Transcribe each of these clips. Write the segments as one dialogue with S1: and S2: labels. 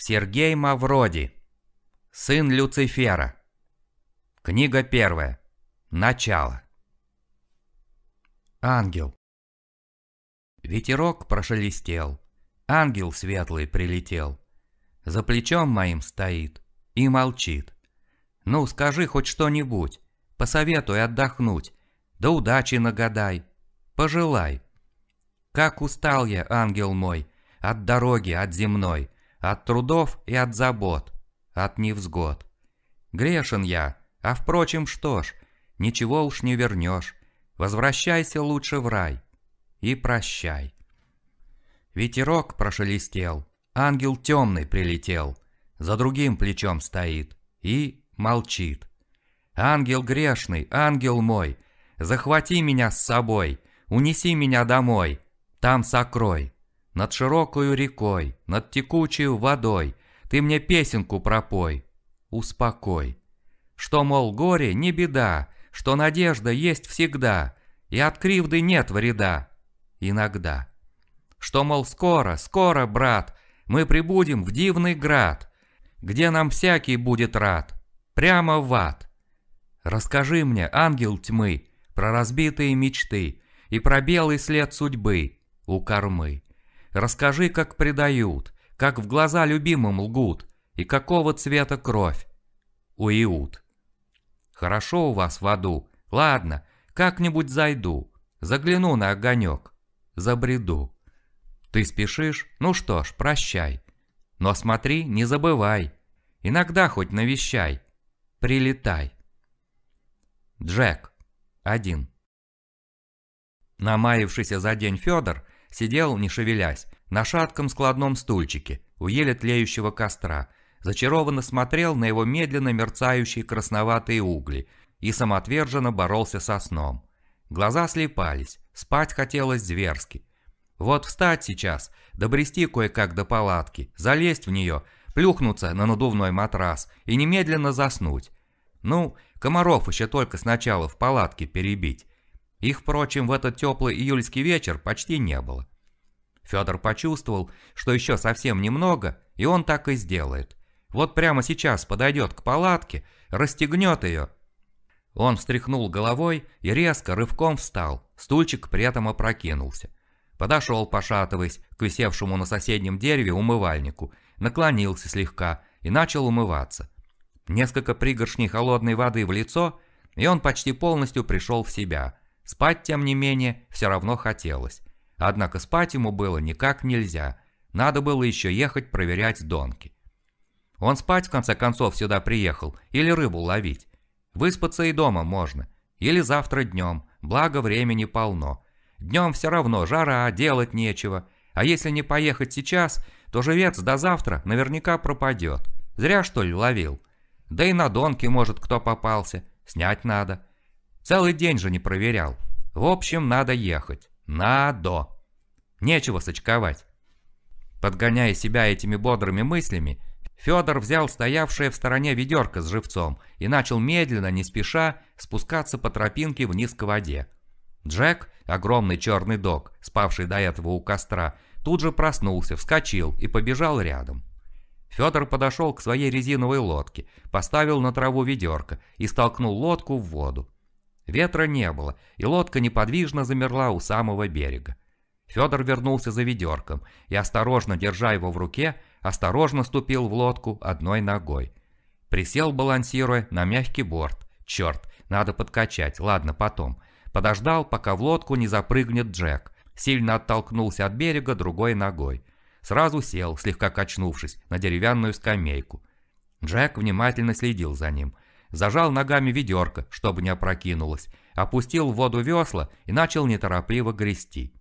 S1: Сергей Мавроди. Сын Люцифера. Книга первая. Начало. Ангел. Ветерок прошелестел. Ангел светлый прилетел. За плечом моим стоит и молчит. Ну, скажи хоть что-нибудь, посоветуй отдохнуть, да удачи нагадай, пожелай. Как устал я, ангел мой, от дороги, от земной, от трудов и от забот, от невзгод. Грешен я, а впрочем, что ж, ничего уж не вернешь. Возвращайся лучше в рай и прощай. Ветерок прошелестел, ангел темный прилетел, за другим плечом стоит и молчит. Ангел грешный, ангел мой, захвати меня с собой, унеси меня домой, там сокрой над широкою рекой, над текучей водой, ты мне песенку пропой, успокой. Что, мол, горе не беда, что надежда есть всегда, и от кривды нет вреда, иногда. Что, мол, скоро, скоро, брат, мы прибудем в дивный град, где нам всякий будет рад, прямо в ад. Расскажи мне, ангел тьмы, про разбитые мечты и про белый след судьбы у кормы. Расскажи, как предают, как в глаза любимым лгут, и какого цвета кровь. Уиут. Хорошо у вас в аду. Ладно, как-нибудь зайду. Загляну на огонек. Забреду. Ты спешишь? Ну что ж, прощай. Но смотри, не забывай. Иногда хоть навещай. Прилетай. Джек. Один. Намаявшийся за день Федор Сидел, не шевелясь, на шатком складном стульчике, у еле тлеющего костра, зачарованно смотрел на его медленно мерцающие красноватые угли и самоотверженно боролся со сном. Глаза слепались, спать хотелось зверски. Вот встать сейчас, добрести кое-как до палатки, залезть в нее, плюхнуться на надувной матрас и немедленно заснуть. Ну, комаров еще только сначала в палатке перебить. Их, впрочем, в этот теплый июльский вечер почти не было. Федор почувствовал, что еще совсем немного, и он так и сделает. Вот прямо сейчас подойдет к палатке, расстегнет ее. Он встряхнул головой и резко рывком встал, стульчик при этом опрокинулся. Подошел, пошатываясь, к висевшему на соседнем дереве умывальнику, наклонился слегка и начал умываться. Несколько пригоршней холодной воды в лицо, и он почти полностью пришел в себя – Спать, тем не менее, все равно хотелось. Однако спать ему было никак нельзя. Надо было еще ехать проверять донки. Он спать, в конце концов, сюда приехал, или рыбу ловить. Выспаться и дома можно, или завтра днем, благо времени полно. Днем все равно жара, а делать нечего. А если не поехать сейчас, то живец до завтра наверняка пропадет. Зря что ли ловил. Да и на донке, может, кто попался. Снять надо. Целый день же не проверял. В общем, надо ехать. Надо. Нечего сочковать. Подгоняя себя этими бодрыми мыслями, Федор взял стоявшее в стороне ведерко с живцом и начал медленно, не спеша, спускаться по тропинке вниз к воде. Джек, огромный черный дог, спавший до этого у костра, тут же проснулся, вскочил и побежал рядом. Федор подошел к своей резиновой лодке, поставил на траву ведерко и столкнул лодку в воду. Ветра не было, и лодка неподвижно замерла у самого берега. Федор вернулся за ведерком и, осторожно держа его в руке, осторожно ступил в лодку одной ногой. Присел, балансируя, на мягкий борт. Черт, надо подкачать, ладно, потом. Подождал, пока в лодку не запрыгнет Джек. Сильно оттолкнулся от берега другой ногой. Сразу сел, слегка качнувшись, на деревянную скамейку. Джек внимательно следил за ним зажал ногами ведерко, чтобы не опрокинулось, опустил в воду весла и начал неторопливо грести.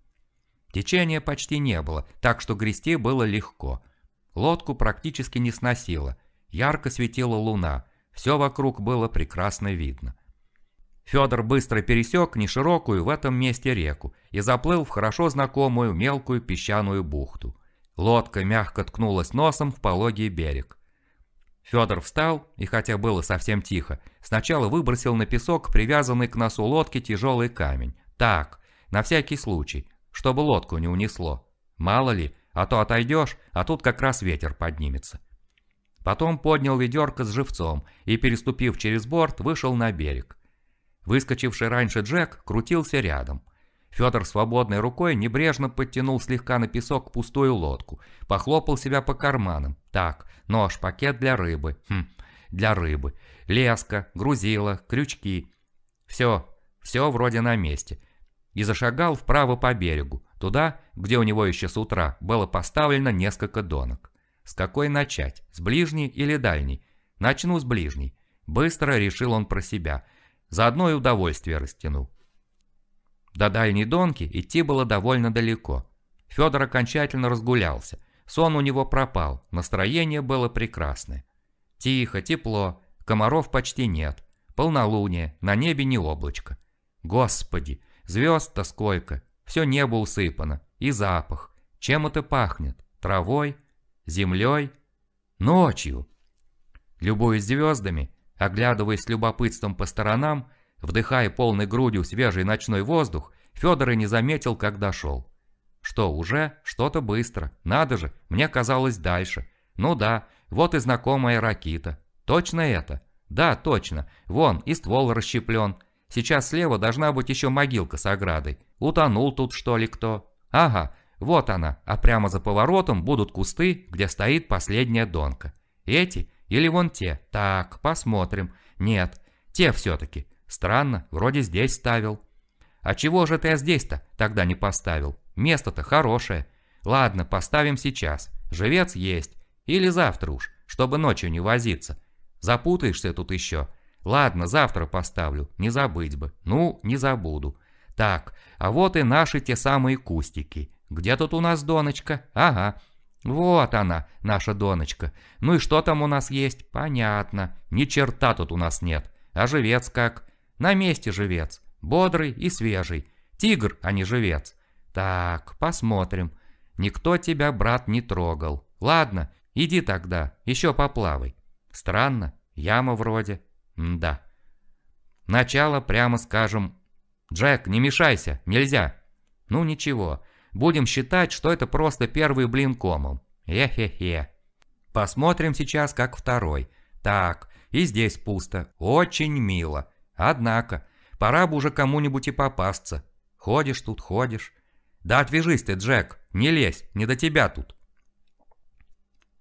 S1: Течения почти не было, так что грести было легко. Лодку практически не сносило, ярко светила луна, все вокруг было прекрасно видно. Федор быстро пересек неширокую в этом месте реку и заплыл в хорошо знакомую мелкую песчаную бухту. Лодка мягко ткнулась носом в пологий берег. Федор встал и, хотя было совсем тихо, сначала выбросил на песок привязанный к носу лодки тяжелый камень. Так, на всякий случай, чтобы лодку не унесло. Мало ли, а то отойдешь, а тут как раз ветер поднимется. Потом поднял ведерко с живцом и, переступив через борт, вышел на берег. Выскочивший раньше Джек крутился рядом – Федор свободной рукой небрежно подтянул слегка на песок пустую лодку, похлопал себя по карманам. Так, нож, пакет для рыбы. Хм, для рыбы. Леска, грузила, крючки. Все, все вроде на месте. И зашагал вправо по берегу, туда, где у него еще с утра было поставлено несколько донок. С какой начать? С ближней или дальней? Начну с ближней. Быстро решил он про себя. Заодно и удовольствие растянул. До Дальней Донки идти было довольно далеко. Федор окончательно разгулялся. Сон у него пропал, настроение было прекрасное. Тихо, тепло, комаров почти нет. Полнолуние, на небе не облачко. Господи, звезд-то сколько, все небо усыпано. И запах. Чем это пахнет? Травой? Землей? Ночью. Любуясь звездами, оглядываясь с любопытством по сторонам, Вдыхая полной грудью свежий ночной воздух, Федор и не заметил, как дошел. Что, уже? Что-то быстро. Надо же, мне казалось дальше. Ну да, вот и знакомая ракита. Точно это? Да, точно. Вон, и ствол расщеплен. Сейчас слева должна быть еще могилка с оградой. Утонул тут что ли кто? Ага, вот она, а прямо за поворотом будут кусты, где стоит последняя донка. Эти или вон те? Так, посмотрим. Нет, те все-таки. Странно, вроде здесь ставил. А чего же ты здесь-то тогда не поставил? Место-то хорошее. Ладно, поставим сейчас. Живец есть. Или завтра уж, чтобы ночью не возиться. Запутаешься тут еще. Ладно, завтра поставлю, не забыть бы. Ну, не забуду. Так, а вот и наши те самые кустики. Где тут у нас Доночка? Ага. Вот она, наша Доночка. Ну и что там у нас есть? Понятно. Ни черта тут у нас нет. А живец как? На месте живец. Бодрый и свежий. Тигр, а не живец. Так, посмотрим. Никто тебя, брат, не трогал. Ладно, иди тогда, еще поплавай. Странно, яма вроде. М да. Начало, прямо скажем. Джек, не мешайся, нельзя. Ну ничего, будем считать, что это просто первый блин комом. Хе-хе-хе. Посмотрим сейчас, как второй. Так, и здесь пусто. Очень мило. Однако, пора бы уже кому-нибудь и попасться. Ходишь тут, ходишь. Да отвяжись ты, Джек, не лезь, не до тебя тут.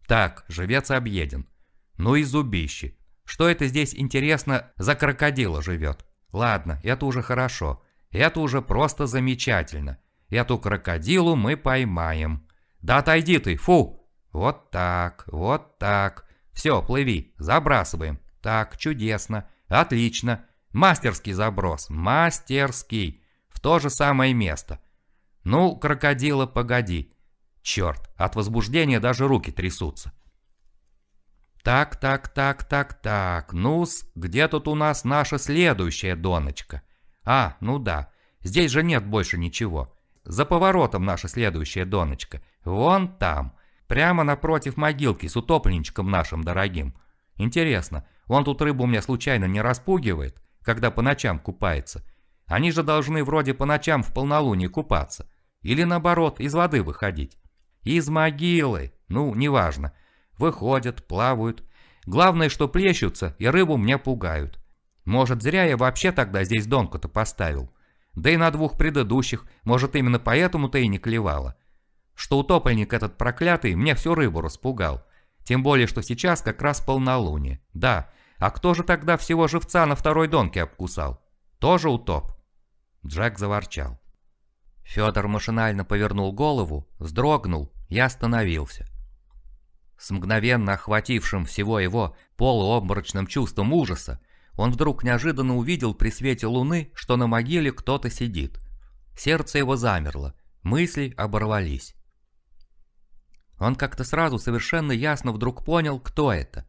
S1: Так, живец объеден. Ну и зубище. Что это здесь, интересно, за крокодила живет? Ладно, это уже хорошо. Это уже просто замечательно. Эту крокодилу мы поймаем. Да отойди ты, фу! Вот так, вот так. Все, плыви, забрасываем. Так, чудесно, отлично. Мастерский заброс, мастерский, в то же самое место. Ну, крокодила, погоди. Черт, от возбуждения даже руки трясутся. Так, так, так, так, так, ну-с, где тут у нас наша следующая доночка? А, ну да, здесь же нет больше ничего. За поворотом наша следующая доночка, вон там, прямо напротив могилки с утопленничком нашим дорогим. Интересно, он тут рыбу мне случайно не распугивает? когда по ночам купается. Они же должны вроде по ночам в полнолуние купаться. Или наоборот, из воды выходить. Из могилы, ну, неважно. Выходят, плавают. Главное, что плещутся и рыбу мне пугают. Может, зря я вообще тогда здесь донку-то поставил. Да и на двух предыдущих, может, именно поэтому-то и не клевало. Что утопленник этот проклятый мне всю рыбу распугал. Тем более, что сейчас как раз полнолуние. Да, а кто же тогда всего живца на второй донке обкусал? Тоже утоп?» Джек заворчал. Федор машинально повернул голову, вздрогнул и остановился. С мгновенно охватившим всего его полуобморочным чувством ужаса, он вдруг неожиданно увидел при свете луны, что на могиле кто-то сидит. Сердце его замерло, мысли оборвались. Он как-то сразу совершенно ясно вдруг понял, кто это.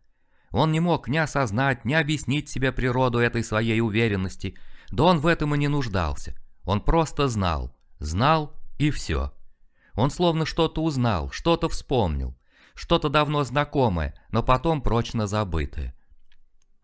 S1: Он не мог ни осознать, ни объяснить себе природу этой своей уверенности, да он в этом и не нуждался. Он просто знал, знал и все. Он словно что-то узнал, что-то вспомнил, что-то давно знакомое, но потом прочно забытое.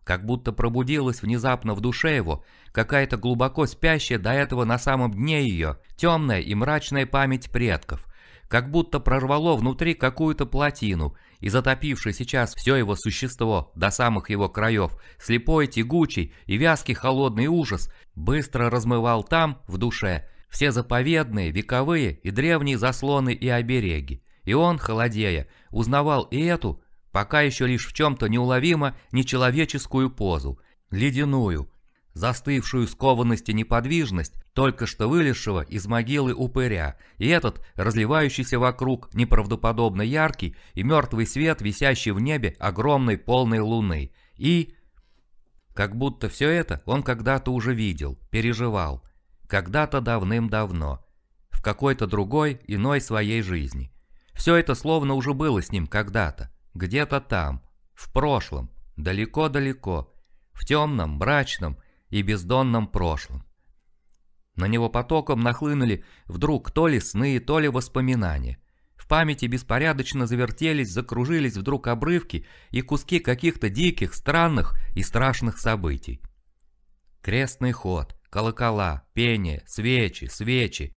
S1: Как будто пробудилась внезапно в душе его какая-то глубоко спящая до этого на самом дне ее темная и мрачная память предков, как будто прорвало внутри какую-то плотину, и затопивший сейчас все его существо до самых его краев, слепой, тягучий и вязкий холодный ужас, быстро размывал там, в душе, все заповедные, вековые и древние заслоны и обереги. И он, холодея, узнавал и эту, пока еще лишь в чем-то неуловимо, нечеловеческую позу, ледяную, застывшую скованность и неподвижность только что вылезшего из могилы упыря, и этот, разливающийся вокруг неправдоподобно яркий и мертвый свет, висящий в небе огромной полной луны, и... Как будто все это он когда-то уже видел, переживал, когда-то давным-давно, в какой-то другой, иной своей жизни. Все это словно уже было с ним когда-то, где-то там, в прошлом, далеко-далеко, в темном, мрачном, и бездонном прошлом. На него потоком нахлынули вдруг то ли сны, то ли воспоминания. В памяти беспорядочно завертелись, закружились вдруг обрывки и куски каких-то диких, странных и страшных событий. Крестный ход, колокола, пение, свечи, свечи.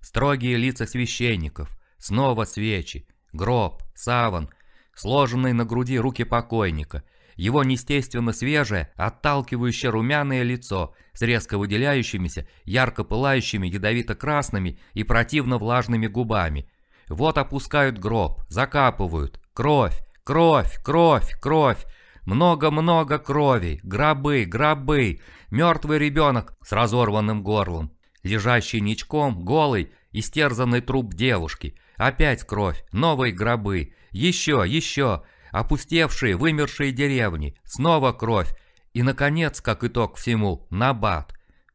S1: Строгие лица священников, снова свечи, гроб, саван, сложенные на груди руки покойника, его неестественно свежее, отталкивающее румяное лицо с резко выделяющимися, ярко пылающими, ядовито-красными и противно влажными губами. Вот опускают гроб, закапывают. Кровь, кровь, кровь, кровь. Много-много крови, гробы, гробы. Мертвый ребенок с разорванным горлом. Лежащий ничком, голый, истерзанный труп девушки. Опять кровь, новые гробы. Еще, еще опустевшие, вымершие деревни, снова кровь и, наконец, как итог всему, набат,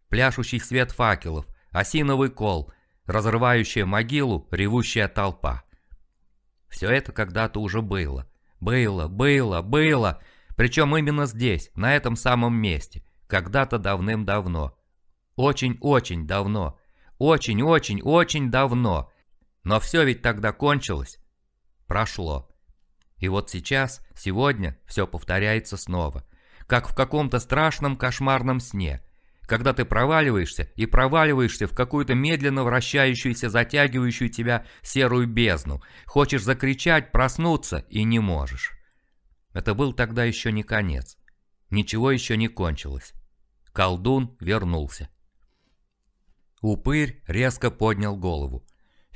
S1: пляшущий свет факелов, осиновый кол, разрывающая могилу ревущая толпа. Все это когда-то уже было. Было, было, было, причем именно здесь, на этом самом месте, когда-то давным-давно. Очень-очень давно. Очень-очень-очень давно. Но все ведь тогда кончилось. Прошло. И вот сейчас, сегодня, все повторяется снова. Как в каком-то страшном кошмарном сне, когда ты проваливаешься и проваливаешься в какую-то медленно вращающуюся, затягивающую тебя серую бездну. Хочешь закричать, проснуться и не можешь. Это был тогда еще не конец. Ничего еще не кончилось. Колдун вернулся. Упырь резко поднял голову.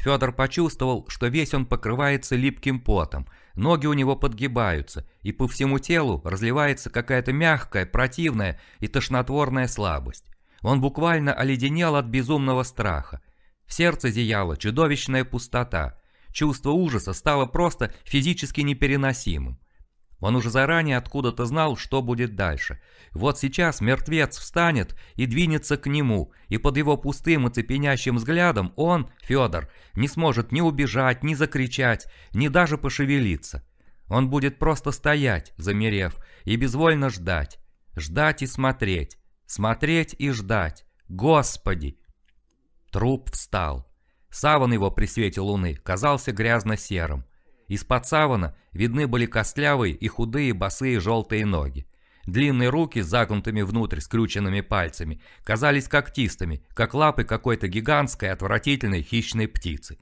S1: Федор почувствовал, что весь он покрывается липким потом, ноги у него подгибаются, и по всему телу разливается какая-то мягкая, противная и тошнотворная слабость. Он буквально оледенел от безумного страха. В сердце зияла чудовищная пустота. Чувство ужаса стало просто физически непереносимым. Он уже заранее откуда-то знал, что будет дальше. Вот сейчас мертвец встанет и двинется к нему, и под его пустым и цепенящим взглядом он, Федор, не сможет ни убежать, ни закричать, ни даже пошевелиться. Он будет просто стоять, замерев, и безвольно ждать. Ждать и смотреть. Смотреть и ждать. Господи! Труп встал. Саван его при свете луны казался грязно-серым. Из-под савана видны были костлявые и худые босые желтые ноги. Длинные руки с загнутыми внутрь скрюченными пальцами казались когтистыми, как лапы какой-то гигантской отвратительной хищной птицы.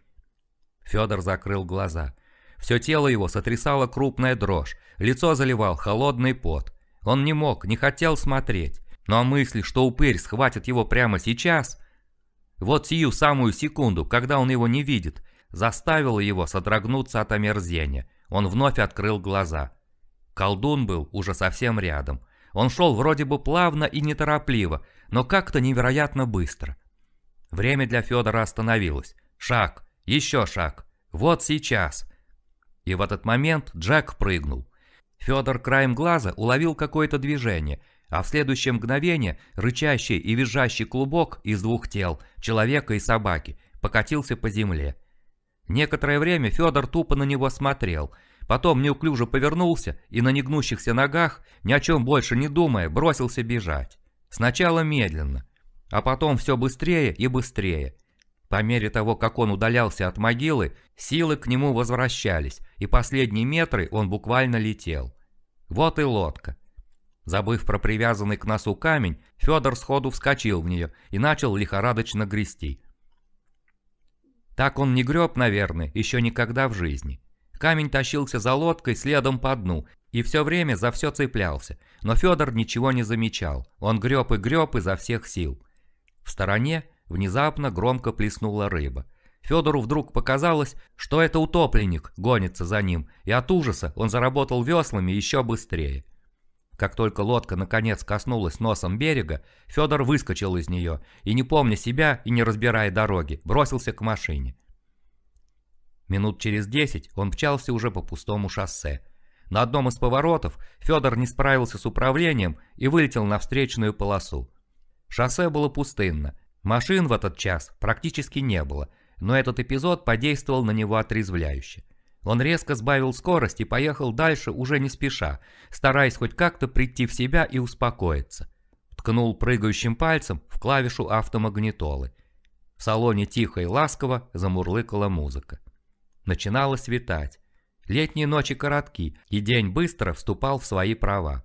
S1: Федор закрыл глаза. Все тело его сотрясало крупная дрожь, лицо заливал холодный пот. Он не мог, не хотел смотреть, но мысль, что упырь схватит его прямо сейчас, вот сию самую секунду, когда он его не видит, заставило его содрогнуться от омерзения. Он вновь открыл глаза. Колдун был уже совсем рядом. Он шел вроде бы плавно и неторопливо, но как-то невероятно быстро. Время для Федора остановилось. Шаг, еще шаг. Вот сейчас. И в этот момент Джек прыгнул. Федор краем глаза уловил какое-то движение, а в следующее мгновение рычащий и визжащий клубок из двух тел, человека и собаки, покатился по земле. Некоторое время Федор тупо на него смотрел, потом неуклюже повернулся и на негнущихся ногах, ни о чем больше не думая, бросился бежать. Сначала медленно, а потом все быстрее и быстрее. По мере того, как он удалялся от могилы, силы к нему возвращались, и последние метры он буквально летел. Вот и лодка. Забыв про привязанный к носу камень, Федор сходу вскочил в нее и начал лихорадочно грести – так он не греб, наверное, еще никогда в жизни. Камень тащился за лодкой следом по дну и все время за все цеплялся, но Федор ничего не замечал, он греб и греб изо всех сил. В стороне внезапно громко плеснула рыба. Федору вдруг показалось, что это утопленник гонится за ним, и от ужаса он заработал веслами еще быстрее. Как только лодка наконец коснулась носом берега, Федор выскочил из нее и, не помня себя и не разбирая дороги, бросился к машине. Минут через десять он пчался уже по пустому шоссе. На одном из поворотов Федор не справился с управлением и вылетел на встречную полосу. Шоссе было пустынно, машин в этот час практически не было, но этот эпизод подействовал на него отрезвляюще. Он резко сбавил скорость и поехал дальше уже не спеша, стараясь хоть как-то прийти в себя и успокоиться. Ткнул прыгающим пальцем в клавишу автомагнитолы. В салоне тихо и ласково замурлыкала музыка. Начинало светать. Летние ночи коротки, и день быстро вступал в свои права.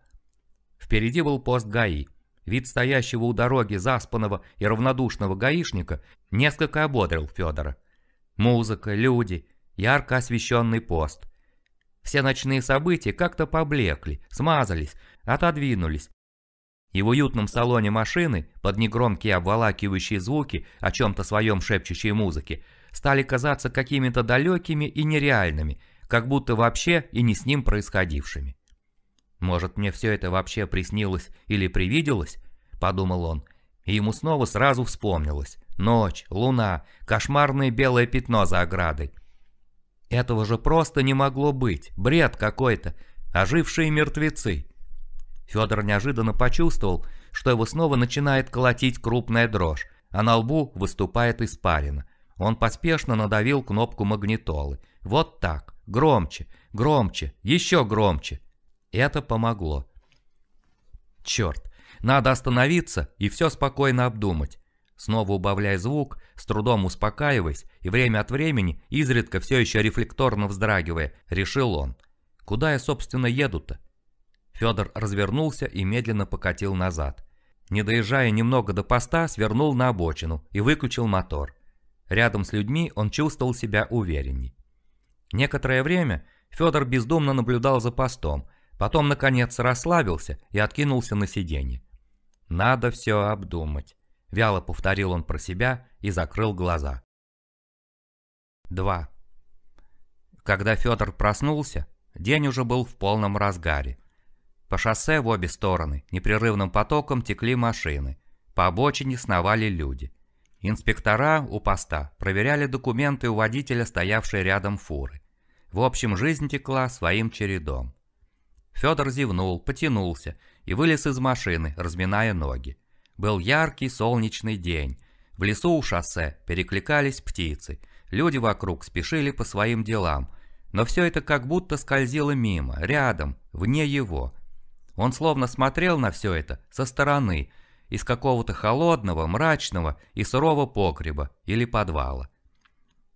S1: Впереди был пост ГАИ. Вид стоящего у дороги заспанного и равнодушного гаишника несколько ободрил Федора. Музыка, люди, ярко освещенный пост. Все ночные события как-то поблекли, смазались, отодвинулись, и в уютном салоне машины, под негромкие обволакивающие звуки о чем-то своем шепчущей музыке, стали казаться какими-то далекими и нереальными, как будто вообще и не с ним происходившими. «Может, мне все это вообще приснилось или привиделось?» – подумал он. И ему снова сразу вспомнилось. Ночь, луна, кошмарное белое пятно за оградой – этого же просто не могло быть, бред какой-то, ожившие мертвецы. Федор неожиданно почувствовал, что его снова начинает колотить крупная дрожь, а на лбу выступает испарина. Он поспешно надавил кнопку магнитолы. Вот так, громче, громче, еще громче. Это помогло. Черт, надо остановиться и все спокойно обдумать снова убавляя звук, с трудом успокаиваясь и время от времени, изредка все еще рефлекторно вздрагивая, решил он. «Куда я, собственно, еду-то?» Федор развернулся и медленно покатил назад. Не доезжая немного до поста, свернул на обочину и выключил мотор. Рядом с людьми он чувствовал себя уверенней. Некоторое время Федор бездумно наблюдал за постом, потом, наконец, расслабился и откинулся на сиденье. «Надо все обдумать. Вяло повторил он про себя и закрыл глаза. 2. Когда Федор проснулся, день уже был в полном разгаре. По шоссе в обе стороны непрерывным потоком текли машины, по обочине сновали люди. Инспектора у поста проверяли документы у водителя, стоявшей рядом фуры. В общем, жизнь текла своим чередом. Федор зевнул, потянулся и вылез из машины, разминая ноги. Был яркий солнечный день. В лесу у шоссе перекликались птицы. Люди вокруг спешили по своим делам. Но все это как будто скользило мимо, рядом, вне его. Он словно смотрел на все это со стороны, из какого-то холодного, мрачного и сурового погреба или подвала.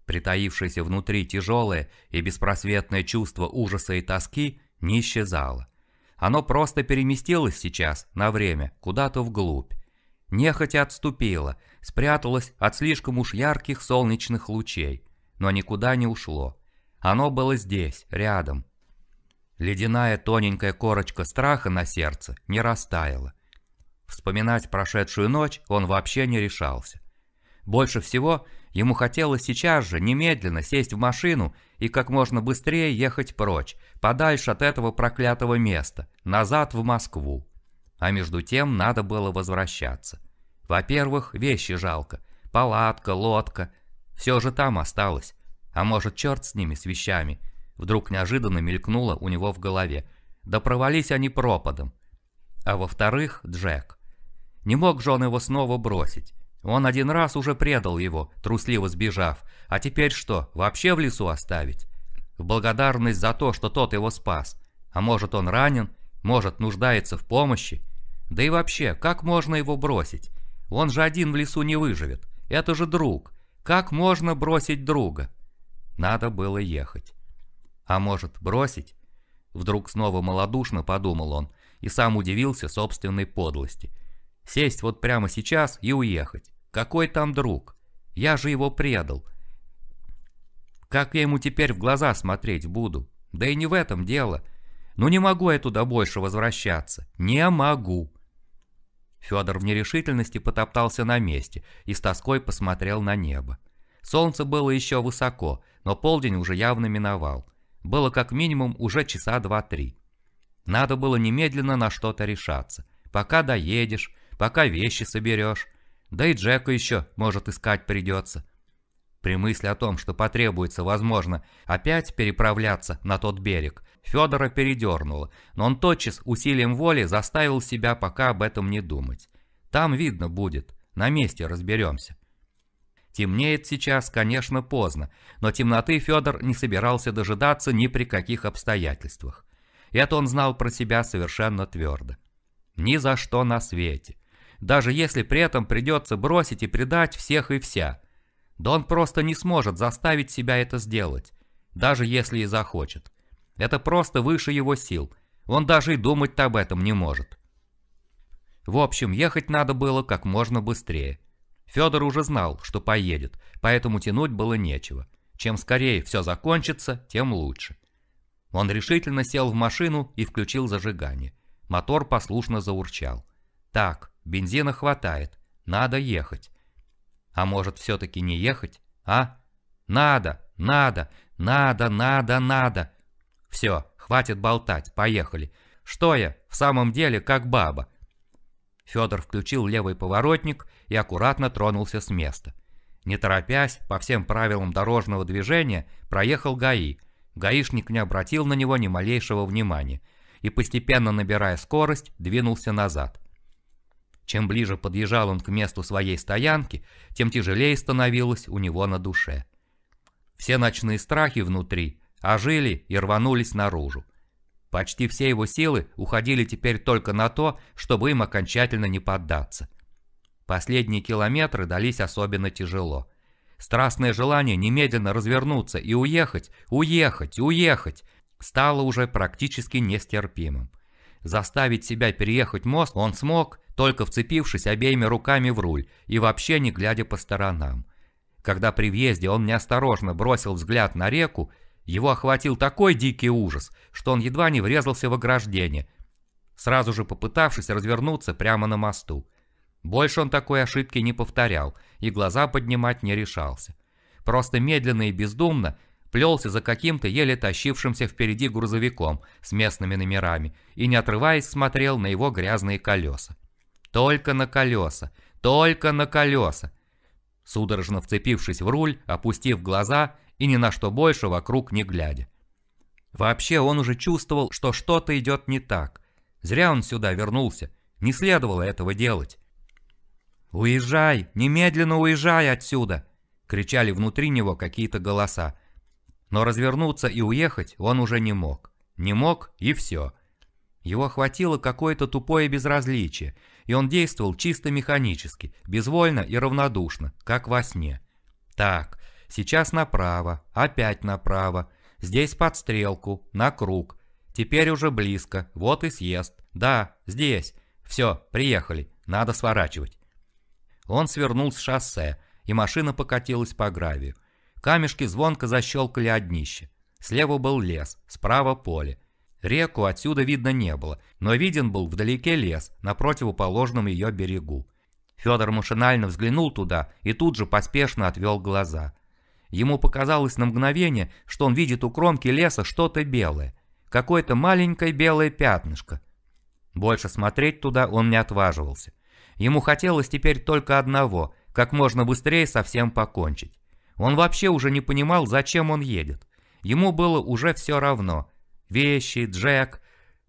S1: Притаившееся внутри тяжелое и беспросветное чувство ужаса и тоски не исчезало. Оно просто переместилось сейчас, на время, куда-то вглубь нехотя отступило, спряталось от слишком уж ярких солнечных лучей, но никуда не ушло. Оно было здесь, рядом. Ледяная тоненькая корочка страха на сердце не растаяла. Вспоминать прошедшую ночь он вообще не решался. Больше всего ему хотелось сейчас же, немедленно, сесть в машину и как можно быстрее ехать прочь, подальше от этого проклятого места, назад в Москву. А между тем надо было возвращаться. Во-первых, вещи жалко. Палатка, лодка. Все же там осталось. А может, черт с ними, с вещами. Вдруг неожиданно мелькнуло у него в голове. Да провались они пропадом. А во-вторых, Джек. Не мог же он его снова бросить. Он один раз уже предал его, трусливо сбежав. А теперь что, вообще в лесу оставить? В благодарность за то, что тот его спас. А может он ранен, может нуждается в помощи. Да и вообще, как можно его бросить? Он же один в лесу не выживет. Это же друг. Как можно бросить друга? Надо было ехать. А может, бросить? Вдруг снова малодушно подумал он и сам удивился собственной подлости. Сесть вот прямо сейчас и уехать. Какой там друг? Я же его предал. Как я ему теперь в глаза смотреть буду? Да и не в этом дело. Ну не могу я туда больше возвращаться. Не могу. Федор в нерешительности потоптался на месте и с тоской посмотрел на небо. Солнце было еще высоко, но полдень уже явно миновал. Было как минимум уже часа два-три. Надо было немедленно на что-то решаться. Пока доедешь, пока вещи соберешь. Да и Джеку еще, может, искать придется. При мысли о том, что потребуется, возможно, опять переправляться на тот берег, Федора передернуло, но он тотчас усилием воли заставил себя пока об этом не думать. Там видно будет, на месте разберемся. Темнеет сейчас, конечно, поздно, но темноты Федор не собирался дожидаться ни при каких обстоятельствах. Это он знал про себя совершенно твердо. Ни за что на свете. Даже если при этом придется бросить и предать всех и вся. Да он просто не сможет заставить себя это сделать, даже если и захочет. Это просто выше его сил. Он даже и думать об этом не может. В общем, ехать надо было как можно быстрее. Федор уже знал, что поедет, поэтому тянуть было нечего. Чем скорее все закончится, тем лучше. Он решительно сел в машину и включил зажигание. Мотор послушно заурчал. Так, бензина хватает, надо ехать. А может все-таки не ехать, а? Надо, надо, надо, надо, надо. Все, хватит болтать, поехали. Что я, в самом деле, как баба?» Федор включил левый поворотник и аккуратно тронулся с места. Не торопясь, по всем правилам дорожного движения, проехал ГАИ. Гаишник не обратил на него ни малейшего внимания и, постепенно набирая скорость, двинулся назад. Чем ближе подъезжал он к месту своей стоянки, тем тяжелее становилось у него на душе. Все ночные страхи внутри ожили и рванулись наружу. Почти все его силы уходили теперь только на то, чтобы им окончательно не поддаться. Последние километры дались особенно тяжело. Страстное желание немедленно развернуться и уехать, уехать, уехать стало уже практически нестерпимым. Заставить себя переехать мост он смог, только вцепившись обеими руками в руль и вообще не глядя по сторонам. Когда при въезде он неосторожно бросил взгляд на реку, его охватил такой дикий ужас, что он едва не врезался в ограждение, сразу же попытавшись развернуться прямо на мосту. Больше он такой ошибки не повторял и глаза поднимать не решался. Просто медленно и бездумно плелся за каким-то еле тащившимся впереди грузовиком с местными номерами и не отрываясь смотрел на его грязные колеса. Только на колеса, только на колеса. Судорожно вцепившись в руль, опустив глаза и ни на что больше вокруг не глядя. Вообще он уже чувствовал, что что-то идет не так. Зря он сюда вернулся, не следовало этого делать. «Уезжай! Немедленно уезжай отсюда!» — кричали внутри него какие-то голоса. Но развернуться и уехать он уже не мог. Не мог и все. Его охватило какое-то тупое безразличие, и он действовал чисто механически, безвольно и равнодушно, как во сне. Так, Сейчас направо, опять направо. Здесь под стрелку, на круг. Теперь уже близко, вот и съезд. Да, здесь. Все, приехали, надо сворачивать. Он свернул с шоссе, и машина покатилась по гравию. Камешки звонко защелкали от днища. Слева был лес, справа поле. Реку отсюда видно не было, но виден был вдалеке лес, на противоположном ее берегу. Федор машинально взглянул туда и тут же поспешно отвел глаза. Ему показалось на мгновение, что он видит у кромки леса что-то белое. Какое-то маленькое белое пятнышко. Больше смотреть туда он не отваживался. Ему хотелось теперь только одного, как можно быстрее совсем покончить. Он вообще уже не понимал, зачем он едет. Ему было уже все равно. Вещи, Джек.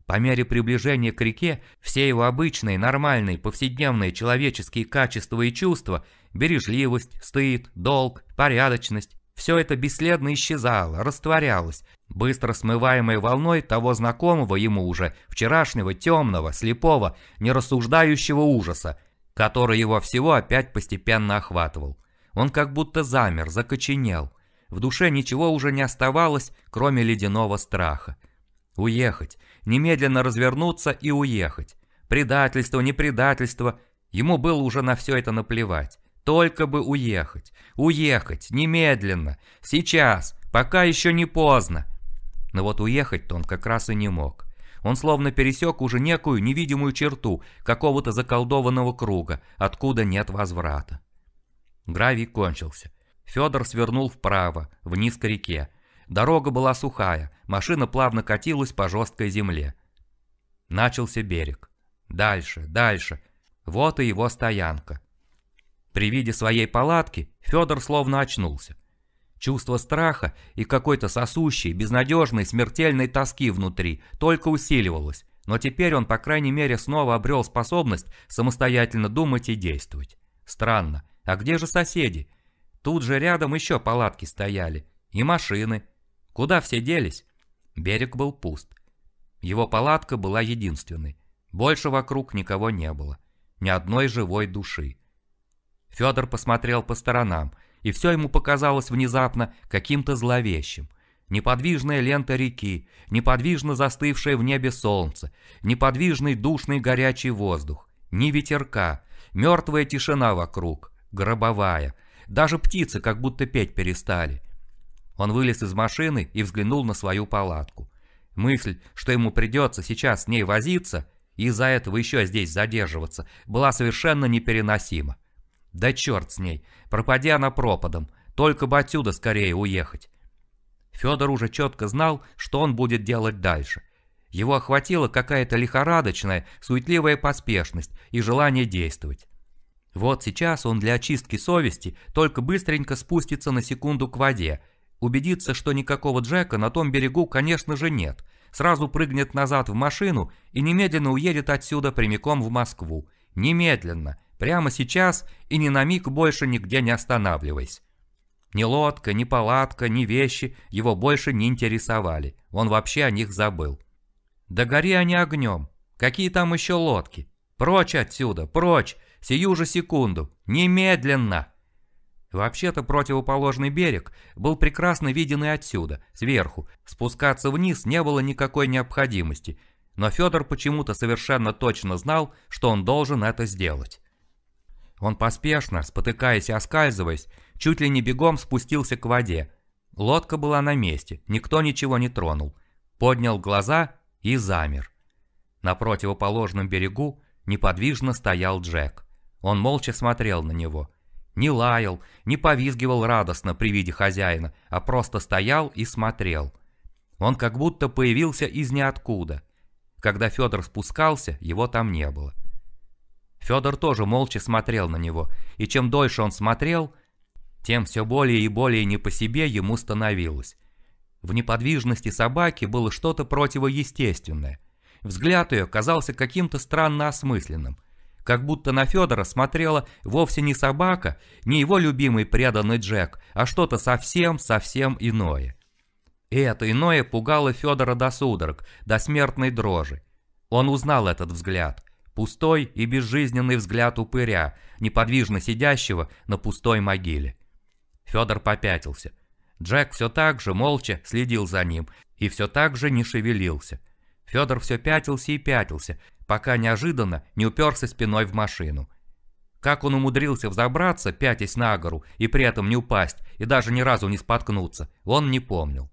S1: По мере приближения к реке, все его обычные, нормальные, повседневные человеческие качества и чувства – Бережливость, стыд, долг, порядочность – все это бесследно исчезало, растворялось, быстро смываемой волной того знакомого ему уже, вчерашнего, темного, слепого, нерассуждающего ужаса, который его всего опять постепенно охватывал. Он как будто замер, закоченел. В душе ничего уже не оставалось, кроме ледяного страха. Уехать, немедленно развернуться и уехать. Предательство, непредательство, ему было уже на все это наплевать. Только бы уехать. Уехать. Немедленно. Сейчас. Пока еще не поздно. Но вот уехать-то он как раз и не мог. Он словно пересек уже некую невидимую черту какого-то заколдованного круга, откуда нет возврата. Гравий кончился. Федор свернул вправо, вниз к реке. Дорога была сухая, машина плавно катилась по жесткой земле. Начался берег. Дальше, дальше. Вот и его стоянка. При виде своей палатки Федор словно очнулся. Чувство страха и какой-то сосущей, безнадежной, смертельной тоски внутри только усиливалось, но теперь он, по крайней мере, снова обрел способность самостоятельно думать и действовать. Странно, а где же соседи? Тут же рядом еще палатки стояли. И машины. Куда все делись? Берег был пуст. Его палатка была единственной. Больше вокруг никого не было. Ни одной живой души. Федор посмотрел по сторонам, и все ему показалось внезапно каким-то зловещим. Неподвижная лента реки, неподвижно застывшее в небе солнце, неподвижный душный горячий воздух, ни ветерка, мертвая тишина вокруг, гробовая, даже птицы как будто петь перестали. Он вылез из машины и взглянул на свою палатку. Мысль, что ему придется сейчас с ней возиться, и из-за этого еще здесь задерживаться, была совершенно непереносима. Да черт с ней, пропади она пропадом, только бы отсюда скорее уехать. Федор уже четко знал, что он будет делать дальше. Его охватила какая-то лихорадочная, суетливая поспешность и желание действовать. Вот сейчас он для очистки совести только быстренько спустится на секунду к воде, убедится, что никакого Джека на том берегу, конечно же, нет, сразу прыгнет назад в машину и немедленно уедет отсюда прямиком в Москву. Немедленно, Прямо сейчас и ни на миг больше нигде не останавливаясь. Ни лодка, ни палатка, ни вещи его больше не интересовали. Он вообще о них забыл. Да гори они огнем. Какие там еще лодки? Прочь отсюда, прочь, сию же секунду, немедленно. Вообще-то противоположный берег был прекрасно виден и отсюда, сверху. Спускаться вниз не было никакой необходимости, но Федор почему-то совершенно точно знал, что он должен это сделать. Он поспешно, спотыкаясь и оскальзываясь, чуть ли не бегом спустился к воде. Лодка была на месте, никто ничего не тронул. Поднял глаза и замер. На противоположном берегу неподвижно стоял Джек. Он молча смотрел на него. Не лаял, не повизгивал радостно при виде хозяина, а просто стоял и смотрел. Он как будто появился из ниоткуда. Когда Федор спускался, его там не было. Федор тоже молча смотрел на него, и чем дольше он смотрел, тем все более и более не по себе ему становилось. В неподвижности собаки было что-то противоестественное. Взгляд ее казался каким-то странно осмысленным, как будто на Федора смотрела вовсе не собака, не его любимый преданный Джек, а что-то совсем-совсем иное. И это иное пугало Федора до судорог, до смертной дрожи. Он узнал этот взгляд – Пустой и безжизненный взгляд упыря, неподвижно сидящего на пустой могиле. Федор попятился. Джек все так же молча следил за ним и все так же не шевелился. Федор все пятился и пятился, пока неожиданно не уперся спиной в машину. Как он умудрился взобраться, пятясь на гору, и при этом не упасть, и даже ни разу не споткнуться, он не помнил.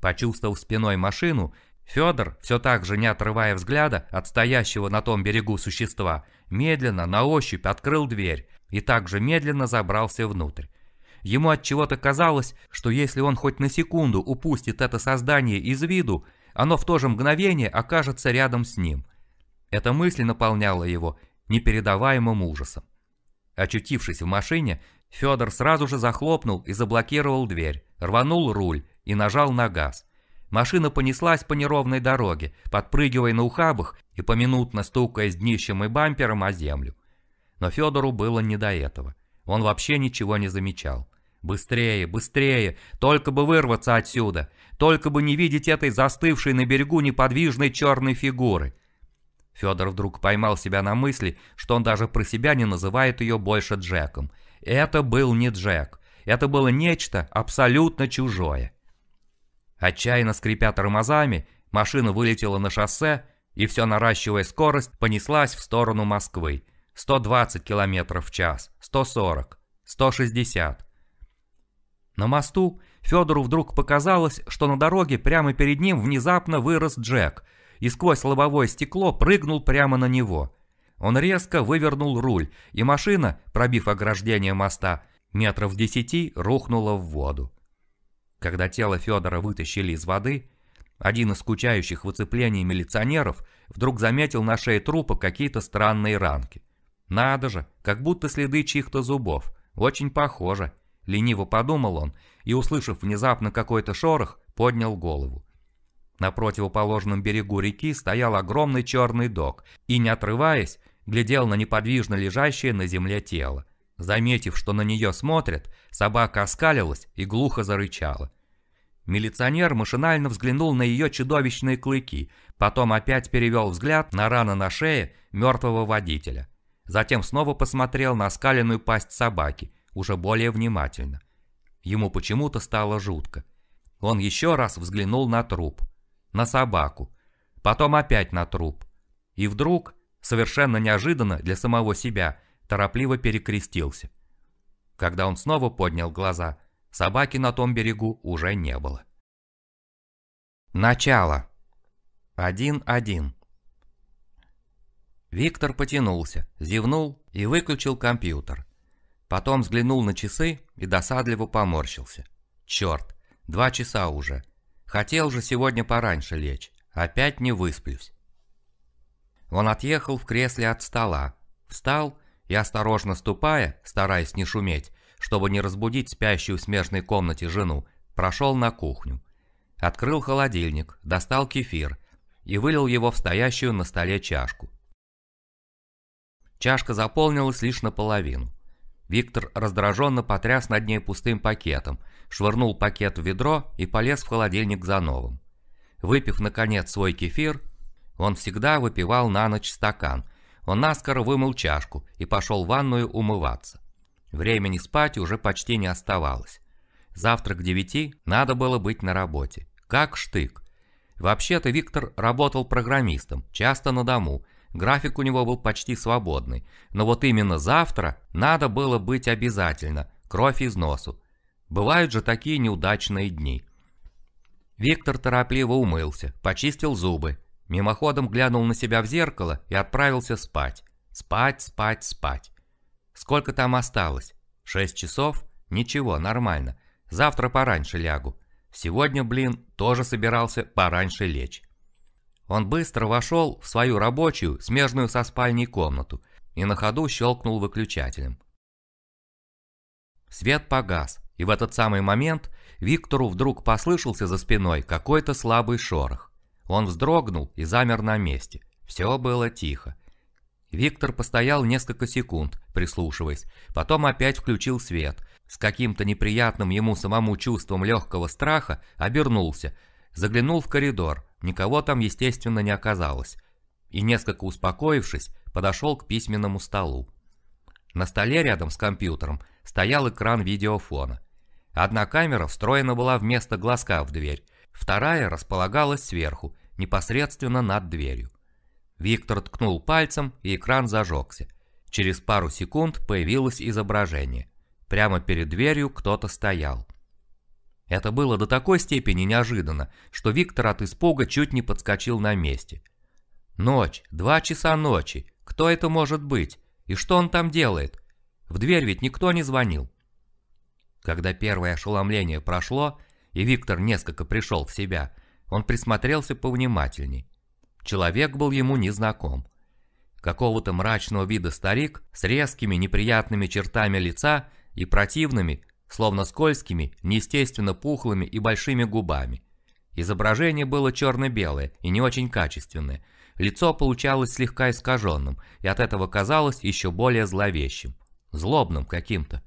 S1: Почувствовав спиной машину, Федор, все так же не отрывая взгляда от стоящего на том берегу существа, медленно на ощупь открыл дверь и также медленно забрался внутрь. Ему от чего-то казалось, что если он хоть на секунду упустит это создание из виду, оно в то же мгновение окажется рядом с ним. Эта мысль наполняла его непередаваемым ужасом. Очутившись в машине, Федор сразу же захлопнул и заблокировал дверь, рванул руль и нажал на газ. Машина понеслась по неровной дороге, подпрыгивая на ухабах и поминутно стукая с днищем и бампером о землю. Но Федору было не до этого. Он вообще ничего не замечал. Быстрее, быстрее, только бы вырваться отсюда, только бы не видеть этой застывшей на берегу неподвижной черной фигуры. Федор вдруг поймал себя на мысли, что он даже про себя не называет ее больше Джеком. Это был не Джек. Это было нечто абсолютно чужое. Отчаянно скрипя тормозами, машина вылетела на шоссе и, все наращивая скорость, понеслась в сторону Москвы. 120 км в час, 140, 160. На мосту Федору вдруг показалось, что на дороге прямо перед ним внезапно вырос Джек и сквозь лобовое стекло прыгнул прямо на него. Он резко вывернул руль, и машина, пробив ограждение моста, метров десяти рухнула в воду. Когда тело Федора вытащили из воды, один из скучающих в оцеплении милиционеров вдруг заметил на шее трупа какие-то странные ранки. «Надо же, как будто следы чьих-то зубов. Очень похоже», — лениво подумал он и, услышав внезапно какой-то шорох, поднял голову. На противоположном берегу реки стоял огромный черный док и, не отрываясь, глядел на неподвижно лежащее на земле тело. Заметив, что на нее смотрят, собака оскалилась и глухо зарычала. Милиционер машинально взглянул на ее чудовищные клыки, потом опять перевел взгляд на рану на шее мертвого водителя. Затем снова посмотрел на оскаленную пасть собаки, уже более внимательно. Ему почему-то стало жутко. Он еще раз взглянул на труп, на собаку, потом опять на труп. И вдруг, совершенно неожиданно для самого себя, торопливо перекрестился. Когда он снова поднял глаза, собаки на том берегу уже не было. Начало. Один один. Виктор потянулся, зевнул и выключил компьютер. Потом взглянул на часы и досадливо поморщился. Черт, два часа уже. Хотел же сегодня пораньше лечь. Опять не высплюсь. Он отъехал в кресле от стола, встал и осторожно ступая, стараясь не шуметь, чтобы не разбудить спящую в смежной комнате жену, прошел на кухню. Открыл холодильник, достал кефир и вылил его в стоящую на столе чашку. Чашка заполнилась лишь наполовину. Виктор раздраженно потряс над ней пустым пакетом, швырнул пакет в ведро и полез в холодильник за новым. Выпив, наконец, свой кефир, он всегда выпивал на ночь стакан – он наскоро вымыл чашку и пошел в ванную умываться. Времени спать уже почти не оставалось. Завтра к девяти надо было быть на работе. Как штык. Вообще-то Виктор работал программистом, часто на дому. График у него был почти свободный. Но вот именно завтра надо было быть обязательно. Кровь из носу. Бывают же такие неудачные дни. Виктор торопливо умылся, почистил зубы, Мимоходом глянул на себя в зеркало и отправился спать. Спать, спать, спать. Сколько там осталось? Шесть часов? Ничего, нормально. Завтра пораньше лягу. Сегодня, блин, тоже собирался пораньше лечь. Он быстро вошел в свою рабочую, смежную со спальней комнату, и на ходу щелкнул выключателем. Свет погас, и в этот самый момент Виктору вдруг послышался за спиной какой-то слабый шорох. Он вздрогнул и замер на месте. Все было тихо. Виктор постоял несколько секунд, прислушиваясь, потом опять включил свет. С каким-то неприятным ему самому чувством легкого страха обернулся, заглянул в коридор, никого там, естественно, не оказалось. И, несколько успокоившись, подошел к письменному столу. На столе рядом с компьютером стоял экран видеофона. Одна камера встроена была вместо глазка в дверь, Вторая располагалась сверху, непосредственно над дверью. Виктор ткнул пальцем, и экран зажегся. Через пару секунд появилось изображение. Прямо перед дверью кто-то стоял. Это было до такой степени неожиданно, что Виктор от испуга чуть не подскочил на месте. Ночь, два часа ночи, кто это может быть? И что он там делает? В дверь ведь никто не звонил. Когда первое ошеломление прошло, и Виктор несколько пришел в себя, он присмотрелся повнимательней. Человек был ему незнаком. Какого-то мрачного вида старик с резкими неприятными чертами лица и противными, словно скользкими, неестественно пухлыми и большими губами. Изображение было черно-белое и не очень качественное. Лицо получалось слегка искаженным, и от этого казалось еще более зловещим. Злобным каким-то.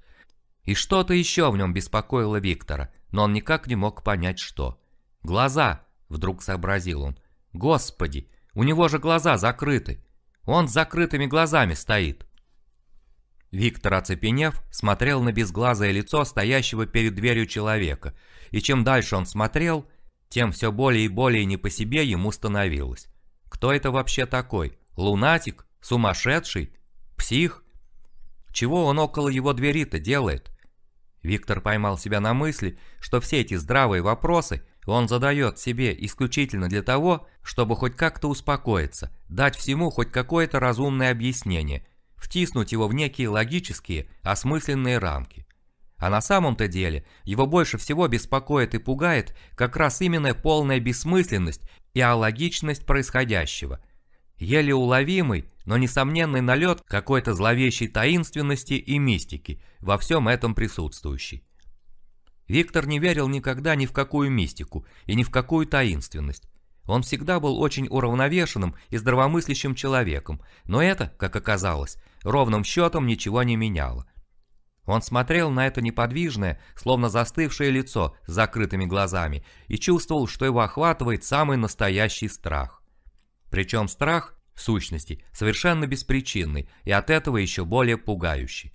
S1: И что-то еще в нем беспокоило Виктора но он никак не мог понять, что. «Глаза!» — вдруг сообразил он. «Господи, у него же глаза закрыты! Он с закрытыми глазами стоит!» Виктор, оцепенев, смотрел на безглазое лицо стоящего перед дверью человека, и чем дальше он смотрел, тем все более и более не по себе ему становилось. Кто это вообще такой? Лунатик? Сумасшедший? Псих? Чего он около его двери-то делает? Виктор поймал себя на мысли, что все эти здравые вопросы он задает себе исключительно для того, чтобы хоть как-то успокоиться, дать всему хоть какое-то разумное объяснение, втиснуть его в некие логические, осмысленные рамки. А на самом-то деле его больше всего беспокоит и пугает как раз именно полная бессмысленность и алогичность происходящего. Еле уловимый, но несомненный налет какой-то зловещей таинственности и мистики, во всем этом присутствующий. Виктор не верил никогда ни в какую мистику и ни в какую таинственность. Он всегда был очень уравновешенным и здравомыслящим человеком, но это, как оказалось, ровным счетом ничего не меняло. Он смотрел на это неподвижное, словно застывшее лицо с закрытыми глазами и чувствовал, что его охватывает самый настоящий страх. Причем страх, сущности, совершенно беспричинный и от этого еще более пугающий.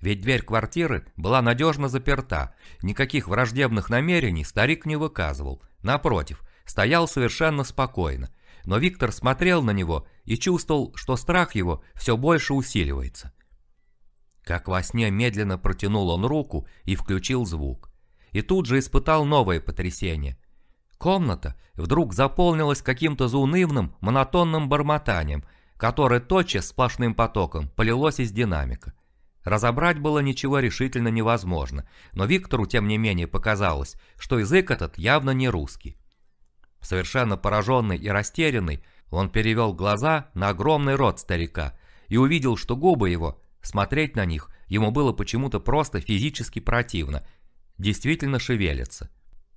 S1: Ведь дверь квартиры была надежно заперта, никаких враждебных намерений старик не выказывал, напротив, стоял совершенно спокойно, но Виктор смотрел на него и чувствовал, что страх его все больше усиливается. Как во сне медленно протянул он руку и включил звук. И тут же испытал новое потрясение – Комната вдруг заполнилась каким-то заунывным, монотонным бормотанием, которое тотчас сплошным потоком полилось из динамика. Разобрать было ничего решительно невозможно, но Виктору, тем не менее, показалось, что язык этот явно не русский. Совершенно пораженный и растерянный, он перевел глаза на огромный рот старика и увидел, что губы его, смотреть на них, ему было почему-то просто физически противно, действительно шевелятся.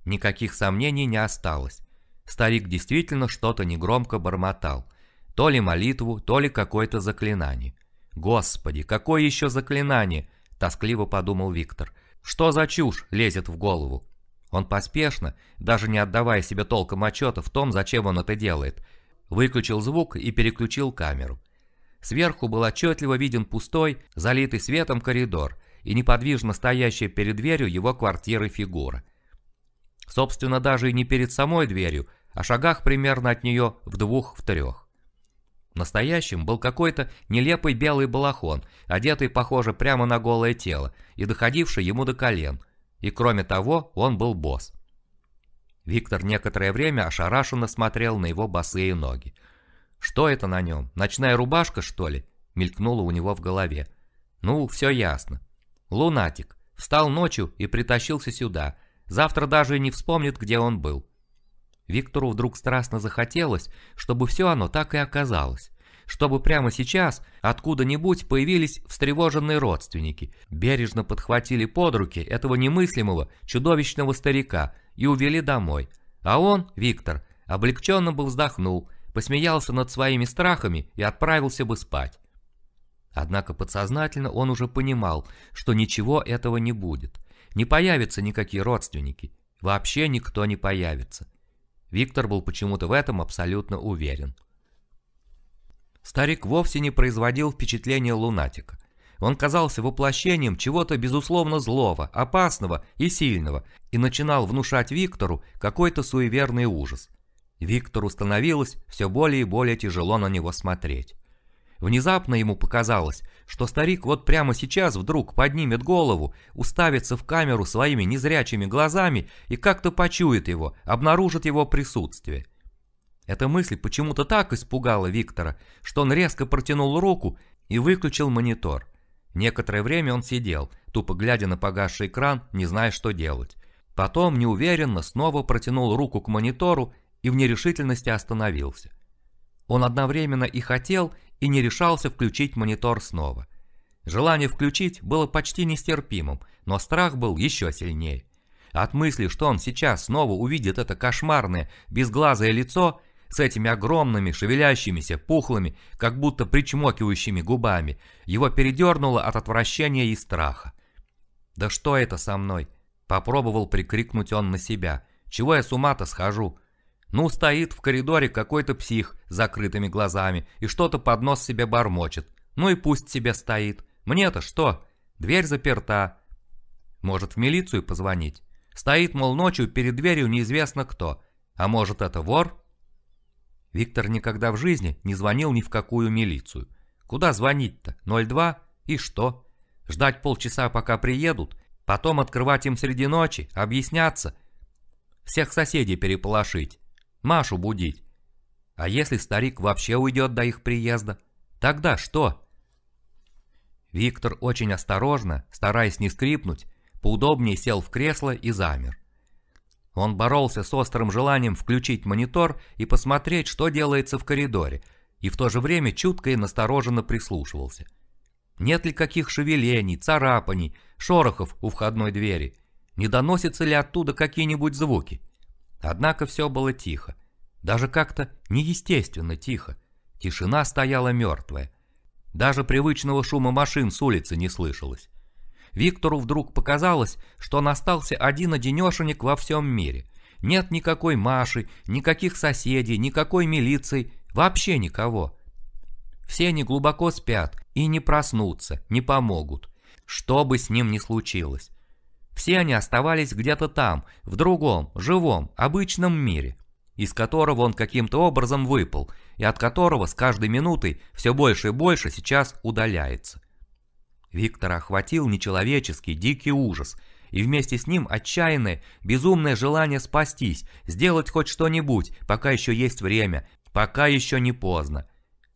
S1: Никаких сомнений не осталось. Старик действительно что-то негромко бормотал. То ли молитву, то ли какое-то заклинание. «Господи, какое еще заклинание?» – тоскливо подумал Виктор. «Что за чушь лезет в голову?» Он поспешно, даже не отдавая себе толком отчета в том, зачем он это делает, выключил звук и переключил камеру. Сверху был отчетливо виден пустой, залитый светом коридор и неподвижно стоящая перед дверью его квартиры фигура. Собственно, даже и не перед самой дверью, а шагах примерно от нее в двух-в-трех. Настоящим был какой-то нелепый белый балахон, одетый, похоже, прямо на голое тело и доходивший ему до колен. И кроме того, он был босс. Виктор некоторое время ошарашенно смотрел на его босые ноги. «Что это на нем? Ночная рубашка, что ли?» — мелькнуло у него в голове. «Ну, все ясно. Лунатик. Встал ночью и притащился сюда. Завтра даже и не вспомнит, где он был. Виктору вдруг страстно захотелось, чтобы все оно так и оказалось. Чтобы прямо сейчас откуда-нибудь появились встревоженные родственники, бережно подхватили под руки этого немыслимого, чудовищного старика и увели домой. А он, Виктор, облегченно бы вздохнул, посмеялся над своими страхами и отправился бы спать. Однако подсознательно он уже понимал, что ничего этого не будет – не появятся никакие родственники. Вообще никто не появится. Виктор был почему-то в этом абсолютно уверен. Старик вовсе не производил впечатления лунатика. Он казался воплощением чего-то безусловно злого, опасного и сильного, и начинал внушать Виктору какой-то суеверный ужас. Виктору становилось все более и более тяжело на него смотреть. Внезапно ему показалось, что старик вот прямо сейчас вдруг поднимет голову, уставится в камеру своими незрячими глазами и как-то почует его, обнаружит его присутствие. Эта мысль почему-то так испугала Виктора, что он резко протянул руку и выключил монитор. Некоторое время он сидел, тупо глядя на погасший экран, не зная, что делать. Потом неуверенно снова протянул руку к монитору и в нерешительности остановился. Он одновременно и хотел, и не решался включить монитор снова. Желание включить было почти нестерпимым, но страх был еще сильнее. От мысли, что он сейчас снова увидит это кошмарное, безглазое лицо с этими огромными, шевелящимися, пухлыми, как будто причмокивающими губами, его передернуло от отвращения и страха. «Да что это со мной?» – попробовал прикрикнуть он на себя. «Чего я с ума-то схожу? Ну, стоит в коридоре какой-то псих с закрытыми глазами и что-то под нос себе бормочет. Ну и пусть себе стоит. Мне-то что? Дверь заперта. Может, в милицию позвонить? Стоит, мол, ночью перед дверью неизвестно кто. А может, это вор? Виктор никогда в жизни не звонил ни в какую милицию. Куда звонить-то? 02? И что? Ждать полчаса, пока приедут? Потом открывать им среди ночи? Объясняться? Всех соседей переполошить? Машу будить. А если старик вообще уйдет до их приезда? Тогда что? Виктор очень осторожно, стараясь не скрипнуть, поудобнее сел в кресло и замер. Он боролся с острым желанием включить монитор и посмотреть, что делается в коридоре, и в то же время чутко и настороженно прислушивался. Нет ли каких шевелений, царапаний, шорохов у входной двери? Не доносятся ли оттуда какие-нибудь звуки? Однако все было тихо, даже как-то неестественно тихо. Тишина стояла мертвая. Даже привычного шума машин с улицы не слышалось. Виктору вдруг показалось, что настался один одинешенек во всем мире. Нет никакой Маши, никаких соседей, никакой милиции, вообще никого. Все они глубоко спят и не проснутся, не помогут. Что бы с ним ни случилось. Все они оставались где-то там, в другом, живом, обычном мире, из которого он каким-то образом выпал, и от которого с каждой минутой все больше и больше сейчас удаляется. Виктор охватил нечеловеческий, дикий ужас, и вместе с ним отчаянное, безумное желание спастись, сделать хоть что-нибудь, пока еще есть время, пока еще не поздно.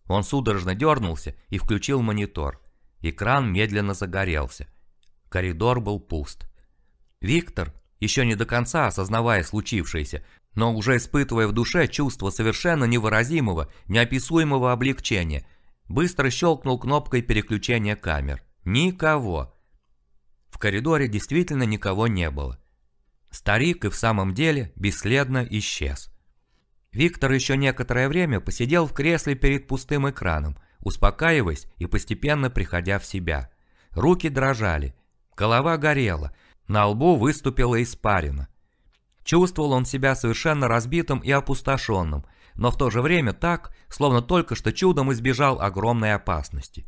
S1: Он судорожно дернулся и включил монитор. Экран медленно загорелся. Коридор был пуст. Виктор, еще не до конца осознавая случившееся, но уже испытывая в душе чувство совершенно невыразимого, неописуемого облегчения, быстро щелкнул кнопкой переключения камер. Никого. В коридоре действительно никого не было. Старик и в самом деле бесследно исчез. Виктор еще некоторое время посидел в кресле перед пустым экраном, успокаиваясь и постепенно приходя в себя. Руки дрожали, голова горела – на лбу выступила испарина. Чувствовал он себя совершенно разбитым и опустошенным, но в то же время так, словно только что чудом избежал огромной опасности.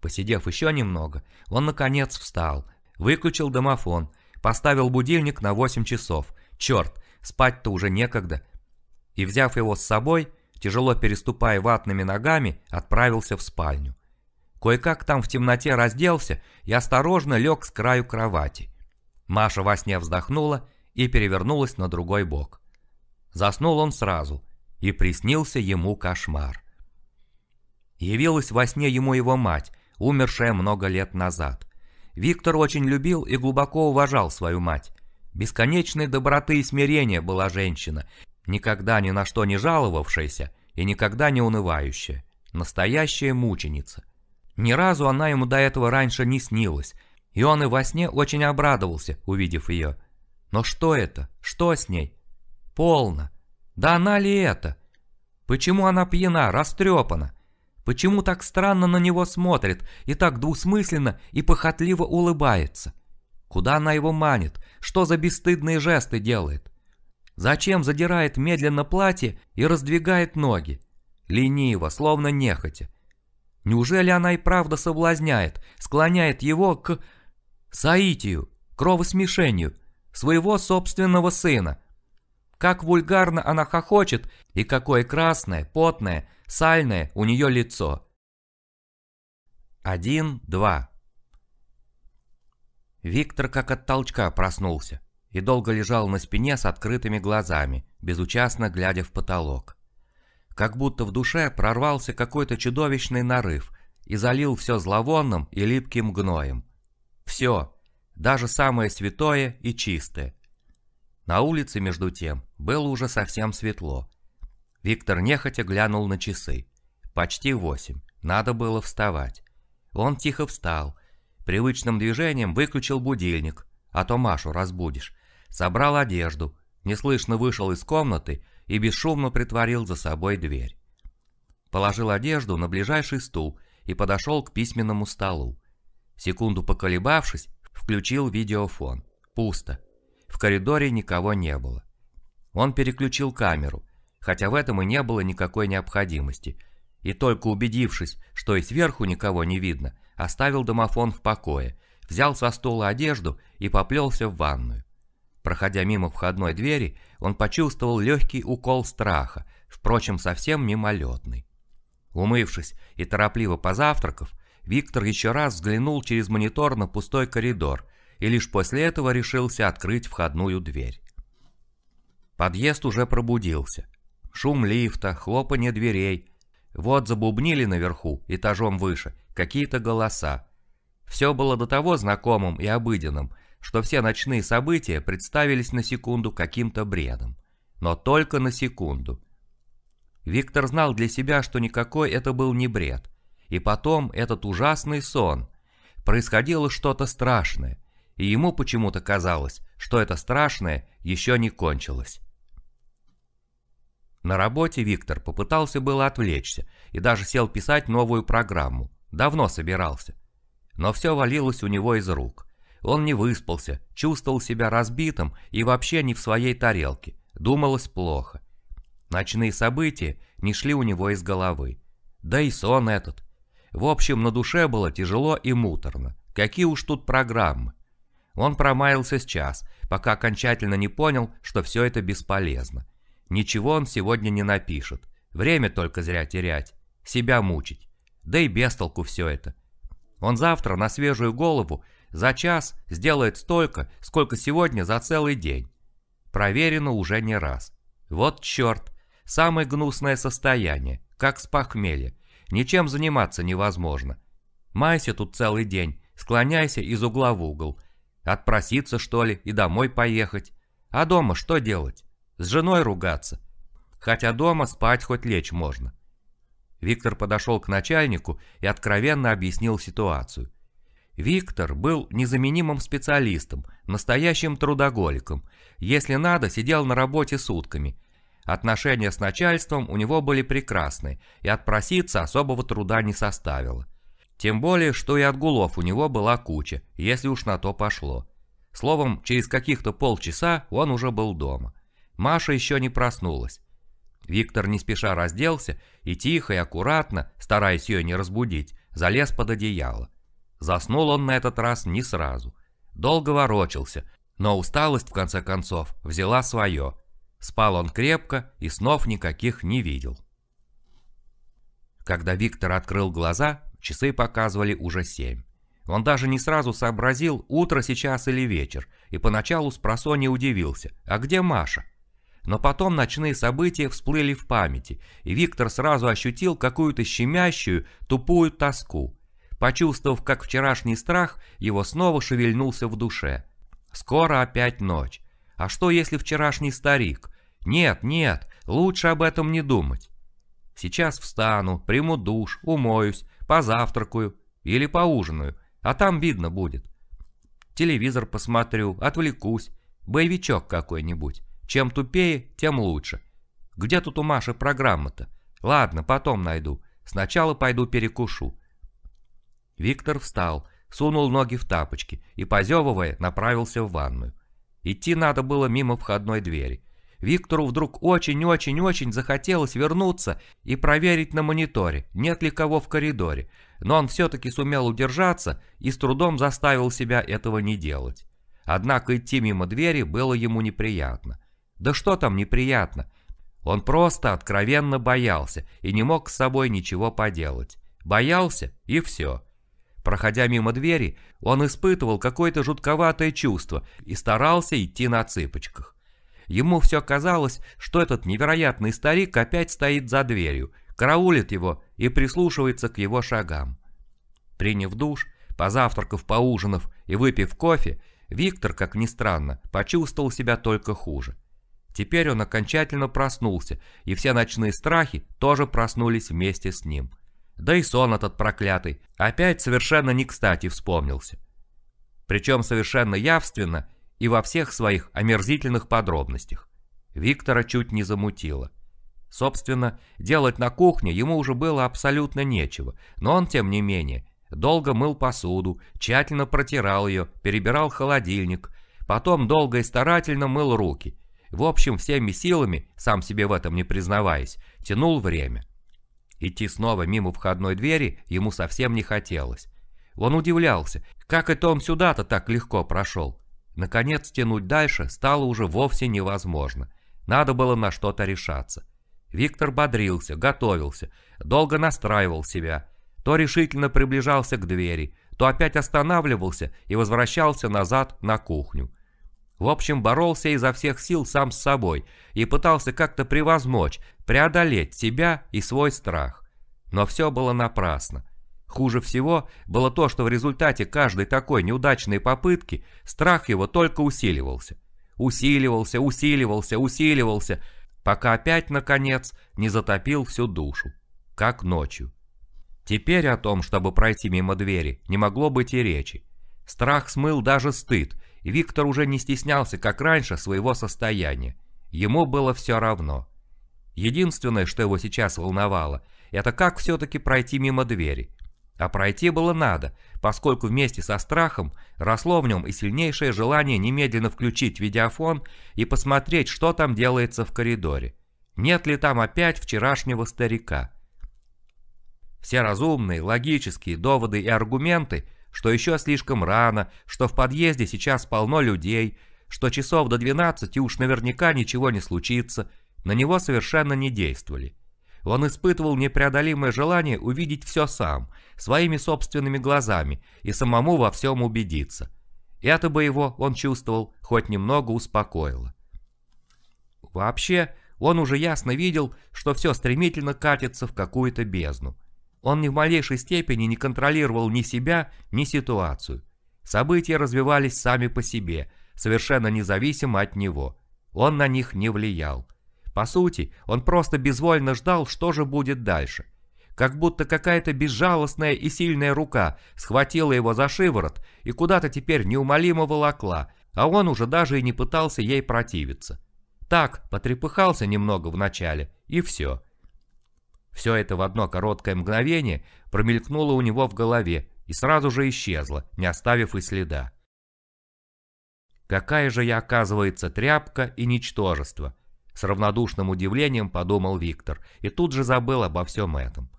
S1: Посидев еще немного, он наконец встал, выключил домофон, поставил будильник на 8 часов. Черт, спать-то уже некогда. И взяв его с собой, тяжело переступая ватными ногами, отправился в спальню. Кое-как там в темноте разделся и осторожно лег с краю кровати. Маша во сне вздохнула и перевернулась на другой бок. Заснул он сразу, и приснился ему кошмар. Явилась во сне ему его мать, умершая много лет назад. Виктор очень любил и глубоко уважал свою мать. Бесконечной доброты и смирения была женщина, никогда ни на что не жаловавшаяся и никогда не унывающая. Настоящая мученица. Ни разу она ему до этого раньше не снилась, и он и во сне очень обрадовался, увидев ее. Но что это? Что с ней? Полно. Да она ли это? Почему она пьяна, растрепана? Почему так странно на него смотрит и так двусмысленно и похотливо улыбается? Куда она его манит? Что за бесстыдные жесты делает? Зачем задирает медленно платье и раздвигает ноги? Лениво, словно нехотя. Неужели она и правда соблазняет, склоняет его к... Саитию, кровосмешению своего собственного сына. Как вульгарно она хохочет и какое красное, потное, сальное у нее лицо. Один, два. Виктор как от толчка проснулся и долго лежал на спине с открытыми глазами, безучастно глядя в потолок. Как будто в душе прорвался какой-то чудовищный нарыв и залил все зловонным и липким гноем. Все, даже самое святое и чистое. На улице, между тем, было уже совсем светло. Виктор нехотя глянул на часы. Почти восемь, надо было вставать. Он тихо встал, привычным движением выключил будильник, а то Машу разбудишь. Собрал одежду, неслышно вышел из комнаты и бесшумно притворил за собой дверь. Положил одежду на ближайший стул и подошел к письменному столу. Секунду поколебавшись, включил видеофон. Пусто. В коридоре никого не было. Он переключил камеру, хотя в этом и не было никакой необходимости. И только убедившись, что и сверху никого не видно, оставил домофон в покое, взял со стола одежду и поплелся в ванную. Проходя мимо входной двери, он почувствовал легкий укол страха, впрочем, совсем мимолетный. Умывшись и торопливо позавтракав, Виктор еще раз взглянул через монитор на пустой коридор и лишь после этого решился открыть входную дверь. Подъезд уже пробудился. Шум лифта, хлопанье дверей. Вот забубнили наверху, этажом выше, какие-то голоса. Все было до того знакомым и обыденным, что все ночные события представились на секунду каким-то бредом. Но только на секунду. Виктор знал для себя, что никакой это был не бред – и потом этот ужасный сон. Происходило что-то страшное, и ему почему-то казалось, что это страшное еще не кончилось. На работе Виктор попытался было отвлечься и даже сел писать новую программу. Давно собирался. Но все валилось у него из рук. Он не выспался, чувствовал себя разбитым и вообще не в своей тарелке. Думалось плохо. Ночные события не шли у него из головы. Да и сон этот. В общем, на душе было тяжело и муторно. Какие уж тут программы. Он промаялся с час, пока окончательно не понял, что все это бесполезно. Ничего он сегодня не напишет. Время только зря терять. Себя мучить. Да и без толку все это. Он завтра на свежую голову за час сделает столько, сколько сегодня за целый день. Проверено уже не раз. Вот черт. Самое гнусное состояние, как с похмелья. Ничем заниматься невозможно. Майся тут целый день, склоняйся из угла в угол. Отпроситься, что ли, и домой поехать. А дома что делать? С женой ругаться. Хотя дома спать хоть лечь можно. Виктор подошел к начальнику и откровенно объяснил ситуацию. Виктор был незаменимым специалистом, настоящим трудоголиком. Если надо, сидел на работе сутками, Отношения с начальством у него были прекрасны, и отпроситься особого труда не составило. Тем более, что и отгулов у него была куча, если уж на то пошло. Словом, через каких-то полчаса он уже был дома. Маша еще не проснулась. Виктор не спеша разделся и тихо и аккуратно, стараясь ее не разбудить, залез под одеяло. Заснул он на этот раз не сразу. Долго ворочался, но усталость в конце концов взяла свое – Спал он крепко и снов никаких не видел. Когда Виктор открыл глаза, часы показывали уже семь. Он даже не сразу сообразил, утро сейчас или вечер, и поначалу с просони удивился, а где Маша? Но потом ночные события всплыли в памяти, и Виктор сразу ощутил какую-то щемящую, тупую тоску. Почувствовав, как вчерашний страх, его снова шевельнулся в душе. Скоро опять ночь. А что, если вчерашний старик? Нет, нет, лучше об этом не думать. Сейчас встану, приму душ, умоюсь, позавтракаю или поужинаю, а там видно будет. Телевизор посмотрю, отвлекусь, боевичок какой-нибудь. Чем тупее, тем лучше. Где тут у Маши программа-то? Ладно, потом найду. Сначала пойду перекушу. Виктор встал, сунул ноги в тапочки и, позевывая, направился в ванную. Идти надо было мимо входной двери. Виктору вдруг очень-очень-очень захотелось вернуться и проверить на мониторе, нет ли кого в коридоре, но он все-таки сумел удержаться и с трудом заставил себя этого не делать. Однако идти мимо двери было ему неприятно. Да что там неприятно? Он просто откровенно боялся и не мог с собой ничего поделать. Боялся и все. Проходя мимо двери, он испытывал какое-то жутковатое чувство и старался идти на цыпочках. Ему все казалось, что этот невероятный старик опять стоит за дверью, караулит его и прислушивается к его шагам. Приняв душ, позавтракав, поужинав и выпив кофе, Виктор, как ни странно, почувствовал себя только хуже. Теперь он окончательно проснулся, и все ночные страхи тоже проснулись вместе с ним – да и сон этот проклятый опять совершенно не кстати вспомнился. Причем совершенно явственно и во всех своих омерзительных подробностях. Виктора чуть не замутило. Собственно, делать на кухне ему уже было абсолютно нечего, но он, тем не менее, долго мыл посуду, тщательно протирал ее, перебирал холодильник, потом долго и старательно мыл руки. В общем, всеми силами, сам себе в этом не признаваясь, тянул время. Идти снова мимо входной двери ему совсем не хотелось. Он удивлялся, как это он сюда-то так легко прошел. Наконец, тянуть дальше стало уже вовсе невозможно. Надо было на что-то решаться. Виктор бодрился, готовился, долго настраивал себя. То решительно приближался к двери, то опять останавливался и возвращался назад на кухню. В общем, боролся изо всех сил сам с собой и пытался как-то превозмочь, преодолеть себя и свой страх. Но все было напрасно. Хуже всего было то, что в результате каждой такой неудачной попытки страх его только усиливался. Усиливался, усиливался, усиливался, пока опять, наконец, не затопил всю душу. Как ночью. Теперь о том, чтобы пройти мимо двери, не могло быть и речи. Страх смыл даже стыд, Виктор уже не стеснялся, как раньше, своего состояния. Ему было все равно. Единственное, что его сейчас волновало, это как все-таки пройти мимо двери. А пройти было надо, поскольку вместе со страхом росло в нем и сильнейшее желание немедленно включить видеофон и посмотреть, что там делается в коридоре. Нет ли там опять вчерашнего старика? Все разумные, логические доводы и аргументы – что еще слишком рано, что в подъезде сейчас полно людей, что часов до 12 уж наверняка ничего не случится, на него совершенно не действовали. Он испытывал непреодолимое желание увидеть все сам, своими собственными глазами, и самому во всем убедиться. Это бы его, он чувствовал, хоть немного успокоило. Вообще, он уже ясно видел, что все стремительно катится в какую-то бездну. Он ни в малейшей степени не контролировал ни себя, ни ситуацию. События развивались сами по себе, совершенно независимо от него. Он на них не влиял. По сути, он просто безвольно ждал, что же будет дальше. Как будто какая-то безжалостная и сильная рука схватила его за шиворот и куда-то теперь неумолимо волокла, а он уже даже и не пытался ей противиться. Так, потрепыхался немного вначале, и все. Все это в одно короткое мгновение промелькнуло у него в голове и сразу же исчезло, не оставив и следа. «Какая же я, оказывается, тряпка и ничтожество!» С равнодушным удивлением подумал Виктор и тут же забыл обо всем этом.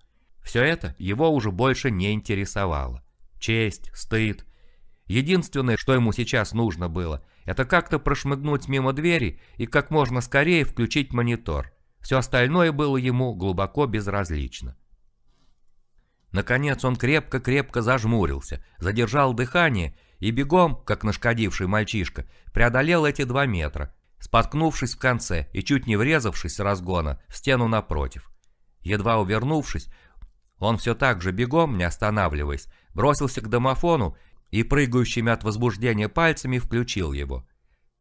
S1: Все это его уже больше не интересовало. Честь, стыд. Единственное, что ему сейчас нужно было, это как-то прошмыгнуть мимо двери и как можно скорее включить монитор – все остальное было ему глубоко безразлично. Наконец он крепко-крепко зажмурился, задержал дыхание и бегом, как нашкодивший мальчишка, преодолел эти два метра, споткнувшись в конце и чуть не врезавшись с разгона в стену напротив. Едва увернувшись, он все так же бегом, не останавливаясь, бросился к домофону и прыгающими от возбуждения пальцами включил его.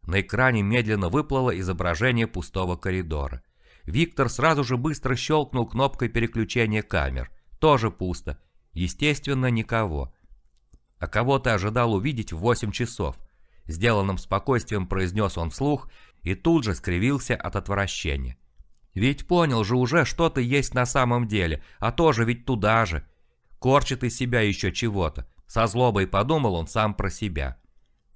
S1: На экране медленно выплыло изображение пустого коридора. Виктор сразу же быстро щелкнул кнопкой переключения камер. Тоже пусто. Естественно, никого. А кого ты ожидал увидеть в 8 часов? Сделанным спокойствием произнес он вслух и тут же скривился от отвращения. Ведь понял же уже, что ты есть на самом деле, а тоже ведь туда же. Корчит из себя еще чего-то. Со злобой подумал он сам про себя.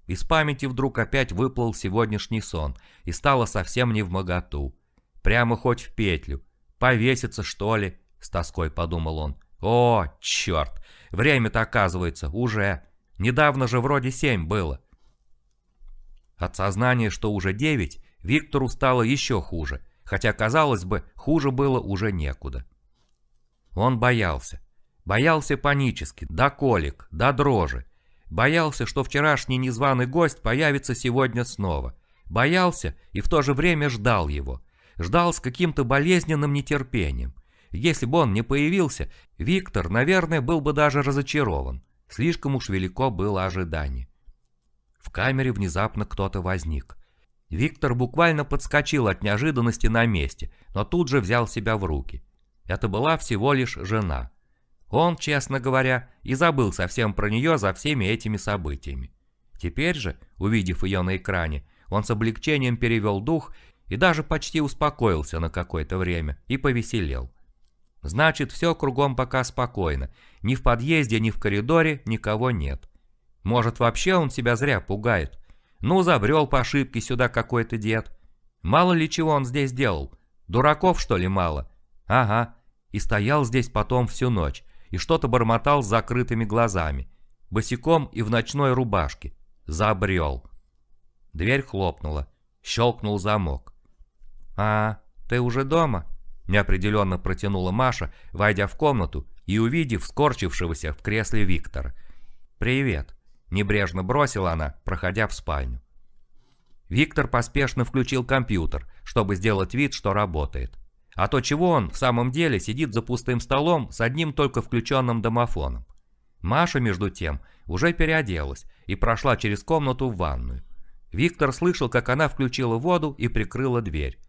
S1: Из памяти вдруг опять выплыл сегодняшний сон, и стало совсем не в моготу. Прямо хоть в петлю. Повеситься, что ли? С тоской подумал он. О, черт! Время-то оказывается, уже. Недавно же вроде семь было. От сознания, что уже девять, Виктору стало еще хуже. Хотя, казалось бы, хуже было уже некуда. Он боялся. Боялся панически, до колик, до дрожи. Боялся, что вчерашний незваный гость появится сегодня снова. Боялся и в то же время ждал его ждал с каким-то болезненным нетерпением. Если бы он не появился, Виктор, наверное, был бы даже разочарован. Слишком уж велико было ожидание. В камере внезапно кто-то возник. Виктор буквально подскочил от неожиданности на месте, но тут же взял себя в руки. Это была всего лишь жена. Он, честно говоря, и забыл совсем про нее за всеми этими событиями. Теперь же, увидев ее на экране, он с облегчением перевел дух и даже почти успокоился на какое-то время и повеселел. Значит, все кругом пока спокойно. Ни в подъезде, ни в коридоре никого нет. Может, вообще он себя зря пугает. Ну, забрел по ошибке сюда какой-то дед. Мало ли чего он здесь делал. Дураков, что ли, мало? Ага. И стоял здесь потом всю ночь. И что-то бормотал с закрытыми глазами. Босиком и в ночной рубашке. Забрел. Дверь хлопнула. Щелкнул замок. «А, ты уже дома?» – неопределенно протянула Маша, войдя в комнату и увидев скорчившегося в кресле Виктора. «Привет!» – небрежно бросила она, проходя в спальню. Виктор поспешно включил компьютер, чтобы сделать вид, что работает. А то чего он в самом деле сидит за пустым столом с одним только включенным домофоном. Маша, между тем, уже переоделась и прошла через комнату в ванную. Виктор слышал, как она включила воду и прикрыла дверь.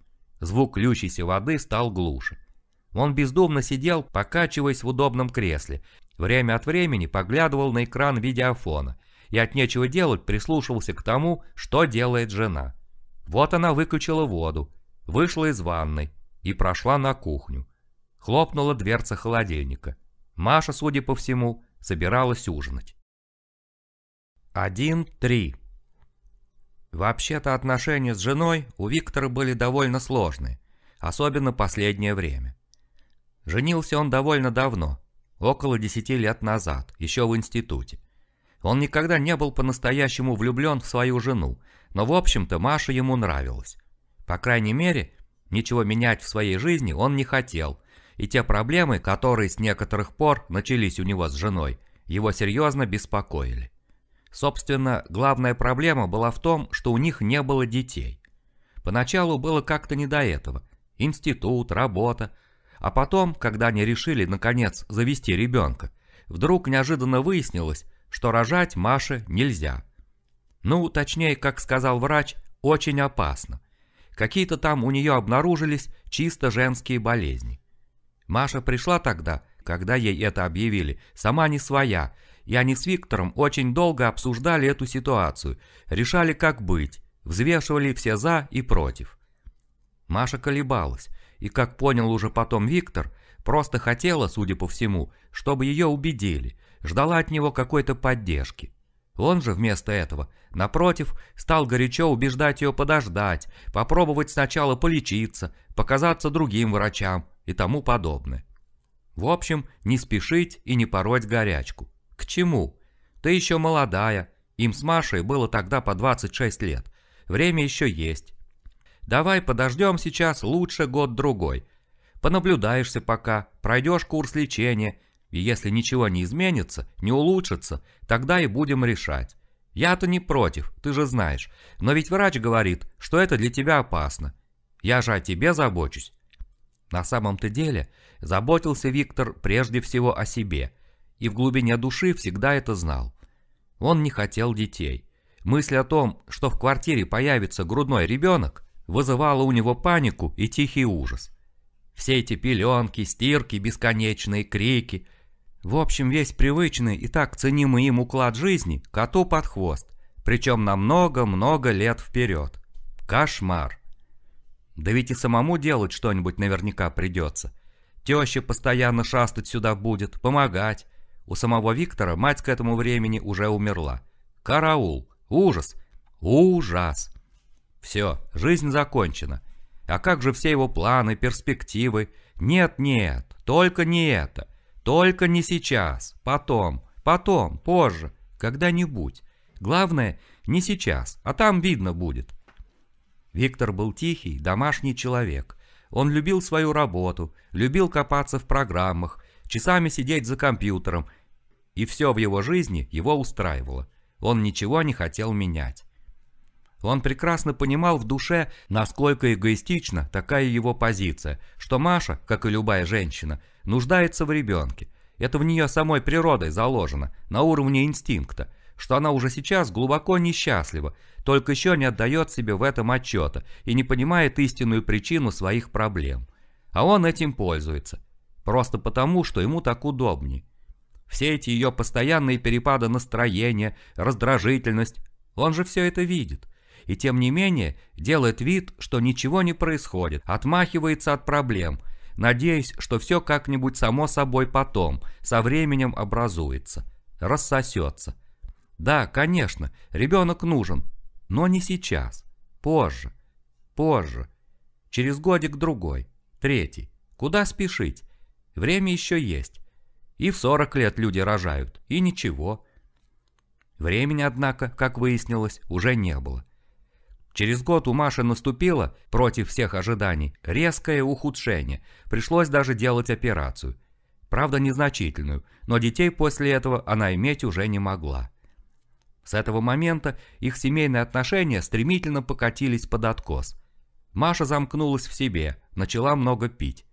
S1: Звук льющейся воды стал глуше. Он бездумно сидел, покачиваясь в удобном кресле, время от времени поглядывал на экран видеофона и от нечего делать прислушивался к тому, что делает жена. Вот она выключила воду, вышла из ванной и прошла на кухню. Хлопнула дверца холодильника. Маша, судя по всему, собиралась ужинать. 1-3 Вообще-то отношения с женой у Виктора были довольно сложны, особенно последнее время. Женился он довольно давно, около 10 лет назад, еще в институте. Он никогда не был по-настоящему влюблен в свою жену, но в общем-то Маша ему нравилась. По крайней мере, ничего менять в своей жизни он не хотел, и те проблемы, которые с некоторых пор начались у него с женой, его серьезно беспокоили. Собственно, главная проблема была в том, что у них не было детей. Поначалу было как-то не до этого. Институт, работа. А потом, когда они решили, наконец, завести ребенка, вдруг неожиданно выяснилось, что рожать Маше нельзя. Ну, точнее, как сказал врач, очень опасно. Какие-то там у нее обнаружились чисто женские болезни. Маша пришла тогда, когда ей это объявили, сама не своя, и они с Виктором очень долго обсуждали эту ситуацию, решали, как быть, взвешивали все «за» и «против». Маша колебалась, и, как понял уже потом Виктор, просто хотела, судя по всему, чтобы ее убедили, ждала от него какой-то поддержки. Он же вместо этого, напротив, стал горячо убеждать ее подождать, попробовать сначала полечиться, показаться другим врачам и тому подобное. В общем, не спешить и не пороть горячку. К чему? Ты еще молодая. Им с Машей было тогда по 26 лет. Время еще есть. Давай подождем сейчас лучше год-другой. Понаблюдаешься пока, пройдешь курс лечения, и если ничего не изменится, не улучшится, тогда и будем решать. Я-то не против, ты же знаешь, но ведь врач говорит, что это для тебя опасно. Я же о тебе забочусь. На самом-то деле, заботился Виктор прежде всего о себе – и в глубине души всегда это знал. Он не хотел детей. Мысль о том, что в квартире появится грудной ребенок, вызывала у него панику и тихий ужас. Все эти пеленки, стирки, бесконечные крики. В общем, весь привычный и так ценимый им уклад жизни коту под хвост, причем на много-много лет вперед. Кошмар. Да ведь и самому делать что-нибудь наверняка придется. Теща постоянно шастать сюда будет, помогать. У самого Виктора мать к этому времени уже умерла. Караул! Ужас! Ужас! Все, жизнь закончена. А как же все его планы, перспективы? Нет-нет, только не это. Только не сейчас, потом, потом, позже, когда-нибудь. Главное, не сейчас, а там видно будет. Виктор был тихий, домашний человек. Он любил свою работу, любил копаться в программах, часами сидеть за компьютером – и все в его жизни его устраивало. Он ничего не хотел менять. Он прекрасно понимал в душе, насколько эгоистична такая его позиция, что Маша, как и любая женщина, нуждается в ребенке. Это в нее самой природой заложено, на уровне инстинкта, что она уже сейчас глубоко несчастлива, только еще не отдает себе в этом отчета и не понимает истинную причину своих проблем. А он этим пользуется. Просто потому, что ему так удобнее все эти ее постоянные перепады настроения, раздражительность, он же все это видит. И тем не менее, делает вид, что ничего не происходит, отмахивается от проблем, надеясь, что все как-нибудь само собой потом, со временем образуется, рассосется. Да, конечно, ребенок нужен, но не сейчас, позже, позже, через годик-другой, третий. Куда спешить? Время еще есть. И в 40 лет люди рожают, и ничего. Времени, однако, как выяснилось, уже не было. Через год у Маши наступило, против всех ожиданий, резкое ухудшение. Пришлось даже делать операцию. Правда, незначительную, но детей после этого она иметь уже не могла. С этого момента их семейные отношения стремительно покатились под откос. Маша замкнулась в себе, начала много пить.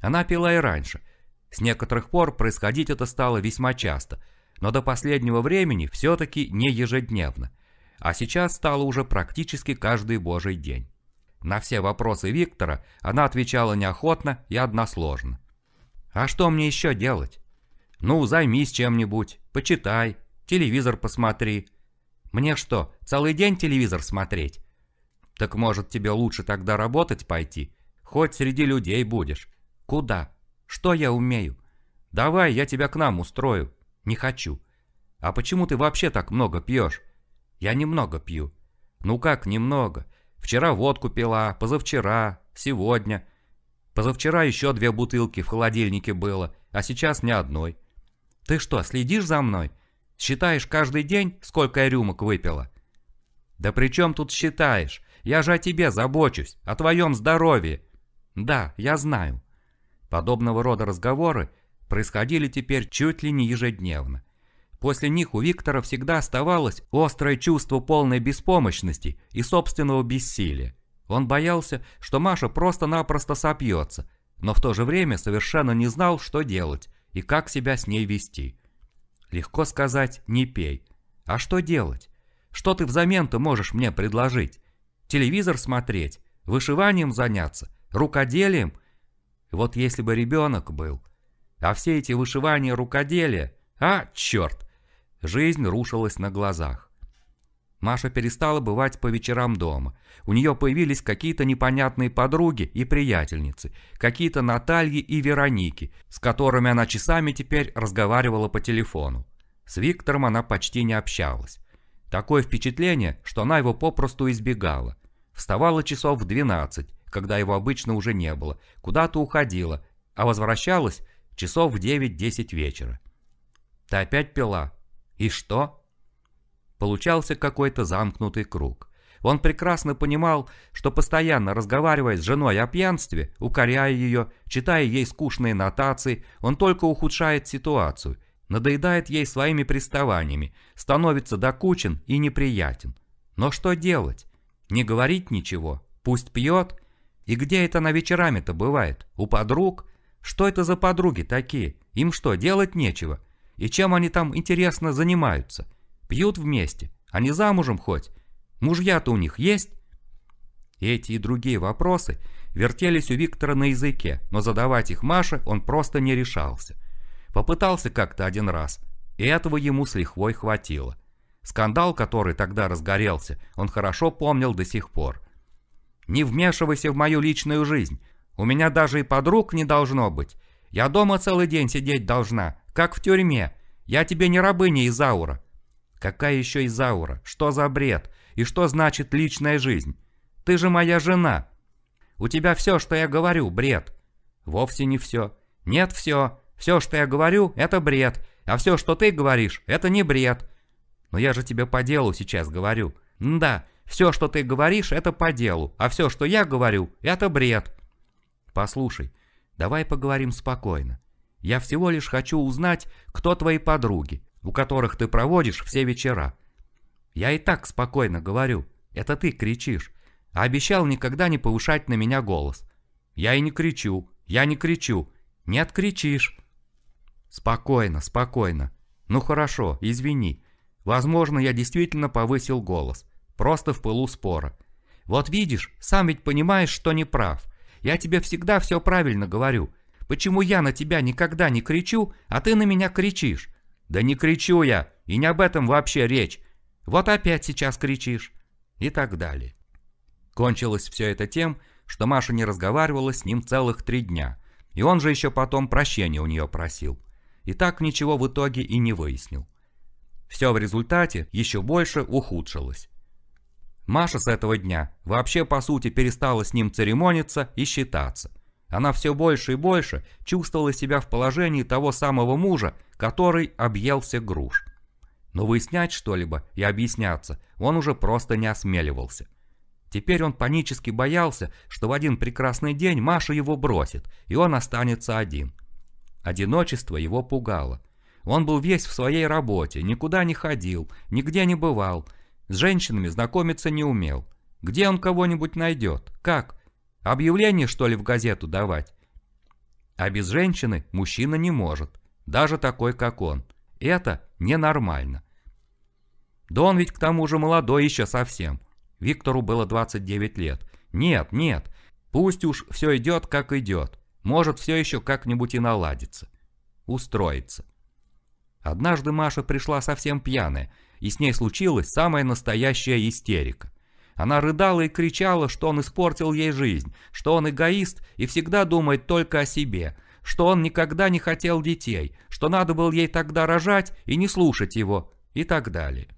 S1: Она пила и раньше – с некоторых пор происходить это стало весьма часто, но до последнего времени все-таки не ежедневно. А сейчас стало уже практически каждый божий день. На все вопросы Виктора она отвечала неохотно и односложно. «А что мне еще делать?» «Ну, займись чем-нибудь, почитай, телевизор посмотри». «Мне что, целый день телевизор смотреть?» «Так может тебе лучше тогда работать пойти? Хоть среди людей будешь». «Куда?» Что я умею? Давай, я тебя к нам устрою. Не хочу. А почему ты вообще так много пьешь? Я немного пью. Ну как немного? Вчера водку пила, позавчера, сегодня. Позавчера еще две бутылки в холодильнике было, а сейчас ни одной. Ты что, следишь за мной? Считаешь каждый день, сколько я рюмок выпила? Да при чем тут считаешь? Я же о тебе забочусь, о твоем здоровье. Да, я знаю. Подобного рода разговоры происходили теперь чуть ли не ежедневно. После них у Виктора всегда оставалось острое чувство полной беспомощности и собственного бессилия. Он боялся, что Маша просто-напросто сопьется, но в то же время совершенно не знал, что делать и как себя с ней вести. Легко сказать «не пей». А что делать? Что ты взамен ты можешь мне предложить? Телевизор смотреть? Вышиванием заняться? Рукоделием – вот если бы ребенок был. А все эти вышивания рукоделия... А, черт! Жизнь рушилась на глазах. Маша перестала бывать по вечерам дома. У нее появились какие-то непонятные подруги и приятельницы, какие-то Натальи и Вероники, с которыми она часами теперь разговаривала по телефону. С Виктором она почти не общалась. Такое впечатление, что она его попросту избегала. Вставала часов в 12 когда его обычно уже не было, куда-то уходила, а возвращалась часов в девять-десять вечера. Ты опять пила. И что? Получался какой-то замкнутый круг. Он прекрасно понимал, что постоянно разговаривая с женой о пьянстве, укоряя ее, читая ей скучные нотации, он только ухудшает ситуацию, надоедает ей своими приставаниями, становится докучен и неприятен. Но что делать? Не говорить ничего, пусть пьет и где это на вечерами-то бывает? У подруг? Что это за подруги такие? Им что, делать нечего? И чем они там, интересно, занимаются? Пьют вместе? Они замужем хоть? Мужья-то у них есть? Эти и другие вопросы вертелись у Виктора на языке, но задавать их Маше он просто не решался. Попытался как-то один раз, и этого ему с лихвой хватило. Скандал, который тогда разгорелся, он хорошо помнил до сих пор. Не вмешивайся в мою личную жизнь. У меня даже и подруг не должно быть. Я дома целый день сидеть должна, как в тюрьме. Я тебе не рабыня Изаура». «Какая еще Изаура? Что за бред? И что значит личная жизнь? Ты же моя жена. У тебя все, что я говорю, бред». «Вовсе не все». «Нет, все. Все, что я говорю, это бред. А все, что ты говоришь, это не бред». «Но я же тебе по делу сейчас говорю». «Да, все, что ты говоришь, это по делу, а все, что я говорю, это бред. Послушай, давай поговорим спокойно. Я всего лишь хочу узнать, кто твои подруги, у которых ты проводишь все вечера. Я и так спокойно говорю, это ты кричишь, а обещал никогда не повышать на меня голос. Я и не кричу, я не кричу, не откричишь. Спокойно, спокойно. Ну хорошо, извини. Возможно, я действительно повысил голос. Просто в пылу спора. «Вот видишь, сам ведь понимаешь, что не прав. Я тебе всегда все правильно говорю. Почему я на тебя никогда не кричу, а ты на меня кричишь?» «Да не кричу я, и не об этом вообще речь. Вот опять сейчас кричишь». И так далее. Кончилось все это тем, что Маша не разговаривала с ним целых три дня. И он же еще потом прощения у нее просил. И так ничего в итоге и не выяснил. Все в результате еще больше ухудшилось. Маша с этого дня вообще по сути перестала с ним церемониться и считаться. Она все больше и больше чувствовала себя в положении того самого мужа, который объелся груш. Но выяснять что-либо и объясняться он уже просто не осмеливался. Теперь он панически боялся, что в один прекрасный день Маша его бросит, и он останется один. Одиночество его пугало. Он был весь в своей работе, никуда не ходил, нигде не бывал, с женщинами знакомиться не умел. Где он кого-нибудь найдет? Как? Объявление, что ли, в газету давать? А без женщины мужчина не может, даже такой, как он. Это ненормально. Да он ведь к тому же молодой еще совсем. Виктору было 29 лет. Нет, нет, пусть уж все идет, как идет. Может, все еще как-нибудь и наладится. Устроится. Однажды Маша пришла совсем пьяная, и с ней случилась самая настоящая истерика. Она рыдала и кричала, что он испортил ей жизнь, что он эгоист и всегда думает только о себе, что он никогда не хотел детей, что надо было ей тогда рожать и не слушать его, и так далее.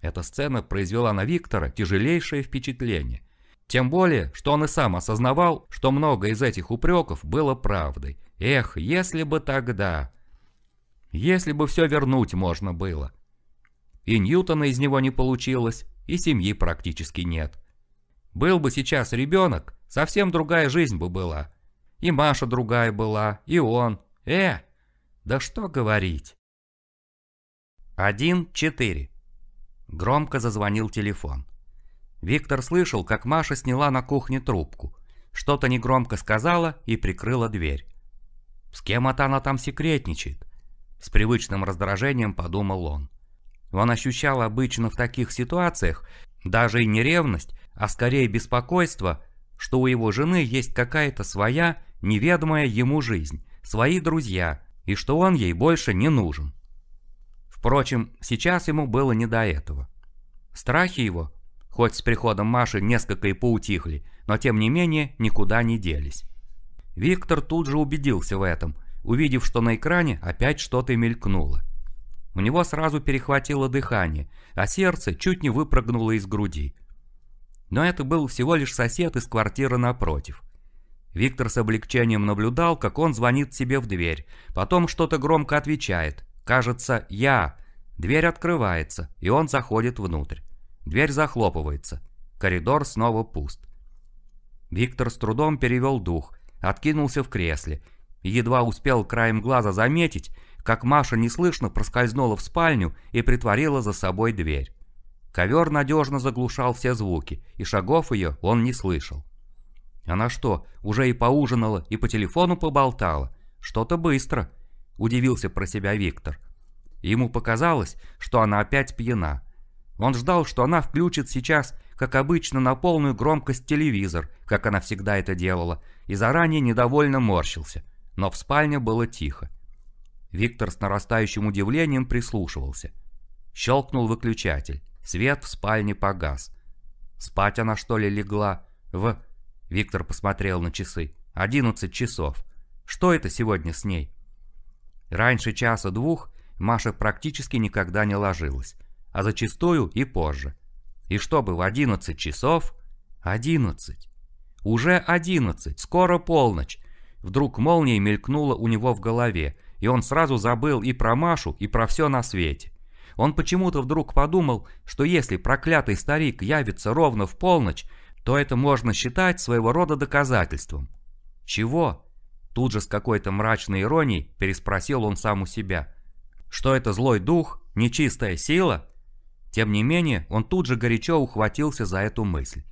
S1: Эта сцена произвела на Виктора тяжелейшее впечатление. Тем более, что он и сам осознавал, что много из этих упреков было правдой. Эх, если бы тогда... Если бы все вернуть можно было. И Ньютона из него не получилось, и семьи практически нет. Был бы сейчас ребенок, совсем другая жизнь бы была. И Маша другая была, и он. Э, да что говорить. 1.4 Громко зазвонил телефон. Виктор слышал, как Маша сняла на кухне трубку. Что-то негромко сказала и прикрыла дверь. С кем это она там секретничает? С привычным раздражением подумал он. Он ощущал обычно в таких ситуациях даже и не ревность, а скорее беспокойство, что у его жены есть какая-то своя, неведомая ему жизнь, свои друзья, и что он ей больше не нужен. Впрочем, сейчас ему было не до этого. Страхи его, хоть с приходом Маши несколько и поутихли, но тем не менее никуда не делись. Виктор тут же убедился в этом, увидев, что на экране опять что-то мелькнуло. У него сразу перехватило дыхание, а сердце чуть не выпрыгнуло из груди. Но это был всего лишь сосед из квартиры напротив. Виктор с облегчением наблюдал, как он звонит себе в дверь, потом что-то громко отвечает. «Кажется, я!» Дверь открывается, и он заходит внутрь. Дверь захлопывается. Коридор снова пуст. Виктор с трудом перевел дух, откинулся в кресле, едва успел краем глаза заметить, как Маша неслышно проскользнула в спальню и притворила за собой дверь. Ковер надежно заглушал все звуки, и шагов ее он не слышал. Она что, уже и поужинала, и по телефону поболтала? Что-то быстро, удивился про себя Виктор. Ему показалось, что она опять пьяна. Он ждал, что она включит сейчас, как обычно, на полную громкость телевизор, как она всегда это делала, и заранее недовольно морщился. Но в спальне было тихо. Виктор с нарастающим удивлением прислушивался. Щелкнул выключатель. Свет в спальне погас. Спать она что ли легла? В... Виктор посмотрел на часы. Одиннадцать часов. Что это сегодня с ней? Раньше часа-двух Маша практически никогда не ложилась. А зачастую и позже. И чтобы в одиннадцать часов... Одиннадцать. Уже одиннадцать, скоро полночь. Вдруг молнией мелькнула у него в голове, и он сразу забыл и про Машу, и про все на свете. Он почему-то вдруг подумал, что если проклятый старик явится ровно в полночь, то это можно считать своего рода доказательством. «Чего?» Тут же с какой-то мрачной иронией переспросил он сам у себя. «Что это злой дух? Нечистая сила?» Тем не менее, он тут же горячо ухватился за эту мысль.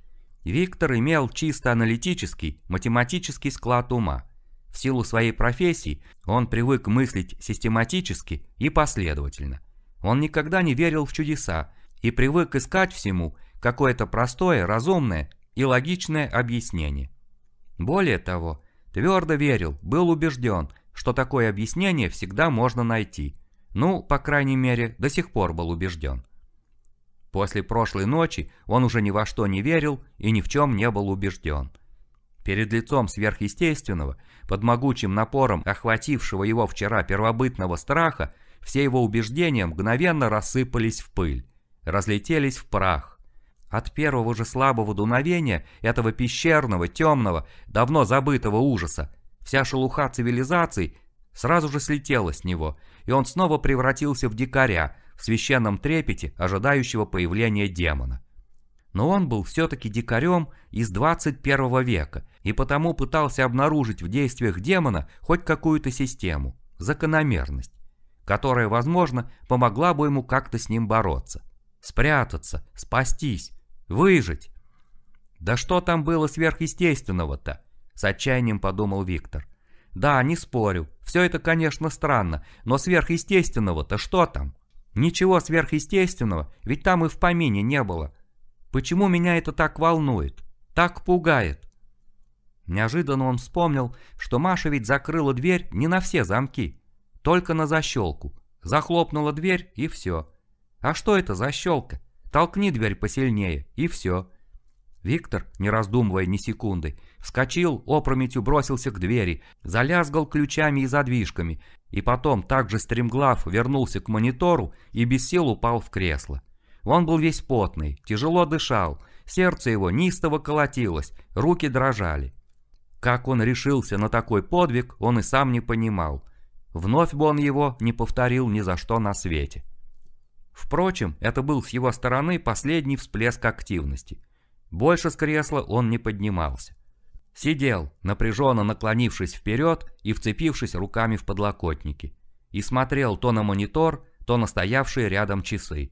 S1: Виктор имел чисто аналитический, математический склад ума. В силу своей профессии он привык мыслить систематически и последовательно. Он никогда не верил в чудеса и привык искать всему какое-то простое, разумное и логичное объяснение. Более того, твердо верил, был убежден, что такое объяснение всегда можно найти. Ну, по крайней мере, до сих пор был убежден. После прошлой ночи он уже ни во что не верил и ни в чем не был убежден. Перед лицом сверхъестественного под могучим напором охватившего его вчера первобытного страха, все его убеждения мгновенно рассыпались в пыль, разлетелись в прах. От первого же слабого дуновения этого пещерного, темного, давно забытого ужаса, вся шелуха цивилизаций сразу же слетела с него, и он снова превратился в дикаря в священном трепете, ожидающего появления демона но он был все-таки дикарем из 21 века и потому пытался обнаружить в действиях демона хоть какую-то систему, закономерность, которая, возможно, помогла бы ему как-то с ним бороться. Спрятаться, спастись, выжить. «Да что там было сверхъестественного-то?» – с отчаянием подумал Виктор. «Да, не спорю, все это, конечно, странно, но сверхъестественного-то что там? Ничего сверхъестественного, ведь там и в помине не было». Почему меня это так волнует? Так пугает?» Неожиданно он вспомнил, что Маша ведь закрыла дверь не на все замки, только на защелку. Захлопнула дверь и все. А что это защелка? Толкни дверь посильнее и все. Виктор, не раздумывая ни секунды, вскочил, опрометью бросился к двери, залязгал ключами и задвижками, и потом также стремглав вернулся к монитору и без сил упал в кресло. Он был весь потный, тяжело дышал, сердце его неистово колотилось, руки дрожали. Как он решился на такой подвиг, он и сам не понимал. Вновь бы он его не повторил ни за что на свете. Впрочем, это был с его стороны последний всплеск активности. Больше с кресла он не поднимался. Сидел, напряженно наклонившись вперед и вцепившись руками в подлокотники. И смотрел то на монитор, то на стоявшие рядом часы.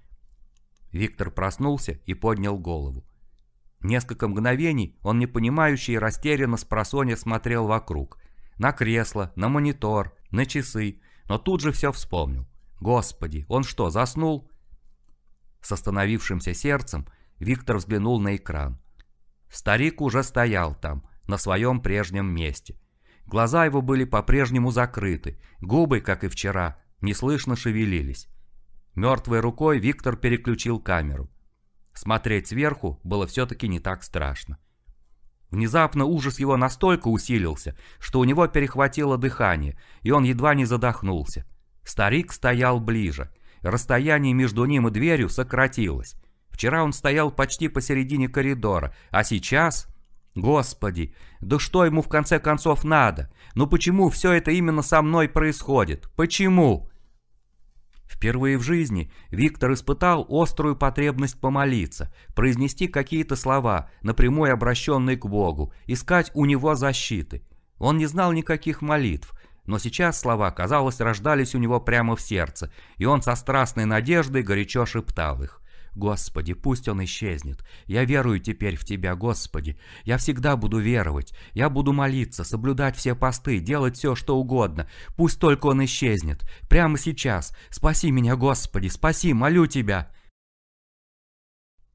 S1: Виктор проснулся и поднял голову. Несколько мгновений он непонимающе и растерянно с просонья смотрел вокруг. На кресло, на монитор, на часы, но тут же все вспомнил. Господи, он что, заснул? С остановившимся сердцем Виктор взглянул на экран. Старик уже стоял там, на своем прежнем месте. Глаза его были по-прежнему закрыты, губы, как и вчера, неслышно шевелились. Мертвой рукой Виктор переключил камеру. Смотреть сверху было все-таки не так страшно. Внезапно ужас его настолько усилился, что у него перехватило дыхание, и он едва не задохнулся. Старик стоял ближе. Расстояние между ним и дверью сократилось. Вчера он стоял почти посередине коридора, а сейчас... Господи, да что ему в конце концов надо? Ну почему все это именно со мной происходит? Почему? Впервые в жизни Виктор испытал острую потребность помолиться, произнести какие-то слова, напрямую обращенные к Богу, искать у него защиты. Он не знал никаких молитв, но сейчас слова, казалось, рождались у него прямо в сердце, и он со страстной надеждой горячо шептал их. Господи, пусть он исчезнет. Я верую теперь в Тебя, Господи. Я всегда буду веровать. Я буду молиться, соблюдать все посты, делать все, что угодно. Пусть только он исчезнет. Прямо сейчас. Спаси меня, Господи, спаси, молю Тебя.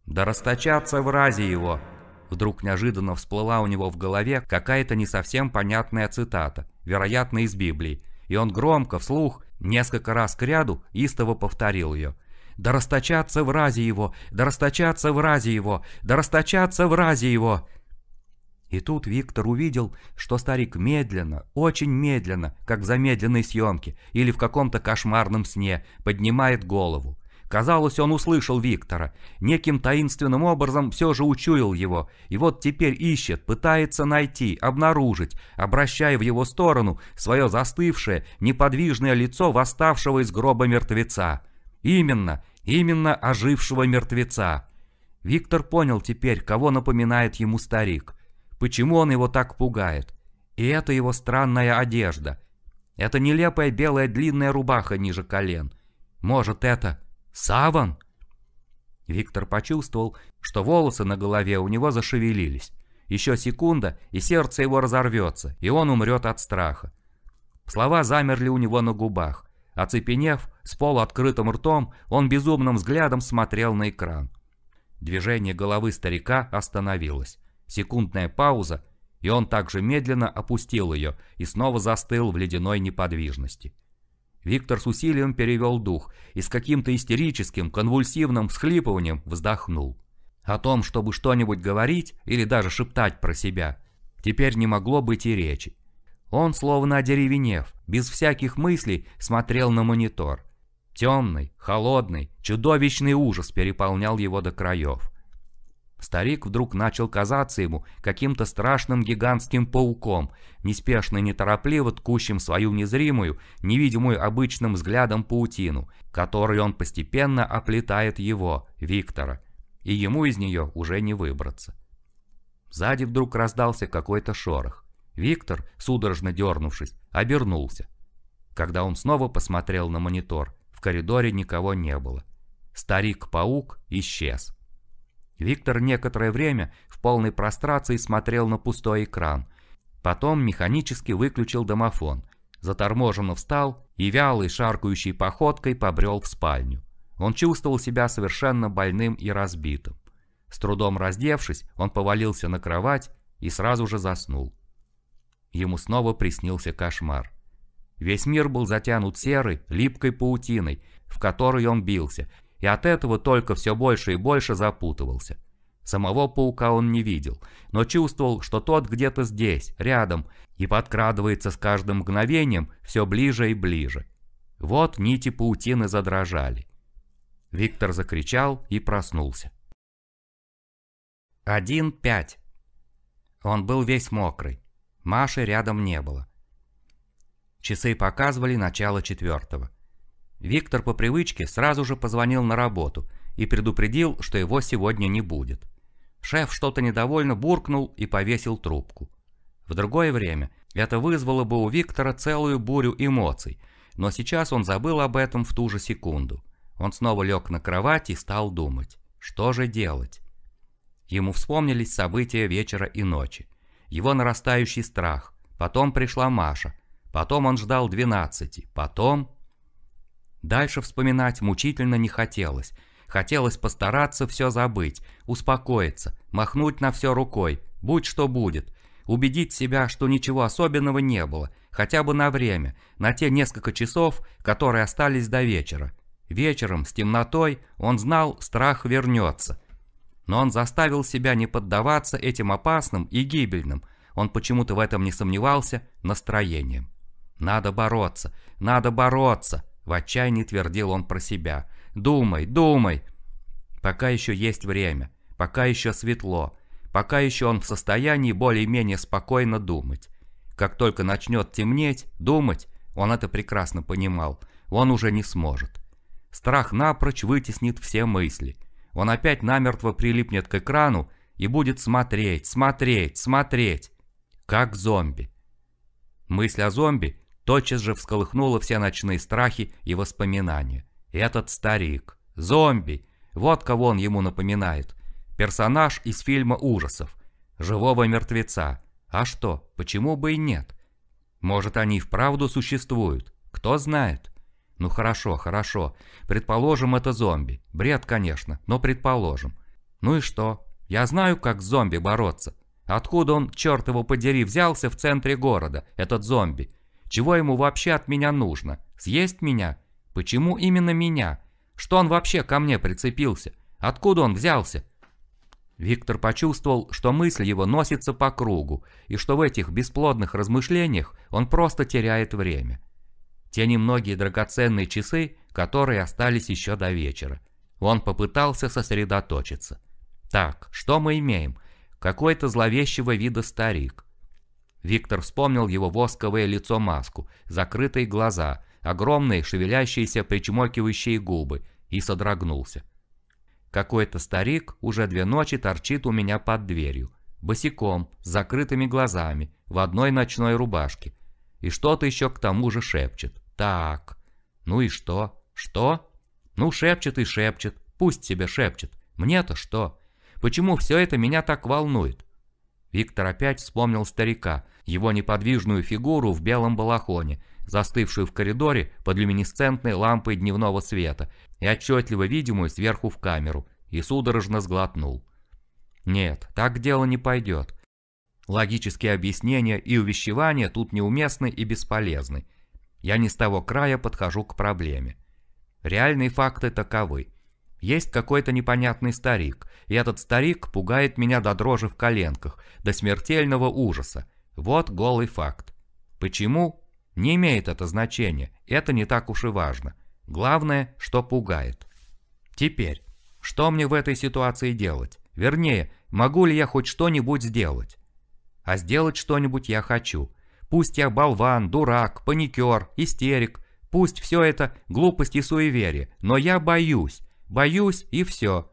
S1: Да расточаться в разе его. Вдруг неожиданно всплыла у него в голове какая-то не совсем понятная цитата, вероятно из Библии. И он громко, вслух, несколько раз к ряду истово повторил ее – да расточатся в разе его, да расточатся в разе его, да расточатся в разе его!» И тут Виктор увидел, что старик медленно, очень медленно, как в замедленной съемке или в каком-то кошмарном сне, поднимает голову. Казалось, он услышал Виктора, неким таинственным образом все же учуял его, и вот теперь ищет, пытается найти, обнаружить, обращая в его сторону свое застывшее, неподвижное лицо восставшего из гроба мертвеца. Именно, именно ожившего мертвеца. Виктор понял теперь, кого напоминает ему старик, почему он его так пугает. И это его странная одежда. Это нелепая белая длинная рубаха ниже колен. Может, это саван? Виктор почувствовал, что волосы на голове у него зашевелились. Еще секунда, и сердце его разорвется, и он умрет от страха. Слова замерли у него на губах. Оцепенев, с полуоткрытым ртом, он безумным взглядом смотрел на экран. Движение головы старика остановилось. Секундная пауза, и он также медленно опустил ее и снова застыл в ледяной неподвижности. Виктор с усилием перевел дух и с каким-то истерическим, конвульсивным всхлипыванием вздохнул. О том, чтобы что-нибудь говорить или даже шептать про себя, теперь не могло быть и речи. Он, словно одеревенев, без всяких мыслей, смотрел на монитор. Темный, холодный, чудовищный ужас переполнял его до краев. Старик вдруг начал казаться ему каким-то страшным гигантским пауком, неспешно и неторопливо ткущим свою незримую, невидимую обычным взглядом паутину, которой он постепенно оплетает его, Виктора, и ему из нее уже не выбраться. Сзади вдруг раздался какой-то шорох. Виктор, судорожно дернувшись, обернулся. Когда он снова посмотрел на монитор, в коридоре никого не было. Старик-паук исчез. Виктор некоторое время в полной прострации смотрел на пустой экран. Потом механически выключил домофон, заторможенно встал и вялой шаркающей походкой побрел в спальню. Он чувствовал себя совершенно больным и разбитым. С трудом раздевшись, он повалился на кровать и сразу же заснул. Ему снова приснился кошмар. Весь мир был затянут серой, липкой паутиной, в которой он бился, и от этого только все больше и больше запутывался. Самого паука он не видел, но чувствовал, что тот где-то здесь, рядом, и подкрадывается с каждым мгновением все ближе и ближе. Вот нити паутины задрожали. Виктор закричал и проснулся. 1-5 Он был весь мокрый. Маши рядом не было. Часы показывали начало четвертого. Виктор по привычке сразу же позвонил на работу и предупредил, что его сегодня не будет. Шеф что-то недовольно буркнул и повесил трубку. В другое время это вызвало бы у Виктора целую бурю эмоций, но сейчас он забыл об этом в ту же секунду. Он снова лег на кровать и стал думать, что же делать. Ему вспомнились события вечера и ночи его нарастающий страх. Потом пришла Маша. Потом он ждал 12. Потом... Дальше вспоминать мучительно не хотелось. Хотелось постараться все забыть, успокоиться, махнуть на все рукой, будь что будет, убедить себя, что ничего особенного не было, хотя бы на время, на те несколько часов, которые остались до вечера. Вечером, с темнотой, он знал, страх вернется – но он заставил себя не поддаваться этим опасным и гибельным, он почему-то в этом не сомневался, настроением. «Надо бороться, надо бороться!» – в отчаянии твердил он про себя. «Думай, думай!» Пока еще есть время, пока еще светло, пока еще он в состоянии более-менее спокойно думать. Как только начнет темнеть, думать, он это прекрасно понимал, он уже не сможет. Страх напрочь вытеснит все мысли – он опять намертво прилипнет к экрану и будет смотреть, смотреть, смотреть. Как зомби. Мысль о зомби тотчас же всколыхнула все ночные страхи и воспоминания. Этот старик. Зомби. Вот кого он ему напоминает. Персонаж из фильма ужасов. Живого мертвеца. А что, почему бы и нет? Может, они и вправду существуют? Кто знает? Ну хорошо, хорошо. Предположим, это зомби. Бред, конечно, но предположим. Ну и что? Я знаю, как с зомби бороться. Откуда он, черт его подери, взялся в центре города, этот зомби? Чего ему вообще от меня нужно? Съесть меня? Почему именно меня? Что он вообще ко мне прицепился? Откуда он взялся? Виктор почувствовал, что мысль его носится по кругу, и что в этих бесплодных размышлениях он просто теряет время те немногие драгоценные часы, которые остались еще до вечера. Он попытался сосредоточиться. Так, что мы имеем? Какой-то зловещего вида старик. Виктор вспомнил его восковое лицо-маску, закрытые глаза, огромные шевелящиеся причмокивающие губы и содрогнулся. Какой-то старик уже две ночи торчит у меня под дверью, босиком, с закрытыми глазами, в одной ночной рубашке, и что-то еще к тому же шепчет. Так. Ну и что? Что? Ну шепчет и шепчет. Пусть себе шепчет. Мне-то что? Почему все это меня так волнует? Виктор опять вспомнил старика, его неподвижную фигуру в белом балахоне, застывшую в коридоре под люминесцентной лампой дневного света и отчетливо видимую сверху в камеру, и судорожно сглотнул. Нет, так дело не пойдет. Логические объяснения и увещевания тут неуместны и бесполезны. Я не с того края подхожу к проблеме. Реальные факты таковы. Есть какой-то непонятный старик, и этот старик пугает меня до дрожи в коленках, до смертельного ужаса. Вот голый факт. Почему? Не имеет это значения, это не так уж и важно. Главное, что пугает. Теперь, что мне в этой ситуации делать? Вернее, могу ли я хоть что-нибудь сделать? А сделать что-нибудь я хочу. Пусть я болван, дурак, паникер, истерик, пусть все это глупость и суеверие, но я боюсь, боюсь и все.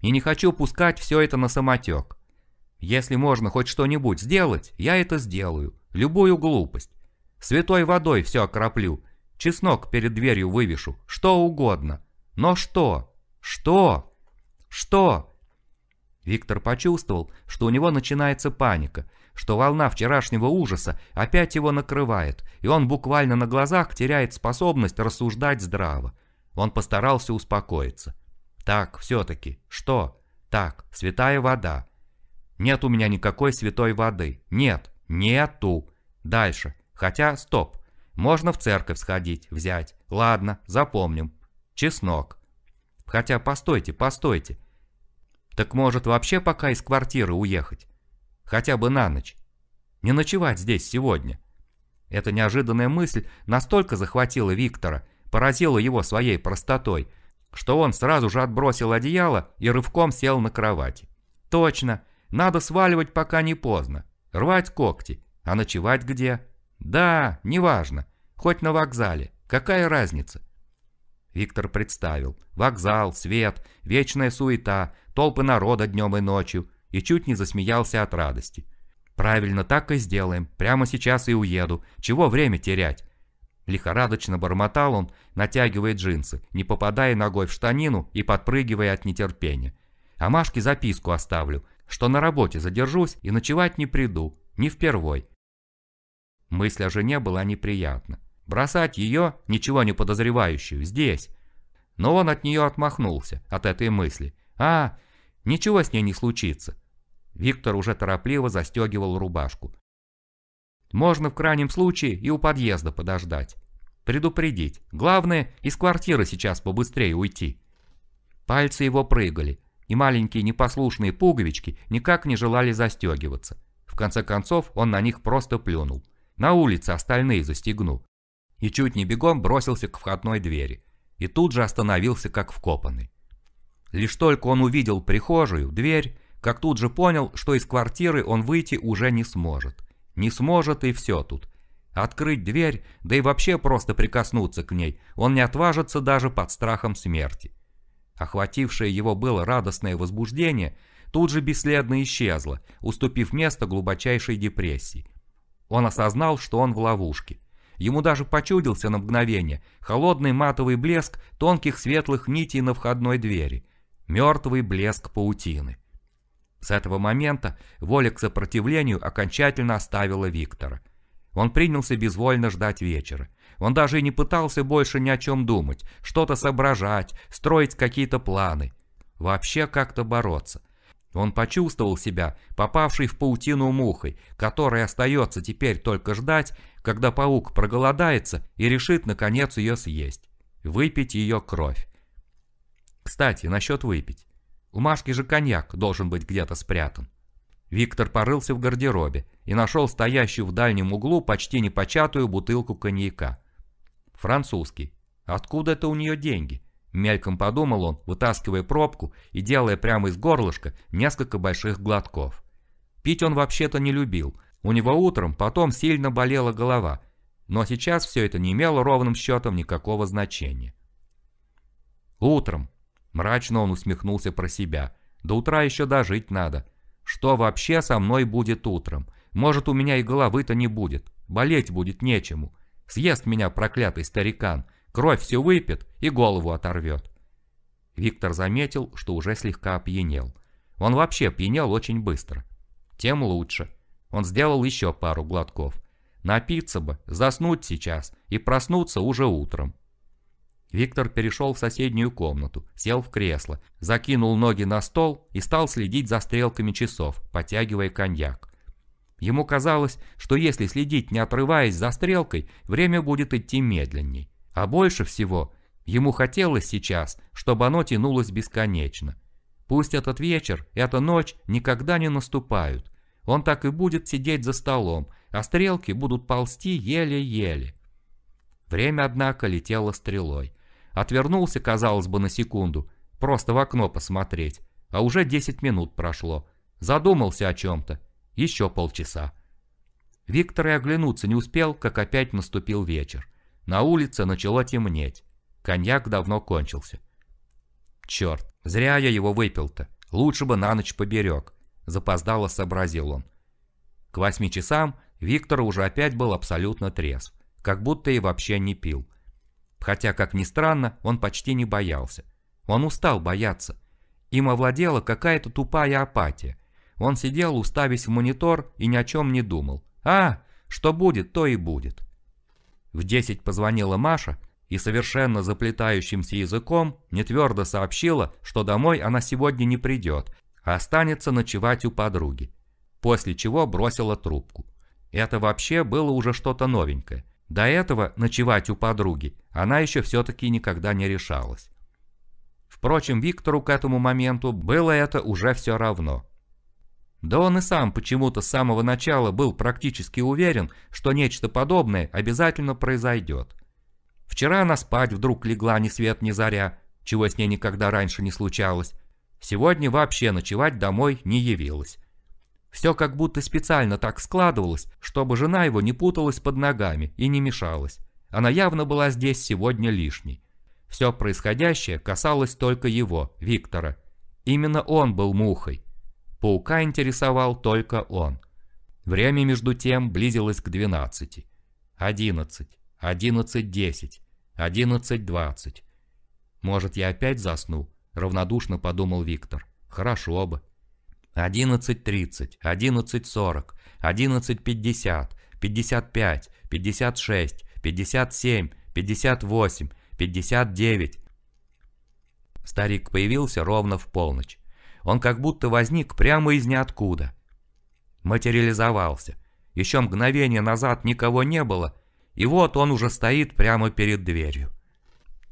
S1: И не хочу пускать все это на самотек. Если можно хоть что-нибудь сделать, я это сделаю, любую глупость. Святой водой все окроплю, чеснок перед дверью вывешу, что угодно. Но что? Что? Что? Виктор почувствовал, что у него начинается паника, что волна вчерашнего ужаса опять его накрывает, и он буквально на глазах теряет способность рассуждать здраво. Он постарался успокоиться. «Так, все-таки. Что? Так, святая вода. Нет у меня никакой святой воды. Нет. Нету. Дальше. Хотя, стоп. Можно в церковь сходить, взять. Ладно, запомним. Чеснок. Хотя, постойте, постойте. Так может вообще пока из квартиры уехать? хотя бы на ночь. Не ночевать здесь сегодня. Эта неожиданная мысль настолько захватила Виктора, поразила его своей простотой, что он сразу же отбросил одеяло и рывком сел на кровати. Точно, надо сваливать пока не поздно, рвать когти, а ночевать где? Да, неважно, хоть на вокзале, какая разница? Виктор представил. Вокзал, свет, вечная суета, толпы народа днем и ночью – и чуть не засмеялся от радости. «Правильно, так и сделаем. Прямо сейчас и уеду. Чего время терять?» Лихорадочно бормотал он, натягивая джинсы, не попадая ногой в штанину и подпрыгивая от нетерпения. «А Машке записку оставлю, что на работе задержусь и ночевать не приду, не впервой». Мысль о жене была неприятна. Бросать ее, ничего не подозревающую, здесь. Но он от нее отмахнулся, от этой мысли. «А, ничего с ней не случится. Виктор уже торопливо застегивал рубашку. «Можно в крайнем случае и у подъезда подождать. Предупредить. Главное, из квартиры сейчас побыстрее уйти». Пальцы его прыгали, и маленькие непослушные пуговички никак не желали застегиваться. В конце концов, он на них просто плюнул. На улице остальные застегнул. И чуть не бегом бросился к входной двери. И тут же остановился, как вкопанный. Лишь только он увидел прихожую, дверь, как тут же понял, что из квартиры он выйти уже не сможет. Не сможет и все тут. Открыть дверь, да и вообще просто прикоснуться к ней, он не отважится даже под страхом смерти. Охватившее его было радостное возбуждение, тут же бесследно исчезло, уступив место глубочайшей депрессии. Он осознал, что он в ловушке. Ему даже почудился на мгновение холодный матовый блеск тонких светлых нитей на входной двери, мертвый блеск паутины. С этого момента воля к сопротивлению окончательно оставила Виктора. Он принялся безвольно ждать вечера. Он даже и не пытался больше ни о чем думать, что-то соображать, строить какие-то планы. Вообще как-то бороться. Он почувствовал себя попавшей в паутину мухой, которой остается теперь только ждать, когда паук проголодается и решит наконец ее съесть. Выпить ее кровь. Кстати, насчет выпить. У Машки же коньяк должен быть где-то спрятан. Виктор порылся в гардеробе и нашел стоящую в дальнем углу почти непочатую бутылку коньяка. Французский. Откуда это у нее деньги? Мельком подумал он, вытаскивая пробку и делая прямо из горлышка несколько больших глотков. Пить он вообще-то не любил. У него утром потом сильно болела голова. Но сейчас все это не имело ровным счетом никакого значения. Утром, Мрачно он усмехнулся про себя. До утра еще дожить надо. Что вообще со мной будет утром? Может, у меня и головы-то не будет. Болеть будет нечему. Съест меня проклятый старикан. Кровь все выпьет и голову оторвет. Виктор заметил, что уже слегка опьянел. Он вообще пьянел очень быстро. Тем лучше. Он сделал еще пару глотков. Напиться бы, заснуть сейчас и проснуться уже утром. Виктор перешел в соседнюю комнату, сел в кресло, закинул ноги на стол и стал следить за стрелками часов, потягивая коньяк. Ему казалось, что если следить не отрываясь за стрелкой, время будет идти медленней. А больше всего ему хотелось сейчас, чтобы оно тянулось бесконечно. Пусть этот вечер, эта ночь никогда не наступают. Он так и будет сидеть за столом, а стрелки будут ползти еле-еле. Время, однако, летело стрелой. Отвернулся, казалось бы, на секунду, просто в окно посмотреть, а уже 10 минут прошло. Задумался о чем-то. Еще полчаса. Виктор и оглянуться не успел, как опять наступил вечер. На улице начало темнеть. Коньяк давно кончился. Черт, зря я его выпил-то. Лучше бы на ночь поберег. Запоздало сообразил он. К восьми часам Виктор уже опять был абсолютно трезв. Как будто и вообще не пил. Хотя, как ни странно, он почти не боялся. Он устал бояться. Им овладела какая-то тупая апатия. Он сидел, уставясь в монитор и ни о чем не думал. А, что будет, то и будет. В десять позвонила Маша и совершенно заплетающимся языком нетвердо сообщила, что домой она сегодня не придет, а останется ночевать у подруги. После чего бросила трубку. Это вообще было уже что-то новенькое. До этого ночевать у подруги она еще все-таки никогда не решалась. Впрочем, Виктору к этому моменту было это уже все равно. Да он и сам почему-то с самого начала был практически уверен, что нечто подобное обязательно произойдет. Вчера она спать вдруг легла ни свет ни заря, чего с ней никогда раньше не случалось. Сегодня вообще ночевать домой не явилась. Все как будто специально так складывалось, чтобы жена его не путалась под ногами и не мешалась. Она явно была здесь сегодня лишней. Все происходящее касалось только его, Виктора. Именно он был мухой. Паука интересовал только он. Время между тем близилось к 12. 11, 11.10, 11.20. «Может, я опять засну?» – равнодушно подумал Виктор. «Хорошо бы». 11.30, 11.40, 11.50, 55, 56, 57, 58, 59. Старик появился ровно в полночь. Он как будто возник прямо из ниоткуда. Материализовался. Еще мгновение назад никого не было, и вот он уже стоит прямо перед дверью.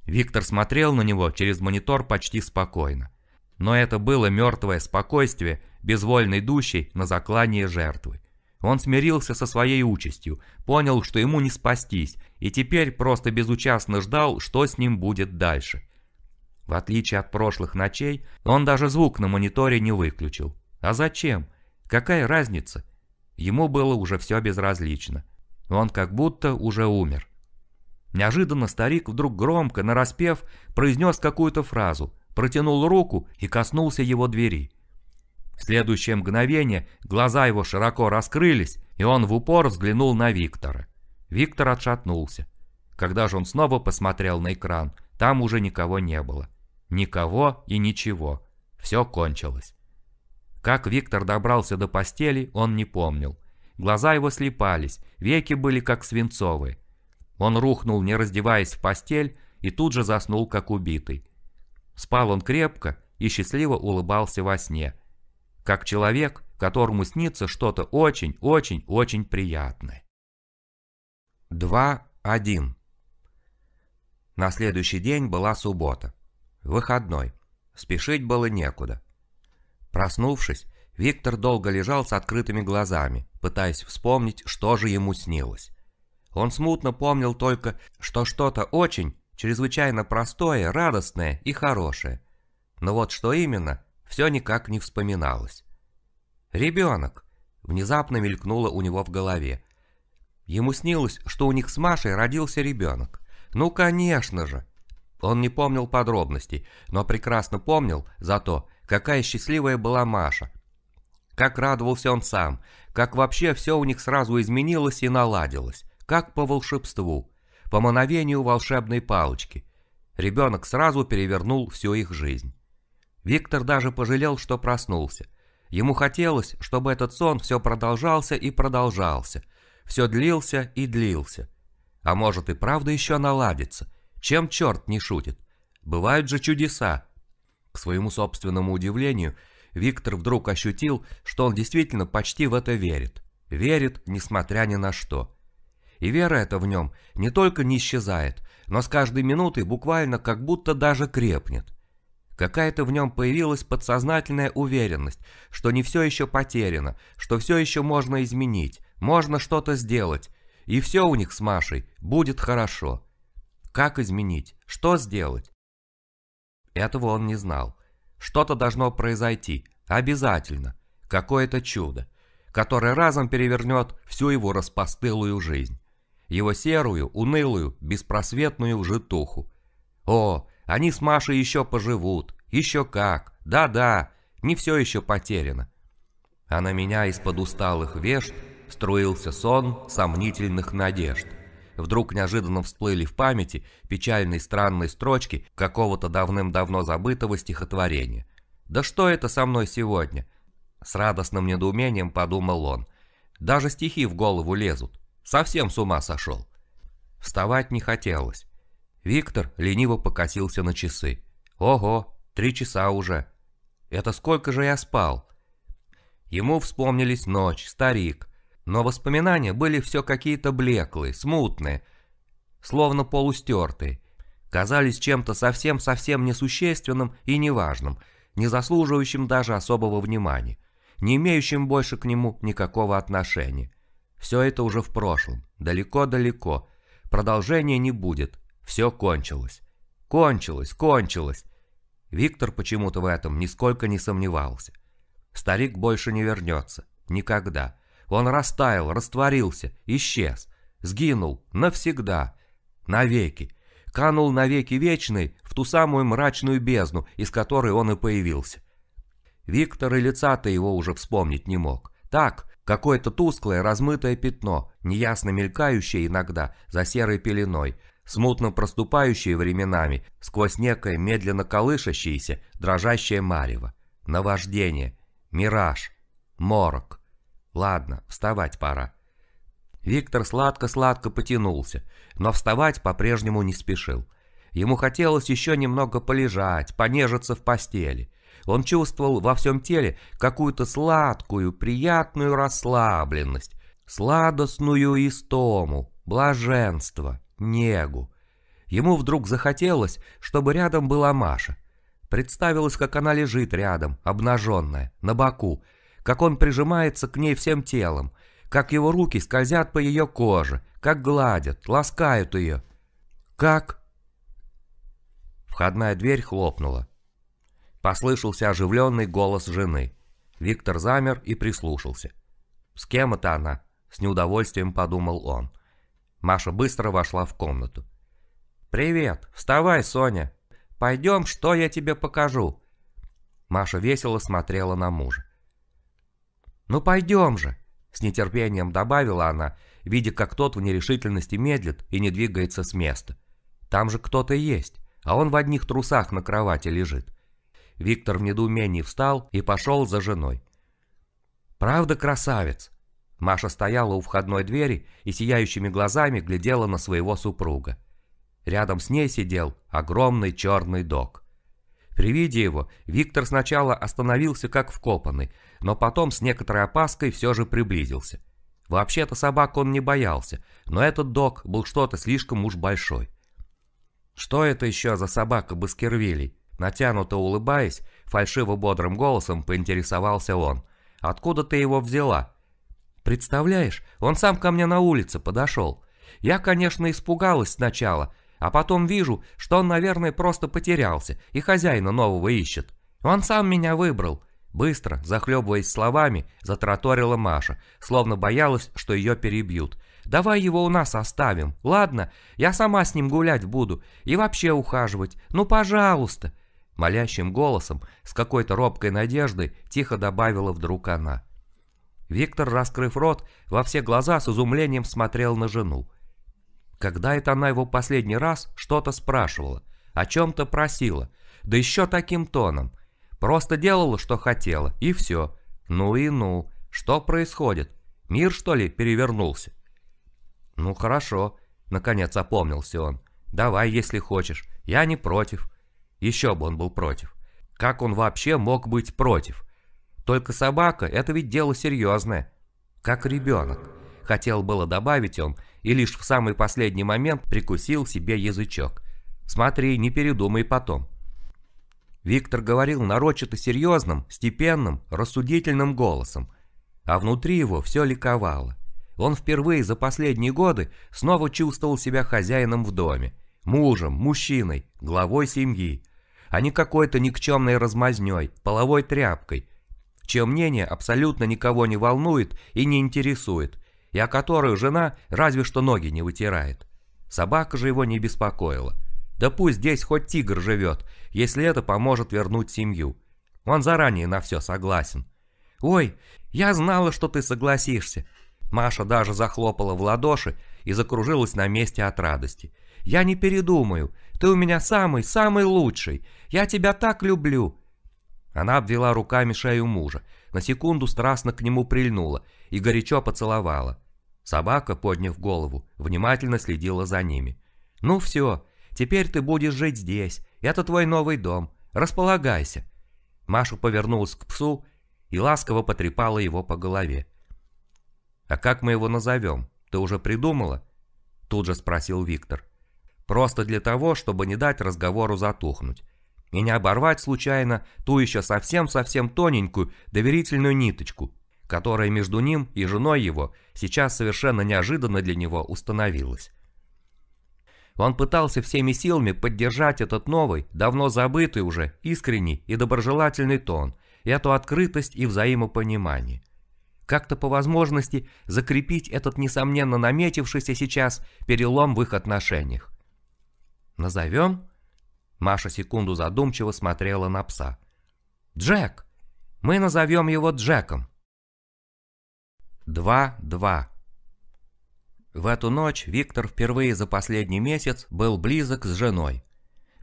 S1: Виктор смотрел на него через монитор почти спокойно. Но это было мертвое спокойствие, безвольно идущей на заклание жертвы. Он смирился со своей участью, понял, что ему не спастись, и теперь просто безучастно ждал, что с ним будет дальше. В отличие от прошлых ночей, он даже звук на мониторе не выключил. А зачем? Какая разница? Ему было уже все безразлично. Он как будто уже умер. Неожиданно старик вдруг громко, нараспев, произнес какую-то фразу, протянул руку и коснулся его двери – в следующее мгновение глаза его широко раскрылись, и он в упор взглянул на Виктора. Виктор отшатнулся. Когда же он снова посмотрел на экран, там уже никого не было. Никого и ничего. Все кончилось. Как Виктор добрался до постели, он не помнил. Глаза его слепались, веки были как свинцовые. Он рухнул, не раздеваясь в постель, и тут же заснул, как убитый. Спал он крепко и счастливо улыбался во сне – как человек, которому снится что-то очень-очень-очень приятное. 2.1 На следующий день была суббота. Выходной. Спешить было некуда. Проснувшись, Виктор долго лежал с открытыми глазами, пытаясь вспомнить, что же ему снилось. Он смутно помнил только, что что-то очень, чрезвычайно простое, радостное и хорошее. Но вот что именно, все никак не вспоминалось. «Ребенок!» – внезапно мелькнуло у него в голове. Ему снилось, что у них с Машей родился ребенок. Ну, конечно же! Он не помнил подробностей, но прекрасно помнил зато, какая счастливая была Маша. Как радовался он сам, как вообще все у них сразу изменилось и наладилось, как по волшебству, по мановению волшебной палочки. Ребенок сразу перевернул всю их жизнь. Виктор даже пожалел, что проснулся. Ему хотелось, чтобы этот сон все продолжался и продолжался. Все длился и длился. А может и правда еще наладится. Чем черт не шутит? Бывают же чудеса. К своему собственному удивлению, Виктор вдруг ощутил, что он действительно почти в это верит. Верит, несмотря ни на что. И вера эта в нем не только не исчезает, но с каждой минутой буквально как будто даже крепнет. Какая-то в нем появилась подсознательная уверенность, что не все еще потеряно, что все еще можно изменить, можно что-то сделать. И все у них с Машей будет хорошо. Как изменить? Что сделать? Этого он не знал. Что-то должно произойти. Обязательно. Какое-то чудо, которое разом перевернет всю его распостылую жизнь. Его серую, унылую, беспросветную житуху. О, они с Машей еще поживут. Еще как. Да-да, не все еще потеряно. А на меня из-под усталых вешт струился сон сомнительных надежд. Вдруг неожиданно всплыли в памяти печальные странные строчки какого-то давным-давно забытого стихотворения. «Да что это со мной сегодня?» С радостным недоумением подумал он. «Даже стихи в голову лезут. Совсем с ума сошел». Вставать не хотелось. Виктор лениво покосился на часы. «Ого, три часа уже! Это сколько же я спал?» Ему вспомнились ночь, старик, но воспоминания были все какие-то блеклые, смутные, словно полустертые, казались чем-то совсем-совсем несущественным и неважным, не заслуживающим даже особого внимания, не имеющим больше к нему никакого отношения. Все это уже в прошлом, далеко-далеко, продолжения не будет, все кончилось. Кончилось, кончилось. Виктор почему-то в этом нисколько не сомневался. Старик больше не вернется. Никогда. Он растаял, растворился, исчез. Сгинул. Навсегда. Навеки. Канул навеки вечный в ту самую мрачную бездну, из которой он и появился. Виктор и лица-то его уже вспомнить не мог. Так, какое-то тусклое, размытое пятно, неясно мелькающее иногда за серой пеленой – смутно проступающие временами, сквозь некое медленно колышащееся, дрожащее марево. Наваждение, мираж, морок. Ладно, вставать пора. Виктор сладко-сладко потянулся, но вставать по-прежнему не спешил. Ему хотелось еще немного полежать, понежиться в постели. Он чувствовал во всем теле какую-то сладкую, приятную расслабленность, сладостную истому, блаженство. Негу. Ему вдруг захотелось, чтобы рядом была Маша. Представилось, как она лежит рядом, обнаженная, на боку, как он прижимается к ней всем телом, как его руки скользят по ее коже, как гладят, ласкают ее. Как... Входная дверь хлопнула. Послышался оживленный голос жены. Виктор замер и прислушался. «С кем это она?» — с неудовольствием подумал он. Маша быстро вошла в комнату. «Привет! Вставай, Соня! Пойдем, что я тебе покажу!» Маша весело смотрела на мужа. «Ну пойдем же!» — с нетерпением добавила она, видя, как тот в нерешительности медлит и не двигается с места. «Там же кто-то есть, а он в одних трусах на кровати лежит». Виктор в недоумении встал и пошел за женой. «Правда красавец?» Маша стояла у входной двери и сияющими глазами глядела на своего супруга. Рядом с ней сидел огромный черный док. При виде его Виктор сначала остановился как вкопанный, но потом с некоторой опаской все же приблизился. Вообще-то собак он не боялся, но этот док был что-то слишком уж большой. «Что это еще за собака Баскервилей?» Натянуто улыбаясь, фальшиво-бодрым голосом поинтересовался он. «Откуда ты его взяла?» Представляешь, он сам ко мне на улице подошел. Я, конечно, испугалась сначала, а потом вижу, что он, наверное, просто потерялся и хозяина нового ищет. Он сам меня выбрал. Быстро, захлебываясь словами, затраторила Маша, словно боялась, что ее перебьют. «Давай его у нас оставим, ладно? Я сама с ним гулять буду и вообще ухаживать. Ну, пожалуйста!» Молящим голосом, с какой-то робкой надеждой, тихо добавила вдруг она. Виктор, раскрыв рот, во все глаза с изумлением смотрел на жену. Когда это она его последний раз что-то спрашивала, о чем-то просила, да еще таким тоном. Просто делала, что хотела, и все. Ну и ну, что происходит? Мир, что ли, перевернулся? Ну хорошо, наконец опомнился он. Давай, если хочешь, я не против. Еще бы он был против. Как он вообще мог быть против? Только собака — это ведь дело серьезное. Как ребенок. Хотел было добавить он, и лишь в самый последний момент прикусил себе язычок. Смотри, не передумай потом. Виктор говорил нарочито серьезным, степенным, рассудительным голосом. А внутри его все ликовало. Он впервые за последние годы снова чувствовал себя хозяином в доме, мужем, мужчиной, главой семьи, а не какой-то никчемной размазней, половой тряпкой, чье мнение абсолютно никого не волнует и не интересует, и о которую жена разве что ноги не вытирает. Собака же его не беспокоила. Да пусть здесь хоть тигр живет, если это поможет вернуть семью. Он заранее на все согласен. «Ой, я знала, что ты согласишься». Маша даже захлопала в ладоши и закружилась на месте от радости. «Я не передумаю. Ты у меня самый-самый лучший. Я тебя так люблю. Она обвела руками шею мужа, на секунду страстно к нему прильнула и горячо поцеловала. Собака, подняв голову, внимательно следила за ними. «Ну все, теперь ты будешь жить здесь, это твой новый дом, располагайся». Маша повернулась к псу и ласково потрепала его по голове. «А как мы его назовем? Ты уже придумала?» Тут же спросил Виктор. «Просто для того, чтобы не дать разговору затухнуть и не оборвать случайно ту еще совсем-совсем тоненькую доверительную ниточку, которая между ним и женой его сейчас совершенно неожиданно для него установилась. Он пытался всеми силами поддержать этот новый, давно забытый уже, искренний и доброжелательный тон, эту открытость и взаимопонимание. Как-то по возможности закрепить этот несомненно наметившийся сейчас перелом в их отношениях. «Назовем?» Маша секунду задумчиво смотрела на пса. «Джек! Мы назовем его Джеком!» Два-два. В эту ночь Виктор впервые за последний месяц был близок с женой.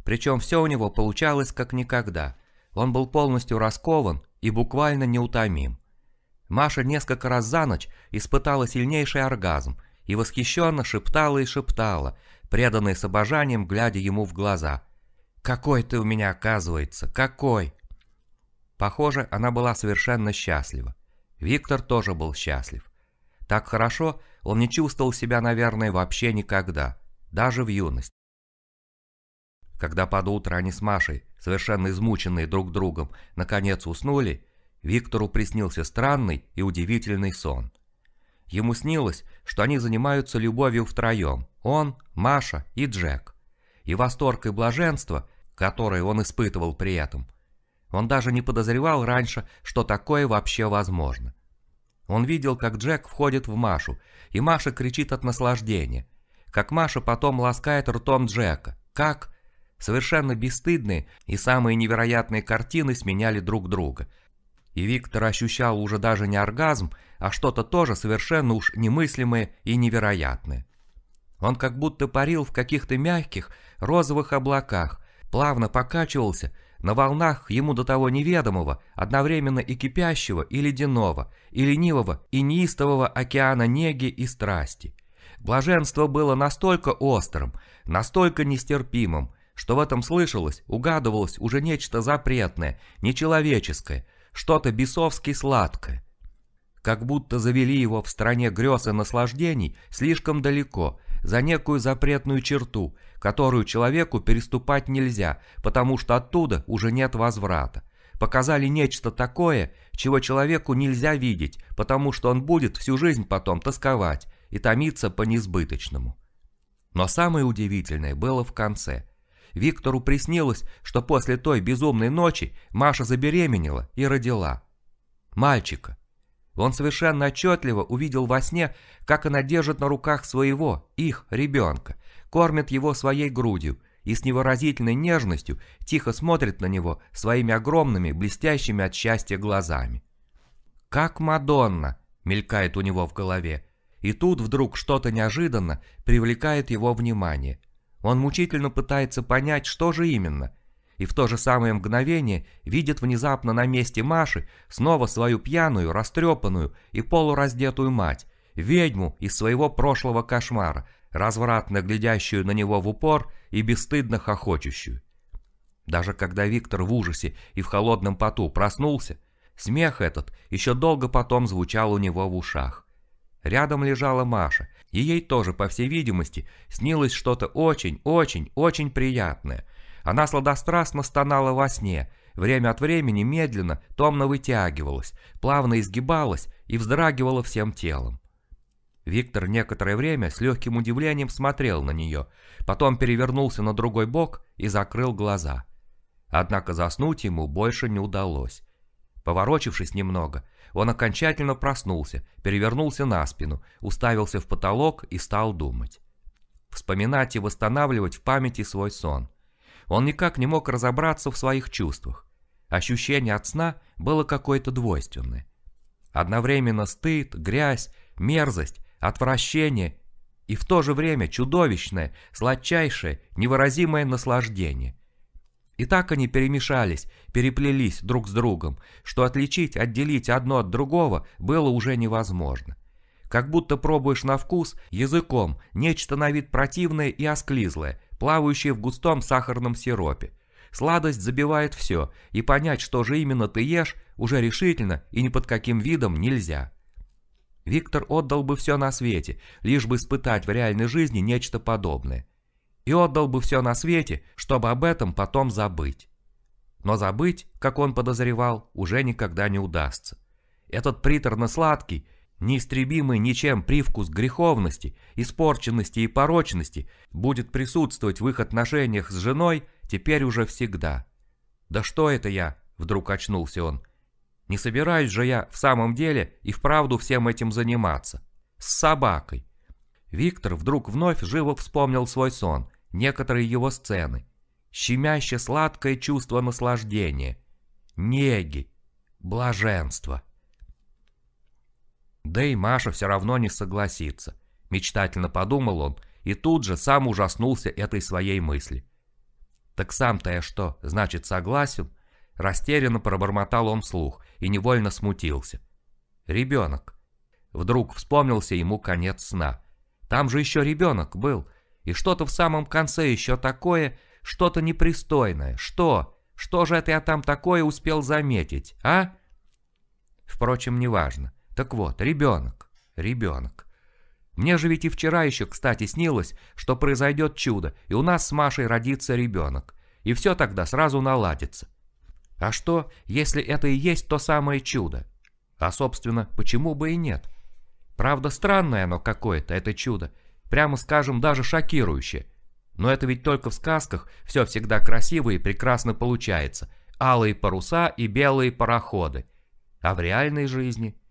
S1: Причем все у него получалось как никогда. Он был полностью раскован и буквально неутомим. Маша несколько раз за ночь испытала сильнейший оргазм и восхищенно шептала и шептала, преданная с обожанием, глядя ему в глаза. Какой ты у меня, оказывается, какой!» Похоже, она была совершенно счастлива. Виктор тоже был счастлив. Так хорошо он не чувствовал себя, наверное, вообще никогда, даже в юность. Когда под утро они с Машей, совершенно измученные друг другом, наконец уснули, Виктору приснился странный и удивительный сон. Ему снилось, что они занимаются любовью втроем – он, Маша и Джек. И восторг и блаженство – которые он испытывал при этом. Он даже не подозревал раньше, что такое вообще возможно. Он видел, как Джек входит в Машу, и Маша кричит от наслаждения. Как Маша потом ласкает ртом Джека. Как? Совершенно бесстыдные и самые невероятные картины сменяли друг друга. И Виктор ощущал уже даже не оргазм, а что-то тоже совершенно уж немыслимое и невероятное. Он как будто парил в каких-то мягких розовых облаках, плавно покачивался на волнах ему до того неведомого, одновременно и кипящего, и ледяного, и ленивого, и неистового океана неги и страсти. Блаженство было настолько острым, настолько нестерпимым, что в этом слышалось, угадывалось уже нечто запретное, нечеловеческое, что-то бесовски сладкое. Как будто завели его в стране грез и наслаждений слишком далеко, за некую запретную черту, которую человеку переступать нельзя, потому что оттуда уже нет возврата. Показали нечто такое, чего человеку нельзя видеть, потому что он будет всю жизнь потом тосковать и томиться по несбыточному. Но самое удивительное было в конце. Виктору приснилось, что после той безумной ночи Маша забеременела и родила. Мальчика. Он совершенно отчетливо увидел во сне, как она держит на руках своего, их, ребенка, кормит его своей грудью и с невыразительной нежностью тихо смотрит на него своими огромными, блестящими от счастья глазами. «Как Мадонна!» – мелькает у него в голове. И тут вдруг что-то неожиданно привлекает его внимание. Он мучительно пытается понять, что же именно – и в то же самое мгновение видит внезапно на месте Маши снова свою пьяную, растрепанную и полураздетую мать, ведьму из своего прошлого кошмара, развратно глядящую на него в упор и бесстыдно хохочущую. Даже когда Виктор в ужасе и в холодном поту проснулся, смех этот еще долго потом звучал у него в ушах. Рядом лежала Маша, и ей тоже, по всей видимости, снилось что-то очень-очень-очень приятное – она сладострастно стонала во сне, время от времени медленно, томно вытягивалась, плавно изгибалась и вздрагивала всем телом. Виктор некоторое время с легким удивлением смотрел на нее, потом перевернулся на другой бок и закрыл глаза. Однако заснуть ему больше не удалось. Поворочившись немного, он окончательно проснулся, перевернулся на спину, уставился в потолок и стал думать. Вспоминать и восстанавливать в памяти свой сон. Он никак не мог разобраться в своих чувствах. Ощущение от сна было какое-то двойственное. Одновременно стыд, грязь, мерзость, отвращение и в то же время чудовищное, сладчайшее, невыразимое наслаждение. И так они перемешались, переплелись друг с другом, что отличить, отделить одно от другого было уже невозможно. Как будто пробуешь на вкус языком нечто на вид противное и осклизлое, плавающие в густом сахарном сиропе. Сладость забивает все, и понять, что же именно ты ешь, уже решительно и ни под каким видом нельзя. Виктор отдал бы все на свете, лишь бы испытать в реальной жизни нечто подобное. И отдал бы все на свете, чтобы об этом потом забыть. Но забыть, как он подозревал, уже никогда не удастся. Этот приторно-сладкий, Неистребимый ничем привкус греховности, испорченности и порочности будет присутствовать в их отношениях с женой теперь уже всегда. «Да что это я?» – вдруг очнулся он. «Не собираюсь же я в самом деле и вправду всем этим заниматься. С собакой». Виктор вдруг вновь живо вспомнил свой сон, некоторые его сцены. Щемяще сладкое чувство наслаждения, неги, блаженство. Да и Маша все равно не согласится. Мечтательно подумал он и тут же сам ужаснулся этой своей мысли. «Так сам-то я что, значит, согласен?» Растерянно пробормотал он вслух и невольно смутился. «Ребенок». Вдруг вспомнился ему конец сна. «Там же еще ребенок был, и что-то в самом конце еще такое, что-то непристойное. Что? Что же это я там такое успел заметить, а?» Впрочем, неважно. Так вот, ребенок, ребенок. Мне же ведь и вчера еще, кстати, снилось, что произойдет чудо, и у нас с Машей родится ребенок. И все тогда сразу наладится. А что, если это и есть то самое чудо? А, собственно, почему бы и нет? Правда, странное оно какое-то, это чудо. Прямо скажем, даже шокирующее. Но это ведь только в сказках все всегда красиво и прекрасно получается. Алые паруса и белые пароходы. А в реальной жизни –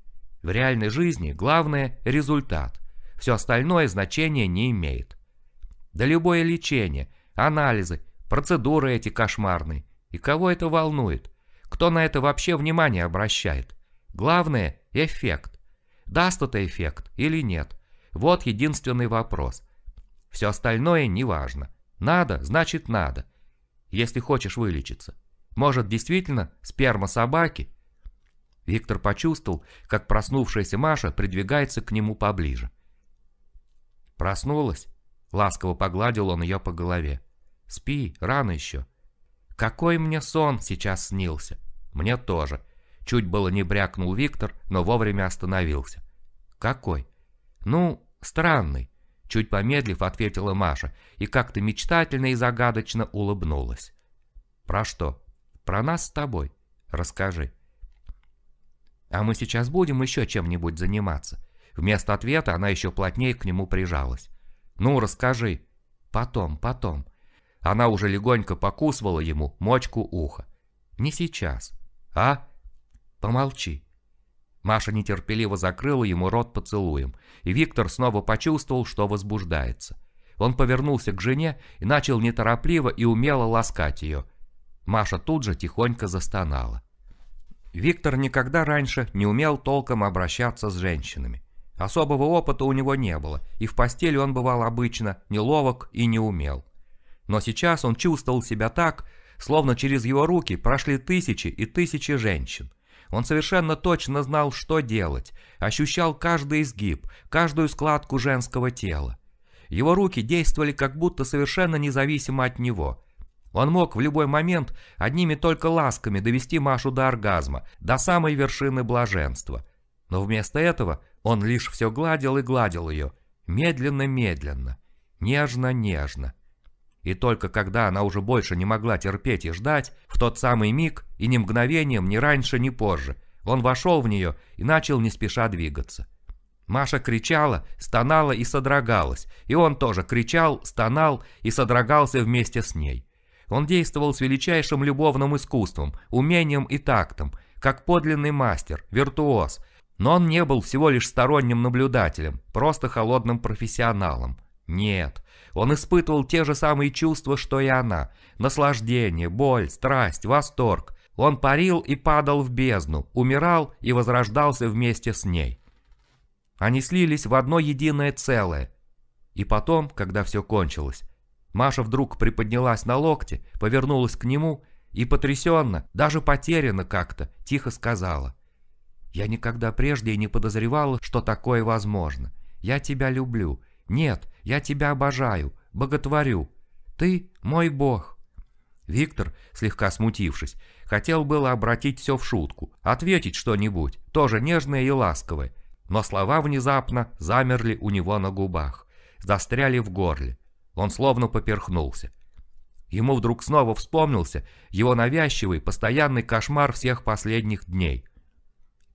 S1: в реальной жизни главное – результат. Все остальное значение не имеет. Да любое лечение, анализы, процедуры эти кошмарные. И кого это волнует? Кто на это вообще внимание обращает? Главное – эффект. Даст это эффект или нет? Вот единственный вопрос. Все остальное не важно. Надо, значит надо. Если хочешь вылечиться. Может действительно сперма собаки Виктор почувствовал, как проснувшаяся Маша придвигается к нему поближе. «Проснулась?» — ласково погладил он ее по голове. «Спи, рано еще». «Какой мне сон сейчас снился?» «Мне тоже». Чуть было не брякнул Виктор, но вовремя остановился. «Какой?» «Ну, странный», — чуть помедлив ответила Маша и как-то мечтательно и загадочно улыбнулась. «Про что?» «Про нас с тобой. Расскажи». А мы сейчас будем еще чем-нибудь заниматься. Вместо ответа она еще плотнее к нему прижалась. Ну, расскажи. Потом, потом. Она уже легонько покусывала ему мочку уха. Не сейчас. А? Помолчи. Маша нетерпеливо закрыла ему рот поцелуем, и Виктор снова почувствовал, что возбуждается. Он повернулся к жене и начал неторопливо и умело ласкать ее. Маша тут же тихонько застонала. Виктор никогда раньше не умел толком обращаться с женщинами. Особого опыта у него не было, и в постели он бывал обычно неловок и не умел. Но сейчас он чувствовал себя так, словно через его руки прошли тысячи и тысячи женщин. Он совершенно точно знал, что делать, ощущал каждый изгиб, каждую складку женского тела. Его руки действовали как будто совершенно независимо от него, он мог в любой момент одними только ласками довести Машу до оргазма, до самой вершины блаженства. Но вместо этого он лишь все гладил и гладил ее, медленно-медленно, нежно-нежно. И только когда она уже больше не могла терпеть и ждать, в тот самый миг и ни мгновением, ни раньше, ни позже, он вошел в нее и начал не спеша двигаться. Маша кричала, стонала и содрогалась, и он тоже кричал, стонал и содрогался вместе с ней. Он действовал с величайшим любовным искусством, умением и тактом, как подлинный мастер, виртуоз. Но он не был всего лишь сторонним наблюдателем, просто холодным профессионалом. Нет, он испытывал те же самые чувства, что и она. Наслаждение, боль, страсть, восторг. Он парил и падал в бездну, умирал и возрождался вместе с ней. Они слились в одно единое целое. И потом, когда все кончилось, Маша вдруг приподнялась на локте, повернулась к нему и потрясенно, даже потеряно как-то, тихо сказала. «Я никогда прежде и не подозревала, что такое возможно. Я тебя люблю. Нет, я тебя обожаю, боготворю. Ты мой бог». Виктор, слегка смутившись, хотел было обратить все в шутку, ответить что-нибудь, тоже нежное и ласковое, но слова внезапно замерли у него на губах, застряли в горле. Он словно поперхнулся. Ему вдруг снова вспомнился его навязчивый, постоянный кошмар всех последних дней.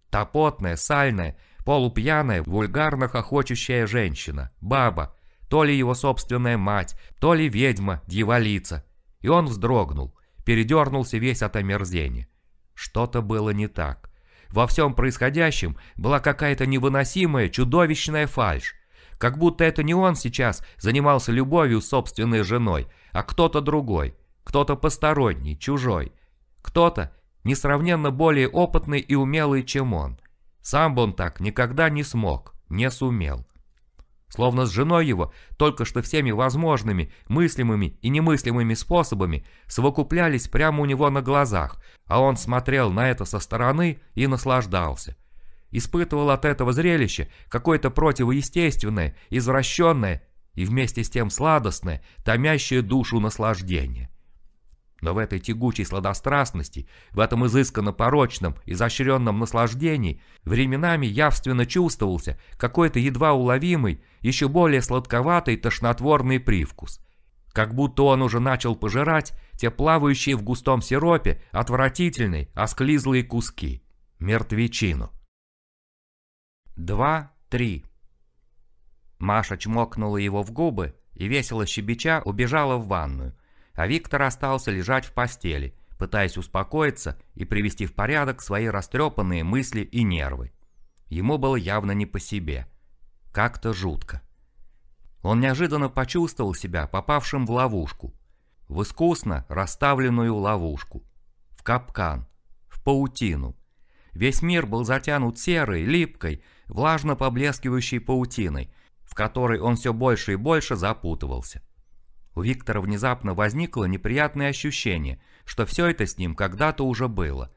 S1: топотная, сальная, полупьяная, вульгарно хохочущая женщина, баба, то ли его собственная мать, то ли ведьма, дьяволица. И он вздрогнул, передернулся весь от омерзения. Что-то было не так. Во всем происходящем была какая-то невыносимая, чудовищная фальшь. Как будто это не он сейчас занимался любовью с собственной женой, а кто-то другой, кто-то посторонний, чужой, кто-то несравненно более опытный и умелый, чем он. Сам бы он так никогда не смог, не сумел. Словно с женой его только что всеми возможными, мыслимыми и немыслимыми способами совокуплялись прямо у него на глазах, а он смотрел на это со стороны и наслаждался – испытывал от этого зрелища какое-то противоестественное, извращенное и вместе с тем сладостное, томящее душу наслаждение. Но в этой тягучей сладострастности, в этом изысканно порочном, изощренном наслаждении, временами явственно чувствовался какой-то едва уловимый, еще более сладковатый тошнотворный привкус. Как будто он уже начал пожирать те плавающие в густом сиропе отвратительные, осклизлые куски. Мертвечину. Два, три. Маша чмокнула его в губы и весело щебеча убежала в ванную, а Виктор остался лежать в постели, пытаясь успокоиться и привести в порядок свои растрепанные мысли и нервы. Ему было явно не по себе. Как-то жутко. Он неожиданно почувствовал себя попавшим в ловушку. В искусно расставленную ловушку. В капкан. В паутину. Весь мир был затянут серой, липкой, влажно поблескивающей паутиной, в которой он все больше и больше запутывался. У Виктора внезапно возникло неприятное ощущение, что все это с ним когда-то уже было.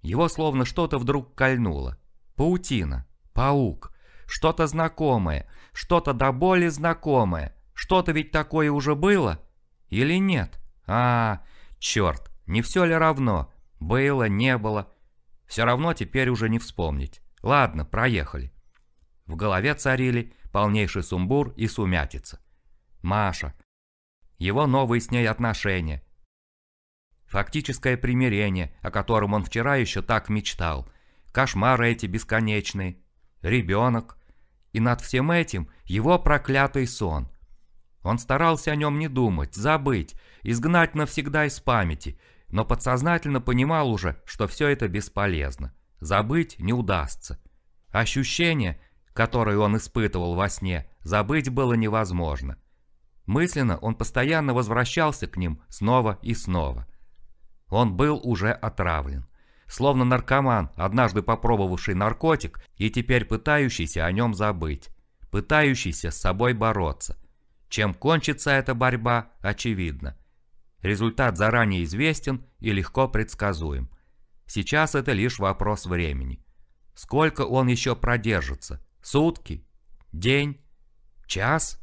S1: Его словно что-то вдруг кольнуло. Паутина, паук, что-то знакомое, что-то до боли знакомое, что-то ведь такое уже было? Или нет? А, черт, не все ли равно? Было, не было. Все равно теперь уже не вспомнить. Ладно, проехали. В голове царили полнейший сумбур и сумятица. Маша. Его новые с ней отношения. Фактическое примирение, о котором он вчера еще так мечтал. Кошмары эти бесконечные. Ребенок. И над всем этим его проклятый сон. Он старался о нем не думать, забыть, изгнать навсегда из памяти, но подсознательно понимал уже, что все это бесполезно забыть не удастся. Ощущение, которое он испытывал во сне, забыть было невозможно. Мысленно он постоянно возвращался к ним снова и снова. Он был уже отравлен. Словно наркоман, однажды попробовавший наркотик и теперь пытающийся о нем забыть. Пытающийся с собой бороться. Чем кончится эта борьба, очевидно. Результат заранее известен и легко предсказуем. Сейчас это лишь вопрос времени. Сколько он еще продержится? Сутки? День? Час?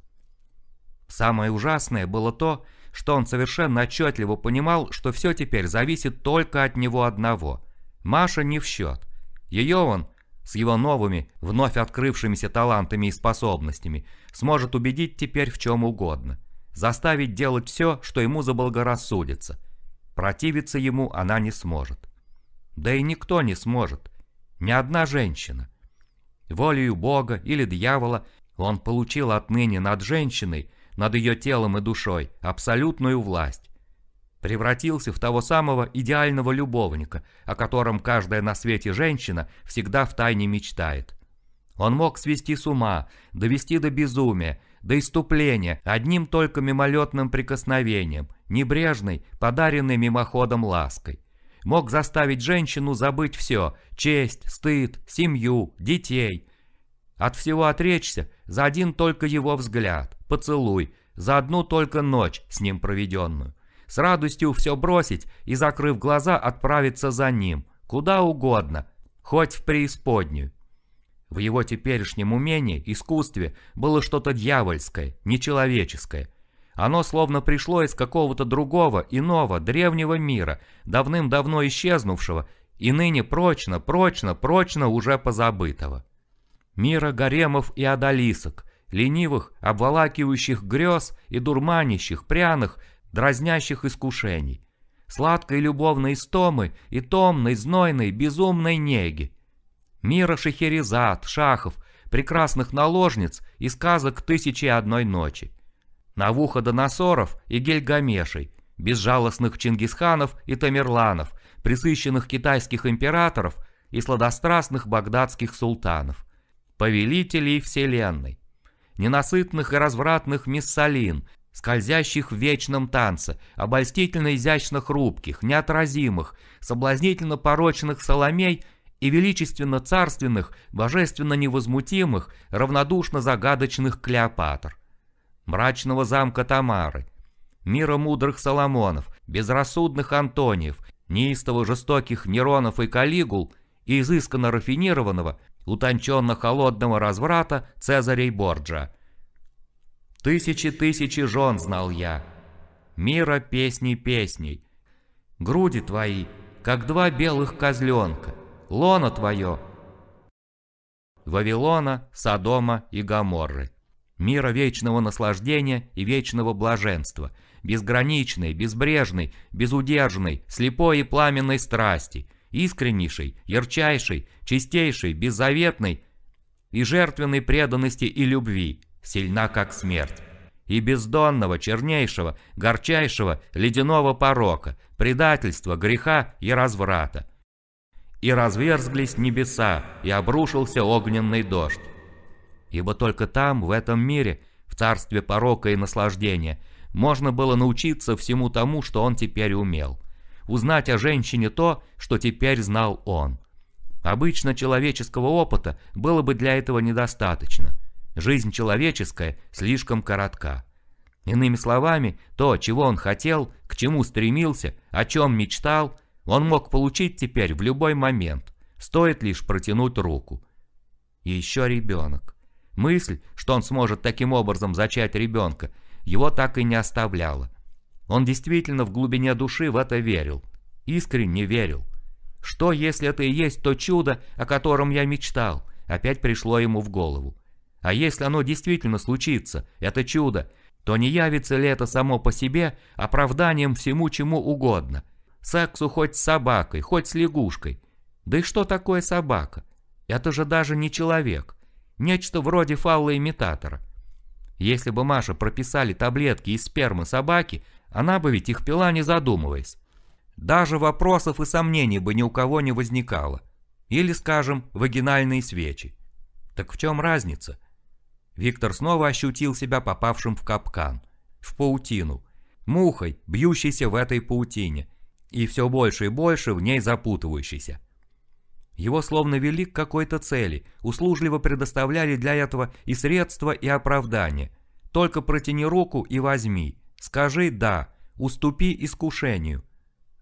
S1: Самое ужасное было то, что он совершенно отчетливо понимал, что все теперь зависит только от него одного. Маша не в счет. Ее он, с его новыми, вновь открывшимися талантами и способностями, сможет убедить теперь в чем угодно. Заставить делать все, что ему заблагорассудится. Противиться ему она не сможет. Да и никто не сможет, ни одна женщина. Волею Бога или дьявола он получил отныне над женщиной, над ее телом и душой, абсолютную власть. Превратился в того самого идеального любовника, о котором каждая на свете женщина всегда втайне мечтает. Он мог свести с ума, довести до безумия, до иступления одним только мимолетным прикосновением, небрежной, подаренной мимоходом лаской мог заставить женщину забыть все – честь, стыд, семью, детей. От всего отречься за один только его взгляд, поцелуй, за одну только ночь с ним проведенную. С радостью все бросить и, закрыв глаза, отправиться за ним, куда угодно, хоть в преисподнюю. В его теперешнем умении, искусстве, было что-то дьявольское, нечеловеческое – оно словно пришло из какого-то другого, иного, древнего мира, давным-давно исчезнувшего и ныне прочно, прочно, прочно уже позабытого. Мира гаремов и одолисок, ленивых, обволакивающих грез и дурманящих, пряных, дразнящих искушений. Сладкой любовной стомы и томной, знойной, безумной неги. Мира Шахерезад, Шахов, прекрасных наложниц и сказок «Тысячи одной ночи». Навуха Доносоров и Гельгамешей, безжалостных Чингисханов и Тамерланов, присыщенных китайских императоров и сладострастных багдадских султанов, повелителей вселенной, ненасытных и развратных миссалин, скользящих в вечном танце, обольстительно изящно хрупких, неотразимых, соблазнительно порочных соломей и величественно царственных, божественно невозмутимых, равнодушно загадочных Клеопатр мрачного замка Тамары, мира мудрых Соломонов, безрассудных Антониев, неистово жестоких Неронов и Калигул и изысканно рафинированного, утонченно-холодного разврата Цезарей Борджа. Тысячи-тысячи жен знал я, мира песней песней. Груди твои, как два белых козленка, лона твое. Вавилона, Содома и Гаморры мира вечного наслаждения и вечного блаженства, безграничной, безбрежной, безудержной, слепой и пламенной страсти, искреннейшей, ярчайшей, чистейшей, беззаветной и жертвенной преданности и любви, сильна как смерть, и бездонного, чернейшего, горчайшего, ледяного порока, предательства, греха и разврата. И разверзглись небеса, и обрушился огненный дождь ибо только там, в этом мире, в царстве порока и наслаждения, можно было научиться всему тому, что он теперь умел. Узнать о женщине то, что теперь знал он. Обычно человеческого опыта было бы для этого недостаточно. Жизнь человеческая слишком коротка. Иными словами, то, чего он хотел, к чему стремился, о чем мечтал, он мог получить теперь в любой момент, стоит лишь протянуть руку. И еще ребенок. Мысль, что он сможет таким образом зачать ребенка, его так и не оставляла. Он действительно в глубине души в это верил. Искренне верил. Что, если это и есть то чудо, о котором я мечтал? Опять пришло ему в голову. А если оно действительно случится, это чудо, то не явится ли это само по себе оправданием всему чему угодно? Сексу хоть с собакой, хоть с лягушкой. Да и что такое собака? Это же даже не человек. Нечто вроде фаллоимитатора. Если бы Маше прописали таблетки из спермы собаки, она бы ведь их пила не задумываясь. Даже вопросов и сомнений бы ни у кого не возникало. Или, скажем, вагинальные свечи. Так в чем разница? Виктор снова ощутил себя попавшим в капкан, в паутину, мухой, бьющейся в этой паутине, и все больше и больше в ней запутывающейся. Его словно вели к какой-то цели, услужливо предоставляли для этого и средства, и оправдание. Только протяни руку и возьми, скажи «да», уступи искушению.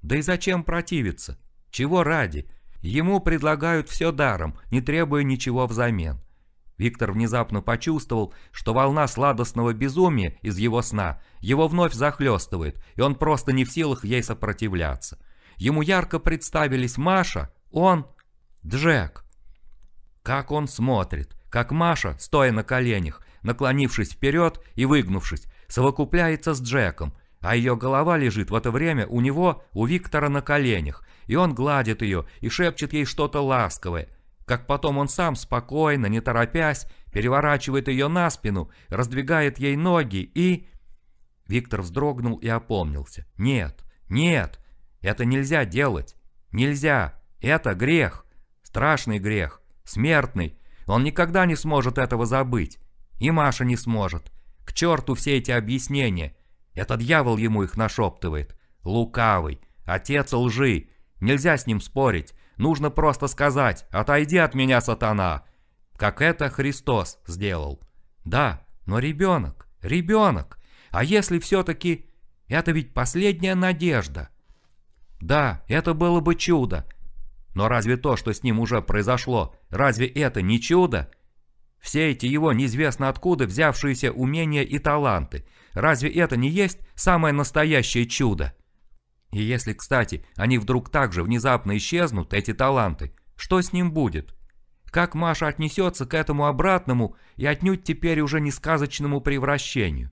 S1: Да и зачем противиться? Чего ради? Ему предлагают все даром, не требуя ничего взамен. Виктор внезапно почувствовал, что волна сладостного безумия из его сна его вновь захлестывает, и он просто не в силах ей сопротивляться. Ему ярко представились Маша, он Джек. Как он смотрит, как Маша, стоя на коленях, наклонившись вперед и выгнувшись, совокупляется с Джеком, а ее голова лежит в это время у него, у Виктора на коленях, и он гладит ее и шепчет ей что-то ласковое, как потом он сам спокойно, не торопясь, переворачивает ее на спину, раздвигает ей ноги и... Виктор вздрогнул и опомнился. «Нет, нет, это нельзя делать, нельзя, это грех». Страшный грех, смертный. Он никогда не сможет этого забыть. И Маша не сможет. К черту все эти объяснения. Это дьявол ему их нашептывает. Лукавый, отец лжи. Нельзя с ним спорить. Нужно просто сказать «Отойди от меня, сатана!» Как это Христос сделал. Да, но ребенок, ребенок. А если все-таки... Это ведь последняя надежда. Да, это было бы чудо. Но разве то, что с ним уже произошло, разве это не чудо? Все эти его неизвестно откуда взявшиеся умения и таланты, разве это не есть самое настоящее чудо? И если, кстати, они вдруг так же внезапно исчезнут, эти таланты, что с ним будет? Как Маша отнесется к этому обратному и отнюдь теперь уже не сказочному превращению?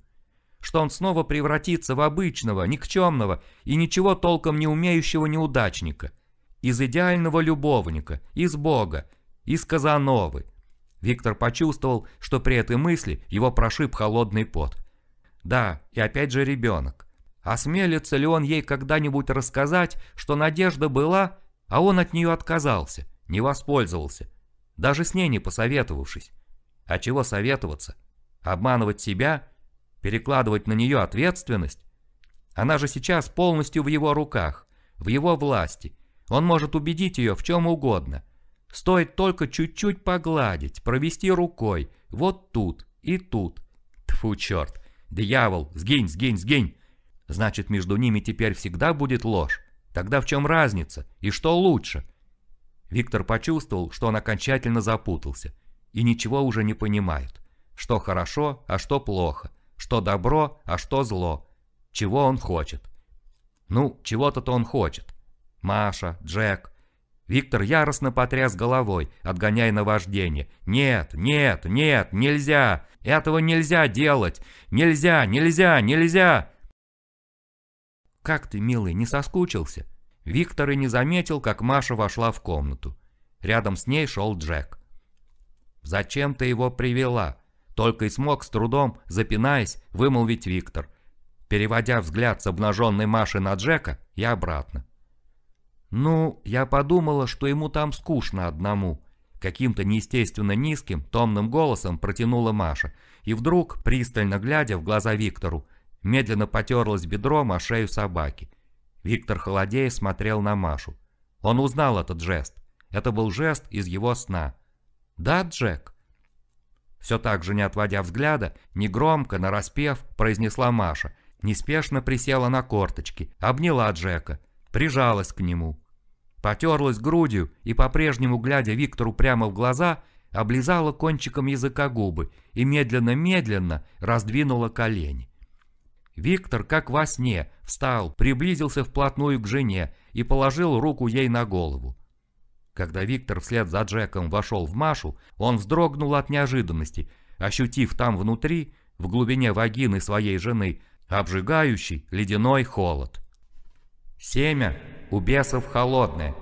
S1: Что он снова превратится в обычного, никчемного и ничего толком не умеющего неудачника – из идеального любовника, из Бога, из Казановы. Виктор почувствовал, что при этой мысли его прошиб холодный пот. Да, и опять же ребенок. Осмелится ли он ей когда-нибудь рассказать, что надежда была, а он от нее отказался, не воспользовался, даже с ней не посоветовавшись. А чего советоваться? Обманывать себя? Перекладывать на нее ответственность? Она же сейчас полностью в его руках, в его власти, он может убедить ее в чем угодно. Стоит только чуть-чуть погладить, провести рукой, вот тут и тут. Тфу, черт. Дьявол, сгинь, сгинь, сгинь. Значит, между ними теперь всегда будет ложь. Тогда в чем разница? И что лучше? Виктор почувствовал, что он окончательно запутался и ничего уже не понимает. Что хорошо, а что плохо. Что добро, а что зло. Чего он хочет. Ну, чего-то-то он хочет. Маша, Джек. Виктор яростно потряс головой, отгоняя наваждение. «Нет, нет, нет, нельзя! Этого нельзя делать! Нельзя, нельзя, нельзя!» «Как ты, милый, не соскучился?» Виктор и не заметил, как Маша вошла в комнату. Рядом с ней шел Джек. «Зачем ты его привела?» Только и смог с трудом, запинаясь, вымолвить Виктор. Переводя взгляд с обнаженной Маши на Джека и обратно. Ну, я подумала, что ему там скучно одному. Каким-то неестественно низким, томным голосом протянула Маша. И вдруг, пристально глядя в глаза Виктору, медленно потерлась бедром о шею собаки. Виктор холодея смотрел на Машу. Он узнал этот жест. Это был жест из его сна. «Да, Джек?» Все так же, не отводя взгляда, негромко, нараспев, произнесла Маша. Неспешно присела на корточки, обняла Джека – прижалась к нему. Потерлась грудью и, по-прежнему глядя Виктору прямо в глаза, облизала кончиком языка губы и медленно-медленно раздвинула колени. Виктор, как во сне, встал, приблизился вплотную к жене и положил руку ей на голову. Когда Виктор вслед за Джеком вошел в Машу, он вздрогнул от неожиданности, ощутив там внутри, в глубине вагины своей жены, обжигающий ледяной холод. «Семя у бесов холодное!»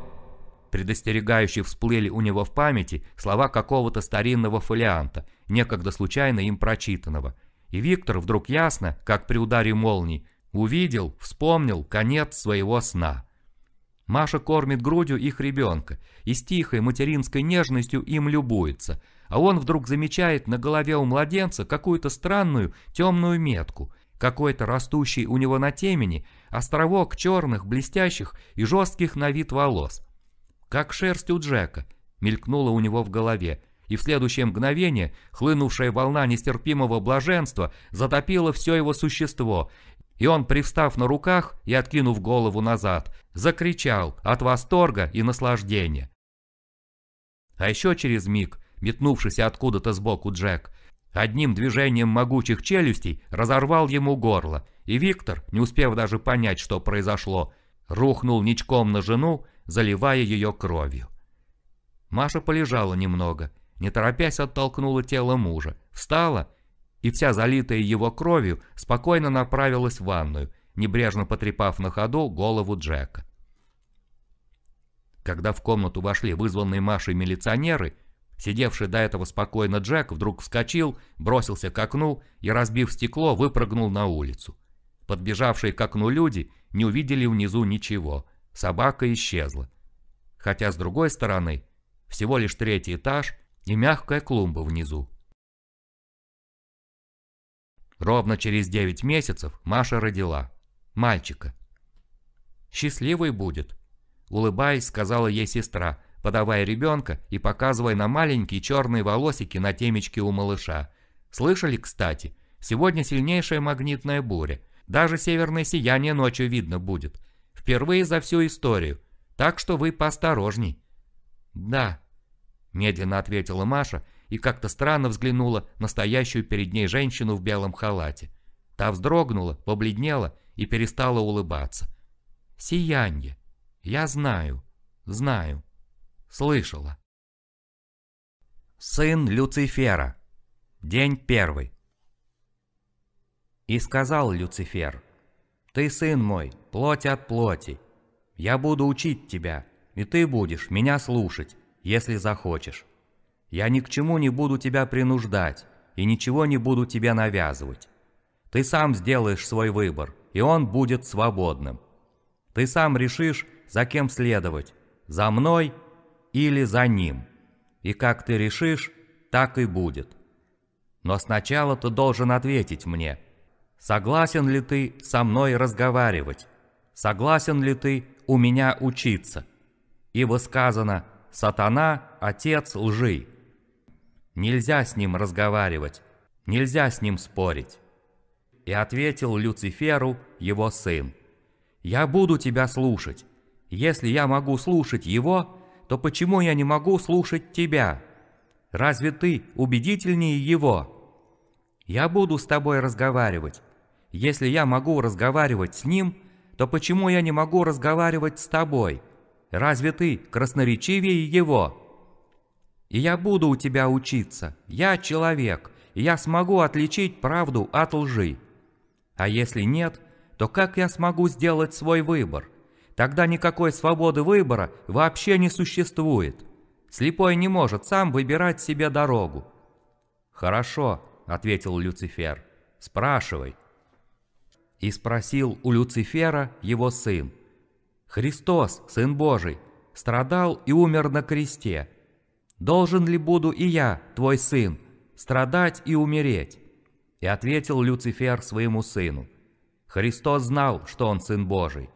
S1: Предостерегающие всплыли у него в памяти слова какого-то старинного фолианта, некогда случайно им прочитанного. И Виктор вдруг ясно, как при ударе молнии, увидел, вспомнил конец своего сна. Маша кормит грудью их ребенка и с тихой материнской нежностью им любуется, а он вдруг замечает на голове у младенца какую-то странную темную метку, какой-то растущий у него на темени островок черных, блестящих и жестких на вид волос. Как шерсть у Джека, мелькнуло у него в голове, и в следующее мгновение хлынувшая волна нестерпимого блаженства затопила все его существо, и он, привстав на руках и откинув голову назад, закричал от восторга и наслаждения. А еще через миг, метнувшись откуда-то сбоку Джек, Одним движением могучих челюстей разорвал ему горло, и Виктор, не успев даже понять, что произошло, рухнул ничком на жену, заливая ее кровью. Маша полежала немного, не торопясь оттолкнула тело мужа, встала и вся залитая его кровью спокойно направилась в ванную, небрежно потрепав на ходу голову Джека. Когда в комнату вошли вызванные Машей милиционеры, Сидевший до этого спокойно Джек вдруг вскочил, бросился к окну и, разбив стекло, выпрыгнул на улицу. Подбежавшие к окну люди не увидели внизу ничего, собака исчезла. Хотя, с другой стороны, всего лишь третий этаж и мягкая клумба внизу. Ровно через 9 месяцев Маша родила. Мальчика. «Счастливый будет», — улыбаясь, сказала ей сестра, подавая ребенка и показывая на маленькие черные волосики на темечке у малыша. Слышали, кстати, сегодня сильнейшая магнитная буря. Даже северное сияние ночью видно будет. Впервые за всю историю. Так что вы поосторожней. Да, медленно ответила Маша и как-то странно взглянула на стоящую перед ней женщину в белом халате. Та вздрогнула, побледнела и перестала улыбаться. Сияние, Я знаю. Знаю». Слышала. Сын Люцифера. День первый. И сказал Люцифер, «Ты сын мой, плоть от плоти. Я буду учить тебя, и ты будешь меня слушать, если захочешь. Я ни к чему не буду тебя принуждать, и ничего не буду тебе навязывать. Ты сам сделаешь свой выбор, и он будет свободным. Ты сам решишь, за кем следовать, за мной или за ним. И как ты решишь, так и будет. Но сначала ты должен ответить мне, согласен ли ты со мной разговаривать, согласен ли ты у меня учиться. Ибо сказано «Сатана – отец лжи». Нельзя с ним разговаривать, нельзя с ним спорить. И ответил Люциферу его сын, «Я буду тебя слушать. Если я могу слушать его, то почему я не могу слушать тебя? Разве ты убедительнее его? Я буду с тобой разговаривать. Если я могу разговаривать с ним, то почему я не могу разговаривать с тобой? Разве ты красноречивее его? И я буду у тебя учиться. Я человек, и я смогу отличить правду от лжи. А если нет, то как я смогу сделать свой выбор? Тогда никакой свободы выбора вообще не существует. Слепой не может сам выбирать себе дорогу. «Хорошо», — ответил Люцифер, — «спрашивай». И спросил у Люцифера его сын. «Христос, Сын Божий, страдал и умер на кресте. Должен ли буду и я, твой сын, страдать и умереть?» И ответил Люцифер своему сыну. Христос знал, что он Сын Божий,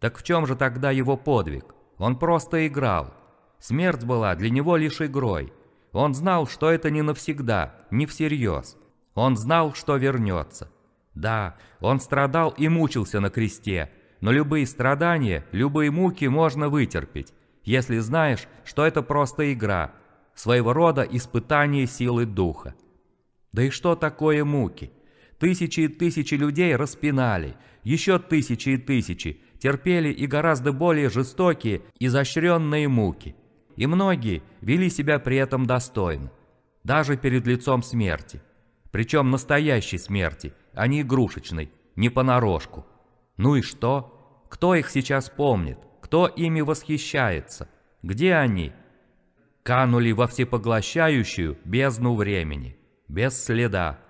S1: так в чем же тогда его подвиг? Он просто играл. Смерть была для него лишь игрой. Он знал, что это не навсегда, не всерьез. Он знал, что вернется. Да, он страдал и мучился на кресте, но любые страдания, любые муки можно вытерпеть, если знаешь, что это просто игра, своего рода испытание силы духа. Да и что такое муки? Тысячи и тысячи людей распинали, еще тысячи и тысячи, терпели и гораздо более жестокие, изощренные муки. И многие вели себя при этом достойно, даже перед лицом смерти. Причем настоящей смерти, а не игрушечной, не понарошку. Ну и что? Кто их сейчас помнит? Кто ими восхищается? Где они? Канули во всепоглощающую бездну времени, без следа.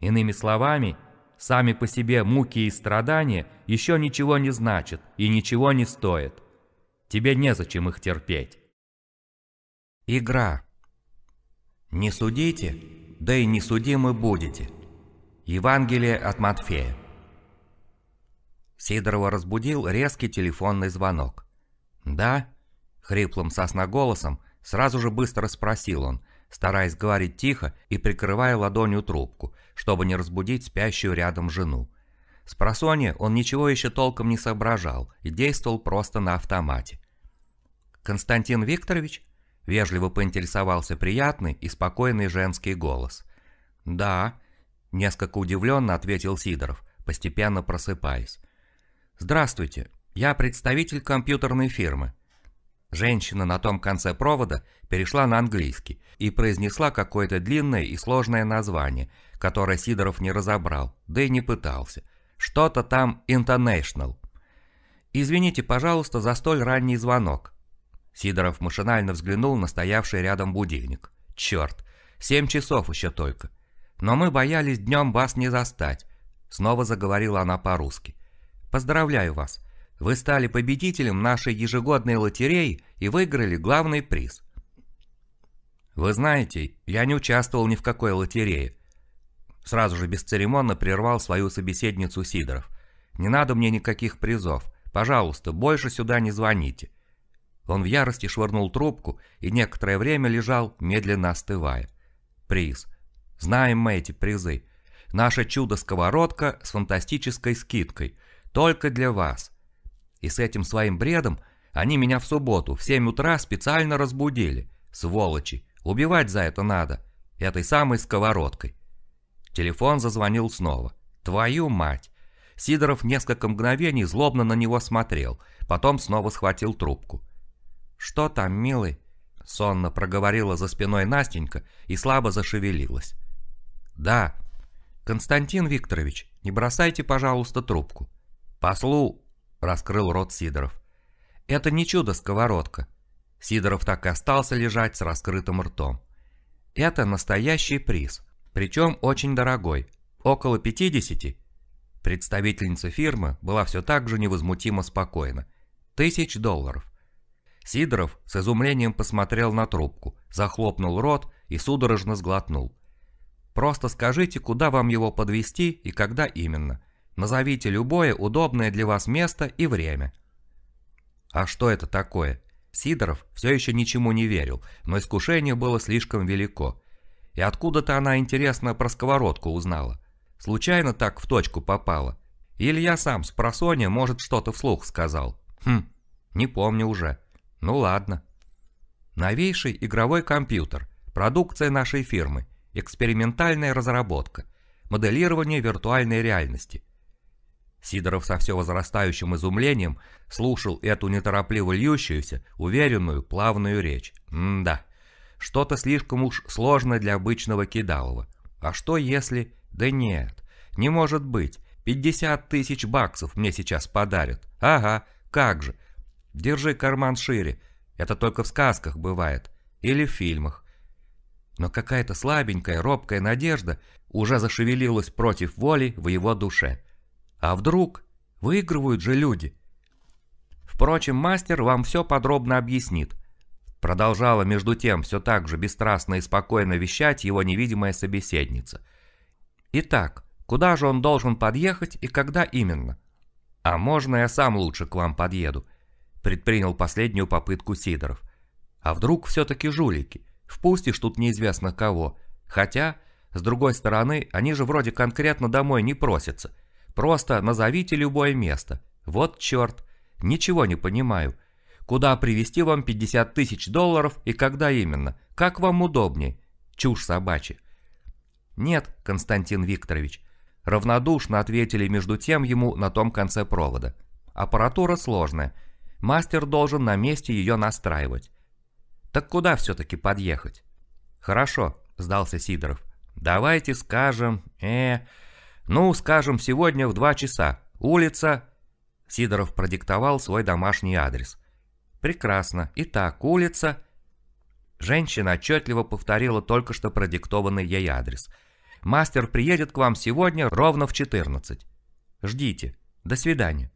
S1: Иными словами, Сами по себе муки и страдания еще ничего не значат и ничего не стоят. Тебе незачем их терпеть. Игра. Не судите, да и не судимы будете. Евангелие от Матфея. Сидорова разбудил резкий телефонный звонок. «Да?» — хриплым сосноголосом сразу же быстро спросил он, стараясь говорить тихо и прикрывая ладонью трубку, чтобы не разбудить спящую рядом жену. С просони он ничего еще толком не соображал и действовал просто на автомате. «Константин Викторович?» – вежливо поинтересовался приятный и спокойный женский голос. «Да», – несколько удивленно ответил Сидоров, постепенно просыпаясь. «Здравствуйте, я представитель компьютерной фирмы». Женщина на том конце провода перешла на английский и произнесла какое-то длинное и сложное название – которое Сидоров не разобрал, да и не пытался. Что-то там «International». «Извините, пожалуйста, за столь ранний звонок». Сидоров машинально взглянул на стоявший рядом будильник. «Черт, семь часов еще только. Но мы боялись днем вас не застать». Снова заговорила она по-русски. «Поздравляю вас. Вы стали победителем нашей ежегодной лотереи и выиграли главный приз». «Вы знаете, я не участвовал ни в какой лотерее», Сразу же бесцеремонно прервал свою собеседницу Сидоров. «Не надо мне никаких призов. Пожалуйста, больше сюда не звоните». Он в ярости швырнул трубку и некоторое время лежал, медленно остывая. Приз. Знаем мы эти призы. Наше чудо-сковородка с фантастической скидкой. Только для вас. И с этим своим бредом они меня в субботу в 7 утра специально разбудили. Сволочи. Убивать за это надо. Этой самой сковородкой. Телефон зазвонил снова. «Твою мать!» Сидоров несколько мгновений злобно на него смотрел, потом снова схватил трубку. «Что там, милый?» Сонно проговорила за спиной Настенька и слабо зашевелилась. «Да. Константин Викторович, не бросайте, пожалуйста, трубку». «Послу!» — раскрыл рот Сидоров. «Это не чудо-сковородка». Сидоров так и остался лежать с раскрытым ртом. «Это настоящий приз». Причем очень дорогой, около 50. Представительница фирмы была все так же невозмутимо спокойна. Тысяч долларов. Сидоров с изумлением посмотрел на трубку, захлопнул рот и судорожно сглотнул. «Просто скажите, куда вам его подвести и когда именно. Назовите любое удобное для вас место и время». «А что это такое?» Сидоров все еще ничему не верил, но искушение было слишком велико. И откуда-то она, интересно, про сковородку узнала. Случайно так в точку попала. Или я сам с просони, может, что-то вслух сказал. Хм, не помню уже. Ну ладно. Новейший игровой компьютер. Продукция нашей фирмы. Экспериментальная разработка. Моделирование виртуальной реальности. Сидоров со все возрастающим изумлением слушал эту неторопливо льющуюся, уверенную, плавную речь. М-да. Что-то слишком уж сложно для обычного кидалова. А что если... Да нет, не может быть. 50 тысяч баксов мне сейчас подарят. Ага, как же. Держи карман шире. Это только в сказках бывает. Или в фильмах. Но какая-то слабенькая, робкая надежда уже зашевелилась против воли в его душе. А вдруг? Выигрывают же люди. Впрочем, мастер вам все подробно объяснит. Продолжала между тем все так же бесстрастно и спокойно вещать его невидимая собеседница. «Итак, куда же он должен подъехать и когда именно?» «А можно я сам лучше к вам подъеду?» Предпринял последнюю попытку Сидоров. «А вдруг все-таки жулики? Впустишь тут неизвестно кого. Хотя, с другой стороны, они же вроде конкретно домой не просятся. Просто назовите любое место. Вот черт, ничего не понимаю» куда привезти вам 50 тысяч долларов и когда именно, как вам удобнее? Чушь собачья. Нет, Константин Викторович. Равнодушно ответили между тем ему на том конце провода. Аппаратура сложная. Мастер должен на месте ее настраивать. Так куда все-таки подъехать? Хорошо, сдался Сидоров. Давайте скажем, э, ну, скажем, сегодня в два часа. Улица... Сидоров продиктовал свой домашний адрес. Прекрасно. Итак, улица... Женщина отчетливо повторила только что продиктованный ей адрес. «Мастер приедет к вам сегодня ровно в 14. Ждите. До свидания».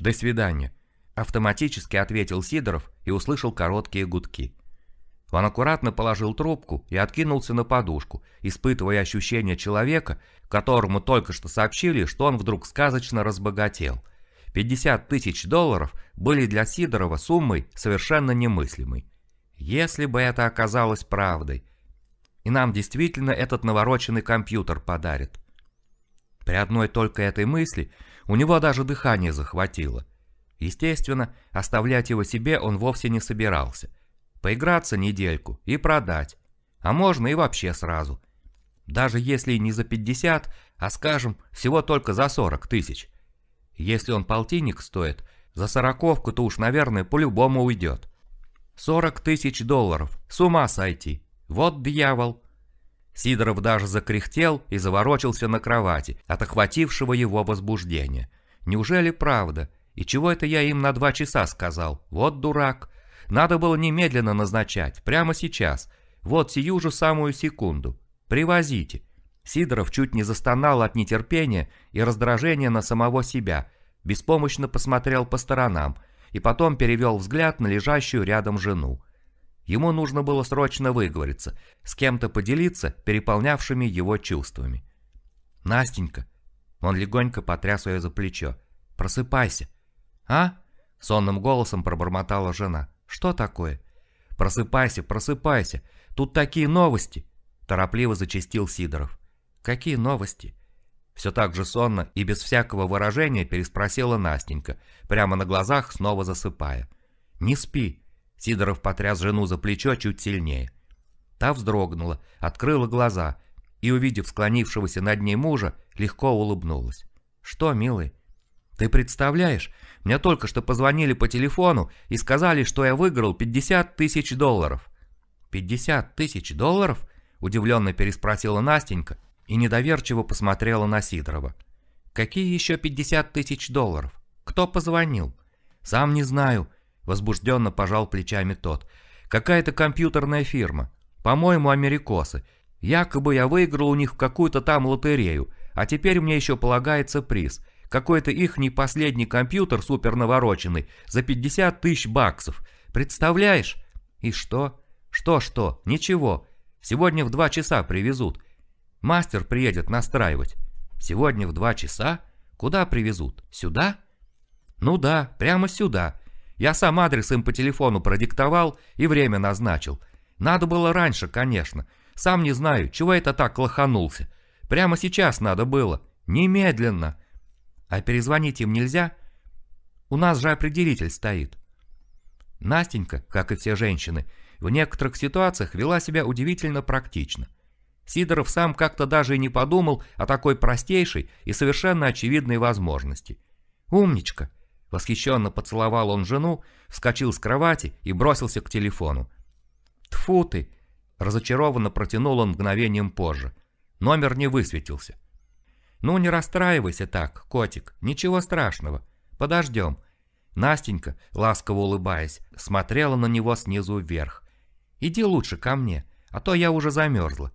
S1: «До свидания», — автоматически ответил Сидоров и услышал короткие гудки. Он аккуратно положил трубку и откинулся на подушку, испытывая ощущение человека, которому только что сообщили, что он вдруг сказочно разбогател — 50 тысяч долларов были для Сидорова суммой совершенно немыслимой. Если бы это оказалось правдой, и нам действительно этот навороченный компьютер подарит. При одной только этой мысли у него даже дыхание захватило. Естественно, оставлять его себе он вовсе не собирался. Поиграться недельку и продать. А можно и вообще сразу. Даже если не за 50, а скажем, всего только за 40 тысяч. Если он полтинник стоит, за сороковку то уж, наверное, по-любому уйдет. Сорок тысяч долларов. С ума сойти. Вот дьявол. Сидоров даже закряхтел и заворочился на кровати от охватившего его возбуждения. Неужели правда? И чего это я им на два часа сказал? Вот дурак. Надо было немедленно назначать, прямо сейчас. Вот сию же самую секунду. Привозите. Сидоров чуть не застонал от нетерпения и раздражения на самого себя, беспомощно посмотрел по сторонам и потом перевел взгляд на лежащую рядом жену. Ему нужно было срочно выговориться, с кем-то поделиться переполнявшими его чувствами. «Настенька!» Он легонько потряс ее за плечо. «Просыпайся!» «А?» — сонным голосом пробормотала жена. «Что такое?» «Просыпайся, просыпайся! Тут такие новости!» Торопливо зачастил Сидоров. «Какие новости?» Все так же сонно и без всякого выражения переспросила Настенька, прямо на глазах снова засыпая. «Не спи!» Сидоров потряс жену за плечо чуть сильнее. Та вздрогнула, открыла глаза и, увидев склонившегося над ней мужа, легко улыбнулась. «Что, милый?» «Ты представляешь, мне только что позвонили по телефону и сказали, что я выиграл 50 тысяч долларов». «50 тысяч долларов?» – удивленно переспросила Настенька и недоверчиво посмотрела на Сидорова. «Какие еще 50 тысяч долларов? Кто позвонил?» «Сам не знаю», — возбужденно пожал плечами тот. «Какая-то компьютерная фирма. По-моему, америкосы. Якобы я выиграл у них какую-то там лотерею, а теперь мне еще полагается приз. Какой-то их не последний компьютер супер навороченный за 50 тысяч баксов. Представляешь? И что? Что-что? Ничего. Сегодня в два часа привезут. Мастер приедет настраивать. Сегодня в два часа? Куда привезут? Сюда? Ну да, прямо сюда. Я сам адрес им по телефону продиктовал и время назначил. Надо было раньше, конечно. Сам не знаю, чего это так лоханулся. Прямо сейчас надо было. Немедленно. А перезвонить им нельзя? У нас же определитель стоит. Настенька, как и все женщины, в некоторых ситуациях вела себя удивительно практично. Сидоров сам как-то даже и не подумал о такой простейшей и совершенно очевидной возможности. «Умничка!» — восхищенно поцеловал он жену, вскочил с кровати и бросился к телефону. «Тьфу ты!» — разочарованно протянул он мгновением позже. Номер не высветился. «Ну не расстраивайся так, котик, ничего страшного. Подождем». Настенька, ласково улыбаясь, смотрела на него снизу вверх. «Иди лучше ко мне, а то я уже замерзла.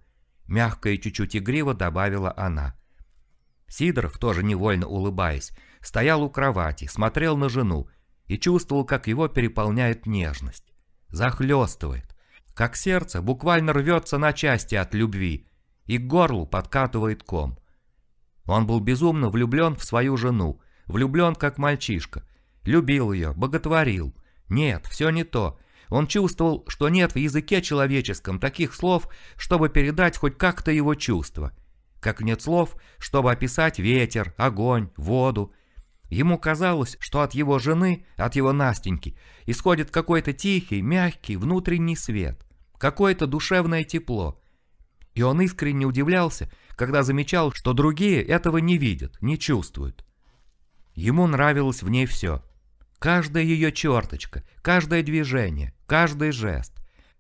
S1: Мягко и чуть-чуть игриво добавила она. Сидоров, тоже невольно улыбаясь, стоял у кровати, смотрел на жену и чувствовал, как его переполняет нежность. Захлестывает. Как сердце буквально рвется на части от любви и к горлу подкатывает ком. Он был безумно влюблен в свою жену, влюблен как мальчишка. Любил ее, боготворил. Нет, все не то. Он чувствовал, что нет в языке человеческом таких слов, чтобы передать хоть как-то его чувства. Как нет слов, чтобы описать ветер, огонь, воду. Ему казалось, что от его жены, от его Настеньки, исходит какой-то тихий, мягкий внутренний свет, какое-то душевное тепло. И он искренне удивлялся, когда замечал, что другие этого не видят, не чувствуют. Ему нравилось в ней все – Каждая ее черточка, каждое движение, каждый жест.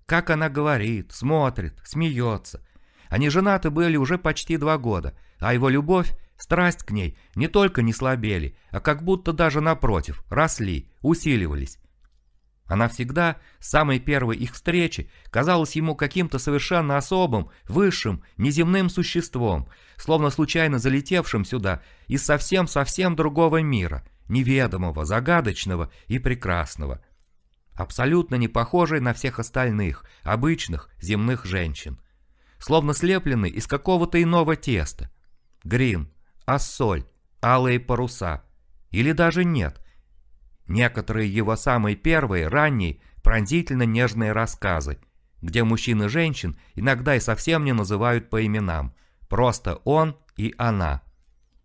S1: Как она говорит, смотрит, смеется. Они женаты были уже почти два года, а его любовь, страсть к ней не только не слабели, а как будто даже напротив, росли, усиливались. Она всегда, с самой первой их встречи, казалась ему каким-то совершенно особым, высшим, неземным существом, словно случайно залетевшим сюда из совсем-совсем другого мира – неведомого, загадочного и прекрасного, абсолютно не похожей на всех остальных, обычных земных женщин, словно слепленной из какого-то иного теста. Грин, ассоль, алые паруса. Или даже нет. Некоторые его самые первые, ранние, пронзительно нежные рассказы, где мужчин и женщин иногда и совсем не называют по именам, просто он и она.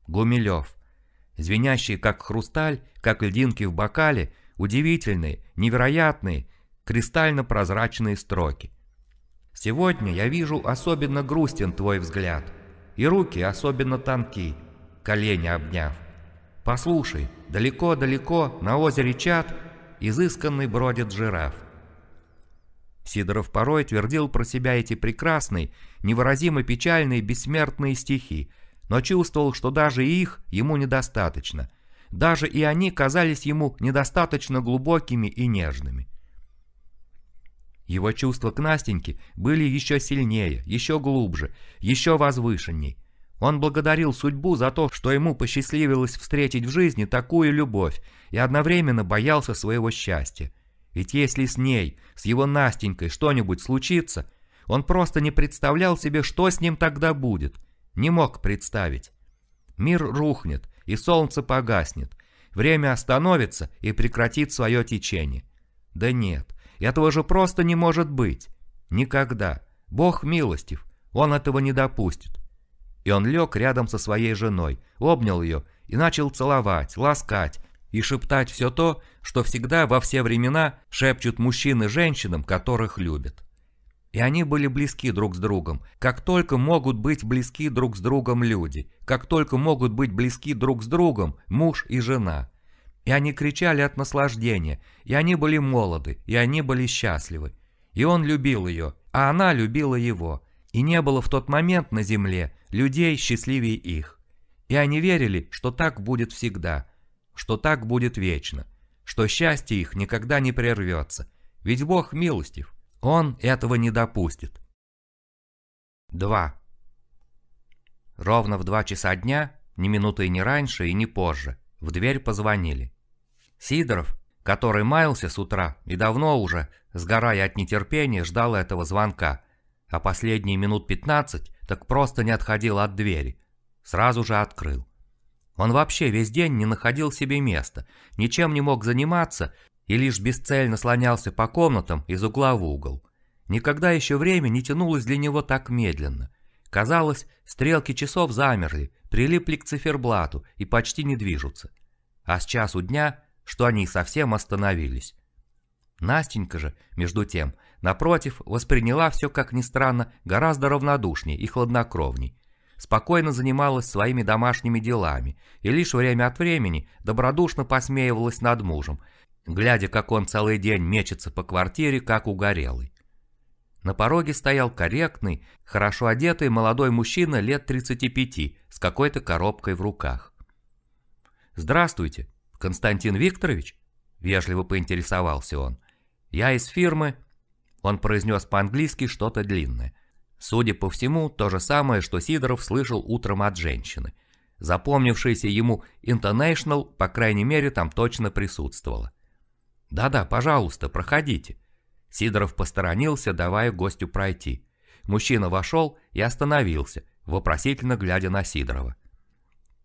S1: Гумилев, звенящие как хрусталь, как льдинки в бокале, удивительные, невероятные, кристально-прозрачные строки. «Сегодня я вижу особенно грустен твой взгляд, и руки особенно тонки, колени обняв. Послушай, далеко-далеко на озере чат изысканный бродит жираф». Сидоров порой твердил про себя эти прекрасные, невыразимо печальные, бессмертные стихи – но чувствовал, что даже их ему недостаточно. Даже и они казались ему недостаточно глубокими и нежными. Его чувства к Настеньке были еще сильнее, еще глубже, еще возвышенней. Он благодарил судьбу за то, что ему посчастливилось встретить в жизни такую любовь, и одновременно боялся своего счастья. Ведь если с ней, с его Настенькой что-нибудь случится, он просто не представлял себе, что с ним тогда будет – не мог представить. Мир рухнет, и солнце погаснет. Время остановится и прекратит свое течение. Да нет, этого же просто не может быть. Никогда. Бог милостив, он этого не допустит. И он лег рядом со своей женой, обнял ее и начал целовать, ласкать и шептать все то, что всегда во все времена шепчут мужчины женщинам, которых любят. И они были близки друг с другом, как только могут быть близки друг с другом люди, как только могут быть близки друг с другом муж и жена. И они кричали от наслаждения, и они были молоды, и они были счастливы. И он любил ее, а она любила его. И не было в тот момент на земле людей счастливее их. И они верили, что так будет всегда, что так будет вечно, что счастье их никогда не прервется, ведь Бог милостив, он этого не допустит. 2. Ровно в 2 часа дня, ни минуты и не раньше и не позже, в дверь позвонили. Сидоров, который маялся с утра и давно уже, сгорая от нетерпения, ждал этого звонка, а последние минут 15 так просто не отходил от двери, сразу же открыл. Он вообще весь день не находил себе места, ничем не мог заниматься и лишь бесцельно слонялся по комнатам из угла в угол. Никогда еще время не тянулось для него так медленно. Казалось, стрелки часов замерли, прилипли к циферблату и почти не движутся. А с часу дня, что они совсем остановились. Настенька же, между тем, напротив, восприняла все, как ни странно, гораздо равнодушнее и хладнокровней. Спокойно занималась своими домашними делами и лишь время от времени добродушно посмеивалась над мужем – глядя, как он целый день мечется по квартире, как угорелый. На пороге стоял корректный, хорошо одетый молодой мужчина лет 35 с какой-то коробкой в руках. «Здравствуйте, Константин Викторович?» – вежливо поинтересовался он. «Я из фирмы...» Он произнес по-английски что-то длинное. Судя по всему, то же самое, что Сидоров слышал утром от женщины. Запомнившийся ему «International», по крайней мере, там точно присутствовало. «Да-да, пожалуйста, проходите». Сидоров посторонился, давая гостю пройти. Мужчина вошел и остановился, вопросительно глядя на Сидорова.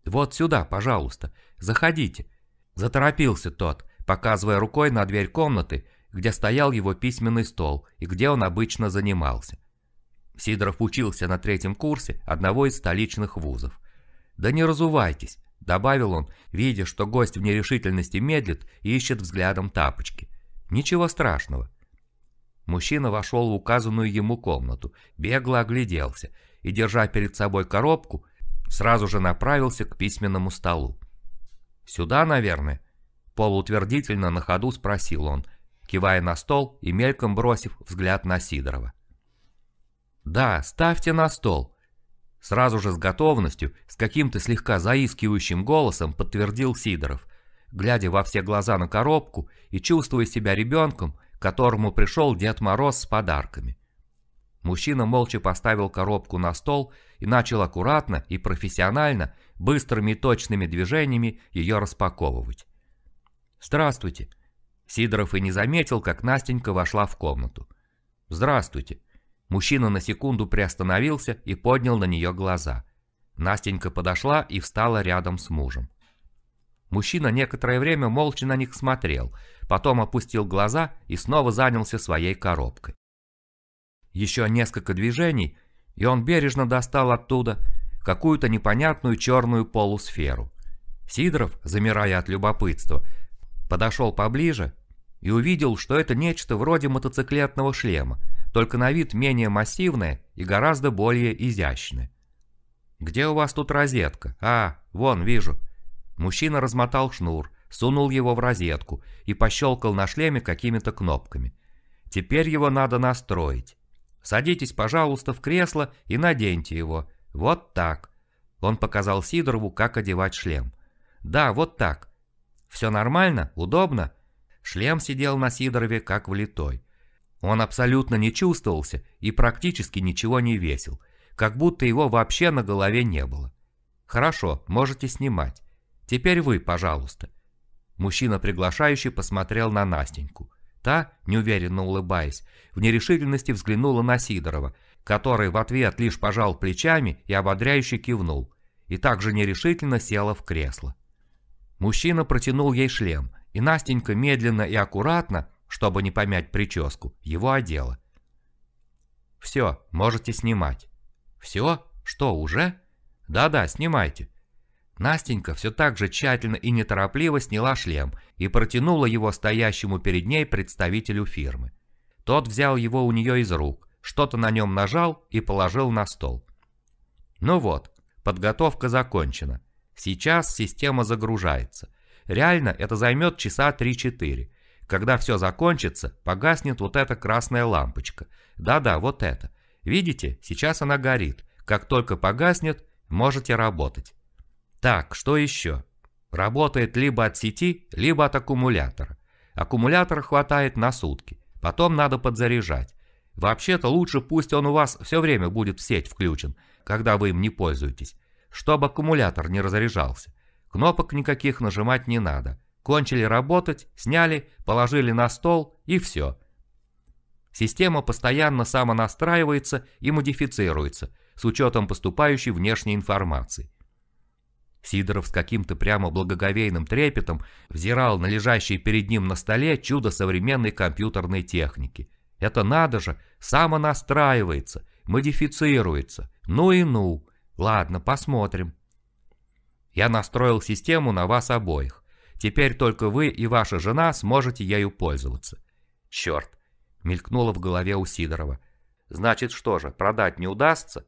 S1: «Вот сюда, пожалуйста, заходите». Заторопился тот, показывая рукой на дверь комнаты, где стоял его письменный стол и где он обычно занимался. Сидоров учился на третьем курсе одного из столичных вузов. «Да не разувайтесь», Добавил он, видя, что гость в нерешительности медлит и ищет взглядом тапочки. Ничего страшного. Мужчина вошел в указанную ему комнату, бегло огляделся и, держа перед собой коробку, сразу же направился к письменному столу. «Сюда, наверное?» Полуутвердительно на ходу спросил он, кивая на стол и мельком бросив взгляд на Сидорова. «Да, ставьте на стол», Сразу же с готовностью, с каким-то слегка заискивающим голосом подтвердил Сидоров, глядя во все глаза на коробку и чувствуя себя ребенком, которому пришел Дед Мороз с подарками. Мужчина молча поставил коробку на стол и начал аккуратно и профессионально, быстрыми и точными движениями ее распаковывать. «Здравствуйте!» Сидоров и не заметил, как Настенька вошла в комнату. «Здравствуйте!» Мужчина на секунду приостановился и поднял на нее глаза. Настенька подошла и встала рядом с мужем. Мужчина некоторое время молча на них смотрел, потом опустил глаза и снова занялся своей коробкой. Еще несколько движений, и он бережно достал оттуда какую-то непонятную черную полусферу. Сидоров, замирая от любопытства, подошел поближе и увидел, что это нечто вроде мотоциклетного шлема, только на вид менее массивные и гораздо более изящны. «Где у вас тут розетка? А, вон, вижу». Мужчина размотал шнур, сунул его в розетку и пощелкал на шлеме какими-то кнопками. «Теперь его надо настроить. Садитесь, пожалуйста, в кресло и наденьте его. Вот так». Он показал Сидорову, как одевать шлем. «Да, вот так. Все нормально? Удобно?» Шлем сидел на Сидорове, как влитой. Он абсолютно не чувствовался и практически ничего не весил, как будто его вообще на голове не было. «Хорошо, можете снимать. Теперь вы, пожалуйста». Мужчина, приглашающий, посмотрел на Настеньку. Та, неуверенно улыбаясь, в нерешительности взглянула на Сидорова, который в ответ лишь пожал плечами и ободряюще кивнул, и также нерешительно села в кресло. Мужчина протянул ей шлем, и Настенька медленно и аккуратно, чтобы не помять прическу, его одела. «Все, можете снимать». «Все? Что, уже?» «Да-да, снимайте». Настенька все так же тщательно и неторопливо сняла шлем и протянула его стоящему перед ней представителю фирмы. Тот взял его у нее из рук, что-то на нем нажал и положил на стол. Ну вот, подготовка закончена. Сейчас система загружается. Реально это займет часа 3-4. Когда все закончится, погаснет вот эта красная лампочка. Да-да, вот эта. Видите, сейчас она горит. Как только погаснет, можете работать. Так, что еще? Работает либо от сети, либо от аккумулятора. Аккумулятора хватает на сутки. Потом надо подзаряжать. Вообще-то лучше пусть он у вас все время будет в сеть включен, когда вы им не пользуетесь, чтобы аккумулятор не разряжался. Кнопок никаких нажимать не надо кончили работать, сняли, положили на стол и все. Система постоянно самонастраивается и модифицируется с учетом поступающей внешней информации. Сидоров с каким-то прямо благоговейным трепетом взирал на лежащее перед ним на столе чудо современной компьютерной техники. Это надо же, самонастраивается, модифицируется, ну и ну. Ладно, посмотрим. Я настроил систему на вас обоих. Теперь только вы и ваша жена сможете ею пользоваться. Черт, мелькнуло в голове у Сидорова. Значит что же, продать не удастся?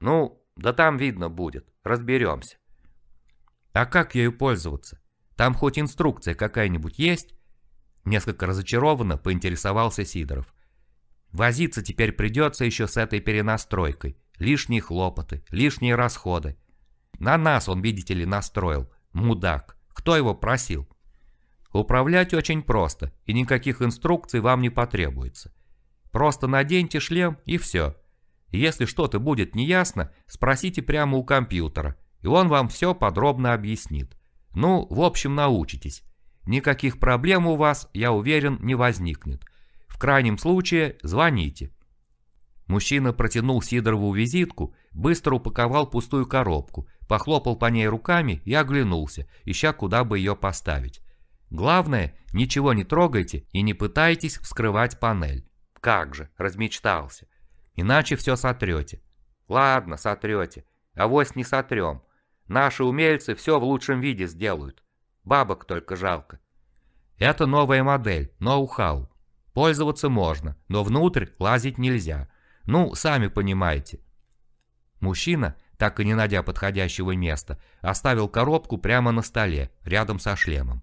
S1: Ну, да там видно будет, разберемся. А как ею пользоваться? Там хоть инструкция какая-нибудь есть? Несколько разочарованно поинтересовался Сидоров. Возиться теперь придется еще с этой перенастройкой. Лишние хлопоты, лишние расходы. На нас он, видите ли, настроил. Мудак. Кто его просил? Управлять очень просто, и никаких инструкций вам не потребуется. Просто наденьте шлем и все. Если что-то будет неясно, спросите прямо у компьютера, и он вам все подробно объяснит. Ну, в общем, научитесь. Никаких проблем у вас, я уверен, не возникнет. В крайнем случае, звоните. Мужчина протянул Сидорову визитку, быстро упаковал пустую коробку Похлопал по ней руками и оглянулся, ища куда бы ее поставить. Главное, ничего не трогайте и не пытайтесь вскрывать панель. Как же, размечтался. Иначе все сотрете. Ладно, сотрете. Авось не сотрем. Наши умельцы все в лучшем виде сделают. Бабок только жалко. Это новая модель, ноу-хау. Пользоваться можно, но внутрь лазить нельзя. Ну, сами понимаете. Мужчина так и не найдя подходящего места, оставил коробку прямо на столе, рядом со шлемом.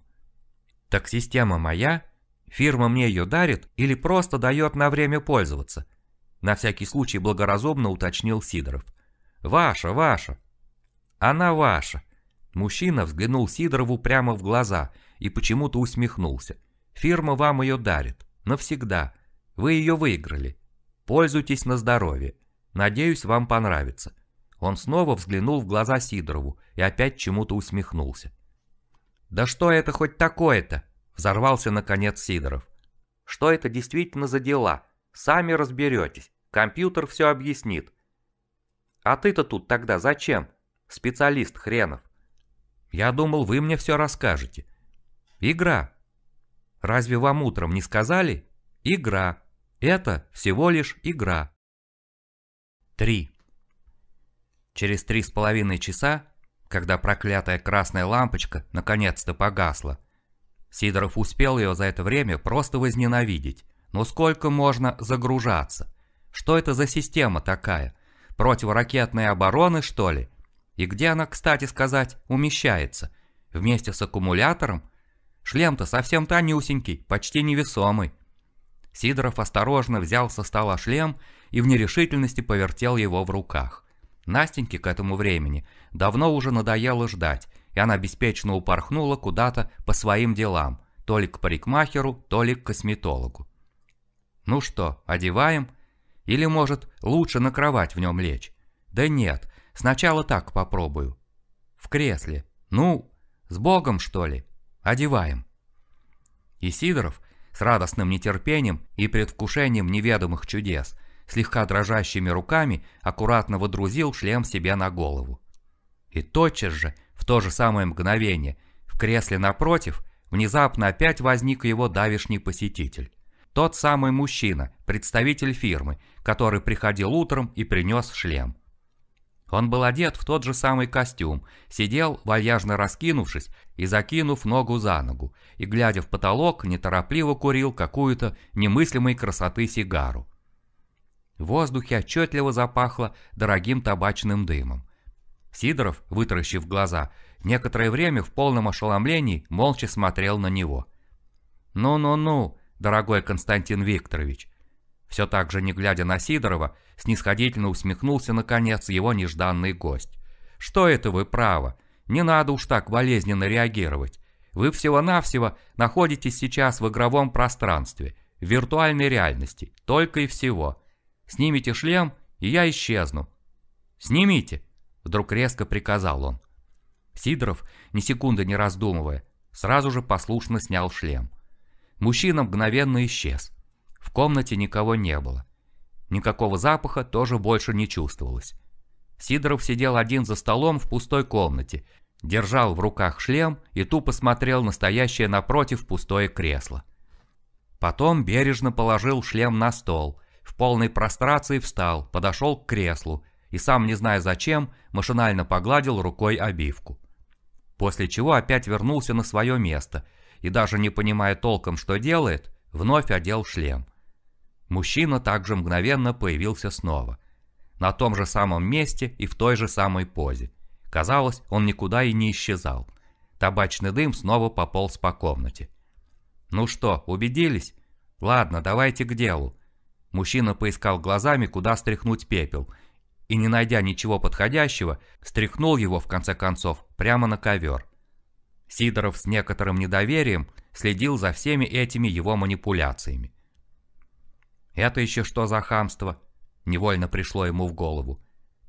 S1: «Так система моя? Фирма мне ее дарит или просто дает на время пользоваться?» На всякий случай благоразумно уточнил Сидоров. «Ваша, ваша!» «Она ваша!» Мужчина взглянул Сидорову прямо в глаза и почему-то усмехнулся. «Фирма вам ее дарит. Навсегда. Вы ее выиграли. Пользуйтесь на здоровье. Надеюсь, вам понравится. Он снова взглянул в глаза Сидорову и опять чему-то усмехнулся. «Да что это хоть такое-то?» – взорвался наконец Сидоров. «Что это действительно за дела? Сами разберетесь. Компьютер все объяснит». «А ты-то тут тогда зачем? Специалист хренов». «Я думал, вы мне все расскажете». «Игра». «Разве вам утром не сказали?» «Игра. Это всего лишь игра». 3. Через три с половиной часа, когда проклятая красная лампочка наконец-то погасла, Сидоров успел ее за это время просто возненавидеть. Но ну сколько можно загружаться? Что это за система такая? Противоракетной обороны, что ли? И где она, кстати сказать, умещается? Вместе с аккумулятором? Шлем-то совсем тонюсенький, почти невесомый. Сидоров осторожно взял со стола шлем и в нерешительности повертел его в руках. Настеньке к этому времени давно уже надоело ждать, и она беспечно упорхнула куда-то по своим делам, то ли к парикмахеру, то ли к косметологу. Ну что, одеваем? Или, может, лучше на кровать в нем лечь? Да нет, сначала так попробую. В кресле. Ну, с Богом, что ли? Одеваем. И Сидоров с радостным нетерпением и предвкушением неведомых чудес слегка дрожащими руками аккуратно водрузил шлем себе на голову. И тотчас же, в то же самое мгновение, в кресле напротив, внезапно опять возник его давишний посетитель. Тот самый мужчина, представитель фирмы, который приходил утром и принес шлем. Он был одет в тот же самый костюм, сидел, вальяжно раскинувшись и закинув ногу за ногу, и, глядя в потолок, неторопливо курил какую-то немыслимой красоты сигару. В воздухе отчетливо запахло дорогим табачным дымом. Сидоров, вытаращив глаза, некоторое время в полном ошеломлении молча смотрел на него. «Ну-ну-ну, дорогой Константин Викторович!» Все так же, не глядя на Сидорова, снисходительно усмехнулся, наконец, его нежданный гость. «Что это вы, право? Не надо уж так болезненно реагировать. Вы всего-навсего находитесь сейчас в игровом пространстве, в виртуальной реальности, только и всего. Снимите шлем, и я исчезну. Снимите, вдруг резко приказал он. Сидоров, ни секунды не раздумывая, сразу же послушно снял шлем. Мужчина мгновенно исчез. В комнате никого не было. Никакого запаха тоже больше не чувствовалось. Сидоров сидел один за столом в пустой комнате, держал в руках шлем и тупо смотрел на стоящее напротив пустое кресло. Потом бережно положил шлем на стол в полной прострации встал, подошел к креслу и, сам не зная зачем, машинально погладил рукой обивку. После чего опять вернулся на свое место и, даже не понимая толком, что делает, вновь одел шлем. Мужчина также мгновенно появился снова. На том же самом месте и в той же самой позе. Казалось, он никуда и не исчезал. Табачный дым снова пополз по комнате. «Ну что, убедились? Ладно, давайте к делу. Мужчина поискал глазами, куда стряхнуть пепел, и, не найдя ничего подходящего, стряхнул его, в конце концов, прямо на ковер. Сидоров с некоторым недоверием следил за всеми этими его манипуляциями. «Это еще что за хамство?» – невольно пришло ему в голову.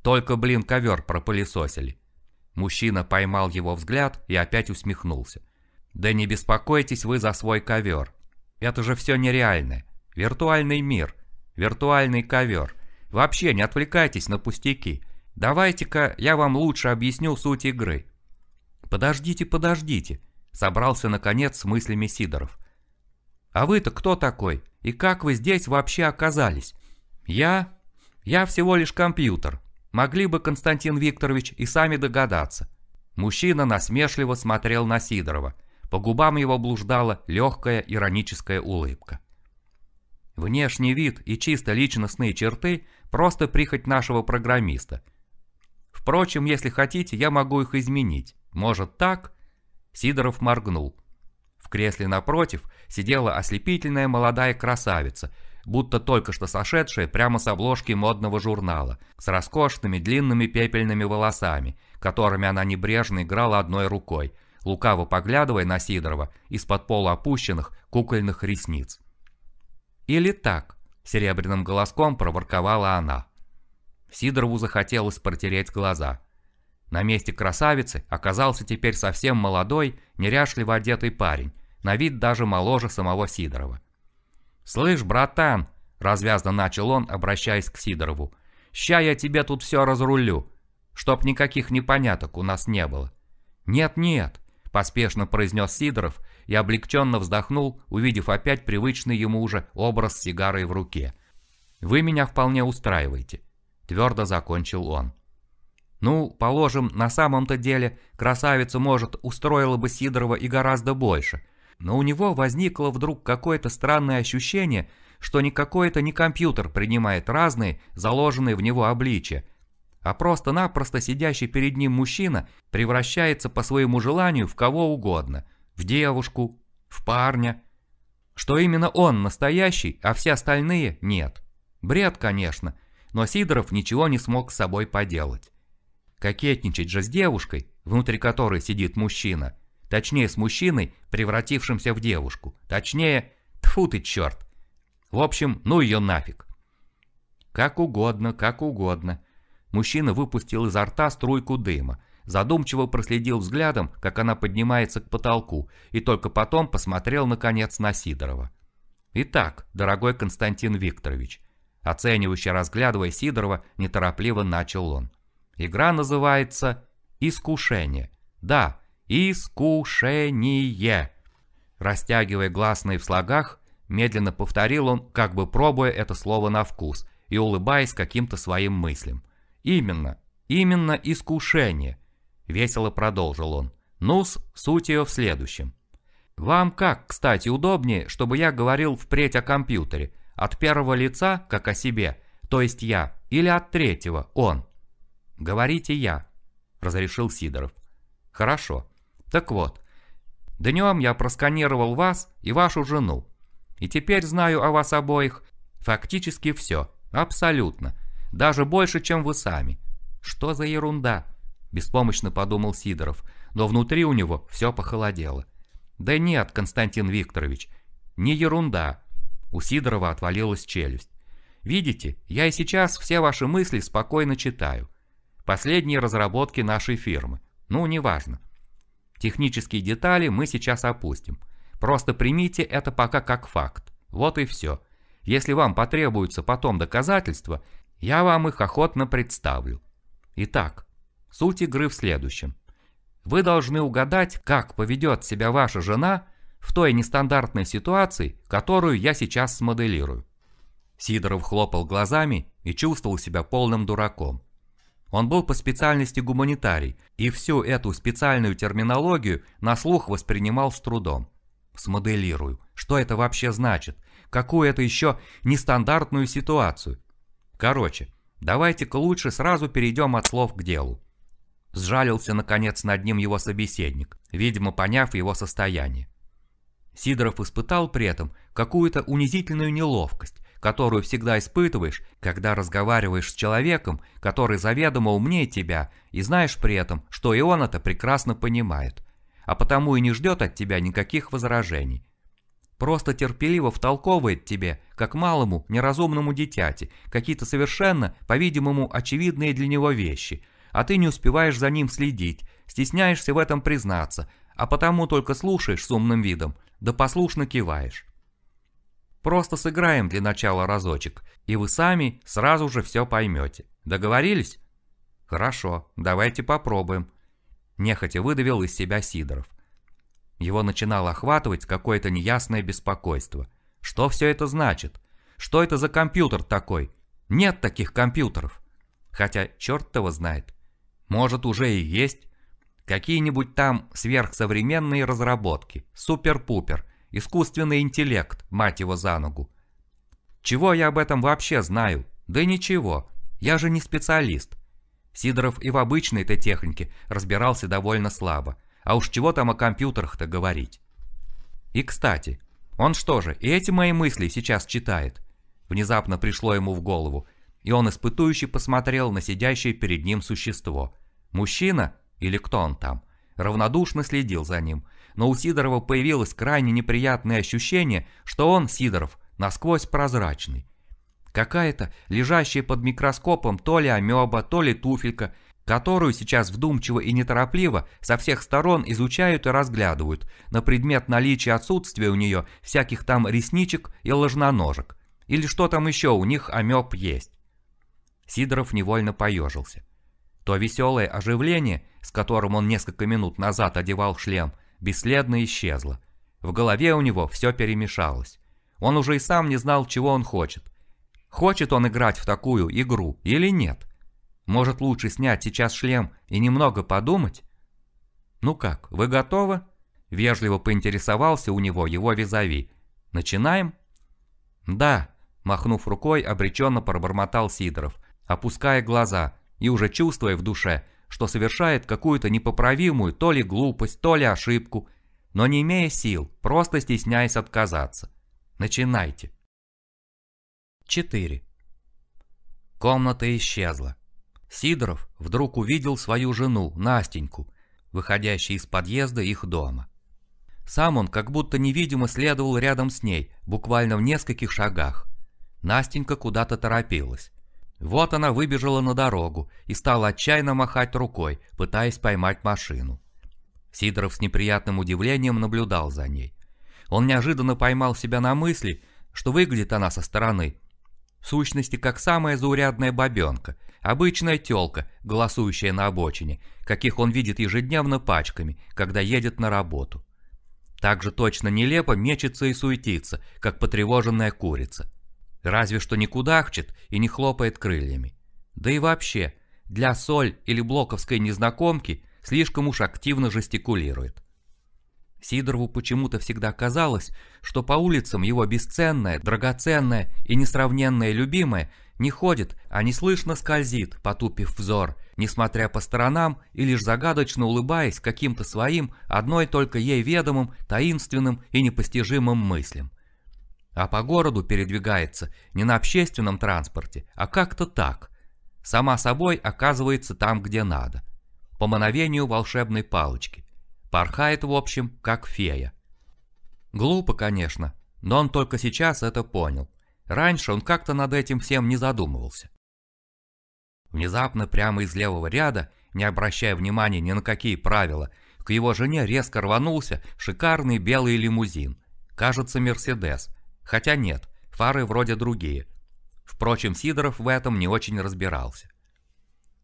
S1: «Только, блин, ковер пропылесосили». Мужчина поймал его взгляд и опять усмехнулся. «Да не беспокойтесь вы за свой ковер. Это же все нереальное. Виртуальный мир виртуальный ковер. Вообще не отвлекайтесь на пустяки. Давайте-ка я вам лучше объясню суть игры. Подождите, подождите, собрался наконец с мыслями Сидоров. А вы-то кто такой? И как вы здесь вообще оказались? Я... Я всего лишь компьютер. Могли бы, Константин Викторович, и сами догадаться. Мужчина насмешливо смотрел на Сидорова. По губам его блуждала легкая ироническая улыбка. Внешний вид и чисто личностные черты – просто прихоть нашего программиста. Впрочем, если хотите, я могу их изменить. Может так? Сидоров моргнул. В кресле напротив сидела ослепительная молодая красавица, будто только что сошедшая прямо с обложки модного журнала, с роскошными длинными пепельными волосами, которыми она небрежно играла одной рукой, лукаво поглядывая на Сидорова из-под полуопущенных кукольных ресниц. Или так, серебряным голоском проворковала она. Сидорову захотелось протереть глаза. На месте красавицы оказался теперь совсем молодой, неряшливо одетый парень, на вид даже моложе самого Сидорова. «Слышь, братан!» – развязно начал он, обращаясь к Сидорову. «Ща я тебе тут все разрулю, чтоб никаких непоняток у нас не было». «Нет-нет», – поспешно произнес Сидоров – и облегченно вздохнул, увидев опять привычный ему уже образ сигары в руке. «Вы меня вполне устраиваете», — твердо закончил он. Ну, положим, на самом-то деле красавица, может, устроила бы Сидорова и гораздо больше. Но у него возникло вдруг какое-то странное ощущение, что никакой то не компьютер принимает разные, заложенные в него обличия, а просто-напросто сидящий перед ним мужчина превращается по своему желанию в кого угодно в девушку, в парня. Что именно он настоящий, а все остальные нет. Бред, конечно, но Сидоров ничего не смог с собой поделать. Кокетничать же с девушкой, внутри которой сидит мужчина, точнее с мужчиной, превратившимся в девушку, точнее, тфу ты черт. В общем, ну ее нафиг. Как угодно, как угодно. Мужчина выпустил изо рта струйку дыма, Задумчиво проследил взглядом, как она поднимается к потолку, и только потом посмотрел, наконец, на Сидорова. «Итак, дорогой Константин Викторович», оценивающе разглядывая Сидорова, неторопливо начал он. «Игра называется «Искушение». Да, «Искушение». Растягивая гласные в слогах, медленно повторил он, как бы пробуя это слово на вкус и улыбаясь каким-то своим мыслям. «Именно, именно искушение. – весело продолжил он. «Нус, суть ее в следующем. Вам как, кстати, удобнее, чтобы я говорил впредь о компьютере? От первого лица, как о себе, то есть я, или от третьего, он?» «Говорите я», – разрешил Сидоров. «Хорошо. Так вот, днем я просканировал вас и вашу жену. И теперь знаю о вас обоих фактически все, абсолютно, даже больше, чем вы сами. Что за ерунда?» беспомощно подумал Сидоров, но внутри у него все похолодело. Да нет, Константин Викторович, не ерунда. У Сидорова отвалилась челюсть. Видите, я и сейчас все ваши мысли спокойно читаю. Последние разработки нашей фирмы. Ну, неважно. Технические детали мы сейчас опустим. Просто примите это пока как факт. Вот и все. Если вам потребуются потом доказательства, я вам их охотно представлю. Итак, Суть игры в следующем. Вы должны угадать, как поведет себя ваша жена в той нестандартной ситуации, которую я сейчас смоделирую. Сидоров хлопал глазами и чувствовал себя полным дураком. Он был по специальности гуманитарий и всю эту специальную терминологию на слух воспринимал с трудом. Смоделирую. Что это вообще значит? Какую это еще нестандартную ситуацию? Короче, давайте-ка лучше сразу перейдем от слов к делу. Сжалился, наконец, над ним его собеседник, видимо, поняв его состояние. Сидоров испытал при этом какую-то унизительную неловкость, которую всегда испытываешь, когда разговариваешь с человеком, который заведомо умнее тебя, и знаешь при этом, что и он это прекрасно понимает, а потому и не ждет от тебя никаких возражений. Просто терпеливо втолковывает тебе, как малому, неразумному дитяти, какие-то совершенно, по-видимому, очевидные для него вещи – а ты не успеваешь за ним следить, стесняешься в этом признаться, а потому только слушаешь с умным видом, да послушно киваешь. Просто сыграем для начала разочек, и вы сами сразу же все поймете. Договорились? Хорошо, давайте попробуем. Нехотя выдавил из себя Сидоров. Его начинало охватывать какое-то неясное беспокойство. Что все это значит? Что это за компьютер такой? Нет таких компьютеров. Хотя черт его знает. Может, уже и есть? Какие-нибудь там сверхсовременные разработки, супер-пупер, искусственный интеллект, мать его за ногу. Чего я об этом вообще знаю? Да ничего, я же не специалист. Сидоров и в обычной-то технике разбирался довольно слабо, а уж чего там о компьютерах-то говорить. И кстати, он что же, и эти мои мысли сейчас читает? Внезапно пришло ему в голову, и он испытующе посмотрел на сидящее перед ним существо. Мужчина, или кто он там, равнодушно следил за ним, но у Сидорова появилось крайне неприятное ощущение, что он, Сидоров, насквозь прозрачный. Какая-то, лежащая под микроскопом то ли амеба, то ли туфелька, которую сейчас вдумчиво и неторопливо со всех сторон изучают и разглядывают на предмет наличия отсутствия у нее всяких там ресничек и ложноножек. Или что там еще у них амеб есть. Сидоров невольно поежился. То веселое оживление, с которым он несколько минут назад одевал шлем, бесследно исчезло. В голове у него все перемешалось. Он уже и сам не знал, чего он хочет. Хочет он играть в такую игру или нет? Может лучше снять сейчас шлем и немного подумать? «Ну как, вы готовы?» Вежливо поинтересовался у него его визави. «Начинаем?» «Да», махнув рукой, обреченно пробормотал Сидоров, опуская глаза и уже чувствуя в душе, что совершает какую-то непоправимую то ли глупость, то ли ошибку, но не имея сил, просто стесняясь отказаться. Начинайте. 4. Комната исчезла. Сидоров вдруг увидел свою жену, Настеньку, выходящую из подъезда их дома. Сам он как будто невидимо следовал рядом с ней, буквально в нескольких шагах. Настенька куда-то торопилась. Вот она выбежала на дорогу и стала отчаянно махать рукой, пытаясь поймать машину. Сидоров с неприятным удивлением наблюдал за ней. Он неожиданно поймал себя на мысли, что выглядит она со стороны. В сущности, как самая заурядная бабенка, обычная тёлка, голосующая на обочине, каких он видит ежедневно пачками, когда едет на работу. Также точно нелепо мечется и суетится, как потревоженная курица. Разве что не кудахчет и не хлопает крыльями. Да и вообще, для соль или блоковской незнакомки слишком уж активно жестикулирует. Сидорову почему-то всегда казалось, что по улицам его бесценная, драгоценная и несравненная любимая не ходит, а неслышно скользит, потупив взор, несмотря по сторонам и лишь загадочно улыбаясь каким-то своим, одной только ей ведомым, таинственным и непостижимым мыслям. А по городу передвигается не на общественном транспорте, а как-то так. Сама собой оказывается там, где надо. По мановению волшебной палочки. Порхает, в общем, как фея. Глупо, конечно, но он только сейчас это понял. Раньше он как-то над этим всем не задумывался. Внезапно прямо из левого ряда, не обращая внимания ни на какие правила, к его жене резко рванулся шикарный белый лимузин. Кажется, Мерседес – Хотя нет, фары вроде другие. Впрочем, Сидоров в этом не очень разбирался.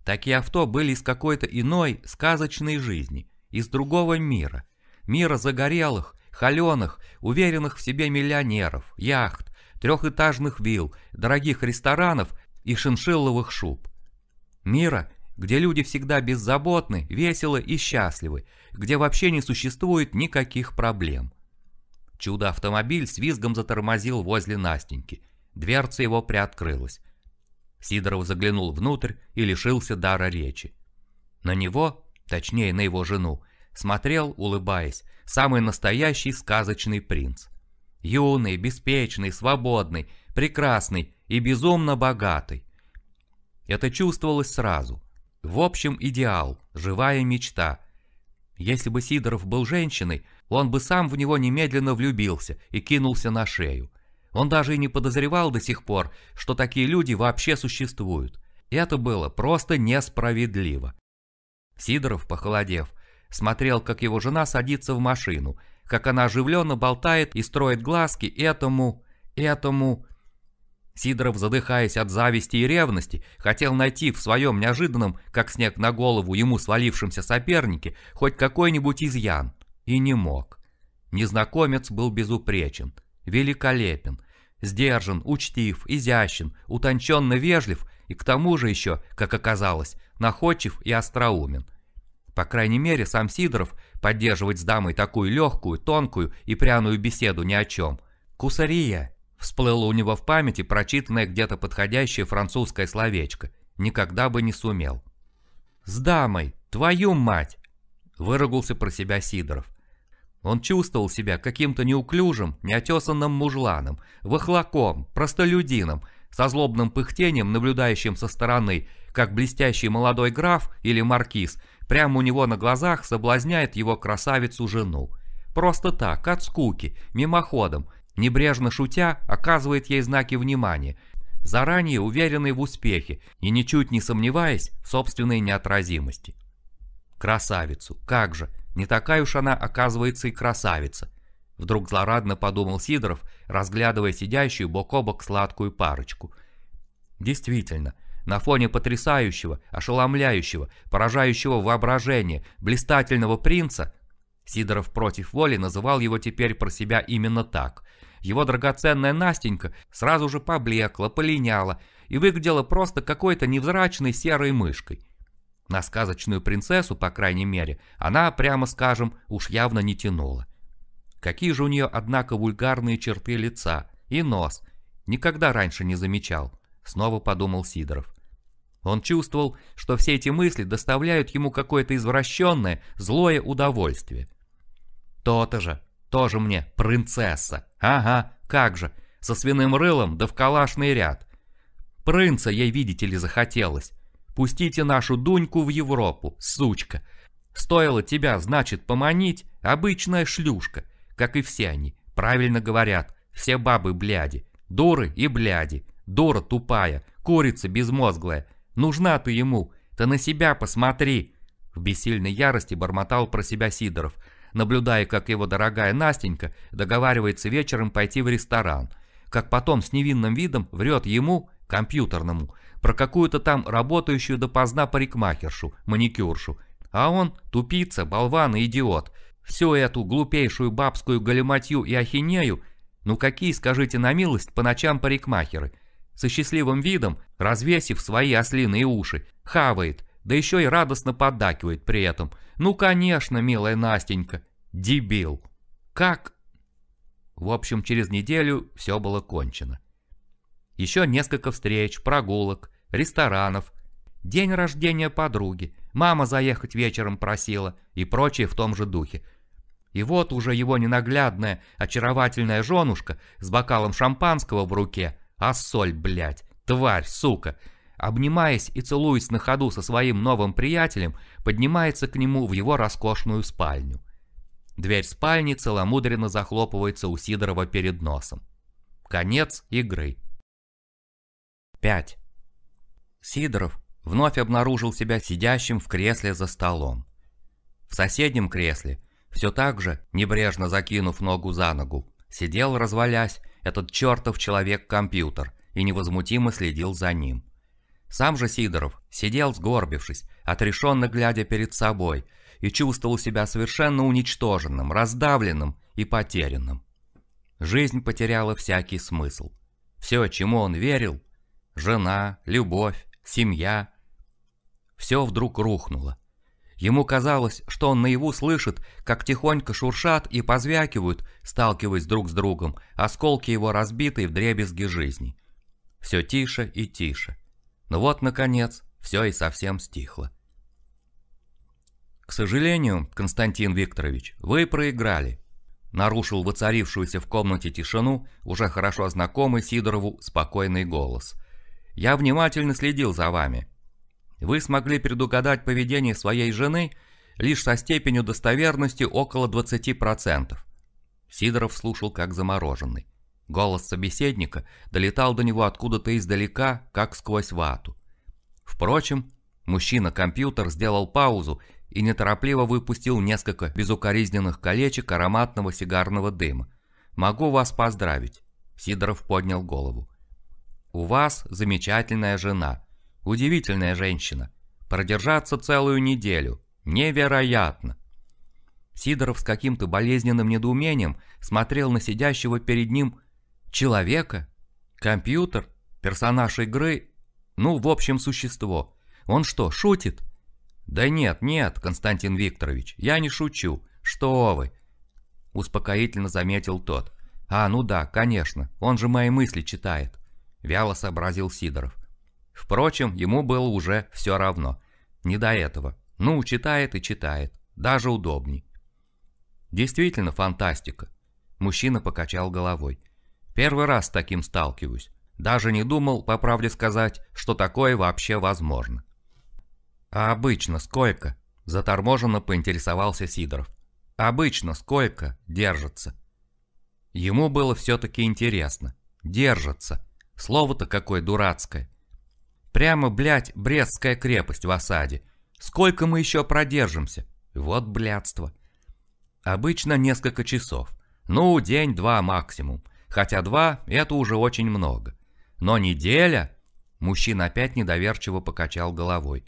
S1: Такие авто были из какой-то иной, сказочной жизни, из другого мира. Мира загорелых, холеных, уверенных в себе миллионеров, яхт, трехэтажных вилл, дорогих ресторанов и шиншилловых шуб. Мира, где люди всегда беззаботны, веселы и счастливы, где вообще не существует никаких проблем. Чудо-автомобиль с визгом затормозил возле Настеньки. Дверца его приоткрылась. Сидоров заглянул внутрь и лишился дара речи. На него, точнее на его жену, смотрел, улыбаясь, самый настоящий сказочный принц. Юный, беспечный, свободный, прекрасный и безумно богатый. Это чувствовалось сразу. В общем, идеал, живая мечта, если бы Сидоров был женщиной, он бы сам в него немедленно влюбился и кинулся на шею. Он даже и не подозревал до сих пор, что такие люди вообще существуют. Это было просто несправедливо. Сидоров, похолодев, смотрел, как его жена садится в машину, как она оживленно болтает и строит глазки этому, этому, Сидоров, задыхаясь от зависти и ревности, хотел найти в своем неожиданном, как снег на голову ему свалившемся сопернике, хоть какой-нибудь изъян, и не мог. Незнакомец был безупречен, великолепен, сдержан, учтив, изящен, утонченно вежлив и к тому же еще, как оказалось, находчив и остроумен. По крайней мере, сам Сидоров поддерживать с дамой такую легкую, тонкую и пряную беседу ни о чем. Кусария Всплыло у него в памяти прочитанное где-то подходящее французское словечко. Никогда бы не сумел. «С дамой! Твою мать!» Выругался про себя Сидоров. Он чувствовал себя каким-то неуклюжим, неотесанным мужланом, вахлаком, простолюдином, со злобным пыхтением, наблюдающим со стороны, как блестящий молодой граф или маркиз прямо у него на глазах соблазняет его красавицу-жену. Просто так, от скуки, мимоходом, небрежно шутя, оказывает ей знаки внимания, заранее уверенный в успехе и ничуть не сомневаясь в собственной неотразимости. Красавицу, как же, не такая уж она оказывается и красавица. Вдруг злорадно подумал Сидоров, разглядывая сидящую бок о бок сладкую парочку. Действительно, на фоне потрясающего, ошеломляющего, поражающего воображение блистательного принца, Сидоров против воли называл его теперь про себя именно так – его драгоценная Настенька сразу же поблекла, полиняла и выглядела просто какой-то невзрачной серой мышкой. На сказочную принцессу, по крайней мере, она, прямо скажем, уж явно не тянула. Какие же у нее, однако, вульгарные черты лица и нос. Никогда раньше не замечал, снова подумал Сидоров. Он чувствовал, что все эти мысли доставляют ему какое-то извращенное, злое удовольствие. «То-то же», тоже мне принцесса. Ага, как же, со свиным рылом да в калашный ряд. Принца ей, видите ли, захотелось. Пустите нашу Дуньку в Европу, сучка. Стоило тебя, значит, поманить, обычная шлюшка, как и все они. Правильно говорят, все бабы бляди, дуры и бляди, дура тупая, курица безмозглая. Нужна ты ему, ты на себя посмотри. В бессильной ярости бормотал про себя Сидоров – наблюдая, как его дорогая Настенька договаривается вечером пойти в ресторан, как потом с невинным видом врет ему, компьютерному, про какую-то там работающую допоздна парикмахершу, маникюршу, а он тупица, болван и идиот. Всю эту глупейшую бабскую галиматью и ахинею, ну какие, скажите на милость, по ночам парикмахеры, со счастливым видом, развесив свои ослиные уши, хавает, да еще и радостно поддакивает при этом. Ну конечно, милая Настенька, Дебил. Как? В общем, через неделю все было кончено. Еще несколько встреч, прогулок, ресторанов, день рождения подруги, мама заехать вечером просила и прочее в том же духе. И вот уже его ненаглядная, очаровательная женушка с бокалом шампанского в руке, а соль, блядь, тварь, сука, обнимаясь и целуясь на ходу со своим новым приятелем, поднимается к нему в его роскошную спальню. Дверь спальни целомудренно захлопывается у Сидорова перед носом. Конец игры. 5. Сидоров вновь обнаружил себя сидящим в кресле за столом. В соседнем кресле, все так же, небрежно закинув ногу за ногу, сидел, развалясь, этот чертов человек-компьютер и невозмутимо следил за ним. Сам же Сидоров сидел, сгорбившись, отрешенно глядя перед собой, и чувствовал себя совершенно уничтоженным, раздавленным и потерянным. Жизнь потеряла всякий смысл. Все, чему он верил – жена, любовь, семья – все вдруг рухнуло. Ему казалось, что он наяву слышит, как тихонько шуршат и позвякивают, сталкиваясь друг с другом, осколки его разбитой вдребезги жизни. Все тише и тише. Но ну вот, наконец, все и совсем стихло. К сожалению, Константин Викторович, вы проиграли. Нарушил воцарившуюся в комнате тишину уже хорошо знакомый Сидорову спокойный голос. Я внимательно следил за вами. Вы смогли предугадать поведение своей жены лишь со степенью достоверности около 20%. Сидоров слушал как замороженный. Голос собеседника долетал до него откуда-то издалека, как сквозь вату. Впрочем, мужчина-компьютер сделал паузу и неторопливо выпустил несколько безукоризненных колечек ароматного сигарного дыма. «Могу вас поздравить», – Сидоров поднял голову. «У вас замечательная жена, удивительная женщина. Продержаться целую неделю. Невероятно!» Сидоров с каким-то болезненным недоумением смотрел на сидящего перед ним человека, компьютер, персонаж игры, ну, в общем, существо. Он что, шутит? «Да нет, нет, Константин Викторович, я не шучу. Что вы!» Успокоительно заметил тот. «А, ну да, конечно, он же мои мысли читает», — вяло сообразил Сидоров. Впрочем, ему было уже все равно. Не до этого. Ну, читает и читает. Даже удобней. Действительно фантастика. Мужчина покачал головой. Первый раз с таким сталкиваюсь. Даже не думал, по правде сказать, что такое вообще возможно. «А обычно сколько?» – заторможенно поинтересовался Сидоров. «Обычно сколько держится?» Ему было все-таки интересно. «Держится». Слово-то какое дурацкое. Прямо, блядь, Брестская крепость в осаде. Сколько мы еще продержимся? Вот блядство. Обычно несколько часов. Ну, день-два максимум. Хотя два – это уже очень много. Но неделя... Мужчина опять недоверчиво покачал головой.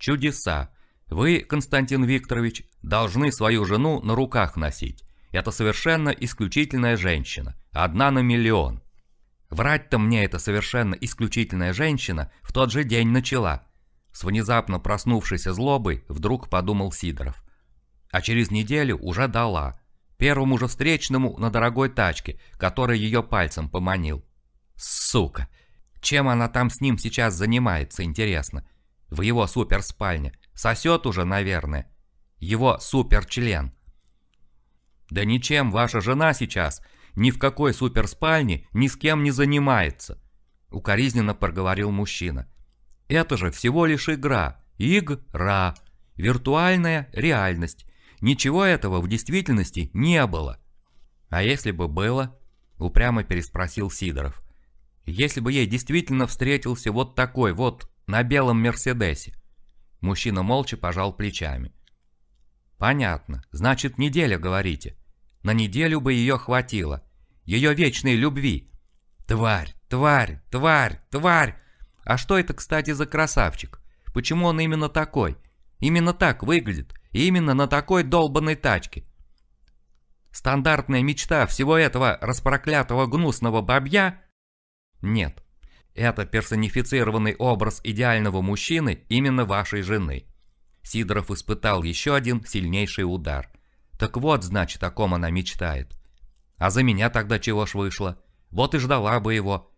S1: Чудеса. Вы, Константин Викторович, должны свою жену на руках носить. Это совершенно исключительная женщина. Одна на миллион. Врать-то мне эта совершенно исключительная женщина в тот же день начала. С внезапно проснувшейся злобой вдруг подумал Сидоров. А через неделю уже дала. Первому же встречному на дорогой тачке, который ее пальцем поманил. Сука! Чем она там с ним сейчас занимается, интересно? в его суперспальне. Сосет уже, наверное. Его суперчлен. Да ничем ваша жена сейчас ни в какой суперспальне ни с кем не занимается. Укоризненно проговорил мужчина. Это же всего лишь игра. Игра. Виртуальная реальность. Ничего этого в действительности не было. А если бы было? Упрямо переспросил Сидоров. Если бы ей действительно встретился вот такой вот на белом Мерседесе. Мужчина молча пожал плечами. «Понятно. Значит, неделя, говорите. На неделю бы ее хватило. Ее вечной любви. Тварь, тварь, тварь, тварь! А что это, кстати, за красавчик? Почему он именно такой? Именно так выглядит. И именно на такой долбанной тачке. Стандартная мечта всего этого распроклятого гнусного бабья? Нет. Это персонифицированный образ идеального мужчины именно вашей жены. Сидоров испытал еще один сильнейший удар. Так вот, значит, о ком она мечтает. А за меня тогда чего ж вышло? Вот и ждала бы его.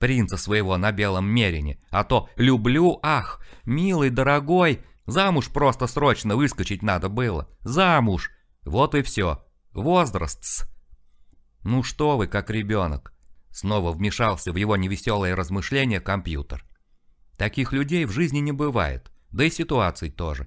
S1: Принца своего на белом мерине. А то люблю, ах, милый, дорогой. Замуж просто срочно выскочить надо было. Замуж. Вот и все. Возраст. -с. Ну что вы, как ребенок. Снова вмешался в его невеселое размышление компьютер. Таких людей в жизни не бывает, да и ситуаций тоже.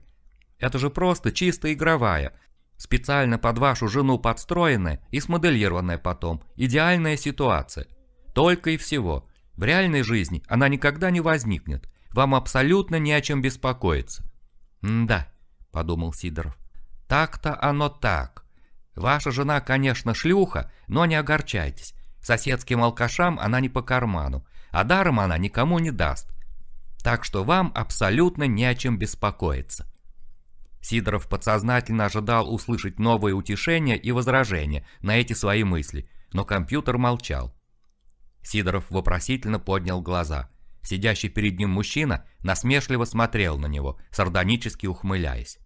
S1: Это же просто чисто игровая, специально под вашу жену подстроенная и смоделированная потом, идеальная ситуация. Только и всего. В реальной жизни она никогда не возникнет, вам абсолютно не о чем беспокоиться. «Да», — подумал Сидоров, — «так-то оно так. Ваша жена, конечно, шлюха, но не огорчайтесь, Соседским алкашам она не по карману, а даром она никому не даст. Так что вам абсолютно не о чем беспокоиться. Сидоров подсознательно ожидал услышать новые утешения и возражения на эти свои мысли, но компьютер молчал. Сидоров вопросительно поднял глаза. Сидящий перед ним мужчина насмешливо смотрел на него, сардонически ухмыляясь.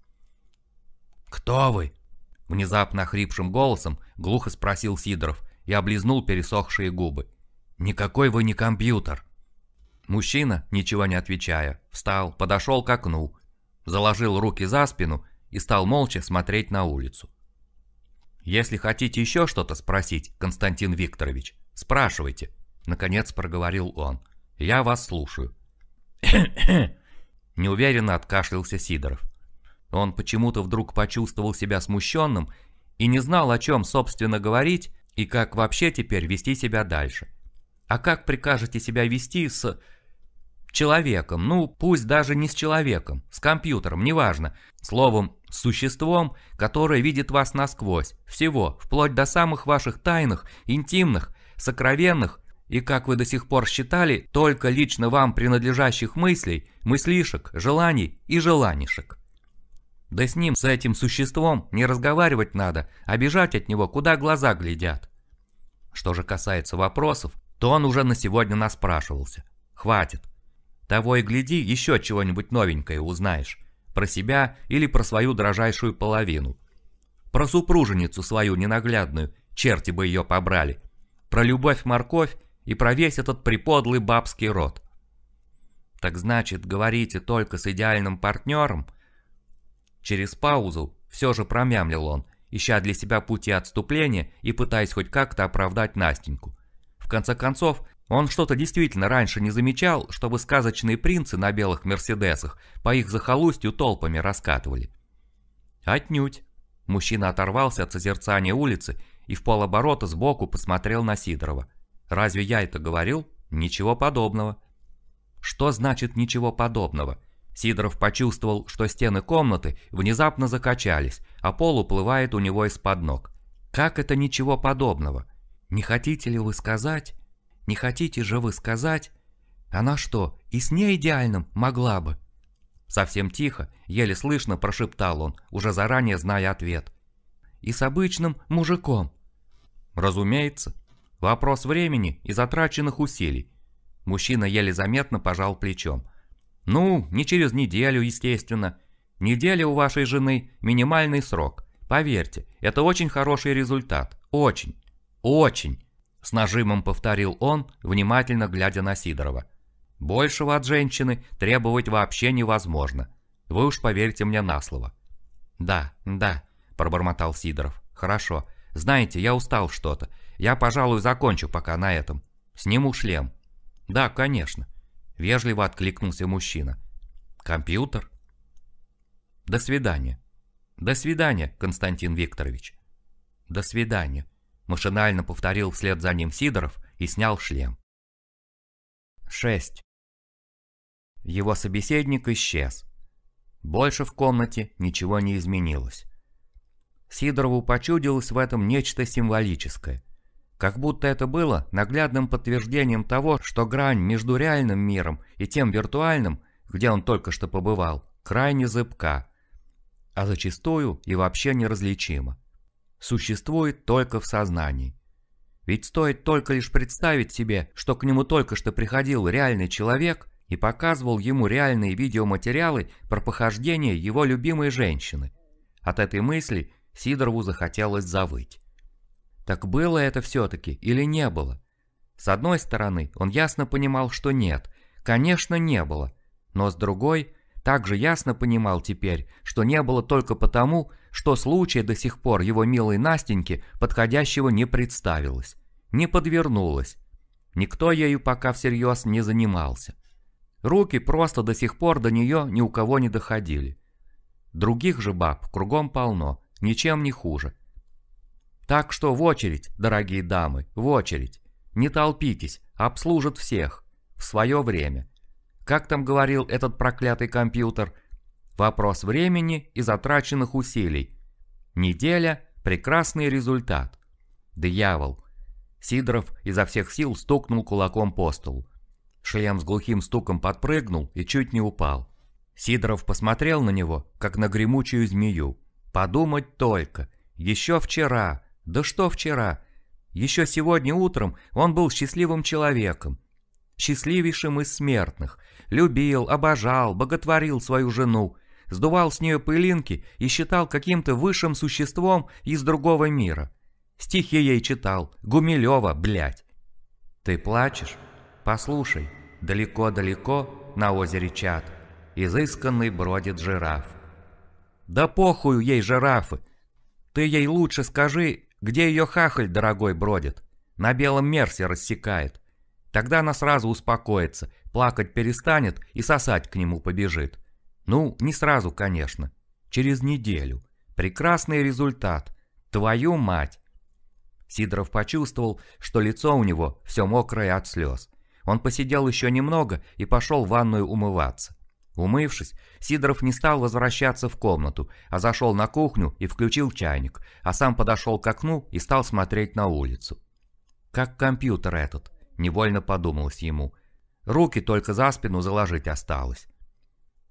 S1: «Кто вы?» Внезапно хрипшим голосом глухо спросил Сидоров, и облизнул пересохшие губы. «Никакой вы не компьютер!» Мужчина, ничего не отвечая, встал, подошел к окну, заложил руки за спину и стал молча смотреть на улицу. «Если хотите еще что-то спросить, Константин Викторович, спрашивайте», — наконец проговорил он. «Я вас слушаю». Неуверенно откашлялся Сидоров. Он почему-то вдруг почувствовал себя смущенным и не знал, о чем, собственно, говорить, и как вообще теперь вести себя дальше? А как прикажете себя вести с человеком, ну пусть даже не с человеком, с компьютером, неважно, словом, с существом, которое видит вас насквозь, всего, вплоть до самых ваших тайных, интимных, сокровенных и, как вы до сих пор считали, только лично вам принадлежащих мыслей, мыслишек, желаний и желанишек. Да с ним, с этим существом, не разговаривать надо, а бежать от него, куда глаза глядят. Что же касается вопросов, то он уже на сегодня нас спрашивался. Хватит. Того и гляди, еще чего-нибудь новенькое узнаешь. Про себя или про свою дрожайшую половину. Про супруженицу свою ненаглядную, черти бы ее побрали. Про любовь-морковь и про весь этот приподлый бабский род. Так значит, говорите только с идеальным партнером – Через паузу все же промямлил он, ища для себя пути отступления и пытаясь хоть как-то оправдать Настеньку. В конце концов, он что-то действительно раньше не замечал, чтобы сказочные принцы на белых мерседесах по их захолустью толпами раскатывали. «Отнюдь!» Мужчина оторвался от созерцания улицы и в полоборота сбоку посмотрел на Сидорова. «Разве я это говорил? Ничего подобного!» «Что значит ничего подобного?» Сидоров почувствовал, что стены комнаты внезапно закачались, а пол уплывает у него из-под ног. Как это ничего подобного? Не хотите ли вы сказать? Не хотите же вы сказать? Она что, и с неидеальным могла бы? Совсем тихо, еле слышно прошептал он, уже заранее зная ответ. И с обычным мужиком. Разумеется. Вопрос времени и затраченных усилий. Мужчина еле заметно пожал плечом. Ну, не через неделю, естественно. Неделя у вашей жены – минимальный срок. Поверьте, это очень хороший результат. Очень. Очень. С нажимом повторил он, внимательно глядя на Сидорова. Большего от женщины требовать вообще невозможно. Вы уж поверьте мне на слово. Да, да, пробормотал Сидоров. Хорошо. Знаете, я устал что-то. Я, пожалуй, закончу пока на этом. Сниму шлем. Да, конечно. — вежливо откликнулся мужчина. «Компьютер?» «До свидания». «До свидания, Константин Викторович». «До свидания», — машинально повторил вслед за ним Сидоров и снял шлем. 6. Его собеседник исчез. Больше в комнате ничего не изменилось. Сидорову почудилось в этом нечто символическое. Как будто это было наглядным подтверждением того, что грань между реальным миром и тем виртуальным, где он только что побывал, крайне зыбка, а зачастую и вообще неразличима. Существует только в сознании. Ведь стоит только лишь представить себе, что к нему только что приходил реальный человек и показывал ему реальные видеоматериалы про похождение его любимой женщины. От этой мысли Сидорову захотелось завыть. Так было это все-таки или не было? С одной стороны, он ясно понимал, что нет, конечно не было, но с другой, также ясно понимал теперь, что не было только потому, что случай до сих пор его милой Настеньке подходящего не представилось, не подвернулось. Никто ею пока всерьез не занимался. Руки просто до сих пор до нее ни у кого не доходили. Других же баб кругом полно, ничем не хуже – так что в очередь, дорогие дамы, в очередь. Не толпитесь, обслужат всех. В свое время. Как там говорил этот проклятый компьютер? Вопрос времени и затраченных усилий. Неделя – прекрасный результат. Дьявол. Сидоров изо всех сил стукнул кулаком по столу. Шлем с глухим стуком подпрыгнул и чуть не упал. Сидоров посмотрел на него, как на гремучую змею. Подумать только. Еще вчера да что вчера? Еще сегодня утром он был счастливым человеком. Счастливейшим из смертных. Любил, обожал, боготворил свою жену. Сдувал с нее пылинки и считал каким-то высшим существом из другого мира. Стихи ей читал. Гумилева, блядь. Ты плачешь? Послушай. Далеко-далеко на озере Чат Изысканный бродит жираф. Да похую ей жирафы. Ты ей лучше скажи, где ее хахаль, дорогой, бродит? На белом мерсе рассекает. Тогда она сразу успокоится, плакать перестанет и сосать к нему побежит. Ну, не сразу, конечно. Через неделю. Прекрасный результат. Твою мать! Сидоров почувствовал, что лицо у него все мокрое от слез. Он посидел еще немного и пошел в ванную умываться. Умывшись, Сидоров не стал возвращаться в комнату, а зашел на кухню и включил чайник, а сам подошел к окну и стал смотреть на улицу. «Как компьютер этот», — невольно подумалось ему. Руки только за спину заложить осталось.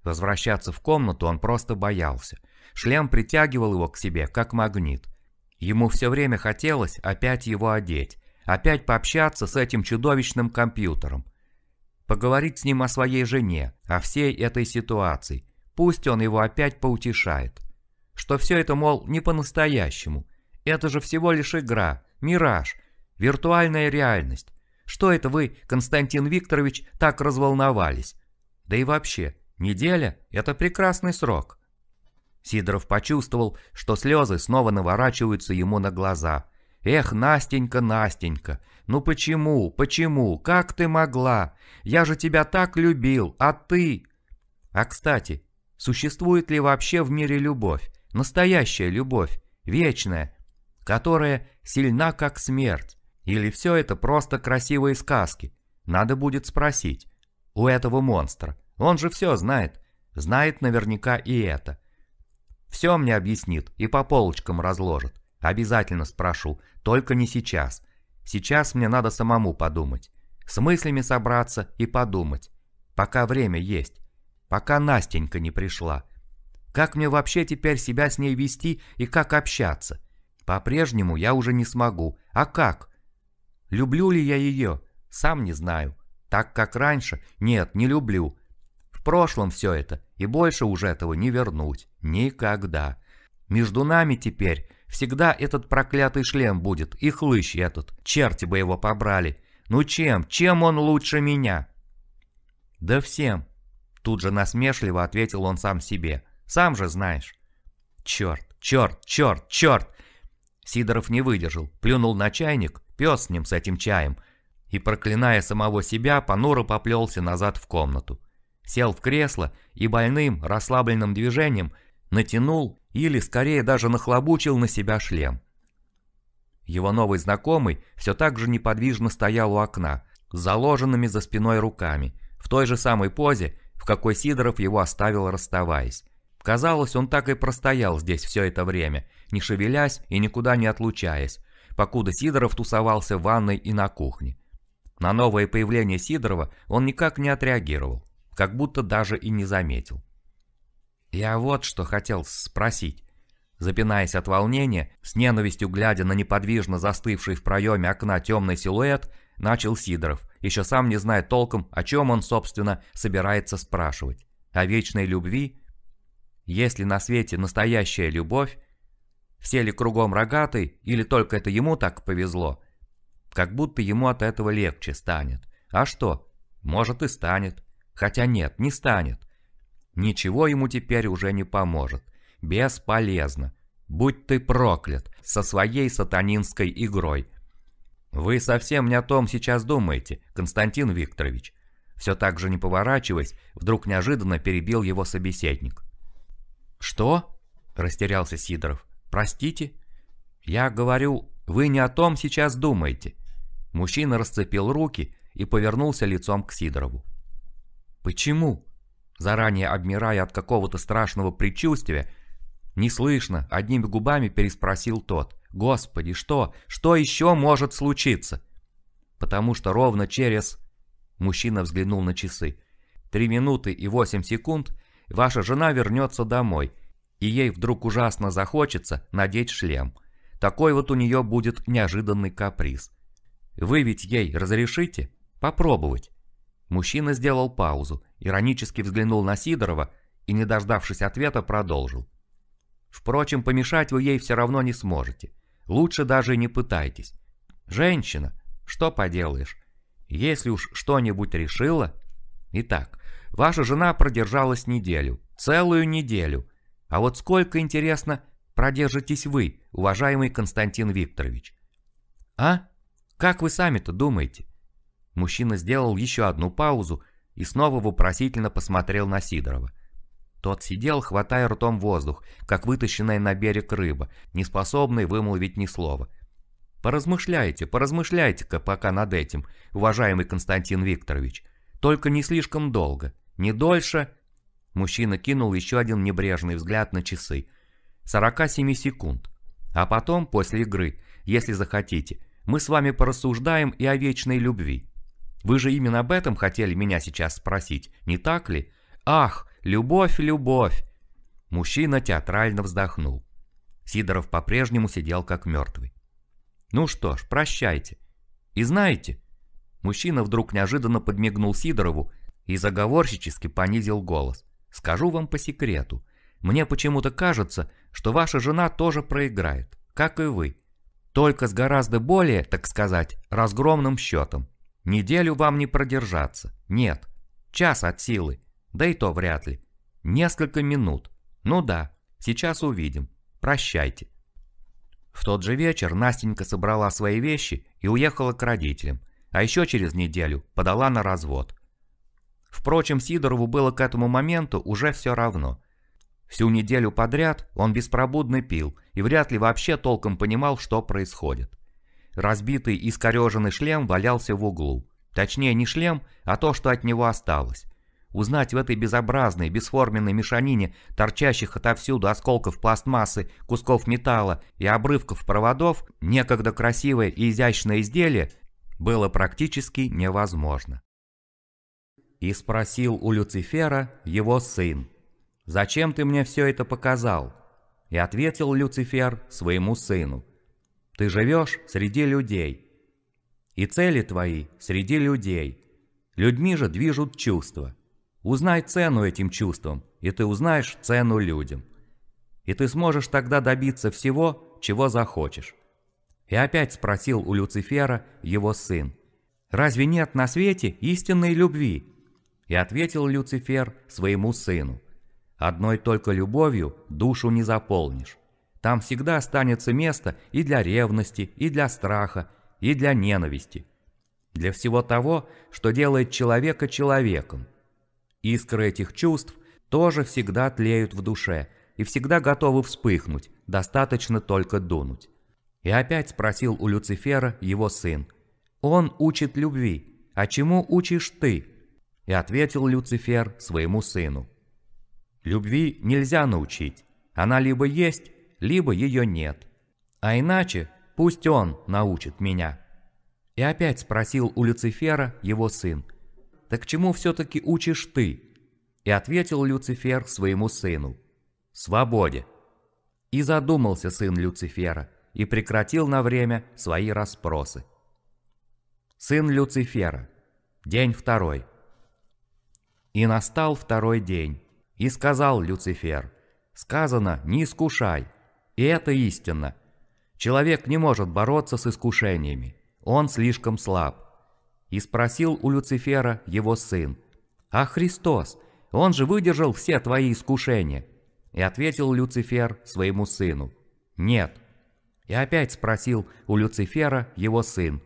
S1: Возвращаться в комнату он просто боялся. Шлем притягивал его к себе, как магнит. Ему все время хотелось опять его одеть, опять пообщаться с этим чудовищным компьютером — Поговорить с ним о своей жене, о всей этой ситуации. Пусть он его опять поутешает. Что все это, мол, не по-настоящему. Это же всего лишь игра, мираж, виртуальная реальность. Что это вы, Константин Викторович, так разволновались? Да и вообще, неделя – это прекрасный срок. Сидоров почувствовал, что слезы снова наворачиваются ему на глаза. «Эх, Настенька, Настенька, «Ну почему? Почему? Как ты могла? Я же тебя так любил, а ты...» А кстати, существует ли вообще в мире любовь? Настоящая любовь, вечная, которая сильна как смерть? Или все это просто красивые сказки? Надо будет спросить. У этого монстра. Он же все знает. Знает наверняка и это. Все мне объяснит и по полочкам разложит. Обязательно спрошу, только не сейчас. Сейчас мне надо самому подумать. С мыслями собраться и подумать. Пока время есть. Пока Настенька не пришла. Как мне вообще теперь себя с ней вести и как общаться? По-прежнему я уже не смогу. А как? Люблю ли я ее? Сам не знаю. Так как раньше? Нет, не люблю. В прошлом все это, и больше уже этого не вернуть. Никогда. Между нами теперь Всегда этот проклятый шлем будет, и хлыщ этот, черти бы его побрали. Ну чем, чем он лучше меня?» «Да всем», — тут же насмешливо ответил он сам себе. «Сам же знаешь». «Черт, черт, черт, черт!» Сидоров не выдержал, плюнул на чайник, пес с ним, с этим чаем, и, проклиная самого себя, понуро поплелся назад в комнату. Сел в кресло и больным, расслабленным движением натянул или скорее даже нахлобучил на себя шлем. Его новый знакомый все так же неподвижно стоял у окна, с заложенными за спиной руками, в той же самой позе, в какой Сидоров его оставил расставаясь. Казалось, он так и простоял здесь все это время, не шевелясь и никуда не отлучаясь, покуда Сидоров тусовался в ванной и на кухне. На новое появление Сидорова он никак не отреагировал, как будто даже и не заметил. «Я вот что хотел спросить». Запинаясь от волнения, с ненавистью глядя на неподвижно застывший в проеме окна темный силуэт, начал Сидоров, еще сам не зная толком, о чем он, собственно, собирается спрашивать. О вечной любви? Есть ли на свете настоящая любовь? Все ли кругом рогаты, или только это ему так повезло? Как будто ему от этого легче станет. А что? Может и станет. Хотя нет, не станет. Ничего ему теперь уже не поможет. Бесполезно. Будь ты проклят со своей сатанинской игрой. Вы совсем не о том сейчас думаете, Константин Викторович. Все так же не поворачиваясь, вдруг неожиданно перебил его собеседник. «Что?» – растерялся Сидоров. «Простите?» «Я говорю, вы не о том сейчас думаете». Мужчина расцепил руки и повернулся лицом к Сидорову. «Почему?» заранее обмирая от какого-то страшного предчувствия, неслышно, одними губами переспросил тот. «Господи, что? Что еще может случиться?» Потому что ровно через... Мужчина взглянул на часы. «Три минуты и восемь секунд ваша жена вернется домой, и ей вдруг ужасно захочется надеть шлем. Такой вот у нее будет неожиданный каприз. Вы ведь ей разрешите попробовать?» Мужчина сделал паузу, иронически взглянул на Сидорова и, не дождавшись ответа, продолжил. «Впрочем, помешать вы ей все равно не сможете. Лучше даже и не пытайтесь. Женщина, что поделаешь? Если уж что-нибудь решила... Итак, ваша жена продержалась неделю, целую неделю. А вот сколько, интересно, продержитесь вы, уважаемый Константин Викторович?» «А? Как вы сами-то думаете?» Мужчина сделал еще одну паузу и снова вопросительно посмотрел на Сидорова. Тот сидел, хватая ртом воздух, как вытащенная на берег рыба, не способный вымолвить ни слова. «Поразмышляйте, поразмышляйте-ка пока над этим, уважаемый Константин Викторович. Только не слишком долго. Не дольше...» Мужчина кинул еще один небрежный взгляд на часы. «47 секунд. А потом, после игры, если захотите, мы с вами порассуждаем и о вечной любви. Вы же именно об этом хотели меня сейчас спросить, не так ли? Ах, любовь, любовь!» Мужчина театрально вздохнул. Сидоров по-прежнему сидел как мертвый. «Ну что ж, прощайте. И знаете...» Мужчина вдруг неожиданно подмигнул Сидорову и заговорщически понизил голос. «Скажу вам по секрету. Мне почему-то кажется, что ваша жена тоже проиграет, как и вы. Только с гораздо более, так сказать, разгромным счетом. Неделю вам не продержаться. Нет. Час от силы. Да и то вряд ли. Несколько минут. Ну да, сейчас увидим. Прощайте. В тот же вечер Настенька собрала свои вещи и уехала к родителям, а еще через неделю подала на развод. Впрочем, Сидорову было к этому моменту уже все равно. Всю неделю подряд он беспробудно пил и вряд ли вообще толком понимал, что происходит. Разбитый и скореженный шлем валялся в углу. Точнее, не шлем, а то, что от него осталось. Узнать в этой безобразной, бесформенной мешанине торчащих отовсюду осколков пластмассы, кусков металла и обрывков проводов некогда красивое и изящное изделие было практически невозможно. И спросил у Люцифера его сын, «Зачем ты мне все это показал?» И ответил Люцифер своему сыну, ты живешь среди людей. И цели твои среди людей. Людьми же движут чувства. Узнай цену этим чувствам, и ты узнаешь цену людям. И ты сможешь тогда добиться всего, чего захочешь. И опять спросил у Люцифера его сын, «Разве нет на свете истинной любви?» И ответил Люцифер своему сыну, «Одной только любовью душу не заполнишь. Там всегда останется место и для ревности, и для страха, и для ненависти. Для всего того, что делает человека человеком. Искры этих чувств тоже всегда тлеют в душе и всегда готовы вспыхнуть, достаточно только дунуть. И опять спросил у Люцифера его сын. «Он учит любви, а чему учишь ты?» И ответил Люцифер своему сыну. «Любви нельзя научить, она либо есть, либо ее нет. А иначе пусть он научит меня». И опять спросил у Люцифера его сын, «Так чему все-таки учишь ты?» И ответил Люцифер своему сыну, «Свободе». И задумался сын Люцифера, и прекратил на время свои расспросы. Сын Люцифера. День второй. И настал второй день. И сказал Люцифер, «Сказано, не искушай, и это истина. Человек не может бороться с искушениями. Он слишком слаб. И спросил у Люцифера его сын. «А Христос, он же выдержал все твои искушения». И ответил Люцифер своему сыну. «Нет». И опять спросил у Люцифера его сын.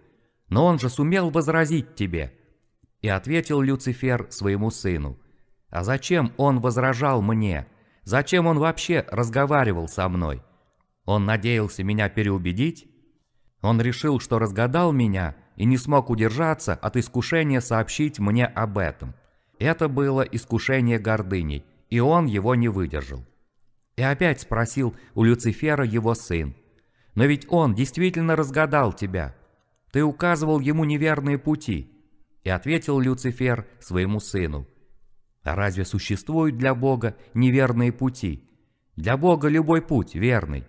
S1: «Но он же сумел возразить тебе». И ответил Люцифер своему сыну. «А зачем он возражал мне? Зачем он вообще разговаривал со мной?» Он надеялся меня переубедить? Он решил, что разгадал меня и не смог удержаться от искушения сообщить мне об этом. Это было искушение гордыней, и он его не выдержал. И опять спросил у Люцифера его сын. «Но ведь он действительно разгадал тебя. Ты указывал ему неверные пути». И ответил Люцифер своему сыну. «А разве существуют для Бога неверные пути? Для Бога любой путь верный».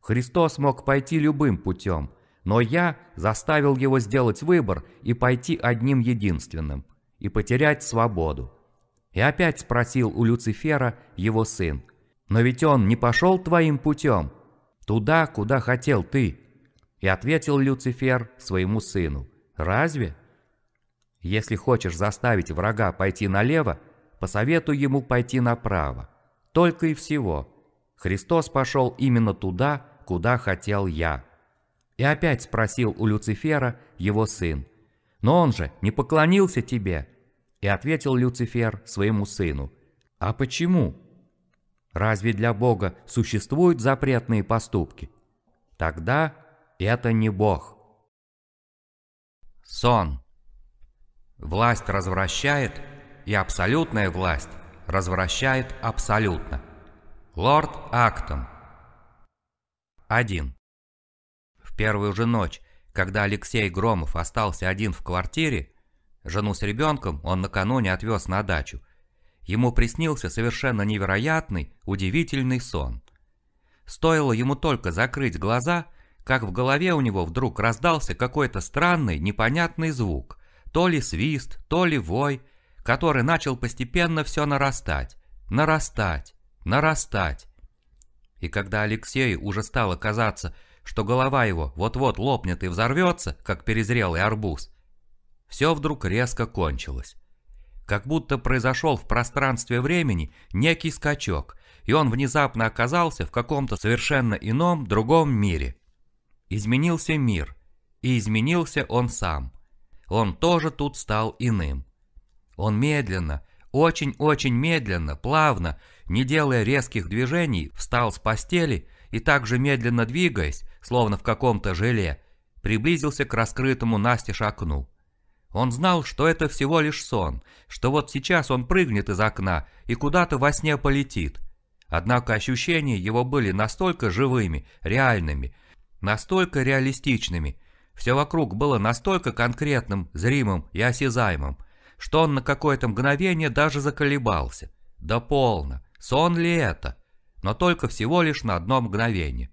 S1: Христос мог пойти любым путем, но я заставил его сделать выбор и пойти одним единственным, и потерять свободу. И опять спросил у Люцифера его сын, «Но ведь он не пошел твоим путем, туда, куда хотел ты». И ответил Люцифер своему сыну, «Разве?» Если хочешь заставить врага пойти налево, посоветуй ему пойти направо. Только и всего. Христос пошел именно туда, куда хотел я. И опять спросил у Люцифера его сын, «Но он же не поклонился тебе!» И ответил Люцифер своему сыну, «А почему?» «Разве для Бога существуют запретные поступки?» «Тогда это не Бог». Сон. Власть развращает, и абсолютная власть развращает абсолютно. Лорд Актон. 1. В первую же ночь, когда Алексей Громов остался один в квартире, жену с ребенком он накануне отвез на дачу. Ему приснился совершенно невероятный, удивительный сон. Стоило ему только закрыть глаза, как в голове у него вдруг раздался какой-то странный, непонятный звук, то ли свист, то ли вой, который начал постепенно все нарастать, нарастать, нарастать. И когда Алексею уже стало казаться, что голова его вот-вот лопнет и взорвется, как перезрелый арбуз, все вдруг резко кончилось. Как будто произошел в пространстве времени некий скачок, и он внезапно оказался в каком-то совершенно ином, другом мире. Изменился мир, и изменился он сам. Он тоже тут стал иным. Он медленно, очень-очень медленно, плавно не делая резких движений, встал с постели и также медленно двигаясь, словно в каком-то желе, приблизился к раскрытому настежь окну. Он знал, что это всего лишь сон, что вот сейчас он прыгнет из окна и куда-то во сне полетит. Однако ощущения его были настолько живыми, реальными, настолько реалистичными, все вокруг было настолько конкретным, зримым и осязаемым, что он на какое-то мгновение даже заколебался. Да полно. Сон ли это? Но только всего лишь на одно мгновение.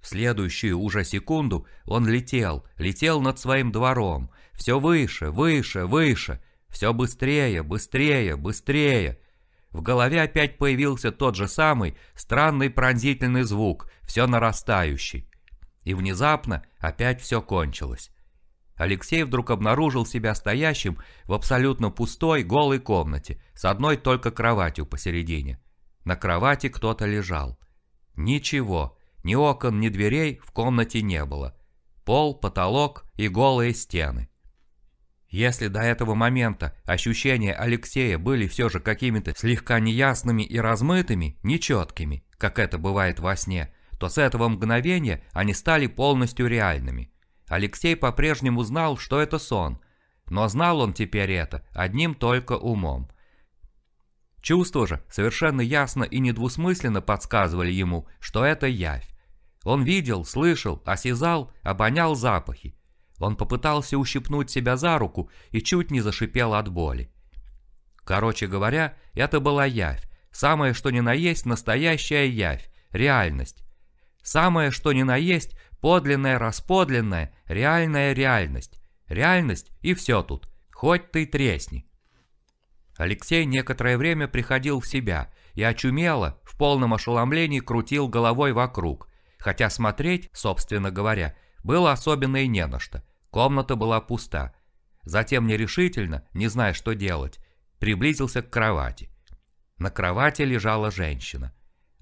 S1: В следующую уже секунду он летел, летел над своим двором. Все выше, выше, выше. Все быстрее, быстрее, быстрее. В голове опять появился тот же самый странный пронзительный звук, все нарастающий. И внезапно опять все кончилось. Алексей вдруг обнаружил себя стоящим в абсолютно пустой, голой комнате, с одной только кроватью посередине. На кровати кто-то лежал. Ничего, ни окон, ни дверей в комнате не было. Пол, потолок и голые стены. Если до этого момента ощущения Алексея были все же какими-то слегка неясными и размытыми, нечеткими, как это бывает во сне, то с этого мгновения они стали полностью реальными – Алексей по-прежнему знал, что это сон, но знал он теперь это одним только умом. Чувства же совершенно ясно и недвусмысленно подсказывали ему, что это явь. Он видел, слышал, осязал, обонял запахи. Он попытался ущипнуть себя за руку и чуть не зашипел от боли. Короче говоря, это была явь, самое что ни на есть настоящая явь, реальность. Самое что ни на есть Подлинная, расподлинная, реальная реальность. Реальность и все тут. Хоть ты тресни. Алексей некоторое время приходил в себя и очумело, в полном ошеломлении крутил головой вокруг. Хотя смотреть, собственно говоря, было особенно и не на что. Комната была пуста. Затем нерешительно, не зная, что делать, приблизился к кровати. На кровати лежала женщина.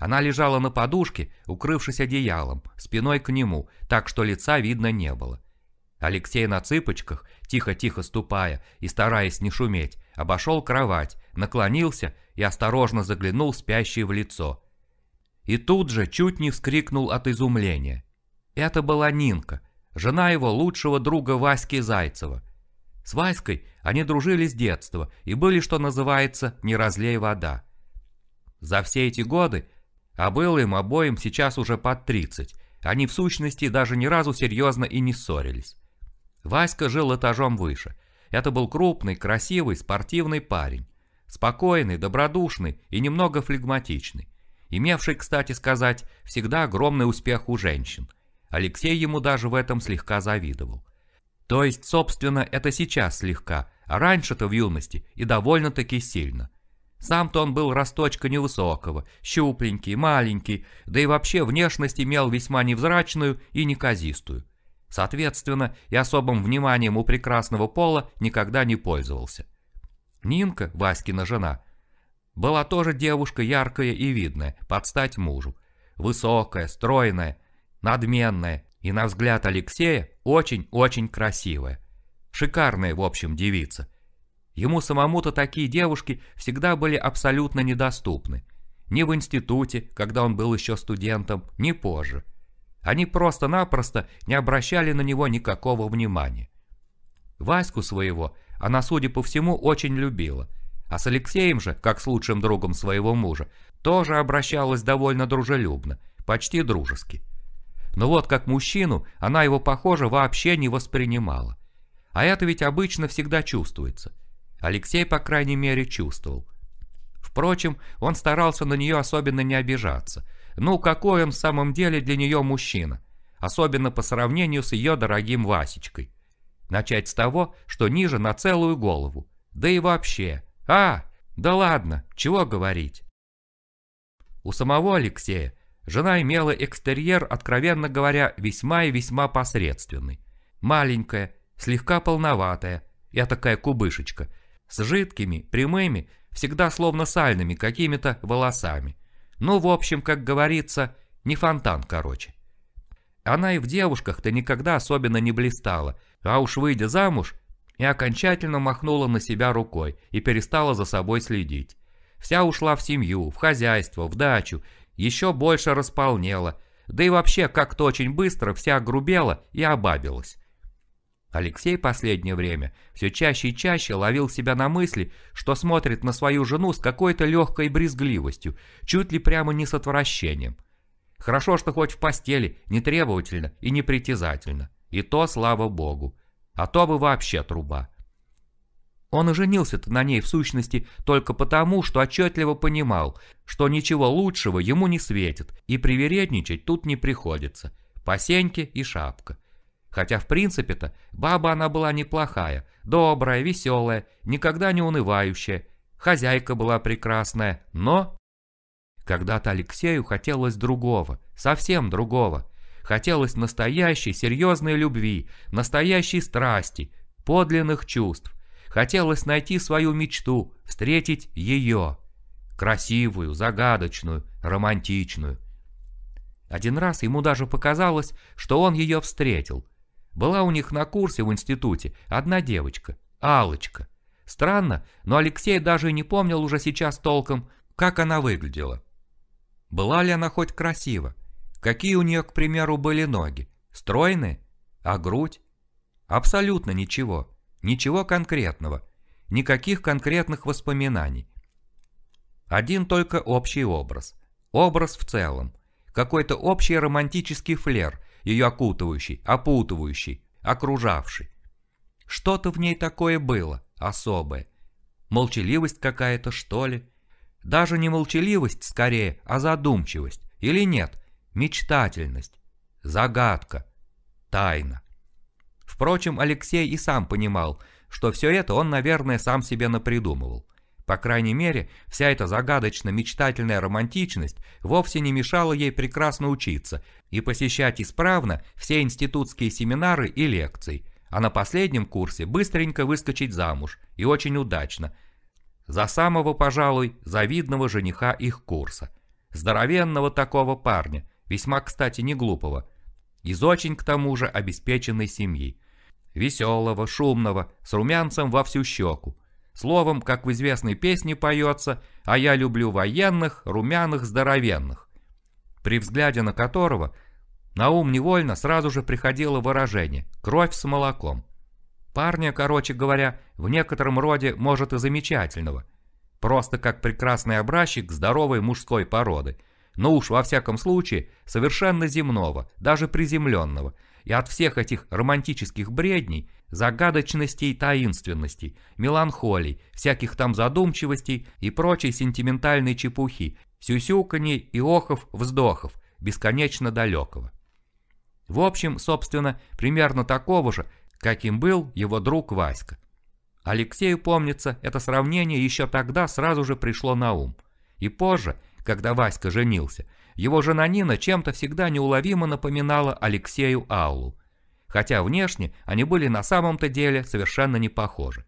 S1: Она лежала на подушке, укрывшись одеялом, спиной к нему, так что лица видно не было. Алексей на цыпочках, тихо-тихо ступая и стараясь не шуметь, обошел кровать, наклонился и осторожно заглянул спящей в лицо. И тут же чуть не вскрикнул от изумления. Это была Нинка, жена его лучшего друга Васьки Зайцева. С Васькой они дружили с детства и были, что называется, не разлей вода. За все эти годы а был им обоим сейчас уже под 30. Они в сущности даже ни разу серьезно и не ссорились. Васька жил этажом выше. Это был крупный, красивый, спортивный парень. Спокойный, добродушный и немного флегматичный. Имевший, кстати сказать, всегда огромный успех у женщин. Алексей ему даже в этом слегка завидовал. То есть, собственно, это сейчас слегка, а раньше-то в юности и довольно-таки сильно – сам-то он был росточка невысокого, щупленький, маленький, да и вообще внешность имел весьма невзрачную и неказистую. Соответственно, и особым вниманием у прекрасного пола никогда не пользовался. Нинка, Васькина жена, была тоже девушка яркая и видная, под стать мужу. Высокая, стройная, надменная и, на взгляд Алексея, очень-очень красивая. Шикарная, в общем, девица. Ему самому-то такие девушки всегда были абсолютно недоступны. Ни в институте, когда он был еще студентом, ни позже. Они просто-напросто не обращали на него никакого внимания. Ваську своего она, судя по всему, очень любила. А с Алексеем же, как с лучшим другом своего мужа, тоже обращалась довольно дружелюбно, почти дружески. Но вот как мужчину она его, похоже, вообще не воспринимала. А это ведь обычно всегда чувствуется – Алексей, по крайней мере, чувствовал. Впрочем, он старался на нее особенно не обижаться. Ну, какой он в самом деле для нее мужчина, особенно по сравнению с ее дорогим Васечкой. Начать с того, что ниже на целую голову. Да и вообще. А, да ладно, чего говорить. У самого Алексея жена имела экстерьер, откровенно говоря, весьма и весьма посредственный. Маленькая, слегка полноватая, я такая кубышечка – с жидкими, прямыми, всегда словно сальными какими-то волосами. Ну, в общем, как говорится, не фонтан, короче. Она и в девушках-то никогда особенно не блистала, а уж выйдя замуж, и окончательно махнула на себя рукой и перестала за собой следить. Вся ушла в семью, в хозяйство, в дачу, еще больше располнела, да и вообще как-то очень быстро вся грубела и обабилась. Алексей последнее время все чаще и чаще ловил себя на мысли, что смотрит на свою жену с какой-то легкой брезгливостью, чуть ли прямо не с отвращением. Хорошо, что хоть в постели, не требовательно и не притязательно. И то, слава богу. А то бы вообще труба. Он и женился-то на ней в сущности только потому, что отчетливо понимал, что ничего лучшего ему не светит, и привередничать тут не приходится. Пасеньки и шапка. Хотя в принципе-то баба она была неплохая, добрая, веселая, никогда не унывающая. Хозяйка была прекрасная, но... Когда-то Алексею хотелось другого, совсем другого. Хотелось настоящей серьезной любви, настоящей страсти, подлинных чувств. Хотелось найти свою мечту, встретить ее. Красивую, загадочную, романтичную. Один раз ему даже показалось, что он ее встретил – была у них на курсе в институте одна девочка, Алочка. Странно, но Алексей даже и не помнил уже сейчас толком, как она выглядела. Была ли она хоть красива? Какие у нее, к примеру, были ноги? Стройные? А грудь? Абсолютно ничего. Ничего конкретного. Никаких конкретных воспоминаний. Один только общий образ. Образ в целом. Какой-то общий романтический флер – ее окутывающий, опутывающий, окружавший. Что-то в ней такое было, особое. Молчаливость какая-то, что ли? Даже не молчаливость скорее, а задумчивость. Или нет? Мечтательность. Загадка. Тайна. Впрочем, Алексей и сам понимал, что все это он, наверное, сам себе напридумывал. По крайней мере, вся эта загадочно-мечтательная романтичность вовсе не мешала ей прекрасно учиться и посещать исправно все институтские семинары и лекции, а на последнем курсе быстренько выскочить замуж, и очень удачно, за самого, пожалуй, завидного жениха их курса. Здоровенного такого парня, весьма, кстати, не глупого, из очень, к тому же, обеспеченной семьи. Веселого, шумного, с румянцем во всю щеку, Словом, как в известной песне поется «А я люблю военных, румяных, здоровенных», при взгляде на которого на ум невольно сразу же приходило выражение «кровь с молоком». Парня, короче говоря, в некотором роде может и замечательного, просто как прекрасный образчик здоровой мужской породы, но уж во всяком случае совершенно земного, даже приземленного – и от всех этих романтических бредней, загадочностей и таинственностей, меланхолий, всяких там задумчивостей и прочей сентиментальной чепухи, сюсюканий и охов-вздохов, бесконечно далекого. В общем, собственно, примерно такого же, каким был его друг Васька. Алексею, помнится, это сравнение еще тогда сразу же пришло на ум. И позже, когда Васька женился, его жена Нина чем-то всегда неуловимо напоминала Алексею Аллу, хотя внешне они были на самом-то деле совершенно не похожи.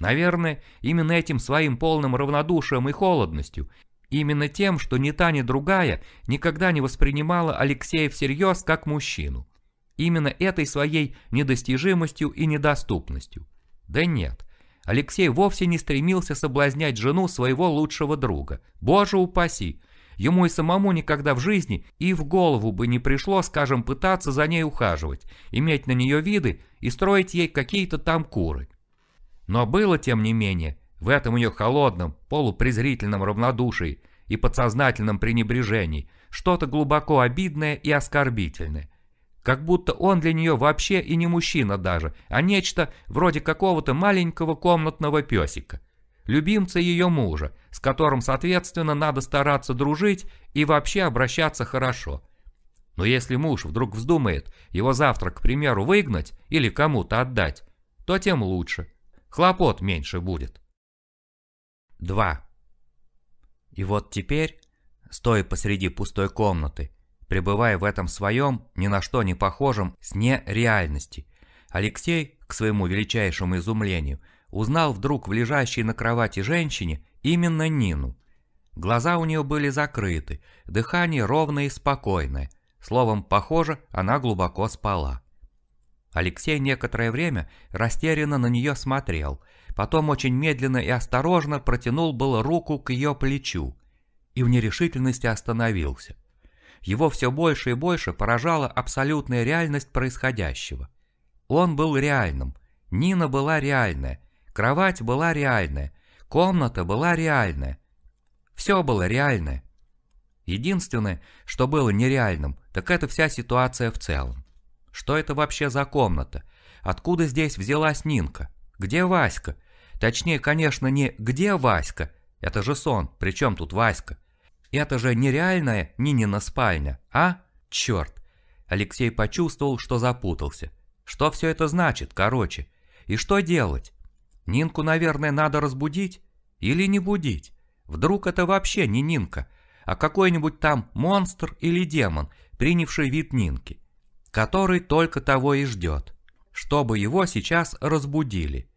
S1: Наверное, именно этим своим полным равнодушием и холодностью, именно тем, что ни та, ни другая никогда не воспринимала Алексея всерьез как мужчину. Именно этой своей недостижимостью и недоступностью. Да нет, Алексей вовсе не стремился соблазнять жену своего лучшего друга. Боже упаси! Ему и самому никогда в жизни и в голову бы не пришло, скажем, пытаться за ней ухаживать, иметь на нее виды и строить ей какие-то там куры. Но было, тем не менее, в этом ее холодном, полупрезрительном равнодушии и подсознательном пренебрежении что-то глубоко обидное и оскорбительное. Как будто он для нее вообще и не мужчина даже, а нечто вроде какого-то маленького комнатного песика. Любимца ее мужа, с которым, соответственно, надо стараться дружить и вообще обращаться хорошо. Но если муж вдруг вздумает его завтра, к примеру, выгнать или кому-то отдать, то тем лучше. Хлопот меньше будет. 2. И вот теперь, стоя посреди пустой комнаты, пребывая в этом своем, ни на что не похожем, сне реальности, Алексей, к своему величайшему изумлению, узнал вдруг в лежащей на кровати женщине именно Нину. Глаза у нее были закрыты, дыхание ровное и спокойное. Словом, похоже, она глубоко спала. Алексей некоторое время растерянно на нее смотрел, потом очень медленно и осторожно протянул было руку к ее плечу и в нерешительности остановился. Его все больше и больше поражала абсолютная реальность происходящего. Он был реальным, Нина была реальная, Кровать была реальная, комната была реальная. Все было реальное. Единственное, что было нереальным, так это вся ситуация в целом. Что это вообще за комната? Откуда здесь взялась Нинка? Где Васька? Точнее, конечно, не «где Васька?» Это же сон, при чем тут Васька? Это же нереальная Нинина спальня, а? Черт! Алексей почувствовал, что запутался. Что все это значит, короче? И что делать? Нинку, наверное, надо разбудить? Или не будить? Вдруг это вообще не Нинка, а какой-нибудь там монстр или демон, принявший вид Нинки, который только того и ждет, чтобы его сейчас разбудили.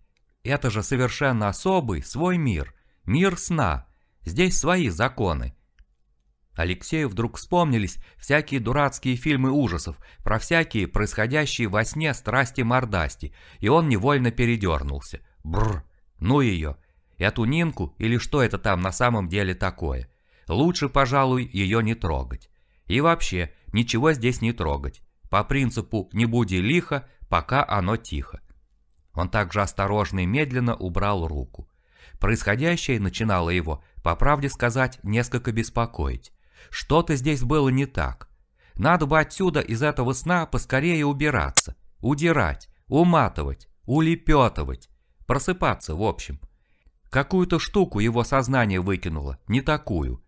S1: Это же совершенно особый свой мир, мир сна, здесь свои законы. Алексею вдруг вспомнились всякие дурацкие фильмы ужасов, про всякие происходящие во сне страсти-мордасти, и он невольно передернулся. Бр, ну ее. Эту Нинку или что это там на самом деле такое. Лучше, пожалуй, ее не трогать. И вообще, ничего здесь не трогать. По принципу «не буди лихо, пока оно тихо». Он также осторожно и медленно убрал руку. Происходящее начинало его, по правде сказать, несколько беспокоить. Что-то здесь было не так. Надо бы отсюда из этого сна поскорее убираться, удирать, уматывать, улепетывать. Просыпаться, в общем. Какую-то штуку его сознание выкинуло, не такую.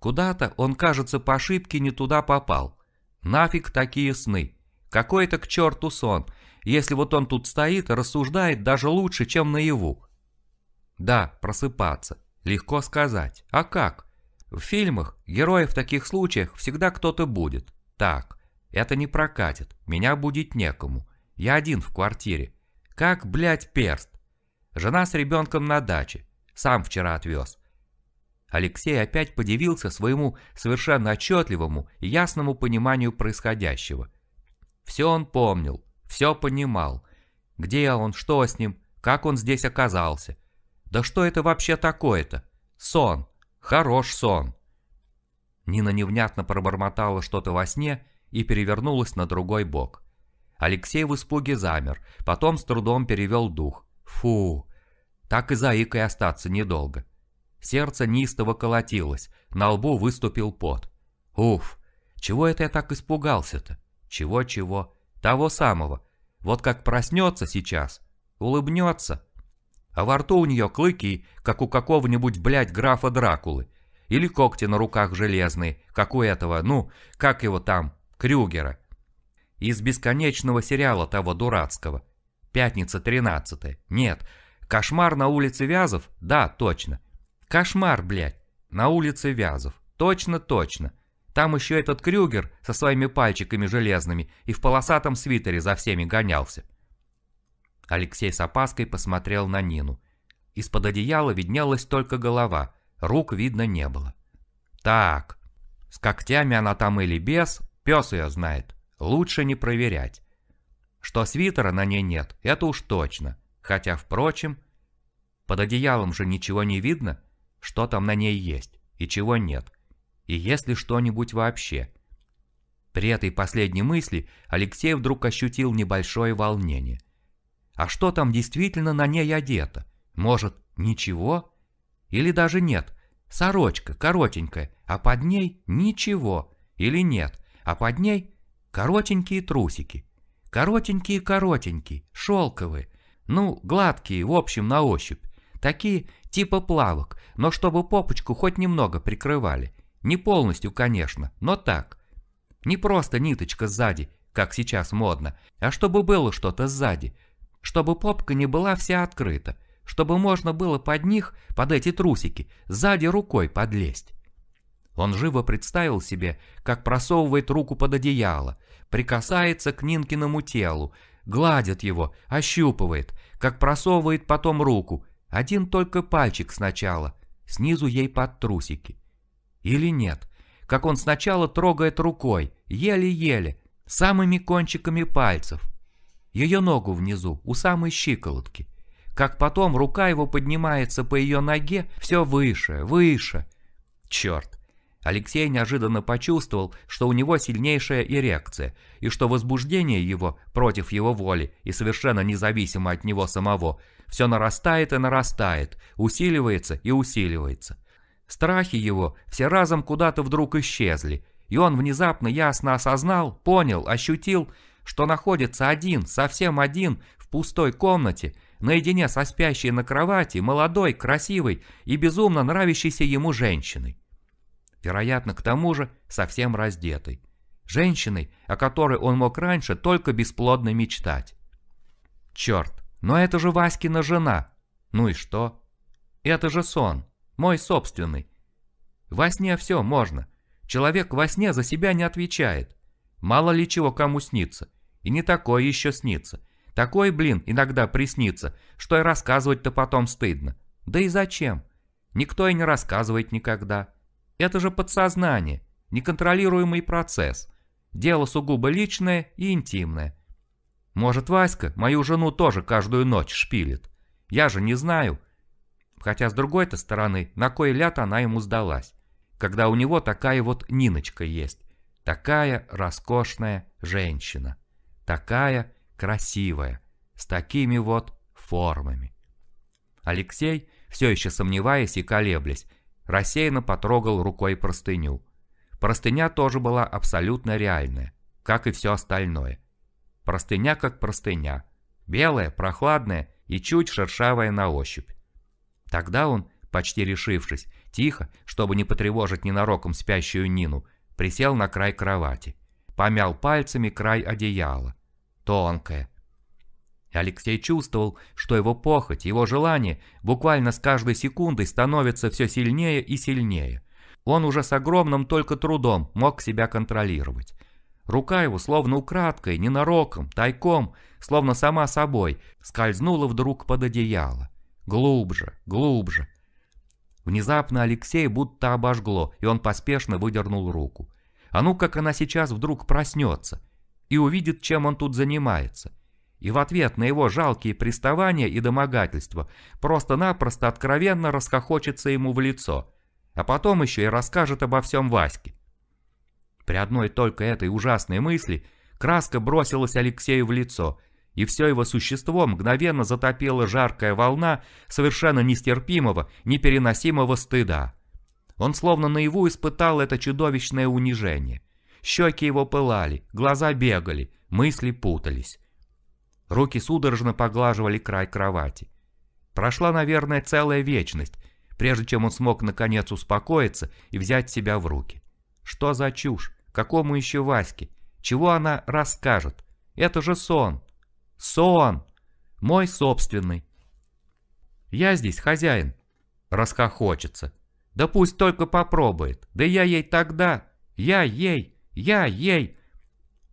S1: Куда-то он, кажется, по ошибке не туда попал. Нафиг такие сны. Какой то к черту сон, если вот он тут стоит рассуждает даже лучше, чем наяву. Да, просыпаться. Легко сказать. А как? В фильмах героев в таких случаях всегда кто-то будет. Так, это не прокатит, меня будет некому. Я один в квартире. Как, блядь, перст? Жена с ребенком на даче. Сам вчера отвез. Алексей опять подивился своему совершенно отчетливому и ясному пониманию происходящего. Все он помнил, все понимал. Где он, что с ним, как он здесь оказался. Да что это вообще такое-то? Сон. Хорош сон. Нина невнятно пробормотала что-то во сне и перевернулась на другой бок. Алексей в испуге замер, потом с трудом перевел дух. Фу, так и заикой остаться недолго. Сердце неистово колотилось, на лбу выступил пот. Уф, чего это я так испугался-то? Чего-чего? Того самого. Вот как проснется сейчас, улыбнется. А во рту у нее клыки, как у какого-нибудь, блядь, графа Дракулы. Или когти на руках железные, как у этого, ну, как его там, Крюгера. Из бесконечного сериала того дурацкого. Пятница 13 Нет. Кошмар на улице Вязов? Да, точно. Кошмар, блядь. На улице Вязов. Точно, точно. Там еще этот Крюгер со своими пальчиками железными и в полосатом свитере за всеми гонялся. Алексей с опаской посмотрел на Нину. Из-под одеяла виднелась только голова, рук видно не было. Так, с когтями она там или без, пес ее знает, лучше не проверять что свитера на ней нет, это уж точно. Хотя, впрочем, под одеялом же ничего не видно, что там на ней есть и чего нет, и есть ли что-нибудь вообще. При этой последней мысли Алексей вдруг ощутил небольшое волнение. А что там действительно на ней одето? Может, ничего? Или даже нет? Сорочка коротенькая, а под ней ничего. Или нет, а под ней коротенькие трусики. Коротенькие-коротенькие, шелковые, ну, гладкие, в общем, на ощупь. Такие типа плавок, но чтобы попочку хоть немного прикрывали. Не полностью, конечно, но так. Не просто ниточка сзади, как сейчас модно, а чтобы было что-то сзади. Чтобы попка не была вся открыта. Чтобы можно было под них, под эти трусики, сзади рукой подлезть. Он живо представил себе, как просовывает руку под одеяло, прикасается к Нинкиному телу, гладит его, ощупывает, как просовывает потом руку, один только пальчик сначала, снизу ей под трусики. Или нет, как он сначала трогает рукой, еле-еле, самыми кончиками пальцев. Ее ногу внизу, у самой щиколотки. Как потом рука его поднимается по ее ноге все выше, выше. Черт, Алексей неожиданно почувствовал, что у него сильнейшая эрекция, и что возбуждение его против его воли и совершенно независимо от него самого, все нарастает и нарастает, усиливается и усиливается. Страхи его все разом куда-то вдруг исчезли, и он внезапно ясно осознал, понял, ощутил, что находится один, совсем один, в пустой комнате, наедине со спящей на кровати, молодой, красивой и безумно нравящейся ему женщиной вероятно, к тому же совсем раздетой. Женщиной, о которой он мог раньше только бесплодно мечтать. Черт, но это же Васькина жена. Ну и что? Это же сон, мой собственный. Во сне все можно. Человек во сне за себя не отвечает. Мало ли чего кому снится. И не такое еще снится. Такой, блин, иногда приснится, что и рассказывать-то потом стыдно. Да и зачем? Никто и не рассказывает никогда. Это же подсознание, неконтролируемый процесс. Дело сугубо личное и интимное. Может, Васька мою жену тоже каждую ночь шпилит. Я же не знаю. Хотя, с другой-то стороны, на кой ляд она ему сдалась, когда у него такая вот Ниночка есть. Такая роскошная женщина. Такая красивая, с такими вот формами. Алексей, все еще сомневаясь и колеблясь, рассеянно потрогал рукой простыню. Простыня тоже была абсолютно реальная, как и все остальное. Простыня как простыня. Белая, прохладная и чуть шершавая на ощупь. Тогда он, почти решившись, тихо, чтобы не потревожить ненароком спящую Нину, присел на край кровати. Помял пальцами край одеяла. Тонкое, Алексей чувствовал, что его похоть, его желание буквально с каждой секундой становится все сильнее и сильнее. Он уже с огромным только трудом мог себя контролировать. Рука его, словно украдкой, ненароком, тайком, словно сама собой, скользнула вдруг под одеяло. Глубже, глубже. Внезапно Алексей будто обожгло, и он поспешно выдернул руку. А ну как она сейчас вдруг проснется и увидит, чем он тут занимается – и в ответ на его жалкие приставания и домогательства просто-напросто откровенно расхохочется ему в лицо, а потом еще и расскажет обо всем Ваське. При одной только этой ужасной мысли краска бросилась Алексею в лицо, и все его существо мгновенно затопила жаркая волна совершенно нестерпимого, непереносимого стыда. Он словно наяву испытал это чудовищное унижение. Щеки его пылали, глаза бегали, мысли путались. Руки судорожно поглаживали край кровати. Прошла, наверное, целая вечность, прежде чем он смог наконец успокоиться и взять себя в руки. Что за чушь? Какому еще Ваське? Чего она расскажет? Это же сон. Сон! Мой собственный. Я здесь хозяин. Расхохочется. Да пусть только попробует. Да я ей тогда. Я ей. Я ей.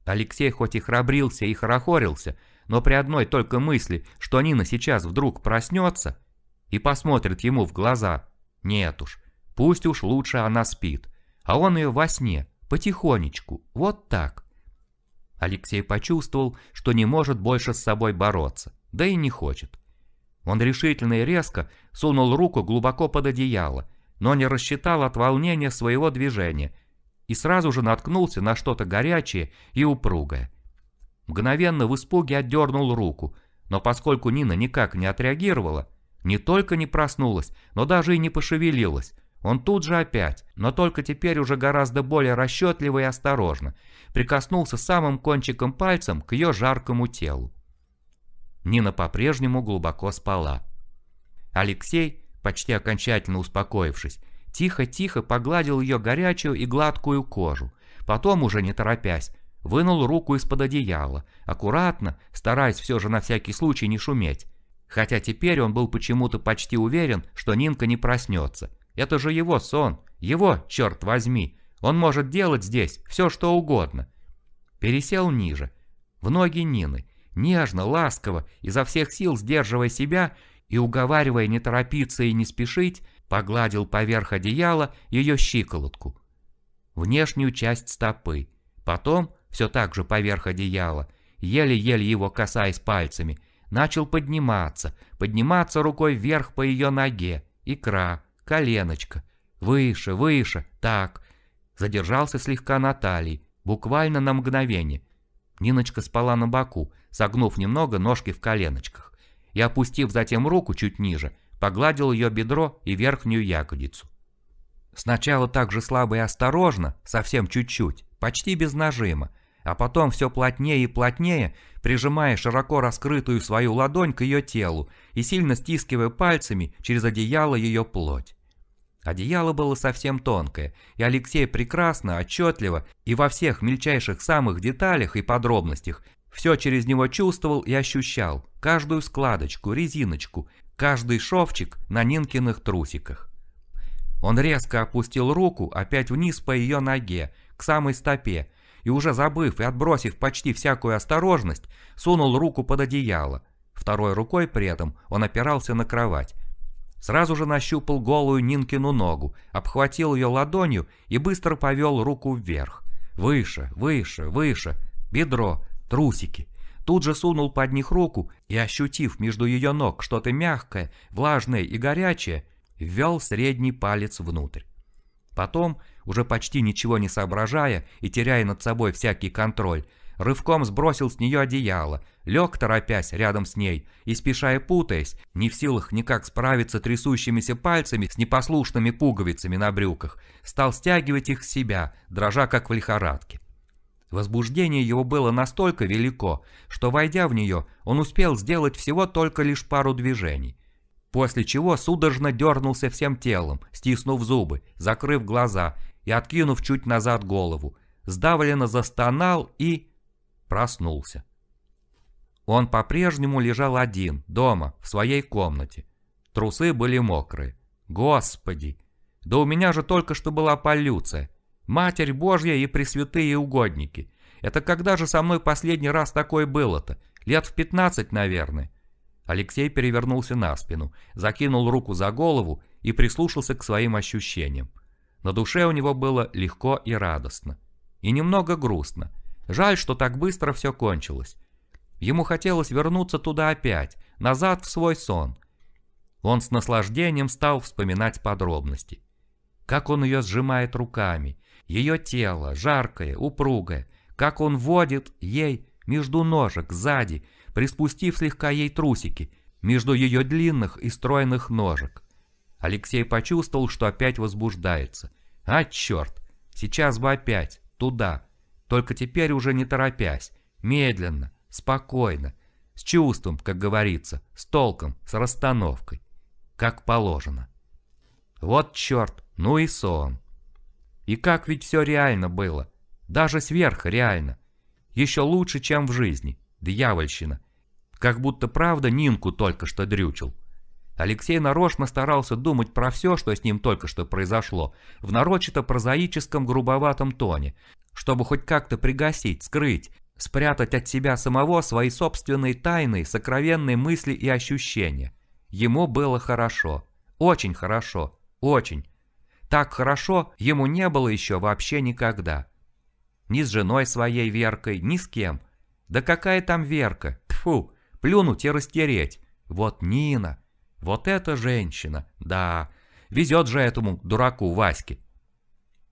S1: Алексей хоть и храбрился и хорохорился, но при одной только мысли, что Нина сейчас вдруг проснется и посмотрит ему в глаза, нет уж, пусть уж лучше она спит, а он ее во сне, потихонечку, вот так. Алексей почувствовал, что не может больше с собой бороться, да и не хочет. Он решительно и резко сунул руку глубоко под одеяло, но не рассчитал от волнения своего движения и сразу же наткнулся на что-то горячее и упругое. Мгновенно в испуге отдернул руку, но поскольку Нина никак не отреагировала, не только не проснулась, но даже и не пошевелилась, он тут же опять, но только теперь уже гораздо более расчетливо и осторожно, прикоснулся самым кончиком пальцем к ее жаркому телу. Нина по-прежнему глубоко спала. Алексей, почти окончательно успокоившись, тихо-тихо погладил ее горячую и гладкую кожу, потом уже не торопясь, вынул руку из-под одеяла, аккуратно, стараясь все же на всякий случай не шуметь. Хотя теперь он был почему-то почти уверен, что Нинка не проснется. Это же его сон, его, черт возьми. Он может делать здесь все что угодно. Пересел ниже, в ноги Нины, нежно, ласково, изо всех сил сдерживая себя и уговаривая не торопиться и не спешить, погладил поверх одеяла ее щиколотку, внешнюю часть стопы, потом все так же поверх одеяла, еле-еле его касаясь пальцами, начал подниматься, подниматься рукой вверх по ее ноге, икра, коленочка, выше, выше, так. Задержался слегка на талии, буквально на мгновение. Ниночка спала на боку, согнув немного ножки в коленочках, и опустив затем руку чуть ниже, погладил ее бедро и верхнюю ягодицу. Сначала так же слабо и осторожно, совсем чуть-чуть, почти без нажима, а потом все плотнее и плотнее, прижимая широко раскрытую свою ладонь к ее телу и сильно стискивая пальцами через одеяло ее плоть. Одеяло было совсем тонкое, и Алексей прекрасно, отчетливо и во всех мельчайших самых деталях и подробностях все через него чувствовал и ощущал, каждую складочку, резиночку, каждый шовчик на Нинкиных трусиках. Он резко опустил руку опять вниз по ее ноге, к самой стопе, и уже забыв и отбросив почти всякую осторожность, сунул руку под одеяло. Второй рукой при этом он опирался на кровать. Сразу же нащупал голую Нинкину ногу, обхватил ее ладонью и быстро повел руку вверх. Выше, выше, выше. Бедро, трусики. Тут же сунул под них руку и, ощутив между ее ног что-то мягкое, влажное и горячее, ввел средний палец внутрь. Потом, уже почти ничего не соображая и теряя над собой всякий контроль, рывком сбросил с нее одеяло, лег торопясь рядом с ней и спеша и путаясь, не в силах никак справиться трясущимися пальцами с непослушными пуговицами на брюках, стал стягивать их с себя, дрожа как в лихорадке. Возбуждение его было настолько велико, что, войдя в нее, он успел сделать всего только лишь пару движений после чего судорожно дернулся всем телом, стиснув зубы, закрыв глаза и откинув чуть назад голову, сдавленно застонал и... проснулся. Он по-прежнему лежал один, дома, в своей комнате. Трусы были мокрые. Господи! Да у меня же только что была полюция. Матерь Божья и пресвятые угодники. Это когда же со мной последний раз такое было-то? Лет в 15, наверное. Алексей перевернулся на спину, закинул руку за голову и прислушался к своим ощущениям. На душе у него было легко и радостно. И немного грустно. Жаль, что так быстро все кончилось. Ему хотелось вернуться туда опять, назад в свой сон. Он с наслаждением стал вспоминать подробности. Как он ее сжимает руками, ее тело, жаркое, упругое, как он водит ей между ножек, сзади, приспустив слегка ей трусики между ее длинных и стройных ножек. Алексей почувствовал, что опять возбуждается. А черт, сейчас бы опять, туда, только теперь уже не торопясь, медленно, спокойно, с чувством, как говорится, с толком, с расстановкой, как положено. Вот черт, ну и сон. И как ведь все реально было, даже сверхреально, еще лучше, чем в жизни. Дьявольщина. Как будто правда Нинку только что дрючил. Алексей нарочно старался думать про все, что с ним только что произошло, в нарочито прозаическом грубоватом тоне, чтобы хоть как-то пригасить, скрыть, спрятать от себя самого свои собственные тайные, сокровенные мысли и ощущения. Ему было хорошо. Очень хорошо. Очень. Так хорошо ему не было еще вообще никогда. Ни с женой своей Веркой, ни с кем – да какая там Верка? Тьфу, плюнуть и растереть. Вот Нина, вот эта женщина, да, везет же этому дураку Ваське.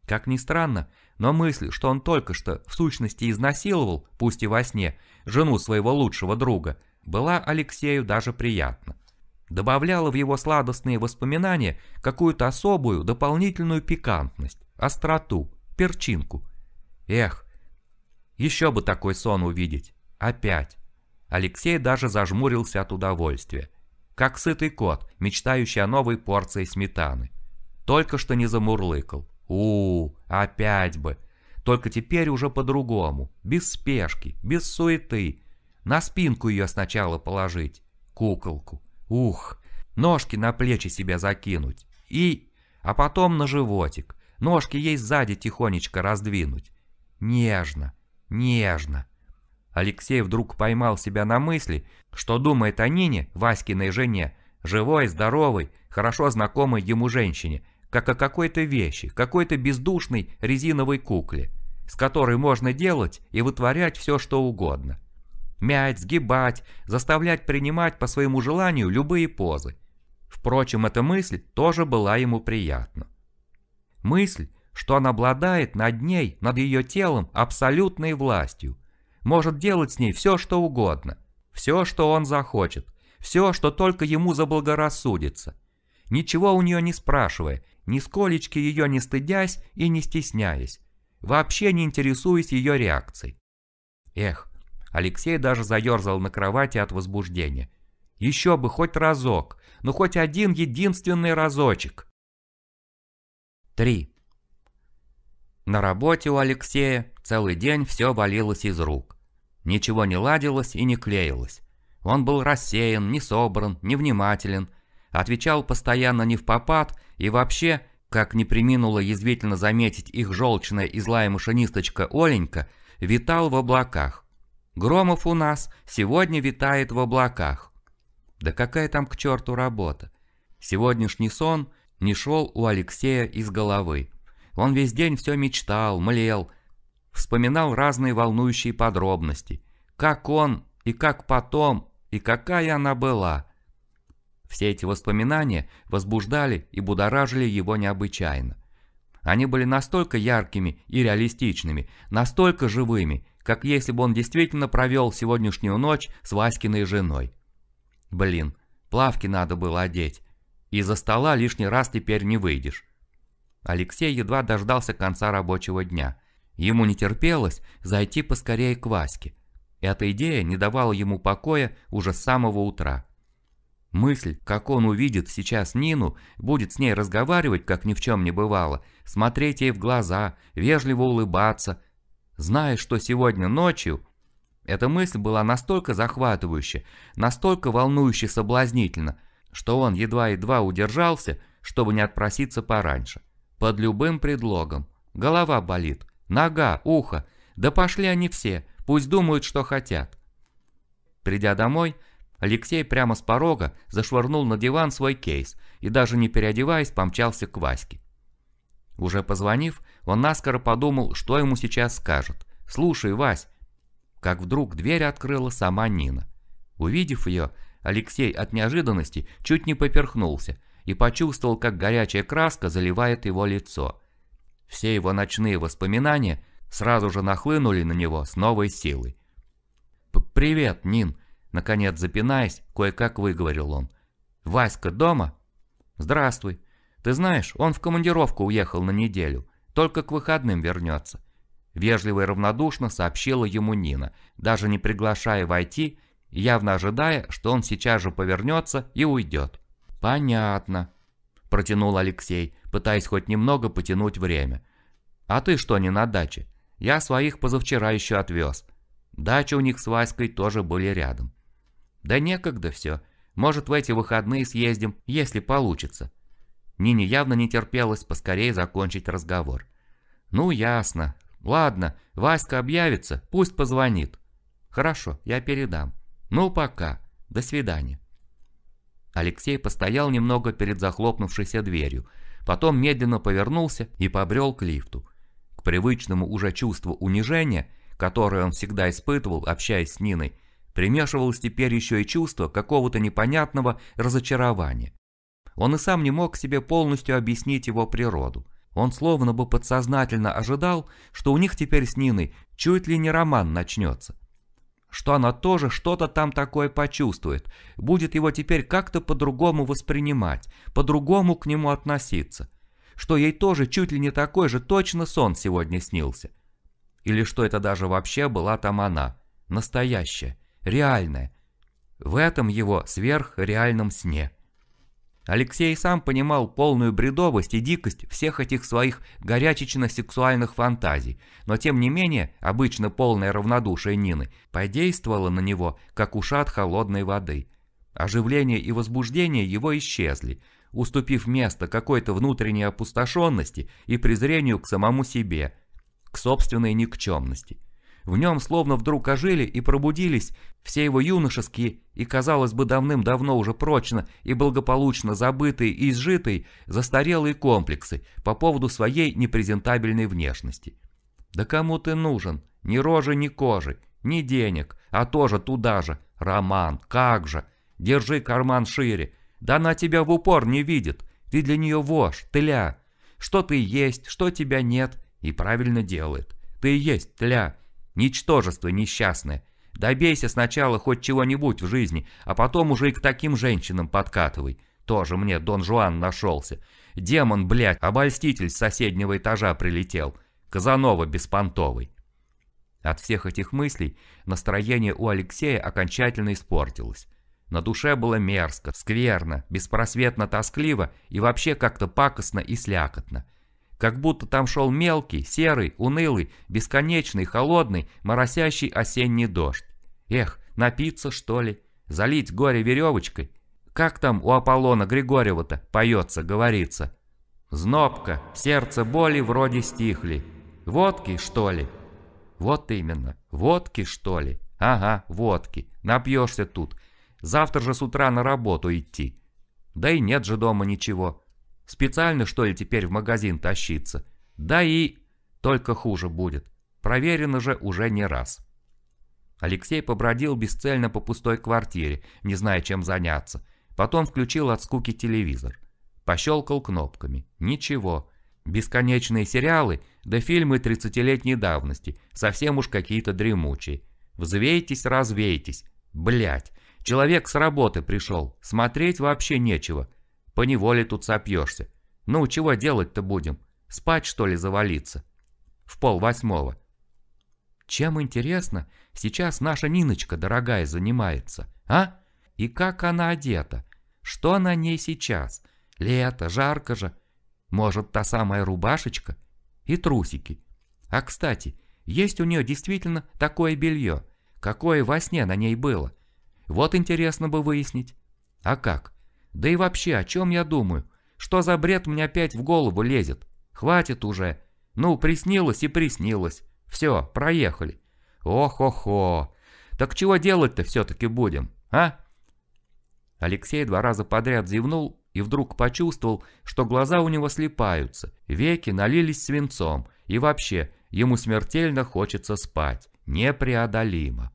S1: Как ни странно, но мысль, что он только что в сущности изнасиловал, пусть и во сне, жену своего лучшего друга, была Алексею даже приятна. Добавляла в его сладостные воспоминания какую-то особую дополнительную пикантность, остроту, перчинку. Эх, еще бы такой сон увидеть. Опять. Алексей даже зажмурился от удовольствия. Как сытый кот, мечтающий о новой порции сметаны. Только что не замурлыкал. у у опять бы. Только теперь уже по-другому. Без спешки, без суеты. На спинку ее сначала положить. Куколку. Ух. Ножки на плечи себе закинуть. И... А потом на животик. Ножки ей сзади тихонечко раздвинуть. Нежно нежно. Алексей вдруг поймал себя на мысли, что думает о Нине, Васькиной жене, живой, здоровой, хорошо знакомой ему женщине, как о какой-то вещи, какой-то бездушной резиновой кукле, с которой можно делать и вытворять все, что угодно. Мять, сгибать, заставлять принимать по своему желанию любые позы. Впрочем, эта мысль тоже была ему приятна. Мысль, что он обладает над ней, над ее телом, абсолютной властью. Может делать с ней все, что угодно. Все, что он захочет. Все, что только ему заблагорассудится. Ничего у нее не спрашивая, нисколечки ее не стыдясь и не стесняясь. Вообще не интересуясь ее реакцией. Эх, Алексей даже заерзал на кровати от возбуждения. Еще бы хоть разок, ну хоть один единственный разочек. 3. На работе у Алексея целый день все валилось из рук. Ничего не ладилось и не клеилось. Он был рассеян, не собран, невнимателен, отвечал постоянно не в попад и вообще, как не приминула язвительно заметить их желчная и злая машинисточка Оленька, витал в облаках. Громов у нас сегодня витает в облаках. Да какая там к черту работа? Сегодняшний сон не шел у Алексея из головы. Он весь день все мечтал, млел, вспоминал разные волнующие подробности. Как он, и как потом, и какая она была. Все эти воспоминания возбуждали и будоражили его необычайно. Они были настолько яркими и реалистичными, настолько живыми, как если бы он действительно провел сегодняшнюю ночь с Васькиной женой. Блин, плавки надо было одеть. Из-за стола лишний раз теперь не выйдешь. Алексей едва дождался конца рабочего дня. Ему не терпелось зайти поскорее к Ваське. Эта идея не давала ему покоя уже с самого утра. Мысль, как он увидит сейчас Нину, будет с ней разговаривать, как ни в чем не бывало, смотреть ей в глаза, вежливо улыбаться. Зная, что сегодня ночью... Эта мысль была настолько захватывающая, настолько волнующе соблазнительна, что он едва-едва удержался, чтобы не отпроситься пораньше. Под любым предлогом. Голова болит, нога, ухо. Да пошли они все, пусть думают, что хотят. Придя домой, Алексей прямо с порога зашвырнул на диван свой кейс и даже не переодеваясь помчался к Ваське. Уже позвонив, он наскоро подумал, что ему сейчас скажут. «Слушай, Вась!» Как вдруг дверь открыла сама Нина. Увидев ее, Алексей от неожиданности чуть не поперхнулся, и почувствовал, как горячая краска заливает его лицо. Все его ночные воспоминания сразу же нахлынули на него с новой силой. «Привет, Нин!» – наконец запинаясь, кое-как выговорил он. «Васька дома?» «Здравствуй. Ты знаешь, он в командировку уехал на неделю, только к выходным вернется». Вежливо и равнодушно сообщила ему Нина, даже не приглашая войти, явно ожидая, что он сейчас же повернется и уйдет. «Понятно», – протянул Алексей, пытаясь хоть немного потянуть время. «А ты что не на даче? Я своих позавчера еще отвез. Дача у них с Васькой тоже были рядом». «Да некогда все. Может, в эти выходные съездим, если получится». Нине явно не терпелось поскорее закончить разговор. «Ну, ясно. Ладно, Васька объявится, пусть позвонит». «Хорошо, я передам. Ну, пока. До свидания». Алексей постоял немного перед захлопнувшейся дверью, потом медленно повернулся и побрел к лифту. К привычному уже чувству унижения, которое он всегда испытывал, общаясь с Ниной, примешивалось теперь еще и чувство какого-то непонятного разочарования. Он и сам не мог себе полностью объяснить его природу. Он словно бы подсознательно ожидал, что у них теперь с Ниной чуть ли не роман начнется – что она тоже что-то там такое почувствует, будет его теперь как-то по-другому воспринимать, по-другому к нему относиться, что ей тоже чуть ли не такой же точно сон сегодня снился. Или что это даже вообще была там она, настоящая, реальная, в этом его сверхреальном сне. Алексей сам понимал полную бредовость и дикость всех этих своих горячечно-сексуальных фантазий, но тем не менее, обычно полное равнодушие Нины подействовало на него, как ушат холодной воды. Оживление и возбуждение его исчезли, уступив место какой-то внутренней опустошенности и презрению к самому себе, к собственной никчемности. В нем словно вдруг ожили и пробудились все его юношеские и, казалось бы, давным-давно уже прочно и благополучно забытые и изжитые застарелые комплексы по поводу своей непрезентабельной внешности. «Да кому ты нужен? Ни рожи, ни кожи, ни денег, а тоже туда же. Роман, как же! Держи карман шире. Да она тебя в упор не видит. Ты для нее вошь, тля. Что ты есть, что тебя нет, и правильно делает. Ты есть, тля». Ничтожество несчастное. Добейся сначала хоть чего-нибудь в жизни, а потом уже и к таким женщинам подкатывай. Тоже мне Дон Жуан нашелся. Демон, блядь, обольститель с соседнего этажа прилетел. Казанова беспонтовый. От всех этих мыслей настроение у Алексея окончательно испортилось. На душе было мерзко, скверно, беспросветно тоскливо и вообще как-то пакостно и слякотно как будто там шел мелкий, серый, унылый, бесконечный, холодный, моросящий осенний дождь. Эх, напиться что ли? Залить горе веревочкой? Как там у Аполлона Григорьева-то поется, говорится? Знобка, сердце боли вроде стихли. Водки, что ли? Вот именно, водки, что ли? Ага, водки. Напьешься тут. Завтра же с утра на работу идти. Да и нет же дома ничего. Специально, что ли, теперь в магазин тащиться? Да и... Только хуже будет. Проверено же уже не раз. Алексей побродил бесцельно по пустой квартире, не зная, чем заняться. Потом включил от скуки телевизор. Пощелкал кнопками. Ничего. Бесконечные сериалы, да фильмы 30-летней давности, совсем уж какие-то дремучие. Взвейтесь, развейтесь. Блять. Человек с работы пришел, смотреть вообще нечего. Поневоле тут сопьешься. Ну, чего делать-то будем? Спать, что ли, завалиться? В пол восьмого. Чем, интересно, сейчас наша Ниночка, дорогая, занимается, а? И как она одета? Что на ней сейчас? Лето, жарко же. Может, та самая рубашечка? И трусики. А, кстати, есть у нее действительно такое белье, какое во сне на ней было. Вот интересно бы выяснить. А как? Да и вообще, о чем я думаю? Что за бред мне опять в голову лезет? Хватит уже. Ну, приснилось и приснилось. Все, проехали. ох охо! Так чего делать-то все-таки будем, а? Алексей два раза подряд зевнул и вдруг почувствовал, что глаза у него слипаются, веки налились свинцом, и вообще, ему смертельно хочется спать. Непреодолимо.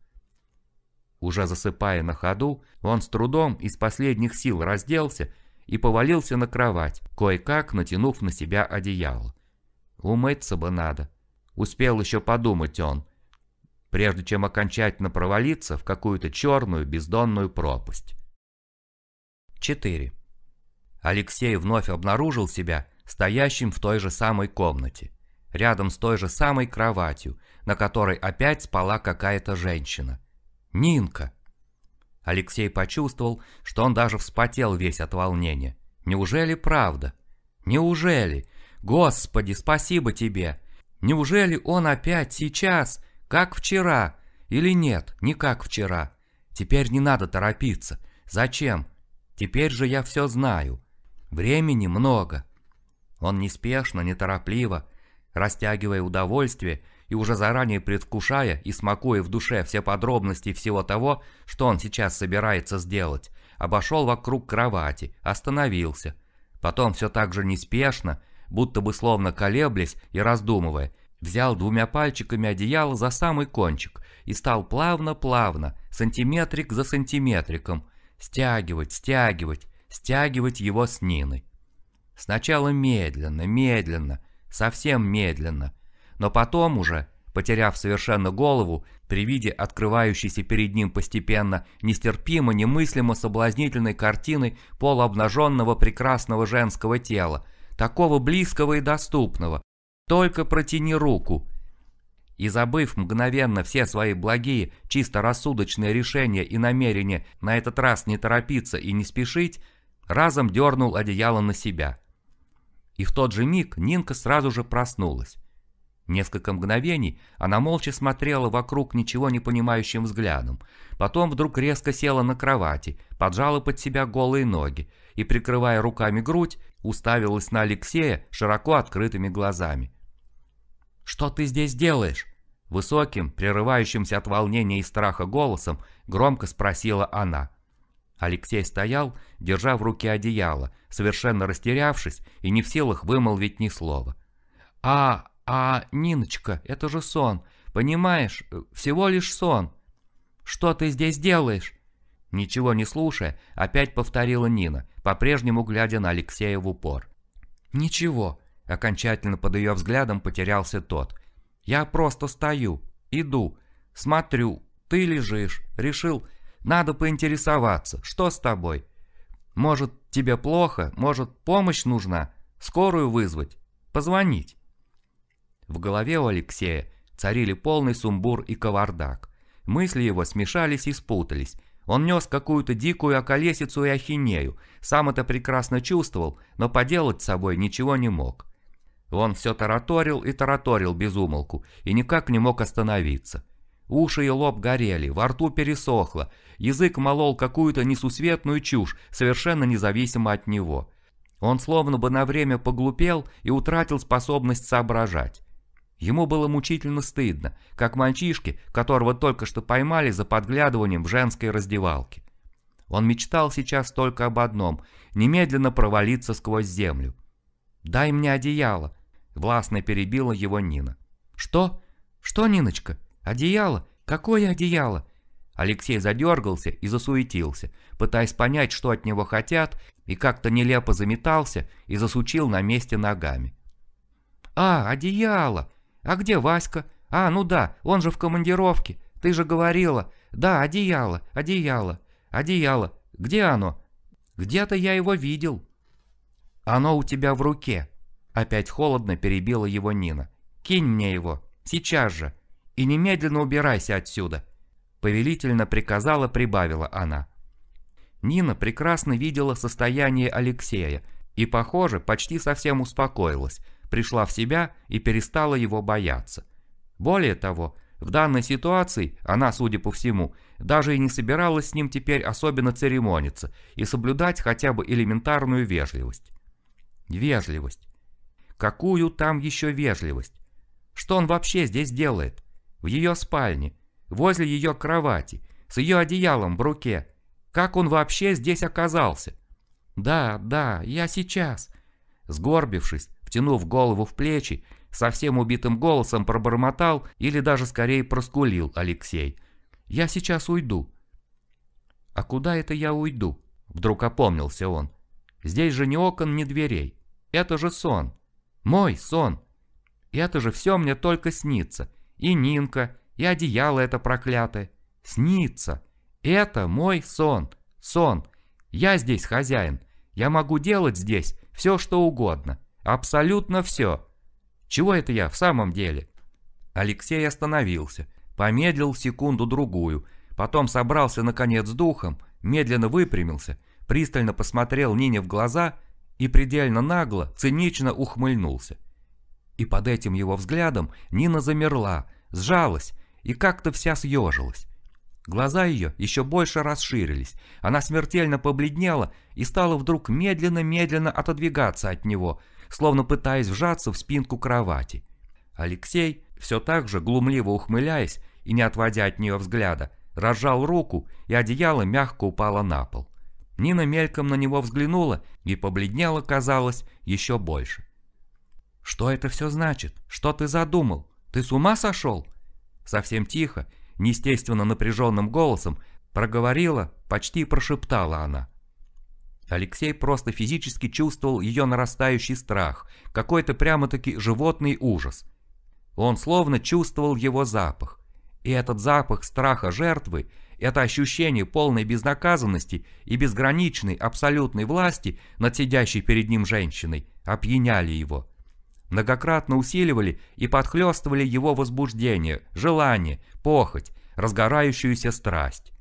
S1: Уже засыпая на ходу, он с трудом из последних сил разделся и повалился на кровать, кое-как натянув на себя одеяло. Умыться бы надо. Успел еще подумать он, прежде чем окончательно провалиться в какую-то черную бездонную пропасть. 4. Алексей вновь обнаружил себя стоящим в той же самой комнате, рядом с той же самой кроватью, на которой опять спала какая-то женщина. Нинка!» Алексей почувствовал, что он даже вспотел весь от волнения. «Неужели правда? Неужели? Господи, спасибо тебе! Неужели он опять сейчас, как вчера? Или нет, не как вчера? Теперь не надо торопиться. Зачем? Теперь же я все знаю. Времени много». Он неспешно, неторопливо, растягивая удовольствие, и уже заранее предвкушая и смакуя в душе все подробности всего того, что он сейчас собирается сделать, обошел вокруг кровати, остановился. Потом все так же неспешно, будто бы словно колеблясь и раздумывая, взял двумя пальчиками одеяло за самый кончик и стал плавно-плавно, сантиметрик за сантиметриком, стягивать, стягивать, стягивать его с Ниной. Сначала медленно, медленно, совсем медленно – но потом уже, потеряв совершенно голову, при виде открывающейся перед ним постепенно нестерпимо, немыслимо соблазнительной картины полуобнаженного прекрасного женского тела, такого близкого и доступного, только протяни руку. И забыв мгновенно все свои благие, чисто рассудочные решения и намерения на этот раз не торопиться и не спешить, разом дернул одеяло на себя. И в тот же миг Нинка сразу же проснулась. Несколько мгновений она молча смотрела вокруг ничего не понимающим взглядом. Потом вдруг резко села на кровати, поджала под себя голые ноги и, прикрывая руками грудь, уставилась на Алексея широко открытыми глазами. «Что ты здесь делаешь?» Высоким, прерывающимся от волнения и страха голосом, громко спросила она. Алексей стоял, держа в руке одеяло, совершенно растерявшись и не в силах вымолвить ни слова. «А, «А, Ниночка, это же сон. Понимаешь, э, всего лишь сон. Что ты здесь делаешь?» Ничего не слушая, опять повторила Нина, по-прежнему глядя на Алексея в упор. «Ничего», — окончательно под ее взглядом потерялся тот. «Я просто стою, иду, смотрю, ты лежишь, решил, надо поинтересоваться, что с тобой? Может, тебе плохо, может, помощь нужна, скорую вызвать, позвонить». В голове у Алексея царили полный сумбур и кавардак. Мысли его смешались и спутались. Он нес какую-то дикую околесицу и ахинею, сам это прекрасно чувствовал, но поделать с собой ничего не мог. Он все тараторил и тараторил без умолку, и никак не мог остановиться. Уши и лоб горели, во рту пересохло, язык молол какую-то несусветную чушь, совершенно независимо от него. Он словно бы на время поглупел и утратил способность соображать. Ему было мучительно стыдно, как мальчишке, которого только что поймали за подглядыванием в женской раздевалке. Он мечтал сейчас только об одном – немедленно провалиться сквозь землю. «Дай мне одеяло», – властно перебила его Нина. «Что? Что, Ниночка? Одеяло? Какое одеяло?» Алексей задергался и засуетился, пытаясь понять, что от него хотят, и как-то нелепо заметался и засучил на месте ногами. «А, одеяло!» «А где Васька? А, ну да, он же в командировке. Ты же говорила. Да, одеяло, одеяло, одеяло. Где оно?» «Где-то я его видел». «Оно у тебя в руке». Опять холодно перебила его Нина. «Кинь мне его. Сейчас же. И немедленно убирайся отсюда». Повелительно приказала, прибавила она. Нина прекрасно видела состояние Алексея и, похоже, почти совсем успокоилась, пришла в себя и перестала его бояться. Более того, в данной ситуации она, судя по всему, даже и не собиралась с ним теперь особенно церемониться и соблюдать хотя бы элементарную вежливость. Вежливость. Какую там еще вежливость? Что он вообще здесь делает? В ее спальне, возле ее кровати, с ее одеялом в руке. Как он вообще здесь оказался? Да, да, я сейчас. Сгорбившись, втянув голову в плечи, совсем убитым голосом пробормотал или даже скорее проскулил Алексей. «Я сейчас уйду». «А куда это я уйду?» Вдруг опомнился он. «Здесь же ни окон, ни дверей. Это же сон. Мой сон. Это же все мне только снится. И Нинка, и одеяло это проклятое. Снится. Это мой сон. Сон. Я здесь хозяин. Я могу делать здесь все, что угодно. Абсолютно все. Чего это я в самом деле? Алексей остановился, помедлил секунду-другую, потом собрался наконец с духом, медленно выпрямился, пристально посмотрел Нине в глаза и предельно нагло, цинично ухмыльнулся. И под этим его взглядом Нина замерла, сжалась и как-то вся съежилась. Глаза ее еще больше расширились, она смертельно побледнела и стала вдруг медленно-медленно отодвигаться от него – словно пытаясь вжаться в спинку кровати. Алексей, все так же глумливо ухмыляясь и не отводя от нее взгляда, разжал руку, и одеяло мягко упало на пол. Нина мельком на него взглянула и побледнела, казалось, еще больше. «Что это все значит? Что ты задумал? Ты с ума сошел?» Совсем тихо, неестественно напряженным голосом проговорила, почти прошептала она. Алексей просто физически чувствовал ее нарастающий страх, какой-то прямо-таки животный ужас. Он словно чувствовал его запах. И этот запах страха жертвы, это ощущение полной безнаказанности и безграничной абсолютной власти над сидящей перед ним женщиной, опьяняли его. Многократно усиливали и подхлестывали его возбуждение, желание, похоть, разгорающуюся страсть.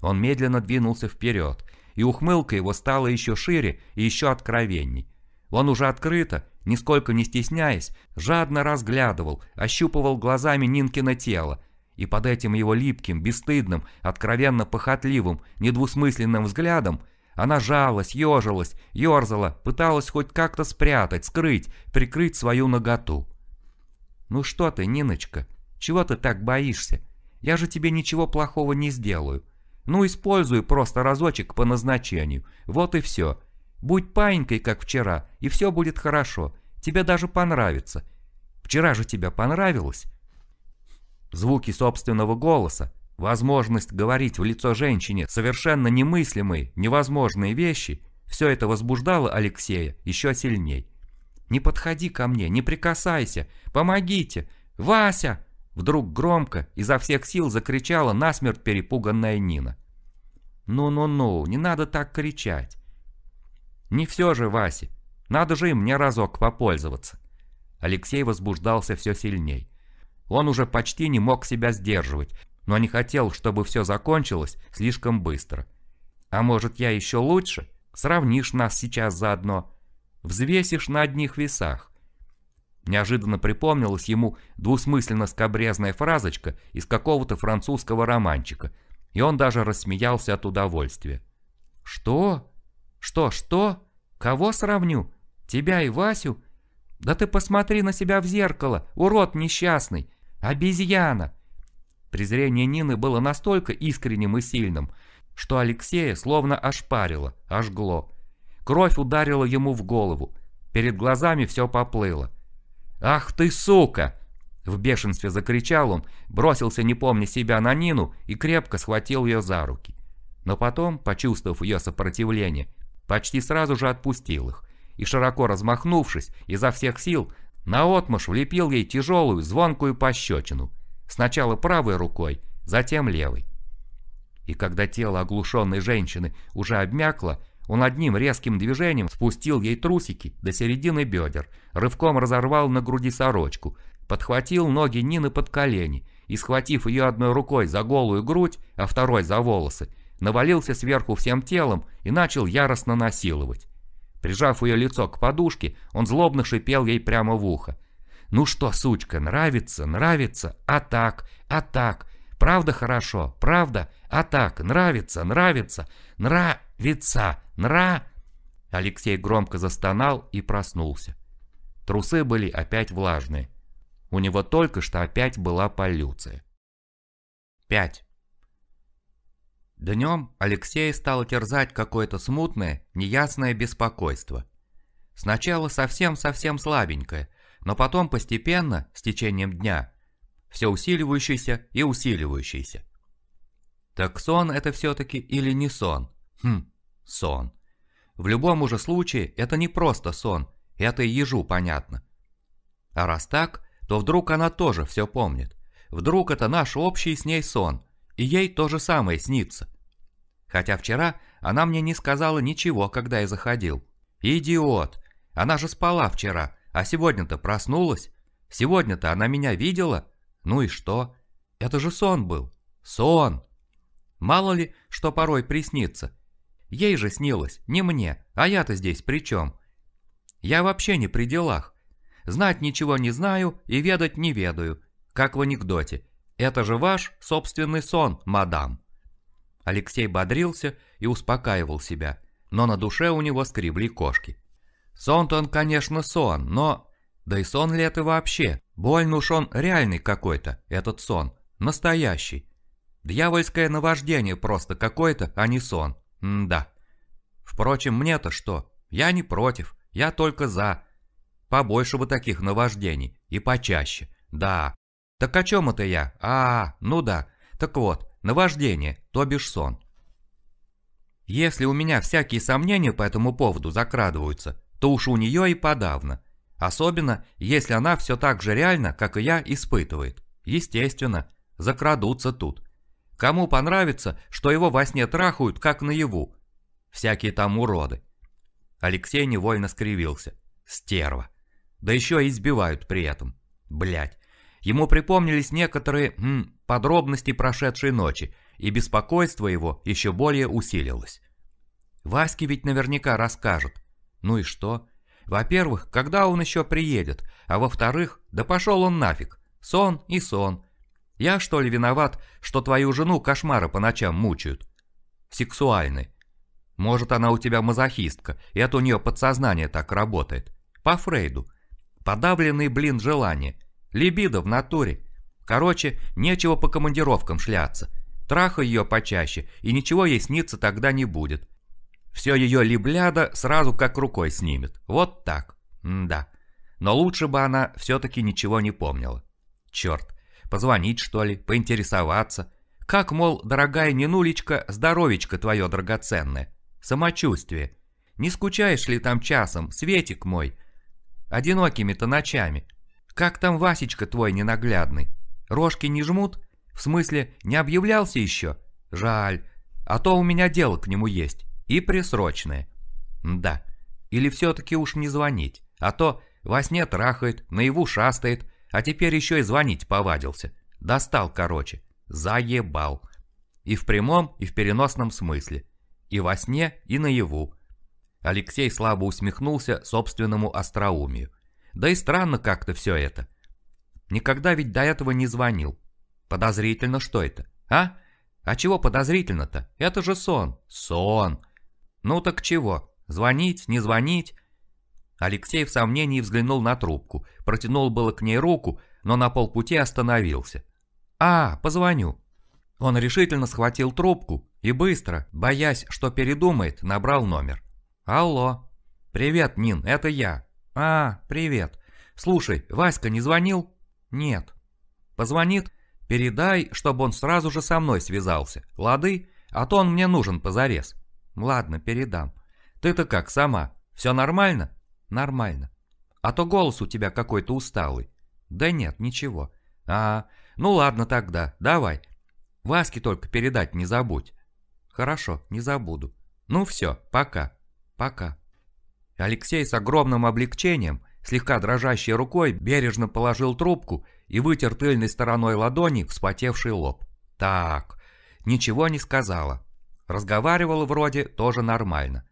S1: Он медленно двинулся вперед – и ухмылка его стала еще шире и еще откровенней. Он уже открыто, нисколько не стесняясь, жадно разглядывал, ощупывал глазами Нинкино тело, и под этим его липким, бесстыдным, откровенно похотливым, недвусмысленным взглядом она жалась, ежилась, ерзала, пыталась хоть как-то спрятать, скрыть, прикрыть свою наготу. «Ну что ты, Ниночка, чего ты так боишься? Я же тебе ничего плохого не сделаю. Ну, используй просто разочек по назначению. Вот и все. Будь паинькой, как вчера, и все будет хорошо. Тебе даже понравится. Вчера же тебе понравилось. Звуки собственного голоса, возможность говорить в лицо женщине совершенно немыслимые, невозможные вещи, все это возбуждало Алексея еще сильней. «Не подходи ко мне, не прикасайся, помогите! Вася!» Вдруг громко, изо всех сил закричала насмерть перепуганная Нина. «Ну-ну-ну, не надо так кричать!» «Не все же, Вася! Надо же им мне разок попользоваться!» Алексей возбуждался все сильней. Он уже почти не мог себя сдерживать, но не хотел, чтобы все закончилось слишком быстро. «А может, я еще лучше? Сравнишь нас сейчас заодно. Взвесишь на одних весах». Неожиданно припомнилась ему двусмысленно скобрезная фразочка из какого-то французского романчика – и он даже рассмеялся от удовольствия. «Что? Что, что? Кого сравню? Тебя и Васю? Да ты посмотри на себя в зеркало, урод несчастный! Обезьяна!» Презрение Нины было настолько искренним и сильным, что Алексея словно ошпарило, ожгло. Кровь ударила ему в голову. Перед глазами все поплыло. «Ах ты, сука!» В бешенстве закричал он, бросился не помня себя на Нину и крепко схватил ее за руки. Но потом, почувствовав ее сопротивление, почти сразу же отпустил их и, широко размахнувшись, изо всех сил, наотмашь влепил ей тяжелую, звонкую пощечину. Сначала правой рукой, затем левой. И когда тело оглушенной женщины уже обмякло, он одним резким движением спустил ей трусики до середины бедер, рывком разорвал на груди сорочку, подхватил ноги Нины под колени и, схватив ее одной рукой за голую грудь, а второй за волосы, навалился сверху всем телом и начал яростно насиловать. Прижав ее лицо к подушке, он злобно шипел ей прямо в ухо. «Ну что, сучка, нравится, нравится, а так, а так, правда хорошо, правда, а так, нравится, нравится, нравится, нра...» Алексей громко застонал и проснулся. Трусы были опять влажные. У него только что опять была полюция. 5. Днем Алексея стало терзать какое-то смутное, неясное беспокойство. Сначала совсем-совсем слабенькое, но потом постепенно, с течением дня, все усиливающееся и усиливающееся. Так сон это все-таки или не сон? Хм, сон. В любом уже случае, это не просто сон, это и ежу понятно. А раз так, то вдруг она тоже все помнит. Вдруг это наш общий с ней сон, и ей то же самое снится. Хотя вчера она мне не сказала ничего, когда я заходил. Идиот! Она же спала вчера, а сегодня-то проснулась. Сегодня-то она меня видела. Ну и что? Это же сон был. Сон! Мало ли, что порой приснится. Ей же снилось, не мне, а я-то здесь при чем? Я вообще не при делах. Знать ничего не знаю и ведать не ведаю, как в анекдоте. Это же ваш собственный сон, мадам. Алексей бодрился и успокаивал себя, но на душе у него скребли кошки. Сон-то он, конечно, сон, но... Да и сон ли это вообще? Больно уж он реальный какой-то, этот сон. Настоящий. Дьявольское наваждение просто какое-то, а не сон. М да. Впрочем, мне-то что? Я не против, я только за. Побольше бы таких наваждений. И почаще. Да. Так о чем это я? А, ну да. Так вот, наваждение, то бишь сон. Если у меня всякие сомнения по этому поводу закрадываются, то уж у нее и подавно. Особенно, если она все так же реально, как и я, испытывает. Естественно, закрадутся тут. Кому понравится, что его во сне трахают, как наяву? Всякие там уроды. Алексей невольно скривился. Стерва. Да еще и избивают при этом. Блять. Ему припомнились некоторые м, подробности прошедшей ночи, и беспокойство его еще более усилилось. Ваське ведь наверняка расскажет. Ну и что? Во-первых, когда он еще приедет, а во-вторых, да пошел он нафиг. Сон и сон. Я что ли виноват, что твою жену кошмары по ночам мучают? Сексуальный. Может, она у тебя мазохистка, и от у нее подсознание так работает. По Фрейду. Подавленный, блин, желание. Либидо в натуре. Короче, нечего по командировкам шляться. Трахай ее почаще, и ничего ей снится тогда не будет. Все ее либляда сразу как рукой снимет. Вот так. М да. Но лучше бы она все-таки ничего не помнила. Черт. Позвонить, что ли, поинтересоваться. Как, мол, дорогая ненулечка, здоровечко твое драгоценное. Самочувствие. Не скучаешь ли там часом, Светик мой? одинокими-то ночами. Как там Васечка твой ненаглядный? Рожки не жмут? В смысле, не объявлялся еще? Жаль, а то у меня дело к нему есть, и присрочное. Да, или все-таки уж не звонить, а то во сне трахает, наяву шастает, а теперь еще и звонить повадился. Достал, короче, заебал. И в прямом, и в переносном смысле. И во сне, и наяву. Алексей слабо усмехнулся собственному остроумию. Да и странно как-то все это. Никогда ведь до этого не звонил. Подозрительно что это, а? А чего подозрительно-то? Это же сон. Сон. Ну так чего? Звонить, не звонить? Алексей в сомнении взглянул на трубку, протянул было к ней руку, но на полпути остановился. «А, позвоню». Он решительно схватил трубку и быстро, боясь, что передумает, набрал номер. «Алло!» «Привет, Нин, это я!» «А, привет! Слушай, Васька не звонил?» «Нет». «Позвонит? Передай, чтобы он сразу же со мной связался, лады? А то он мне нужен позарез». «Ладно, передам. Ты-то как, сама? Все нормально?» «Нормально. А то голос у тебя какой-то усталый». «Да нет, ничего». «А, ну ладно тогда, давай. Ваське только передать не забудь». «Хорошо, не забуду. Ну все, пока». Пока». Алексей с огромным облегчением, слегка дрожащей рукой, бережно положил трубку и вытер тыльной стороной ладони вспотевший лоб. «Так, ничего не сказала. Разговаривала вроде тоже нормально.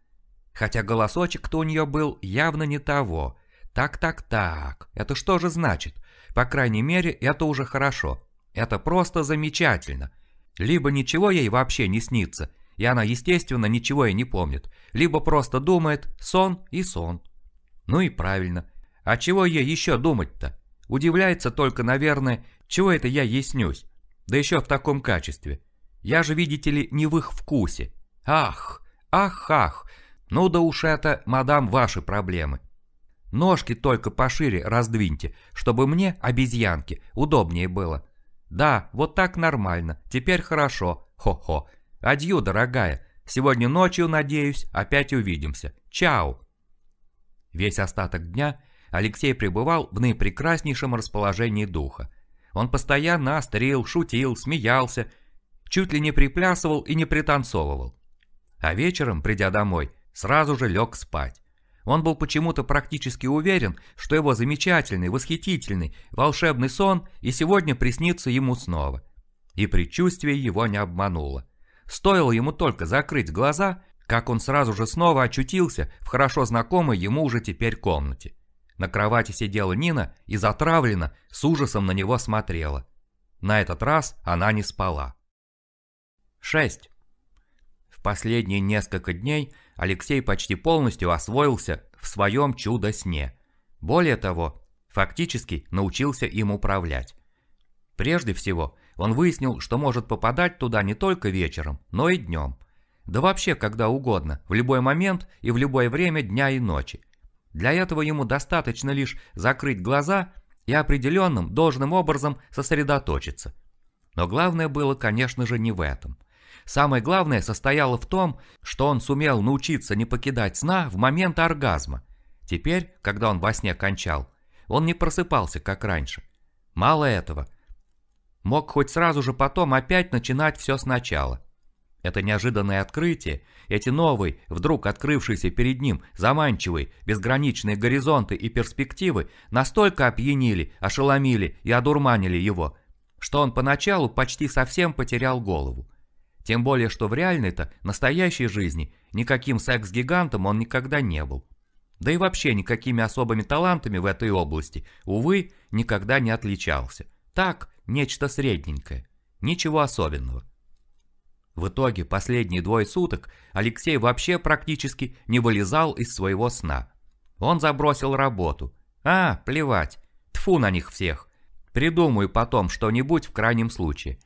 S1: Хотя голосочек-то у нее был явно не того. Так-так-так, это что же значит? По крайней мере, это уже хорошо. Это просто замечательно. Либо ничего ей вообще не снится, и она, естественно, ничего и не помнит, либо просто думает «сон» и «сон». Ну и правильно. А чего ей еще думать-то? Удивляется только, наверное, чего это я ей снюсь, да еще в таком качестве. Я же, видите ли, не в их вкусе. Ах, ах, ах, ну да уж это, мадам, ваши проблемы. Ножки только пошире раздвиньте, чтобы мне, обезьянке, удобнее было. Да, вот так нормально, теперь хорошо, хо-хо. Адью, дорогая. Сегодня ночью, надеюсь, опять увидимся. Чао!» Весь остаток дня Алексей пребывал в наипрекраснейшем расположении духа. Он постоянно острил, шутил, смеялся, чуть ли не приплясывал и не пританцовывал. А вечером, придя домой, сразу же лег спать. Он был почему-то практически уверен, что его замечательный, восхитительный, волшебный сон и сегодня приснится ему снова. И предчувствие его не обмануло. Стоило ему только закрыть глаза, как он сразу же снова очутился в хорошо знакомой ему уже теперь комнате. На кровати сидела Нина и затравленно, с ужасом на него смотрела. На этот раз она не спала. 6. В последние несколько дней Алексей почти полностью освоился в своем чудо-сне. Более того, фактически научился им управлять. Прежде всего, он выяснил, что может попадать туда не только вечером, но и днем. Да вообще когда угодно, в любой момент и в любое время дня и ночи. Для этого ему достаточно лишь закрыть глаза и определенным, должным образом сосредоточиться. Но главное было, конечно же, не в этом. Самое главное состояло в том, что он сумел научиться не покидать сна в момент оргазма. Теперь, когда он во сне кончал, он не просыпался, как раньше. Мало этого – мог хоть сразу же потом опять начинать все сначала. Это неожиданное открытие, эти новые, вдруг открывшиеся перед ним заманчивые, безграничные горизонты и перспективы настолько опьянили, ошеломили и одурманили его, что он поначалу почти совсем потерял голову. Тем более, что в реальной-то, настоящей жизни, никаким секс-гигантом он никогда не был. Да и вообще никакими особыми талантами в этой области, увы, никогда не отличался. Так, нечто средненькое, ничего особенного. В итоге последние двое суток Алексей вообще практически не вылезал из своего сна. Он забросил работу. А, плевать, тфу на них всех. Придумаю потом что-нибудь в крайнем случае.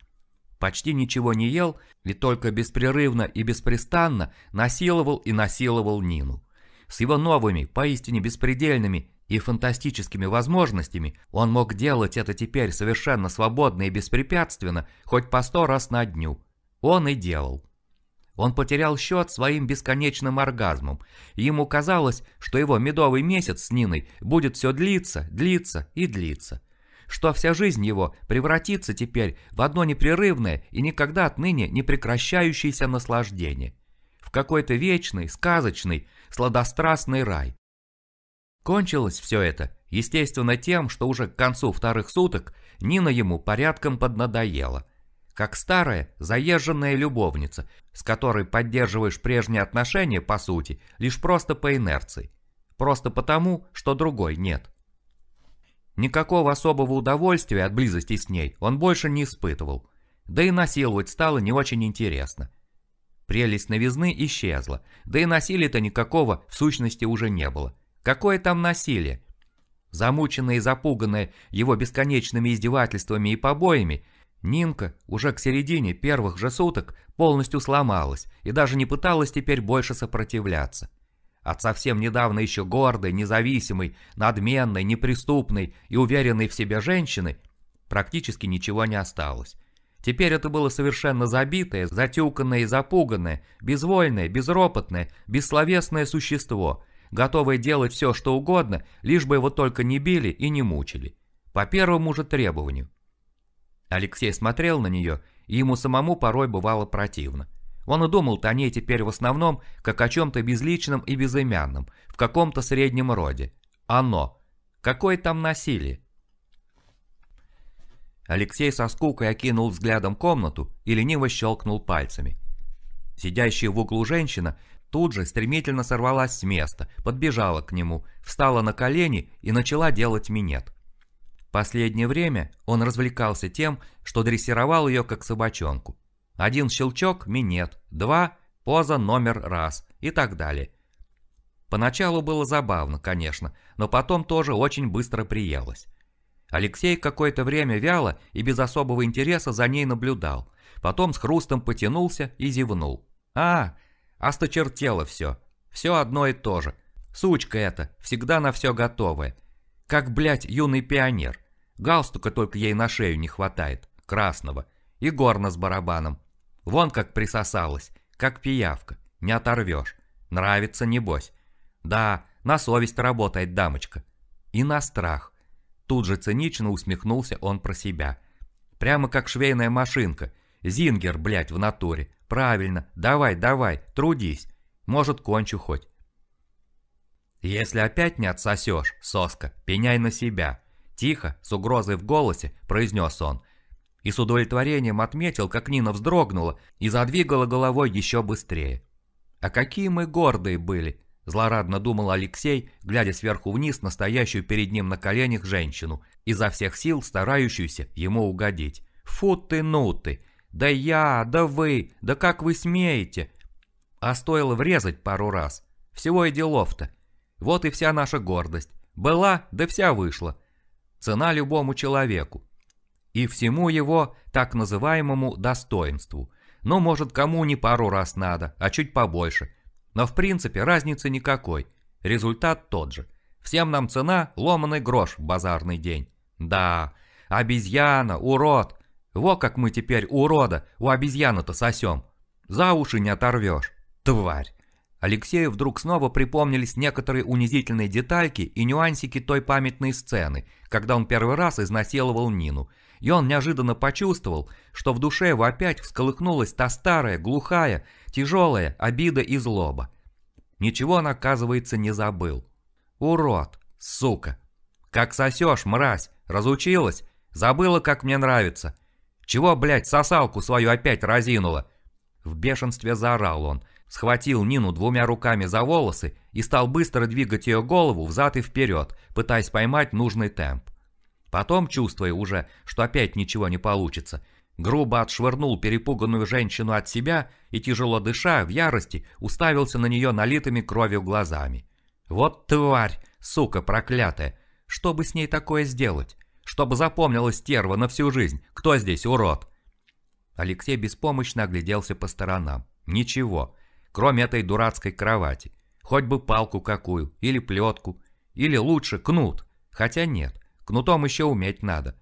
S1: Почти ничего не ел и только беспрерывно и беспрестанно насиловал и насиловал Нину. С его новыми, поистине беспредельными и фантастическими возможностями, он мог делать это теперь совершенно свободно и беспрепятственно, хоть по сто раз на дню. Он и делал. Он потерял счет своим бесконечным оргазмом. Ему казалось, что его медовый месяц с Ниной будет все длиться, длиться и длиться. Что вся жизнь его превратится теперь в одно непрерывное и никогда отныне не прекращающееся наслаждение. В какой-то вечный, сказочный, сладострастный рай. Кончилось все это, естественно, тем, что уже к концу вторых суток Нина ему порядком поднадоела. Как старая, заезженная любовница, с которой поддерживаешь прежние отношения, по сути, лишь просто по инерции. Просто потому, что другой нет. Никакого особого удовольствия от близости с ней он больше не испытывал. Да и насиловать стало не очень интересно. Прелесть новизны исчезла, да и насилия-то никакого в сущности уже не было – Какое там насилие? Замученная и запуганная его бесконечными издевательствами и побоями, Нинка уже к середине первых же суток полностью сломалась и даже не пыталась теперь больше сопротивляться. От совсем недавно еще гордой, независимой, надменной, неприступной и уверенной в себе женщины практически ничего не осталось. Теперь это было совершенно забитое, затюканное и запуганное, безвольное, безропотное, бессловесное существо – готовые делать все, что угодно, лишь бы его только не били и не мучили. По первому же требованию. Алексей смотрел на нее, и ему самому порой бывало противно. Он и думал-то о ней теперь в основном, как о чем-то безличном и безымянном, в каком-то среднем роде. Оно. Какое там насилие? Алексей со скукой окинул взглядом комнату и лениво щелкнул пальцами. Сидящая в углу женщина тут же стремительно сорвалась с места, подбежала к нему, встала на колени и начала делать минет. Последнее время он развлекался тем, что дрессировал ее как собачонку. Один щелчок – минет, два – поза номер раз и так далее. Поначалу было забавно, конечно, но потом тоже очень быстро приелось. Алексей какое-то время вяло и без особого интереса за ней наблюдал, потом с хрустом потянулся и зевнул. «А, Осточертело все. Все одно и то же. Сучка эта, всегда на все готовая. Как, блядь, юный пионер. Галстука только ей на шею не хватает, красного. И горно с барабаном. Вон как присосалась, как пиявка. Не оторвешь. Нравится, небось. Да, на совесть работает дамочка. И на страх. Тут же цинично усмехнулся он про себя. Прямо как швейная машинка. Зингер, блядь, в натуре. Правильно, давай, давай, трудись. Может, кончу хоть. Если опять не отсосешь, соска, пеняй на себя. Тихо, с угрозой в голосе, произнес он. И с удовлетворением отметил, как Нина вздрогнула и задвигала головой еще быстрее. А какие мы гордые были, злорадно думал Алексей, глядя сверху вниз на стоящую перед ним на коленях женщину, изо всех сил старающуюся ему угодить. «Фу ты, ну ты! «Да я, да вы, да как вы смеете!» А стоило врезать пару раз. Всего и делов-то. Вот и вся наша гордость. Была, да вся вышла. Цена любому человеку. И всему его, так называемому, достоинству. Ну, может, кому не пару раз надо, а чуть побольше. Но в принципе разницы никакой. Результат тот же. Всем нам цена – ломаный грош в базарный день. Да, обезьяна, урод, во как мы теперь урода у обезьяны-то сосем. За уши не оторвешь. Тварь. Алексею вдруг снова припомнились некоторые унизительные детальки и нюансики той памятной сцены, когда он первый раз изнасиловал Нину, и он неожиданно почувствовал, что в душе его опять всколыхнулась та старая, глухая, тяжелая обида и злоба. Ничего он, оказывается, не забыл. Урод, сука. Как сосешь, мразь, разучилась, забыла, как мне нравится. Чего, блядь, сосалку свою опять разинула? В бешенстве заорал он, схватил Нину двумя руками за волосы и стал быстро двигать ее голову взад и вперед, пытаясь поймать нужный темп. Потом, чувствуя уже, что опять ничего не получится, грубо отшвырнул перепуганную женщину от себя и, тяжело дыша, в ярости, уставился на нее налитыми кровью глазами. «Вот тварь, сука проклятая! Что бы с ней такое сделать?» чтобы запомнилась стерва на всю жизнь, кто здесь урод. Алексей беспомощно огляделся по сторонам. Ничего, кроме этой дурацкой кровати. Хоть бы палку какую, или плетку, или лучше кнут. Хотя нет, кнутом еще уметь надо.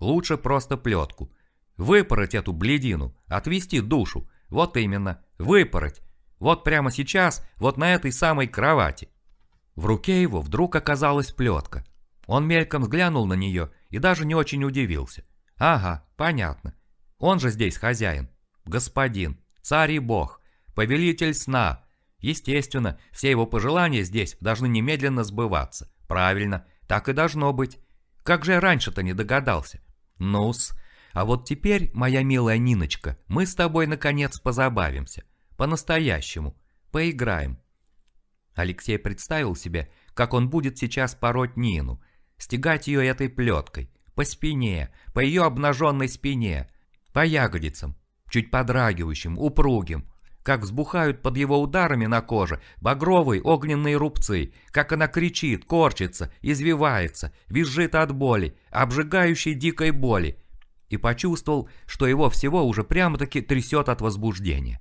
S1: Лучше просто плетку. Выпороть эту бледину, отвести душу. Вот именно, выпороть. Вот прямо сейчас, вот на этой самой кровати. В руке его вдруг оказалась плетка. Он мельком взглянул на нее и даже не очень удивился. Ага, понятно. Он же здесь хозяин. Господин, царь и бог, повелитель сна. Естественно, все его пожелания здесь должны немедленно сбываться. Правильно, так и должно быть. Как же я раньше-то не догадался? Ну-с, а вот теперь, моя милая Ниночка, мы с тобой наконец позабавимся. По-настоящему. Поиграем. Алексей представил себе, как он будет сейчас пороть Нину, стегать ее этой плеткой, по спине, по ее обнаженной спине, по ягодицам, чуть подрагивающим, упругим, как взбухают под его ударами на коже багровые огненные рубцы, как она кричит, корчится, извивается, визжит от боли, обжигающей дикой боли, и почувствовал, что его всего уже прямо-таки трясет от возбуждения.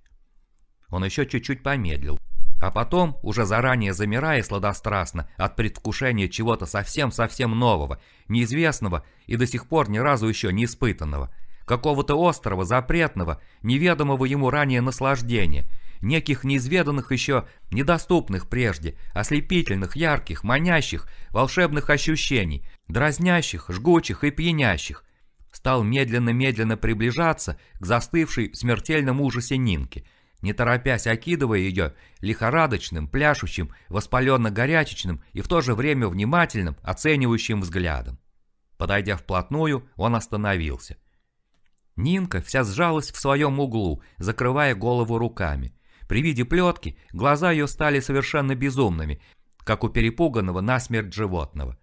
S1: Он еще чуть-чуть помедлил, а потом, уже заранее замирая сладострастно от предвкушения чего-то совсем-совсем нового, неизвестного и до сих пор ни разу еще не испытанного, какого-то острого, запретного, неведомого ему ранее наслаждения, неких неизведанных еще, недоступных прежде, ослепительных, ярких, манящих, волшебных ощущений, дразнящих, жгучих и пьянящих, стал медленно-медленно приближаться к застывшей в смертельном ужасе Нинке – не торопясь окидывая ее лихорадочным, пляшущим, воспаленно-горячечным и в то же время внимательным, оценивающим взглядом. Подойдя вплотную, он остановился. Нинка вся сжалась в своем углу, закрывая голову руками. При виде плетки глаза ее стали совершенно безумными, как у перепуганного насмерть животного.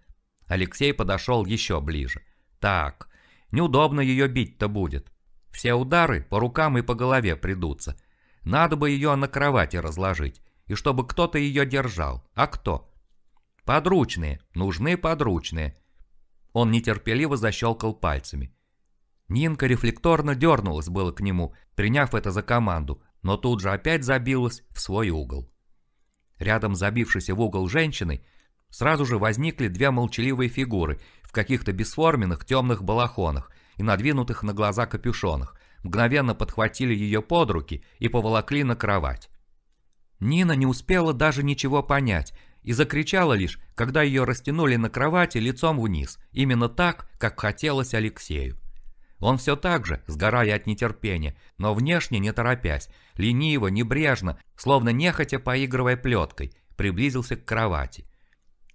S1: Алексей подошел еще ближе. «Так, неудобно ее бить-то будет. Все удары по рукам и по голове придутся. Надо бы ее на кровати разложить, и чтобы кто-то ее держал. А кто? Подручные. Нужны подручные. Он нетерпеливо защелкал пальцами. Нинка рефлекторно дернулась было к нему, приняв это за команду, но тут же опять забилась в свой угол. Рядом забившейся в угол женщины сразу же возникли две молчаливые фигуры в каких-то бесформенных темных балахонах и надвинутых на глаза капюшонах, мгновенно подхватили ее под руки и поволокли на кровать. Нина не успела даже ничего понять и закричала лишь, когда ее растянули на кровати лицом вниз, именно так, как хотелось Алексею. Он все так же, сгорая от нетерпения, но внешне не торопясь, лениво, небрежно, словно нехотя поигрывая плеткой, приблизился к кровати.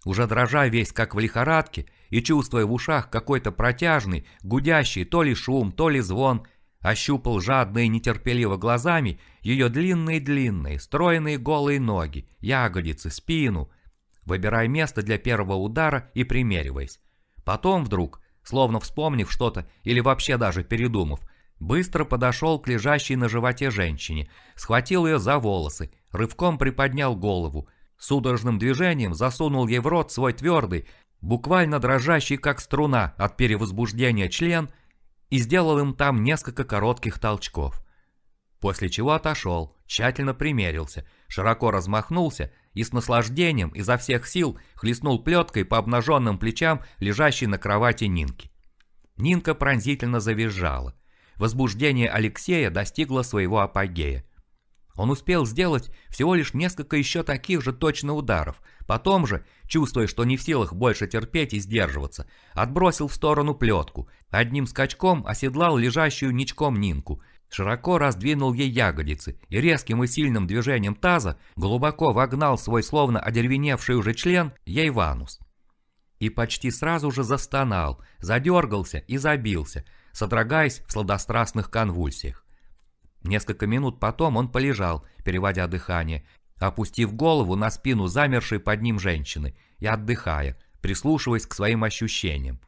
S1: Уже дрожа весь как в лихорадке и чувствуя в ушах какой-то протяжный, гудящий то ли шум, то ли звон, Ощупал жадно и нетерпеливо глазами ее длинные-длинные, стройные голые ноги, ягодицы, спину, выбирая место для первого удара и примериваясь. Потом вдруг, словно вспомнив что-то или вообще даже передумав, быстро подошел к лежащей на животе женщине, схватил ее за волосы, рывком приподнял голову, судорожным движением засунул ей в рот свой твердый, буквально дрожащий как струна от перевозбуждения член и сделал им там несколько коротких толчков. После чего отошел, тщательно примерился, широко размахнулся и с наслаждением изо всех сил хлестнул плеткой по обнаженным плечам лежащей на кровати Нинки. Нинка пронзительно завизжала. Возбуждение Алексея достигло своего апогея. Он успел сделать всего лишь несколько еще таких же точно ударов – Потом же, чувствуя, что не в силах больше терпеть и сдерживаться, отбросил в сторону плетку, одним скачком оседлал лежащую ничком Нинку, широко раздвинул ей ягодицы и резким и сильным движением таза глубоко вогнал свой словно одервеневший уже член ей в анус. И почти сразу же застонал, задергался и забился, содрогаясь в сладострастных конвульсиях. Несколько минут потом он полежал, переводя дыхание, опустив голову на спину замершей под ним женщины и отдыхая, прислушиваясь к своим ощущениям.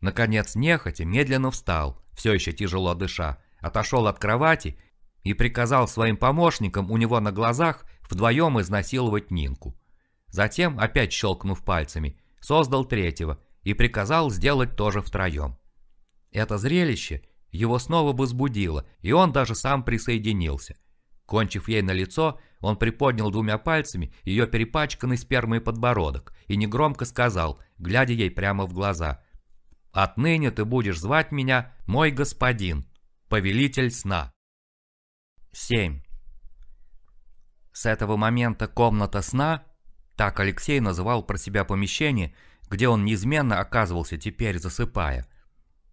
S1: Наконец, нехотя, медленно встал, все еще тяжело дыша, отошел от кровати и приказал своим помощникам у него на глазах вдвоем изнасиловать Нинку. Затем, опять щелкнув пальцами, создал третьего и приказал сделать тоже втроем. Это зрелище его снова возбудило, и он даже сам присоединился – Кончив ей на лицо, он приподнял двумя пальцами ее перепачканный спермой подбородок и негромко сказал, глядя ей прямо в глаза. «Отныне ты будешь звать меня мой господин, повелитель сна». 7. С этого момента комната сна, так Алексей называл про себя помещение, где он неизменно оказывался теперь засыпая,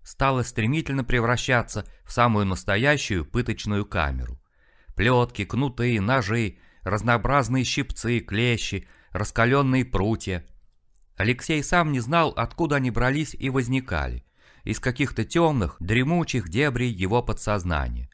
S1: стала стремительно превращаться в самую настоящую пыточную камеру плетки, кнуты, ножи, разнообразные щипцы, клещи, раскаленные прутья. Алексей сам не знал, откуда они брались и возникали. Из каких-то темных, дремучих дебрей его подсознания.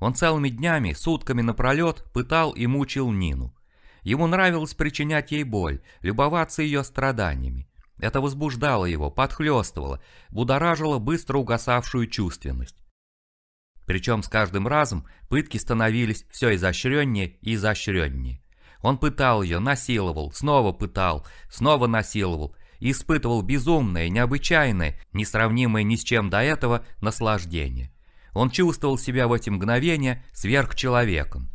S1: Он целыми днями, сутками напролет пытал и мучил Нину. Ему нравилось причинять ей боль, любоваться ее страданиями. Это возбуждало его, подхлестывало, будоражило быстро угасавшую чувственность. Причем с каждым разом пытки становились все изощреннее и изощреннее. Он пытал ее, насиловал, снова пытал, снова насиловал, испытывал безумное, необычайное, несравнимое ни с чем до этого наслаждение. Он чувствовал себя в эти мгновения сверхчеловеком.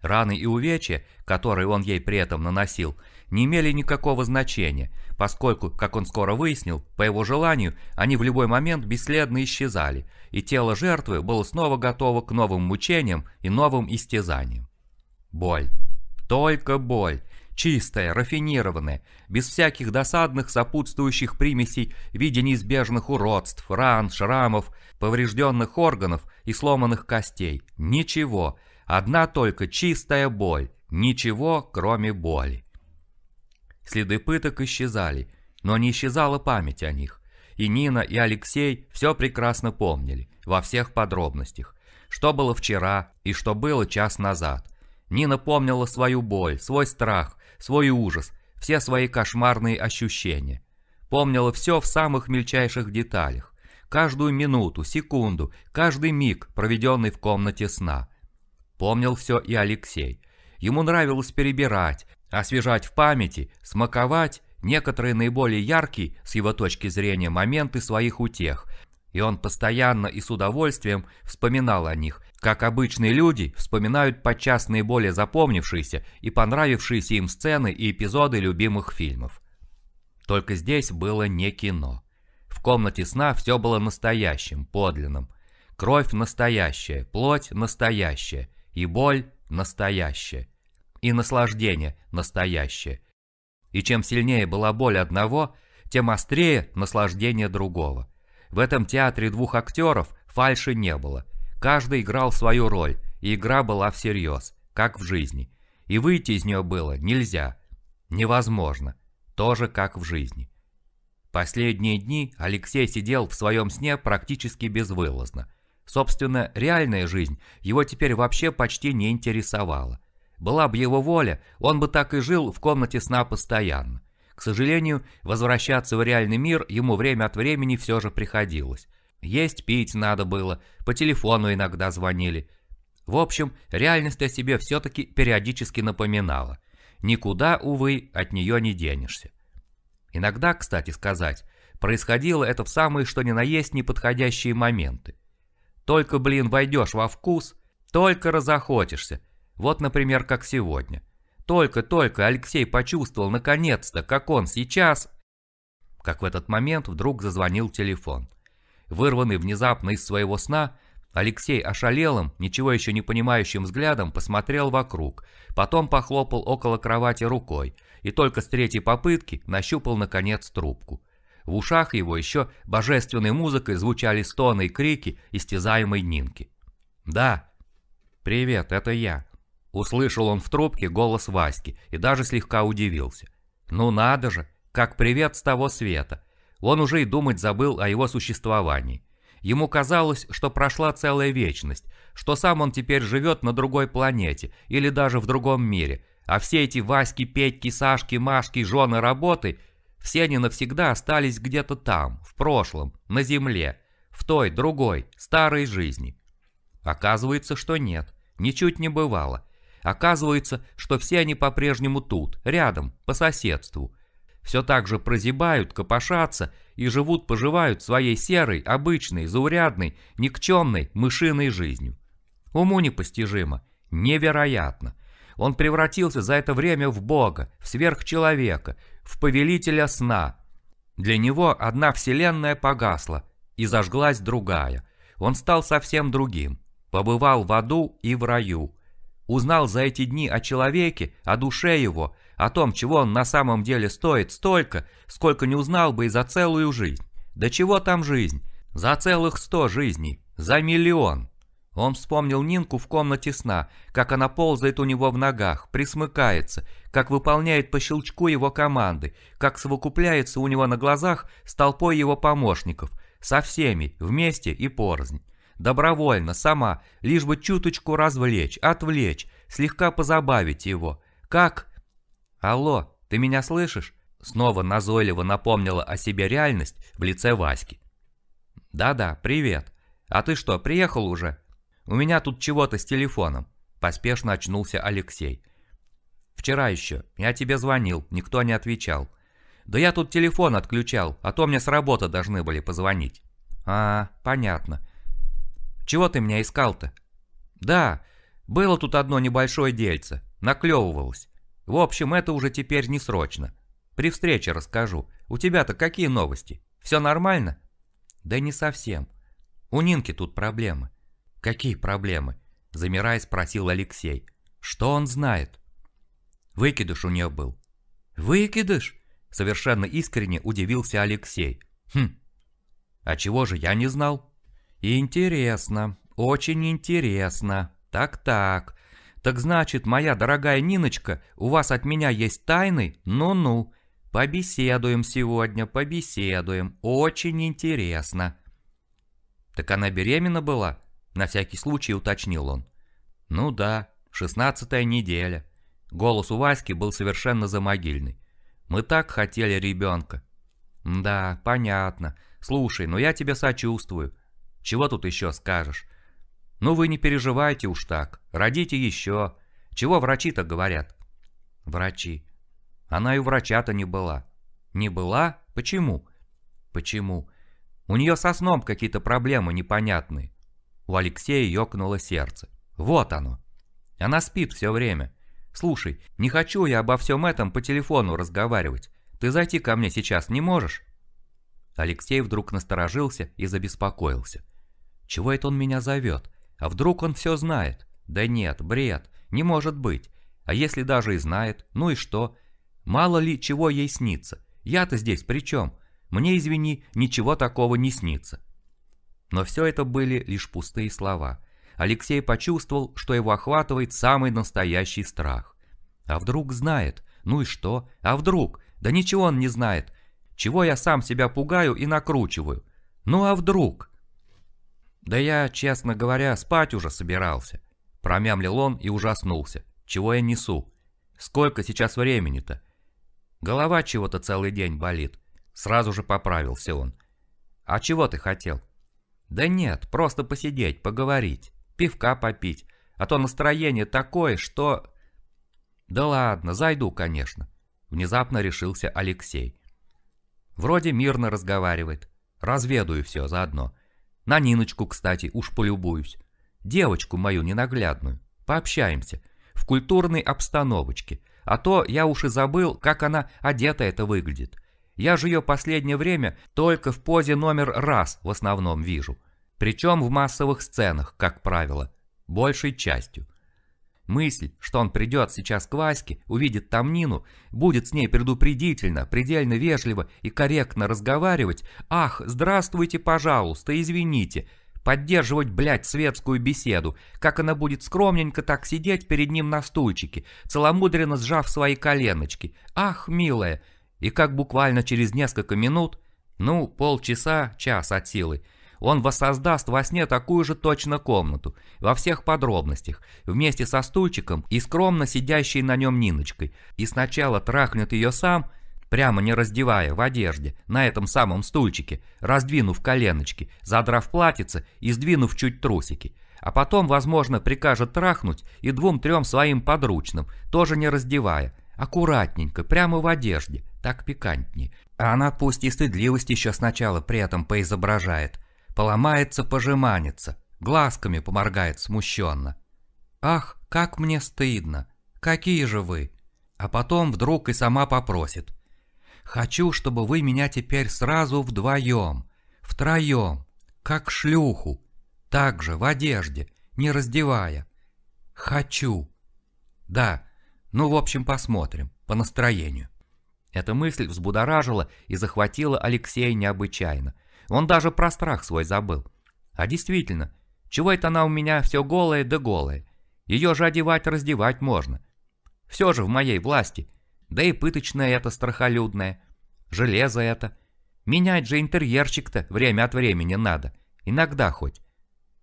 S1: Раны и увечья, которые он ей при этом наносил, не имели никакого значения – поскольку, как он скоро выяснил, по его желанию, они в любой момент бесследно исчезали, и тело жертвы было снова готово к новым мучениям и новым истязаниям. Боль. Только боль. Чистая, рафинированная, без всяких досадных сопутствующих примесей в виде неизбежных уродств, ран, шрамов, поврежденных органов и сломанных костей. Ничего. Одна только чистая боль. Ничего, кроме боли. Следы пыток исчезали, но не исчезала память о них. И Нина, и Алексей все прекрасно помнили, во всех подробностях. Что было вчера и что было час назад. Нина помнила свою боль, свой страх, свой ужас, все свои кошмарные ощущения. Помнила все в самых мельчайших деталях. Каждую минуту, секунду, каждый миг, проведенный в комнате сна. Помнил все и Алексей. Ему нравилось перебирать, освежать в памяти, смаковать некоторые наиболее яркие, с его точки зрения, моменты своих утех, и он постоянно и с удовольствием вспоминал о них, как обычные люди вспоминают подчас наиболее запомнившиеся и понравившиеся им сцены и эпизоды любимых фильмов. Только здесь было не кино. В комнате сна все было настоящим, подлинным. Кровь настоящая, плоть настоящая и боль настоящая и наслаждение настоящее. И чем сильнее была боль одного, тем острее наслаждение другого. В этом театре двух актеров фальши не было. Каждый играл свою роль, и игра была всерьез, как в жизни. И выйти из нее было нельзя, невозможно, тоже как в жизни. Последние дни Алексей сидел в своем сне практически безвылазно. Собственно, реальная жизнь его теперь вообще почти не интересовала. Была бы его воля, он бы так и жил в комнате сна постоянно. К сожалению, возвращаться в реальный мир ему время от времени все же приходилось. Есть пить надо было, по телефону иногда звонили. В общем, реальность о себе все-таки периодически напоминала. Никуда, увы, от нее не денешься. Иногда, кстати сказать, происходило это в самые что ни на есть неподходящие моменты. Только, блин, войдешь во вкус, только разохотишься, вот, например, как сегодня. Только-только Алексей почувствовал наконец-то, как он сейчас... Как в этот момент вдруг зазвонил телефон. Вырванный внезапно из своего сна, Алексей ошалелым, ничего еще не понимающим взглядом посмотрел вокруг, потом похлопал около кровати рукой и только с третьей попытки нащупал наконец трубку. В ушах его еще божественной музыкой звучали стоны и крики истязаемой Нинки. «Да». «Привет, это я». Услышал он в трубке голос Васьки и даже слегка удивился. «Ну надо же! Как привет с того света!» Он уже и думать забыл о его существовании. Ему казалось, что прошла целая вечность, что сам он теперь живет на другой планете или даже в другом мире, а все эти Васьки, Петьки, Сашки, Машки, жены работы, все они навсегда остались где-то там, в прошлом, на Земле, в той, другой, старой жизни. Оказывается, что нет, ничуть не бывало. Оказывается, что все они по-прежнему тут, рядом, по соседству. Все так же прозябают, копошатся и живут-поживают своей серой, обычной, заурядной, никчемной, мышиной жизнью. Уму непостижимо, невероятно. Он превратился за это время в бога, в сверхчеловека, в повелителя сна. Для него одна вселенная погасла, и зажглась другая. Он стал совсем другим. Побывал в аду и в раю – Узнал за эти дни о человеке, о душе его, о том, чего он на самом деле стоит столько, сколько не узнал бы и за целую жизнь. Да чего там жизнь? За целых сто жизней, за миллион. Он вспомнил Нинку в комнате сна, как она ползает у него в ногах, присмыкается, как выполняет по щелчку его команды, как совокупляется у него на глазах с толпой его помощников, со всеми, вместе и порознь. Добровольно, сама, лишь бы чуточку развлечь, отвлечь, слегка позабавить его. Как? Алло, ты меня слышишь? Снова назойливо напомнила о себе реальность в лице Васьки. Да-да, привет. А ты что, приехал уже? У меня тут чего-то с телефоном. Поспешно очнулся Алексей. Вчера еще. Я тебе звонил, никто не отвечал. Да я тут телефон отключал, а то мне с работы должны были позвонить. А, понятно. Чего ты меня искал-то?» «Да, было тут одно небольшое дельце. Наклевывалось. В общем, это уже теперь не срочно. При встрече расскажу. У тебя-то какие новости? Все нормально?» «Да не совсем. У Нинки тут проблемы». «Какие проблемы?» – замирая спросил Алексей. «Что он знает?» Выкидыш у нее был. «Выкидыш?» – совершенно искренне удивился Алексей. «Хм, а чего же я не знал?» «Интересно, очень интересно. Так-так. Так значит, моя дорогая Ниночка, у вас от меня есть тайны? Ну-ну. Побеседуем сегодня, побеседуем. Очень интересно». «Так она беременна была?» – на всякий случай уточнил он. «Ну да, шестнадцатая неделя». Голос у Васьки был совершенно замогильный. «Мы так хотели ребенка». «Да, понятно. Слушай, ну я тебя сочувствую. Чего тут еще скажешь? Ну вы не переживайте уж так, родите еще. Чего врачи-то говорят? Врачи. Она и врача-то не была. Не была? Почему? Почему? У нее со сном какие-то проблемы непонятные. У Алексея ёкнуло сердце. Вот оно. Она спит все время. Слушай, не хочу я обо всем этом по телефону разговаривать. Ты зайти ко мне сейчас не можешь? Алексей вдруг насторожился и забеспокоился. Чего это он меня зовет? А вдруг он все знает? Да нет, бред, не может быть. А если даже и знает, ну и что? Мало ли чего ей снится. Я-то здесь при чем? Мне, извини, ничего такого не снится. Но все это были лишь пустые слова. Алексей почувствовал, что его охватывает самый настоящий страх. А вдруг знает? Ну и что? А вдруг? Да ничего он не знает. Чего я сам себя пугаю и накручиваю? Ну а вдруг? «Да я, честно говоря, спать уже собирался», — промямлил он и ужаснулся. «Чего я несу? Сколько сейчас времени-то?» «Голова чего-то целый день болит», — сразу же поправился он. «А чего ты хотел?» «Да нет, просто посидеть, поговорить, пивка попить, а то настроение такое, что...» «Да ладно, зайду, конечно», — внезапно решился Алексей. «Вроде мирно разговаривает. Разведаю все заодно. На Ниночку, кстати, уж полюбуюсь. Девочку мою ненаглядную. Пообщаемся. В культурной обстановочке. А то я уж и забыл, как она одета это выглядит. Я же ее последнее время только в позе номер раз в основном вижу. Причем в массовых сценах, как правило. Большей частью. Мысль, что он придет сейчас к Ваське, увидит там Нину, будет с ней предупредительно, предельно вежливо и корректно разговаривать, «Ах, здравствуйте, пожалуйста, извините», поддерживать, блядь, светскую беседу, как она будет скромненько так сидеть перед ним на стульчике, целомудренно сжав свои коленочки. «Ах, милая!» И как буквально через несколько минут, ну, полчаса, час от силы, он воссоздаст во сне такую же точно комнату, во всех подробностях, вместе со стульчиком и скромно сидящей на нем Ниночкой, и сначала трахнет ее сам, прямо не раздевая, в одежде, на этом самом стульчике, раздвинув коленочки, задрав платьице и сдвинув чуть трусики. А потом, возможно, прикажет трахнуть и двум-трем своим подручным, тоже не раздевая, аккуратненько, прямо в одежде, так пикантнее. А она пусть и стыдливость еще сначала при этом поизображает – Поломается, пожеманится, глазками поморгает смущенно. «Ах, как мне стыдно! Какие же вы!» А потом вдруг и сама попросит. «Хочу, чтобы вы меня теперь сразу вдвоем, втроем, как шлюху, также в одежде, не раздевая. Хочу!» «Да, ну в общем посмотрим, по настроению». Эта мысль взбудоражила и захватила Алексея необычайно – он даже про страх свой забыл. А действительно, чего это она у меня все голая да голая? Ее же одевать-раздевать можно. Все же в моей власти. Да и пыточная это страхолюдная. Железо это. Менять же интерьерчик-то время от времени надо. Иногда хоть.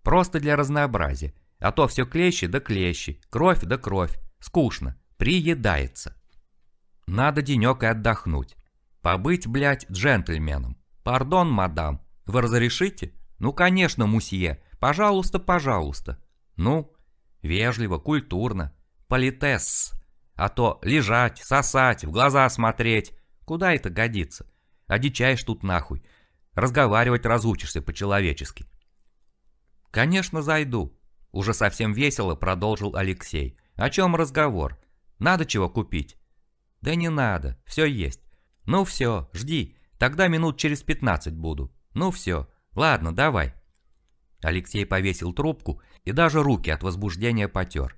S1: Просто для разнообразия. А то все клещи да клещи, кровь да кровь. Скучно. Приедается. Надо денек и отдохнуть. Побыть, блядь, джентльменом. «Пардон, мадам, вы разрешите?» «Ну, конечно, мусье. Пожалуйста, пожалуйста». «Ну?» «Вежливо, культурно. Политесс. А то лежать, сосать, в глаза смотреть. Куда это годится? Одичаешь тут нахуй. Разговаривать разучишься по-человечески». «Конечно, зайду», — уже совсем весело продолжил Алексей. «О чем разговор? Надо чего купить?» «Да не надо, все есть». «Ну все, жди». Тогда минут через 15 буду. Ну все, ладно, давай». Алексей повесил трубку и даже руки от возбуждения потер.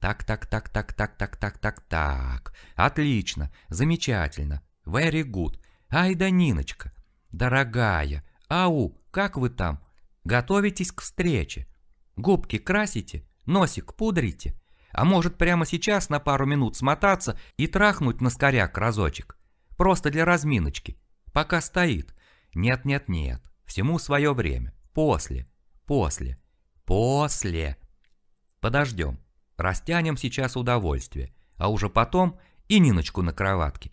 S1: «Так, так, так, так, так, так, так, так, так. Отлично, замечательно. Very good. Ай да Ниночка. Дорогая, ау, как вы там? Готовитесь к встрече. Губки красите, носик пудрите. А может прямо сейчас на пару минут смотаться и трахнуть на скоряк разочек. Просто для разминочки. Пока стоит. Нет-нет-нет. Всему свое время. После. После. После. Подождем. Растянем сейчас удовольствие. А уже потом и Ниночку на кроватке.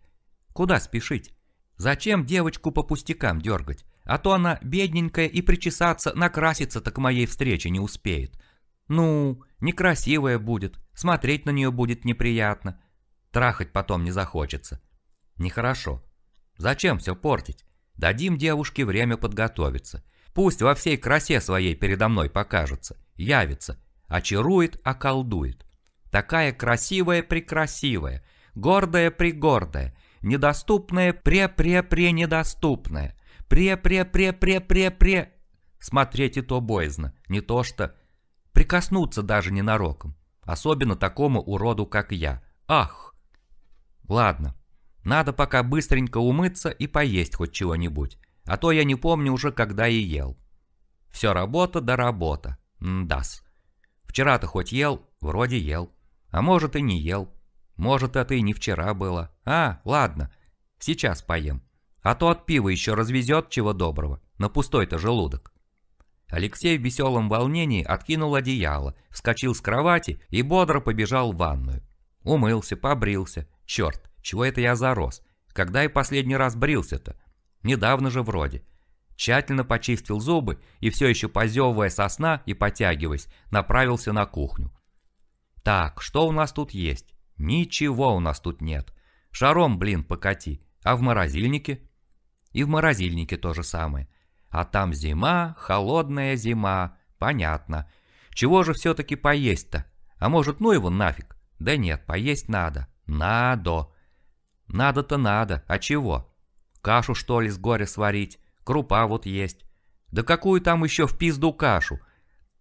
S1: Куда спешить? Зачем девочку по пустякам дергать? А то она бедненькая и причесаться, накраситься так к моей встрече не успеет. Ну, некрасивая будет, смотреть на нее будет неприятно. Трахать потом не захочется. Нехорошо. Зачем все портить? Дадим девушке время подготовиться. Пусть во всей красе своей передо мной покажется, явится, очарует, околдует. Такая красивая-прекрасивая, гордая-пригордая, недоступная-пре-пре-пре-недоступная, пре-пре-пре-пре-пре-пре... Смотреть и то боязно, не то что... Прикоснуться даже ненароком, особенно такому уроду, как я. Ах! Ладно, надо пока быстренько умыться и поесть хоть чего-нибудь, а то я не помню уже, когда и ел. Все работа да работа. Мдас. Вчера-то хоть ел, вроде ел. А может и не ел. Может, это и не вчера было. А, ладно, сейчас поем. А то от пива еще развезет чего доброго, на пустой-то желудок. Алексей в веселом волнении откинул одеяло, вскочил с кровати и бодро побежал в ванную. Умылся, побрился. Черт, чего это я зарос? Когда и последний раз брился-то? Недавно же вроде. Тщательно почистил зубы и все еще позевывая со сна и потягиваясь, направился на кухню. Так, что у нас тут есть? Ничего у нас тут нет. Шаром, блин, покати. А в морозильнике? И в морозильнике то же самое. А там зима, холодная зима. Понятно. Чего же все-таки поесть-то? А может, ну его нафиг? Да нет, поесть надо. Надо. Надо-то надо, а чего? Кашу что ли с горя сварить? Крупа вот есть. Да какую там еще в пизду кашу?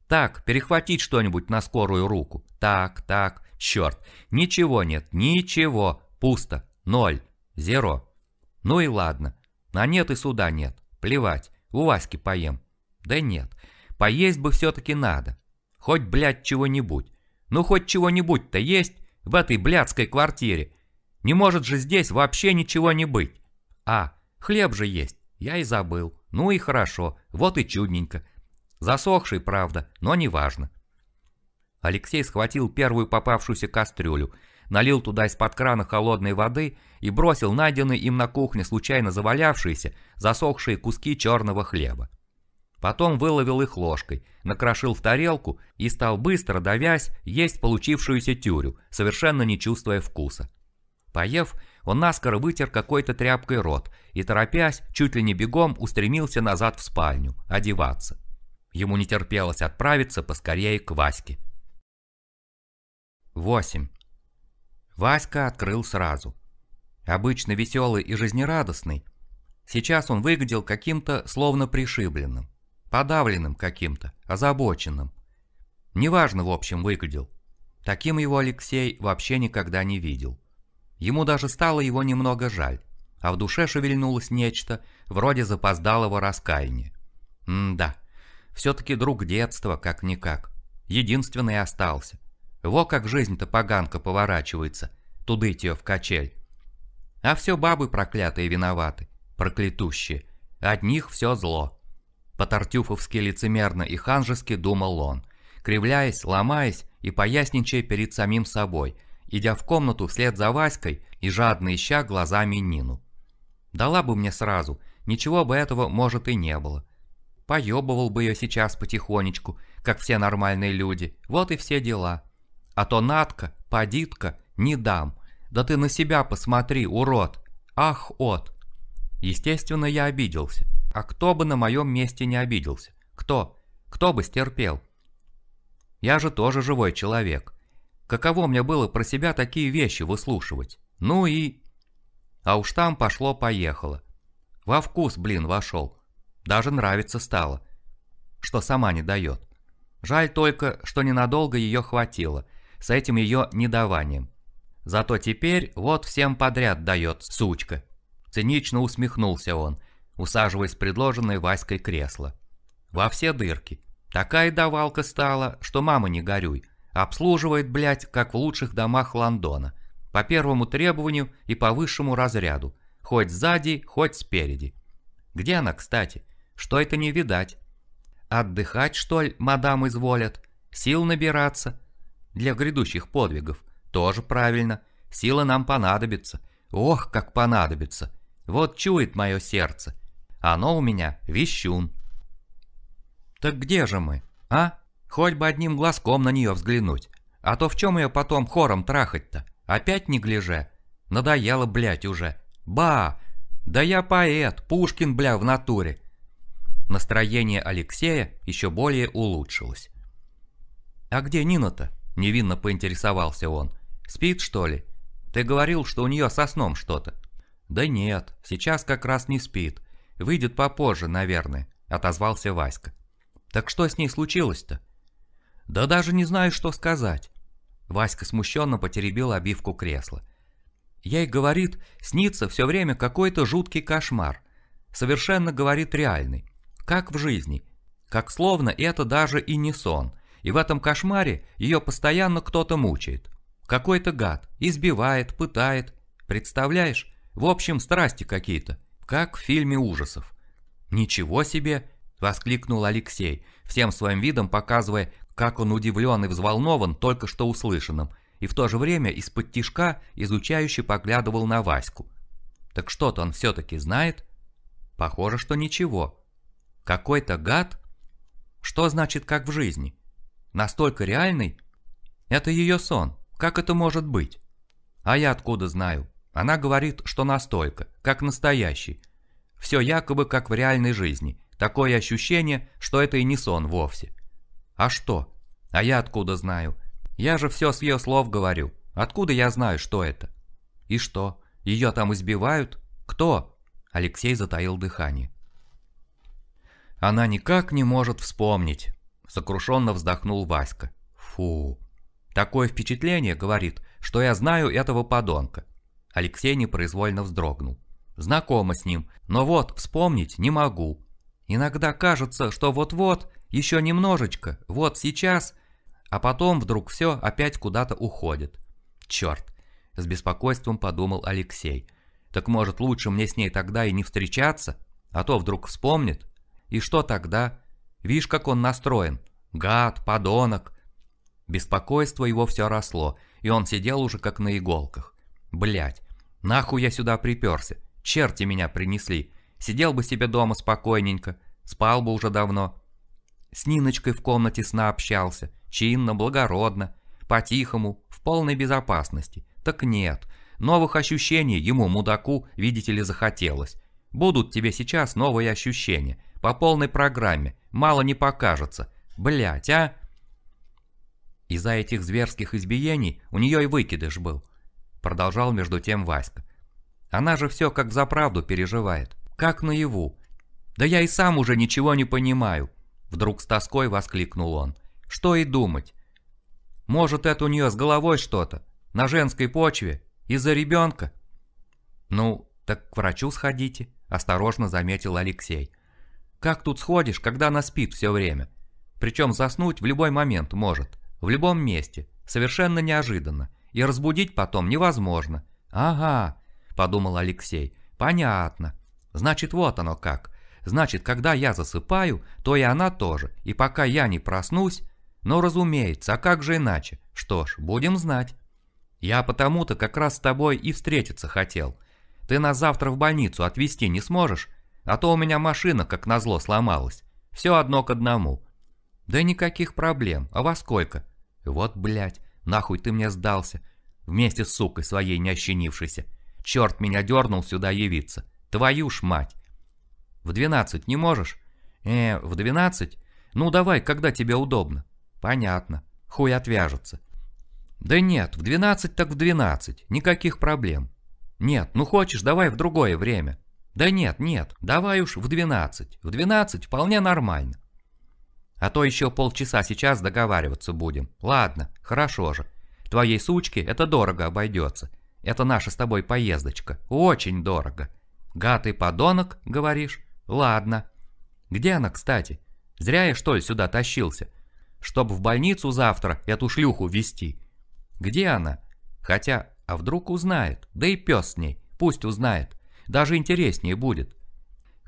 S1: Так, перехватить что-нибудь на скорую руку. Так, так, черт. Ничего нет, ничего. Пусто. Ноль. Зеро. Ну и ладно. На нет и суда нет. Плевать. У Васьки поем. Да нет. Поесть бы все-таки надо. Хоть, блядь, чего-нибудь. Ну хоть чего-нибудь-то есть в этой блядской квартире. Не может же здесь вообще ничего не быть. А, хлеб же есть, я и забыл. Ну и хорошо, вот и чудненько. Засохший, правда, но неважно. Алексей схватил первую попавшуюся кастрюлю, налил туда из-под крана холодной воды и бросил найденные им на кухне случайно завалявшиеся, засохшие куски черного хлеба. Потом выловил их ложкой, накрошил в тарелку и стал быстро, давясь, есть получившуюся тюрю, совершенно не чувствуя вкуса. Поев, он наскоро вытер какой-то тряпкой рот и, торопясь, чуть ли не бегом устремился назад в спальню, одеваться. Ему не терпелось отправиться поскорее к Ваське. 8. Васька открыл сразу. Обычно веселый и жизнерадостный, сейчас он выглядел каким-то словно пришибленным, подавленным каким-то, озабоченным. Неважно, в общем, выглядел. Таким его Алексей вообще никогда не видел. Ему даже стало его немного жаль, а в душе шевельнулось нечто, вроде запоздалого раскаяния. М-да, все-таки друг детства, как-никак. Единственный остался. Во как жизнь-то поганка поворачивается, тудыть ее в качель. А все бабы проклятые виноваты, проклятущие. От них все зло. По-тартюфовски лицемерно и ханжески думал он, кривляясь, ломаясь и поясничая перед самим собой – идя в комнату вслед за Васькой и жадно ища глазами Нину. Дала бы мне сразу, ничего бы этого, может, и не было. Поебывал бы ее сейчас потихонечку, как все нормальные люди, вот и все дела. А то Натка, подитка, не дам. Да ты на себя посмотри, урод. Ах, от. Естественно, я обиделся. А кто бы на моем месте не обиделся? Кто? Кто бы стерпел? Я же тоже живой человек. Каково мне было про себя такие вещи выслушивать? Ну и... А уж там пошло-поехало. Во вкус, блин, вошел. Даже нравится стало. Что сама не дает. Жаль только, что ненадолго ее хватило, с этим ее недаванием. Зато теперь вот всем подряд дает, сучка. Цинично усмехнулся он, усаживаясь в предложенное Васькой кресло. Во все дырки. Такая давалка стала, что мама не горюй. Обслуживает, блядь, как в лучших домах Лондона. По первому требованию и по высшему разряду. Хоть сзади, хоть спереди. Где она, кстати? Что это не видать? Отдыхать, что ли, мадам изволят? Сил набираться? Для грядущих подвигов. Тоже правильно. Сила нам понадобится. Ох, как понадобится. Вот чует мое сердце. Оно у меня вещун. Так где же мы, а? Хоть бы одним глазком на нее взглянуть. А то в чем ее потом хором трахать-то? Опять не гляже. Надоело, блядь, уже. Ба! Да я поэт, Пушкин, бля, в натуре. Настроение Алексея еще более улучшилось. «А где Нина-то?» – невинно поинтересовался он. «Спит, что ли? Ты говорил, что у нее со сном что-то». «Да нет, сейчас как раз не спит. Выйдет попозже, наверное», – отозвался Васька. «Так что с ней случилось-то?» Да даже не знаю, что сказать. Васька смущенно потеребил обивку кресла. Ей, говорит, снится все время какой-то жуткий кошмар. Совершенно, говорит, реальный. Как в жизни. Как словно это даже и не сон. И в этом кошмаре ее постоянно кто-то мучает. Какой-то гад. Избивает, пытает. Представляешь? В общем, страсти какие-то. Как в фильме ужасов. «Ничего себе!» – воскликнул Алексей, всем своим видом показывая, как он удивлен и взволнован только что услышанным, и в то же время из-под тишка изучающе поглядывал на Ваську. Так что-то он все-таки знает? Похоже, что ничего. Какой-то гад? Что значит «как в жизни»? Настолько реальный? Это ее сон. Как это может быть? А я откуда знаю? Она говорит, что настолько, как настоящий. Все якобы как в реальной жизни. Такое ощущение, что это и не сон вовсе. А что? А я откуда знаю? Я же все с ее слов говорю. Откуда я знаю, что это? И что? Ее там избивают? Кто? Алексей затаил дыхание. Она никак не может вспомнить. Сокрушенно вздохнул Васька. Фу. Такое впечатление, говорит, что я знаю этого подонка. Алексей непроизвольно вздрогнул. Знакома с ним, но вот вспомнить не могу. Иногда кажется, что вот-вот еще немножечко, вот сейчас, а потом вдруг все опять куда-то уходит. Черт, с беспокойством подумал Алексей. Так может лучше мне с ней тогда и не встречаться? А то вдруг вспомнит. И что тогда? Видишь, как он настроен. Гад, подонок. Беспокойство его все росло, и он сидел уже как на иголках. Блять, нахуй я сюда приперся? Черти меня принесли. Сидел бы себе дома спокойненько, спал бы уже давно. С Ниночкой в комнате сна общался, чинно, благородно, по-тихому, в полной безопасности. Так нет, новых ощущений ему, мудаку, видите ли, захотелось. Будут тебе сейчас новые ощущения, по полной программе, мало не покажется. Блять, а? Из-за этих зверских избиений у нее и выкидыш был. Продолжал между тем Васька. Она же все как за правду переживает, как наяву. Да я и сам уже ничего не понимаю. Вдруг с тоской воскликнул он. Что и думать. Может, это у нее с головой что-то? На женской почве? Из-за ребенка? Ну, так к врачу сходите, осторожно заметил Алексей. Как тут сходишь, когда она спит все время? Причем заснуть в любой момент может, в любом месте, совершенно неожиданно, и разбудить потом невозможно. Ага, подумал Алексей, понятно. Значит, вот оно как. Значит, когда я засыпаю, то и она тоже, и пока я не проснусь... Но разумеется, а как же иначе? Что ж, будем знать. Я потому-то как раз с тобой и встретиться хотел. Ты на завтра в больницу отвезти не сможешь? А то у меня машина, как назло, сломалась. Все одно к одному. Да никаких проблем, а во сколько? Вот, блядь, нахуй ты мне сдался. Вместе с сукой своей не ощенившейся. Черт меня дернул сюда явиться. Твою ж мать. В 12 не можешь? Э, в 12? Ну давай, когда тебе удобно. Понятно. Хуй отвяжется. Да нет, в 12 так в 12. Никаких проблем. Нет, ну хочешь, давай в другое время. Да нет, нет, давай уж в 12. В 12 вполне нормально. А то еще полчаса сейчас договариваться будем. Ладно, хорошо же. Твоей сучке это дорого обойдется. Это наша с тобой поездочка. Очень дорого. Гатый подонок, говоришь? Ладно. Где она, кстати? Зря я, что ли, сюда тащился. чтобы в больницу завтра эту шлюху вести. Где она? Хотя, а вдруг узнает? Да и пес с ней. Пусть узнает. Даже интереснее будет.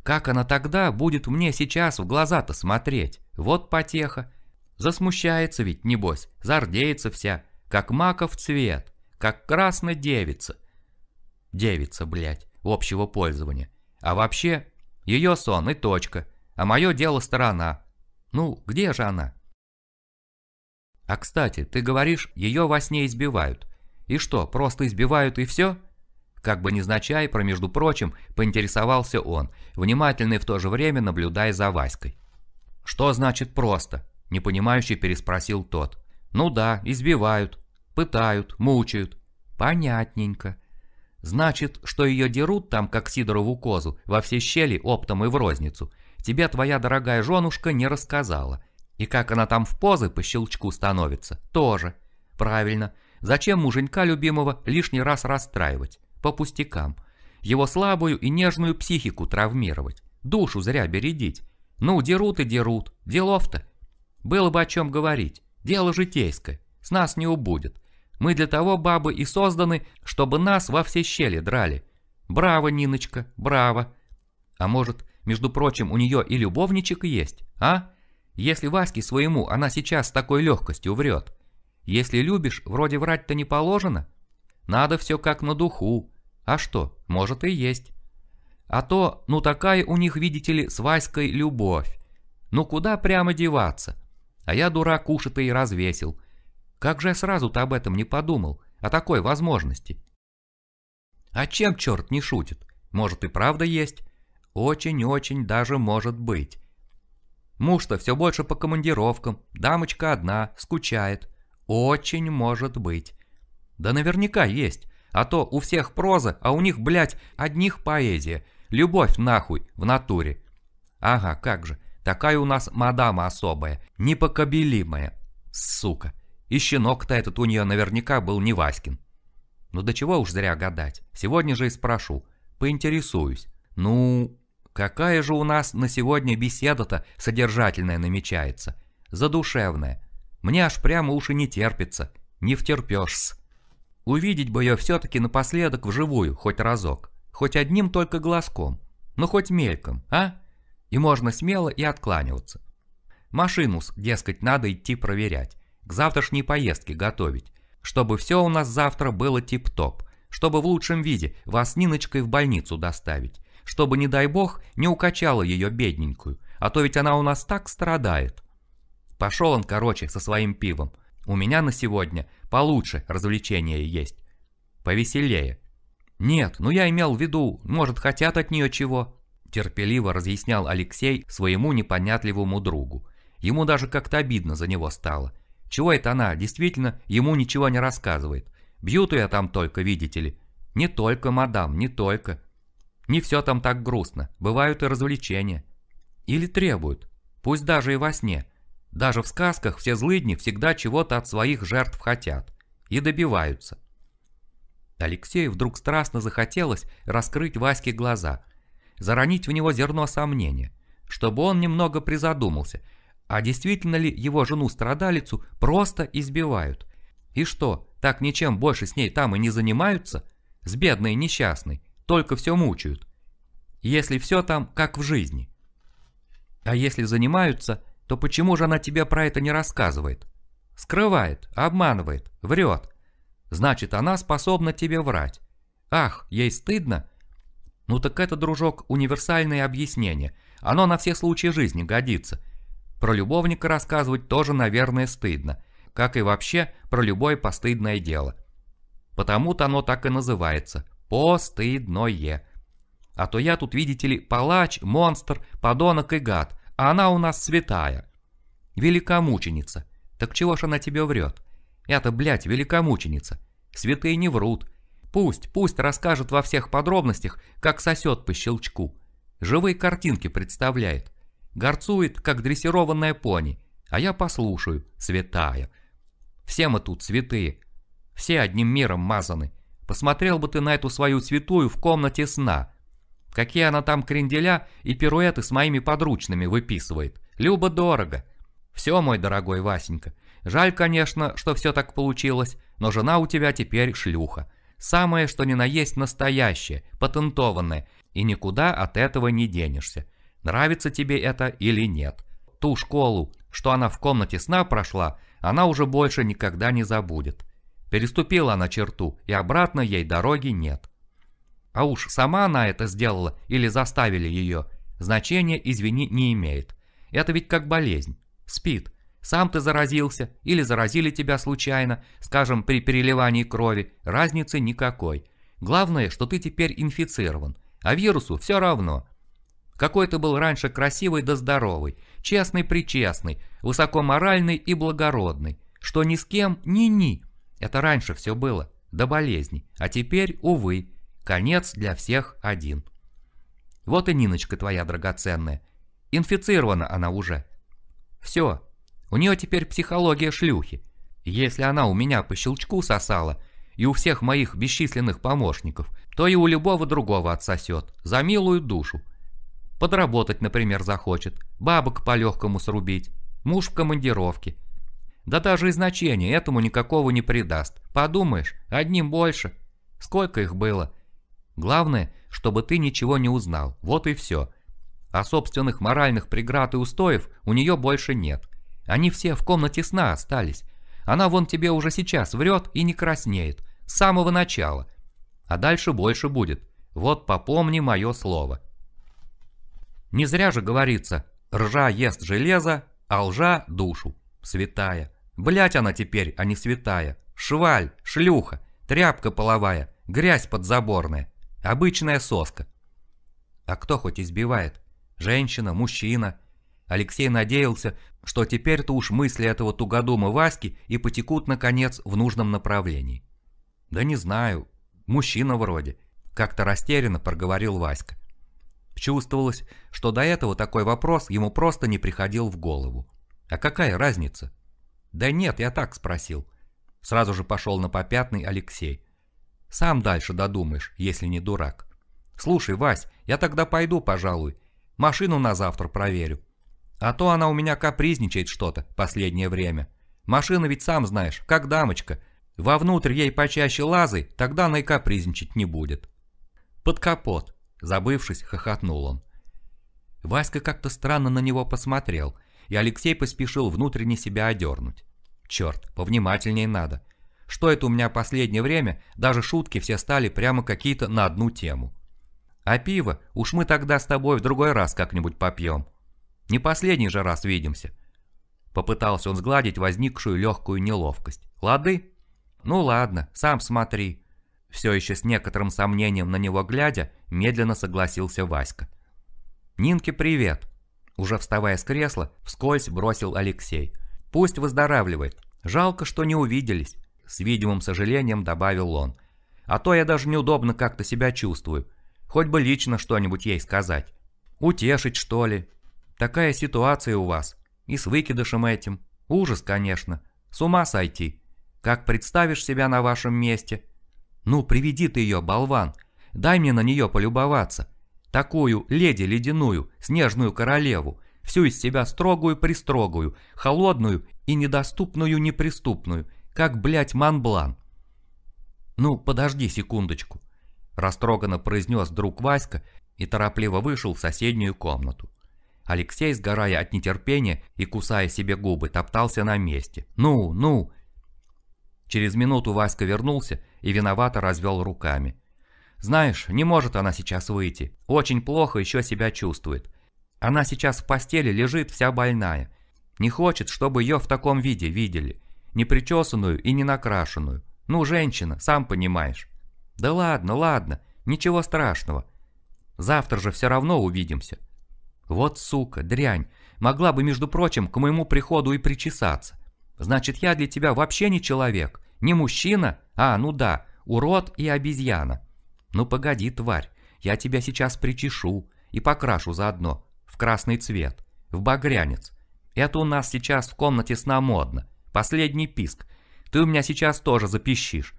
S1: Как она тогда будет мне сейчас в глаза-то смотреть? Вот потеха. Засмущается ведь, небось, зардеется вся, как маков цвет, как красная девица. Девица, блядь, общего пользования. А вообще, ее сон и точка. А мое дело сторона. Ну, где же она? А кстати, ты говоришь, ее во сне избивают. И что, просто избивают и все? Как бы незначай, про между прочим, поинтересовался он, внимательный в то же время наблюдая за Васькой. «Что значит просто?» – непонимающе переспросил тот. «Ну да, избивают, пытают, мучают». «Понятненько», Значит, что ее дерут там, как Сидорову козу, во все щели, оптом и в розницу. Тебе твоя дорогая женушка не рассказала. И как она там в позы по щелчку становится, тоже. Правильно. Зачем муженька любимого лишний раз расстраивать? По пустякам. Его слабую и нежную психику травмировать. Душу зря бередить. Ну, дерут и дерут. Делов-то. Было бы о чем говорить. Дело житейское. С нас не убудет. Мы для того, бабы, и созданы, чтобы нас во все щели драли. Браво, Ниночка, браво. А может, между прочим, у нее и любовничек есть, а? Если Ваське своему она сейчас с такой легкостью врет. Если любишь, вроде врать-то не положено. Надо все как на духу. А что, может и есть. А то, ну такая у них, видите ли, с Васькой любовь. Ну куда прямо деваться? А я дурак уши-то и развесил. Как же я сразу-то об этом не подумал, о такой возможности? А чем черт не шутит? Может и правда есть? Очень-очень даже может быть. Муж-то все больше по командировкам, дамочка одна, скучает. Очень может быть. Да наверняка есть, а то у всех проза, а у них, блядь, одних поэзия. Любовь нахуй, в натуре. Ага, как же, такая у нас мадама особая, непокобелимая, сука. И щенок-то этот у нее наверняка был не Васькин. Ну до чего уж зря гадать. Сегодня же и спрошу. Поинтересуюсь. Ну, какая же у нас на сегодня беседа-то содержательная намечается? Задушевная. Мне аж прямо уши не терпится. Не втерпешь-с. Увидеть бы ее все-таки напоследок вживую, хоть разок. Хоть одним только глазком. Ну хоть мельком, а? И можно смело и откланиваться. Машину, дескать, надо идти проверять к завтрашней поездке готовить, чтобы все у нас завтра было тип-топ, чтобы в лучшем виде вас Ниночкой в больницу доставить, чтобы, не дай бог, не укачала ее бедненькую, а то ведь она у нас так страдает. Пошел он, короче, со своим пивом. У меня на сегодня получше развлечения есть. Повеселее. Нет, ну я имел в виду, может, хотят от нее чего. Терпеливо разъяснял Алексей своему непонятливому другу. Ему даже как-то обидно за него стало – чего это она, действительно, ему ничего не рассказывает. Бьют ее там только, видите ли. Не только, мадам, не только. Не все там так грустно, бывают и развлечения. Или требуют, пусть даже и во сне. Даже в сказках все злыдни всегда чего-то от своих жертв хотят. И добиваются. Алексею вдруг страстно захотелось раскрыть Ваське глаза, заронить в него зерно сомнения, чтобы он немного призадумался а действительно ли его жену-страдалицу просто избивают? И что, так ничем больше с ней там и не занимаются? С бедной несчастной, только все мучают. Если все там, как в жизни. А если занимаются, то почему же она тебе про это не рассказывает? Скрывает, обманывает, врет. Значит, она способна тебе врать. Ах, ей стыдно? Ну так это, дружок, универсальное объяснение. Оно на все случаи жизни годится – про любовника рассказывать тоже, наверное, стыдно, как и вообще про любое постыдное дело. Потому-то оно так и называется – постыдное. А то я тут, видите ли, палач, монстр, подонок и гад, а она у нас святая. Великомученица. Так чего ж она тебе врет? Это, блядь, великомученица. Святые не врут. Пусть, пусть расскажет во всех подробностях, как сосет по щелчку. Живые картинки представляет горцует, как дрессированная пони, а я послушаю, святая. Все мы тут святые, все одним миром мазаны. Посмотрел бы ты на эту свою святую в комнате сна. Какие она там кренделя и пируэты с моими подручными выписывает. Любо-дорого. Все, мой дорогой Васенька. Жаль, конечно, что все так получилось, но жена у тебя теперь шлюха. Самое, что ни на есть настоящее, патентованное, и никуда от этого не денешься. Нравится тебе это или нет. Ту школу, что она в комнате сна прошла, она уже больше никогда не забудет. Переступила она черту, и обратно ей дороги нет. А уж сама она это сделала или заставили ее, значения, извини, не имеет. Это ведь как болезнь. Спит. Сам ты заразился или заразили тебя случайно, скажем, при переливании крови, разницы никакой. Главное, что ты теперь инфицирован, а вирусу все равно, какой ты был раньше красивый да здоровый, честный-причестный, высокоморальный и благородный, что ни с кем ни-ни. Это раньше все было, до болезни, а теперь, увы, конец для всех один. Вот и Ниночка твоя драгоценная. Инфицирована она уже. Все, у нее теперь психология шлюхи. Если она у меня по щелчку сосала, и у всех моих бесчисленных помощников, то и у любого другого отсосет, за милую душу. Подработать, например, захочет, бабок по-легкому срубить, муж в командировке. Да даже и значения этому никакого не придаст. Подумаешь, одним больше. Сколько их было? Главное, чтобы ты ничего не узнал, вот и все. А собственных моральных преград и устоев у нее больше нет. Они все в комнате сна остались. Она вон тебе уже сейчас врет и не краснеет. С самого начала. А дальше больше будет. Вот попомни мое слово. Не зря же говорится, ржа ест железо, а лжа душу. Святая. Блять она теперь, а не святая. Шваль, шлюха, тряпка половая, грязь подзаборная. Обычная соска. А кто хоть избивает? Женщина, мужчина. Алексей надеялся, что теперь-то уж мысли этого тугодума Васьки и потекут, наконец, в нужном направлении. «Да не знаю. Мужчина вроде», — как-то растерянно проговорил Васька. Чувствовалось, что до этого такой вопрос ему просто не приходил в голову. А какая разница? Да нет, я так спросил. Сразу же пошел на попятный Алексей. Сам дальше додумаешь, если не дурак. Слушай, Вась, я тогда пойду, пожалуй. Машину на завтра проверю. А то она у меня капризничает что-то последнее время. Машина ведь сам знаешь, как дамочка. Вовнутрь ей почаще лазай, тогда она и капризничать не будет. Под капот. Забывшись, хохотнул он. Васька как-то странно на него посмотрел, и Алексей поспешил внутренне себя одернуть. Черт, повнимательнее надо. Что это у меня последнее время, даже шутки все стали прямо какие-то на одну тему. А пиво уж мы тогда с тобой в другой раз как-нибудь попьем. Не последний же раз видимся. Попытался он сгладить возникшую легкую неловкость. Лады? Ну ладно, сам смотри все еще с некоторым сомнением на него глядя, медленно согласился Васька. «Нинке привет!» Уже вставая с кресла, вскользь бросил Алексей. «Пусть выздоравливает. Жалко, что не увиделись», — с видимым сожалением добавил он. «А то я даже неудобно как-то себя чувствую. Хоть бы лично что-нибудь ей сказать. Утешить, что ли? Такая ситуация у вас. И с выкидышем этим. Ужас, конечно. С ума сойти. Как представишь себя на вашем месте?» «Ну, приведи ты ее, болван! Дай мне на нее полюбоваться! Такую леди ледяную, снежную королеву, всю из себя строгую-пристрогую, холодную и недоступную-неприступную, как, блядь, манблан! «Ну, подожди секундочку», – растроганно произнес друг Васька и торопливо вышел в соседнюю комнату. Алексей, сгорая от нетерпения и кусая себе губы, топтался на месте. «Ну, ну!» Через минуту Васька вернулся и виновато развел руками. «Знаешь, не может она сейчас выйти. Очень плохо еще себя чувствует. Она сейчас в постели лежит вся больная. Не хочет, чтобы ее в таком виде видели. Не причесанную и не накрашенную. Ну, женщина, сам понимаешь». «Да ладно, ладно, ничего страшного. Завтра же все равно увидимся». «Вот сука, дрянь, могла бы, между прочим, к моему приходу и причесаться. Значит, я для тебя вообще не человек, не мужчина, а, ну да, урод и обезьяна. Ну погоди, тварь, я тебя сейчас причешу и покрашу заодно, в красный цвет, в багрянец. Это у нас сейчас в комнате сна модно, последний писк. Ты у меня сейчас тоже запищишь,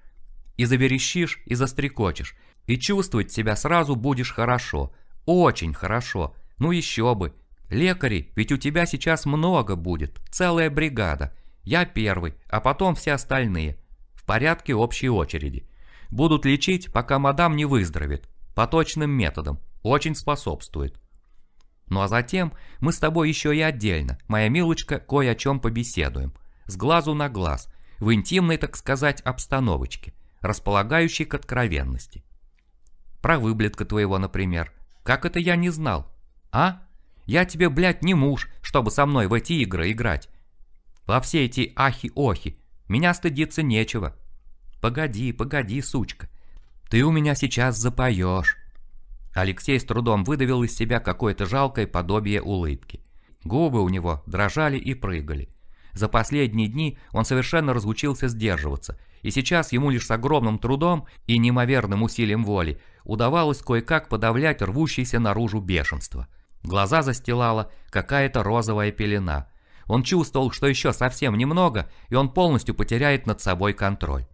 S1: и заверещишь, и застрекочешь, и чувствовать себя сразу будешь хорошо, очень хорошо, ну еще бы. Лекарей ведь у тебя сейчас много будет, целая бригада – я первый, а потом все остальные. В порядке общей очереди. Будут лечить, пока мадам не выздоровеет. По точным методам. Очень способствует. Ну а затем мы с тобой еще и отдельно, моя милочка, кое о чем побеседуем. С глазу на глаз. В интимной, так сказать, обстановочке, располагающей к откровенности. Про выблетка твоего, например. Как это я не знал? А? Я тебе, блядь, не муж, чтобы со мной в эти игры играть. Во все эти ахи-охи меня стыдиться нечего. Погоди, погоди, сучка. Ты у меня сейчас запоешь. Алексей с трудом выдавил из себя какое-то жалкое подобие улыбки. Губы у него дрожали и прыгали. За последние дни он совершенно разучился сдерживаться, и сейчас ему лишь с огромным трудом и неимоверным усилием воли удавалось кое-как подавлять рвущееся наружу бешенство. Глаза застилала какая-то розовая пелена – он чувствовал, что еще совсем немного, и он полностью потеряет над собой контроль.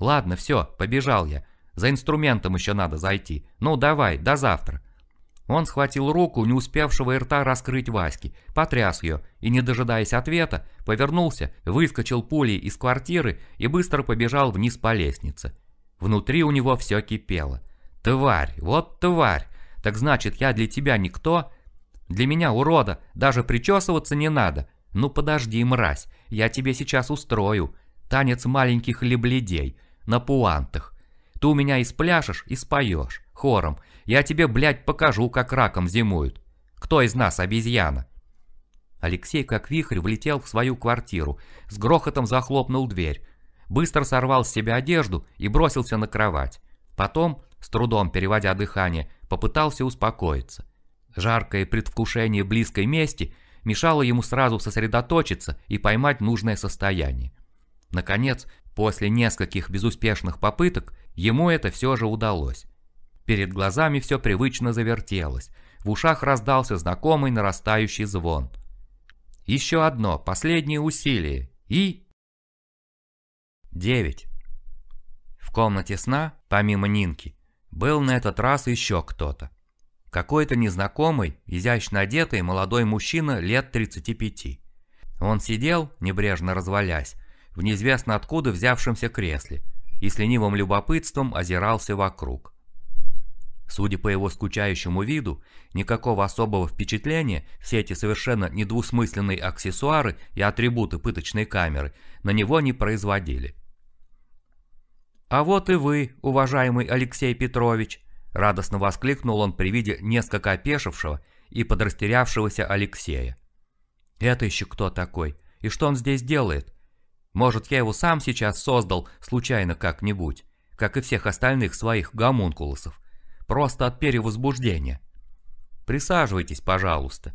S1: «Ладно, все, побежал я. За инструментом еще надо зайти. Ну давай, до завтра». Он схватил руку, не успевшего и рта раскрыть Васьки, потряс ее и, не дожидаясь ответа, повернулся, выскочил пулей из квартиры и быстро побежал вниз по лестнице. Внутри у него все кипело. «Тварь, вот тварь! Так значит, я для тебя никто? Для меня, урода, даже причесываться не надо!» «Ну подожди, мразь, я тебе сейчас устрою. Танец маленьких лебледей, на пуантах. Ты у меня и спляшешь, и споешь, хором. Я тебе, блядь, покажу, как раком зимуют. Кто из нас обезьяна?» Алексей, как вихрь, влетел в свою квартиру, с грохотом захлопнул дверь, быстро сорвал с себя одежду и бросился на кровать. Потом, с трудом переводя дыхание, попытался успокоиться. Жаркое предвкушение близкой мести – мешало ему сразу сосредоточиться и поймать нужное состояние. Наконец, после нескольких безуспешных попыток, ему это все же удалось. Перед глазами все привычно завертелось, в ушах раздался знакомый нарастающий звон. Еще одно, последнее усилие, и... 9. В комнате сна, помимо Нинки, был на этот раз еще кто-то. Какой-то незнакомый, изящно одетый молодой мужчина лет 35. Он сидел, небрежно развалясь, в неизвестно откуда взявшемся кресле и с ленивым любопытством озирался вокруг. Судя по его скучающему виду, никакого особого впечатления все эти совершенно недвусмысленные аксессуары и атрибуты пыточной камеры на него не производили. «А вот и вы, уважаемый Алексей Петрович», Радостно воскликнул он при виде несколько опешившего и подрастерявшегося Алексея. «Это еще кто такой? И что он здесь делает? Может, я его сам сейчас создал случайно как-нибудь, как и всех остальных своих гомункулусов, просто от перевозбуждения?» «Присаживайтесь, пожалуйста».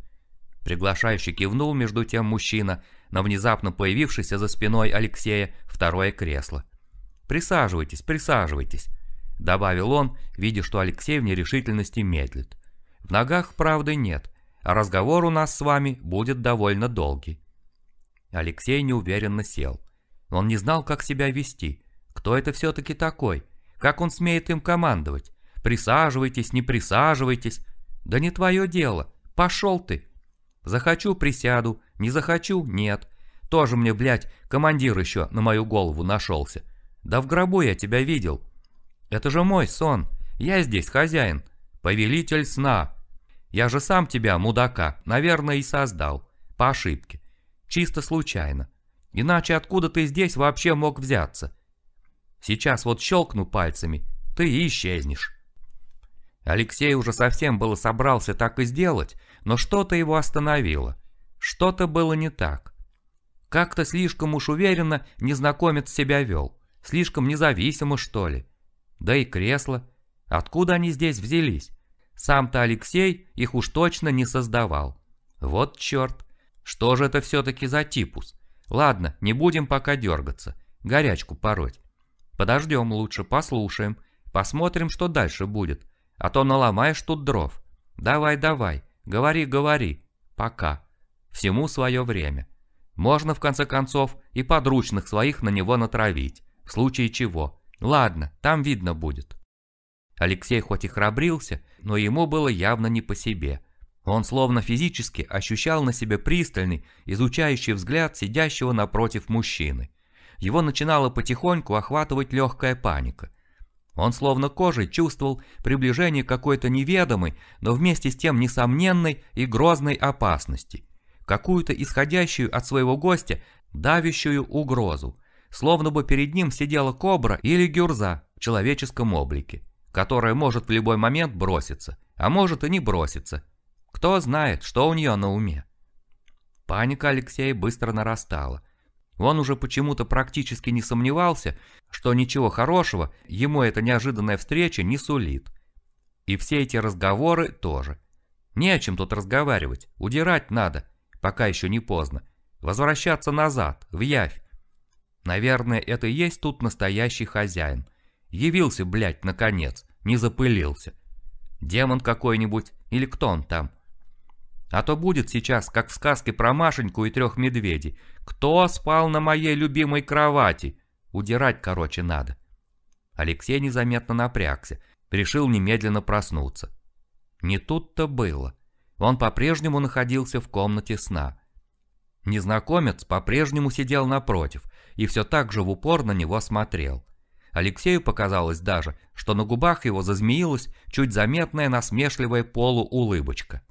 S1: Приглашающий кивнул между тем мужчина на внезапно появившееся за спиной Алексея второе кресло. «Присаживайтесь, присаживайтесь» добавил он, видя, что Алексей в нерешительности медлит. В ногах правды нет, а разговор у нас с вами будет довольно долгий. Алексей неуверенно сел. Он не знал, как себя вести. Кто это все-таки такой? Как он смеет им командовать? Присаживайтесь, не присаживайтесь. Да не твое дело. Пошел ты. Захочу, присяду. Не захочу, нет. Тоже мне, блядь, командир еще на мою голову нашелся. Да в гробу я тебя видел. Это же мой сон. Я здесь хозяин, повелитель сна. Я же сам тебя, мудака, наверное, и создал. По ошибке. Чисто случайно. Иначе откуда ты здесь вообще мог взяться? Сейчас вот щелкну пальцами, ты и исчезнешь. Алексей уже совсем было собрался так и сделать, но что-то его остановило. Что-то было не так. Как-то слишком уж уверенно незнакомец себя вел. Слишком независимо, что ли да и кресла. Откуда они здесь взялись? Сам-то Алексей их уж точно не создавал. Вот черт. Что же это все-таки за типус? Ладно, не будем пока дергаться, горячку пороть. Подождем лучше, послушаем, посмотрим, что дальше будет. А то наломаешь тут дров. Давай, давай, говори, говори. Пока. Всему свое время. Можно, в конце концов, и подручных своих на него натравить, в случае чего. Ладно, там видно будет. Алексей хоть и храбрился, но ему было явно не по себе. Он словно физически ощущал на себе пристальный, изучающий взгляд сидящего напротив мужчины. Его начинала потихоньку охватывать легкая паника. Он словно кожей чувствовал приближение какой-то неведомой, но вместе с тем несомненной и грозной опасности. Какую-то исходящую от своего гостя давящую угрозу, словно бы перед ним сидела кобра или гюрза в человеческом облике, которая может в любой момент броситься, а может и не броситься. Кто знает, что у нее на уме. Паника Алексея быстро нарастала. Он уже почему-то практически не сомневался, что ничего хорошего ему эта неожиданная встреча не сулит. И все эти разговоры тоже. Не о чем тут разговаривать, удирать надо, пока еще не поздно. Возвращаться назад, в явь, Наверное, это и есть тут настоящий хозяин. Явился, блядь, наконец, не запылился. Демон какой-нибудь, или кто он там? А то будет сейчас, как в сказке про Машеньку и трех медведей. Кто спал на моей любимой кровати? Удирать, короче, надо. Алексей незаметно напрягся, решил немедленно проснуться. Не тут-то было. Он по-прежнему находился в комнате сна. Незнакомец по-прежнему сидел напротив, и все так же в упор на него смотрел. Алексею показалось даже, что на губах его зазмеилась чуть заметная насмешливая полуулыбочка.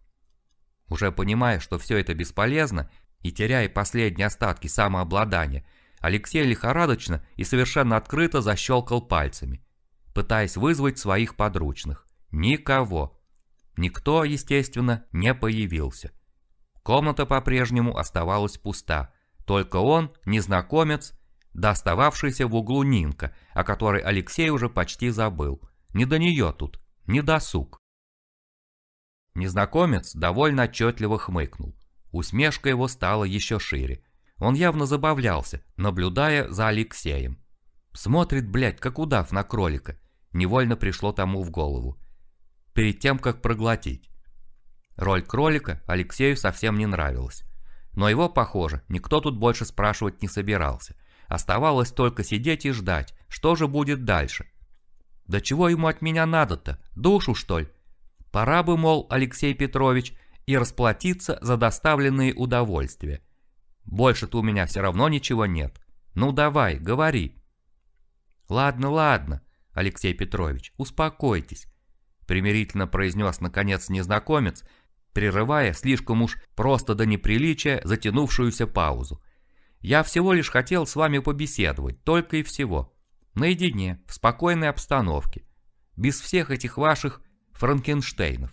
S1: Уже понимая, что все это бесполезно, и теряя последние остатки самообладания, Алексей лихорадочно и совершенно открыто защелкал пальцами, пытаясь вызвать своих подручных. Никого. Никто, естественно, не появился. Комната по-прежнему оставалась пуста, только он, незнакомец, достававшийся в углу Нинка, о которой Алексей уже почти забыл. Не до нее тут, не досуг. Незнакомец довольно отчетливо хмыкнул. Усмешка его стала еще шире. Он явно забавлялся, наблюдая за Алексеем. Смотрит, блядь, как удав на кролика. Невольно пришло тому в голову. Перед тем, как проглотить. Роль кролика Алексею совсем не нравилась. Но его, похоже, никто тут больше спрашивать не собирался. Оставалось только сидеть и ждать, что же будет дальше. «Да чего ему от меня надо-то? Душу, что ли?» «Пора бы, мол, Алексей Петрович, и расплатиться за доставленные удовольствия. Больше-то у меня все равно ничего нет. Ну давай, говори». «Ладно, ладно, Алексей Петрович, успокойтесь», примирительно произнес наконец незнакомец, прерывая слишком уж просто до неприличия затянувшуюся паузу. «Я всего лишь хотел с вами побеседовать, только и всего. Наедине, в спокойной обстановке. Без всех этих ваших франкенштейнов.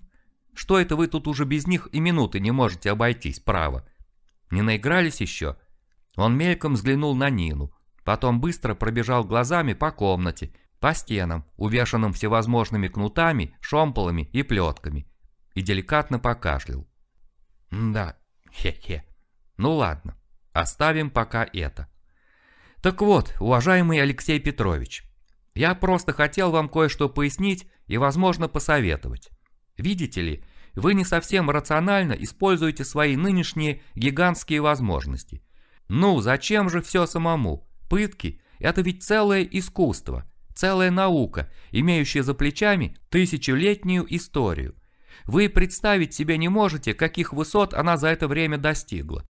S1: Что это вы тут уже без них и минуты не можете обойтись, право? Не наигрались еще?» Он мельком взглянул на Нину, потом быстро пробежал глазами по комнате, по стенам, увешанным всевозможными кнутами, шомполами и плетками и деликатно покашлял. «Да, хе-хе. Ну ладно, оставим пока это. Так вот, уважаемый Алексей Петрович, я просто хотел вам кое-что пояснить и, возможно, посоветовать. Видите ли, вы не совсем рационально используете свои нынешние гигантские возможности. Ну, зачем же все самому? Пытки – это ведь целое искусство, целая наука, имеющая за плечами тысячелетнюю историю. Вы представить себе не можете, каких высот она за это время достигла.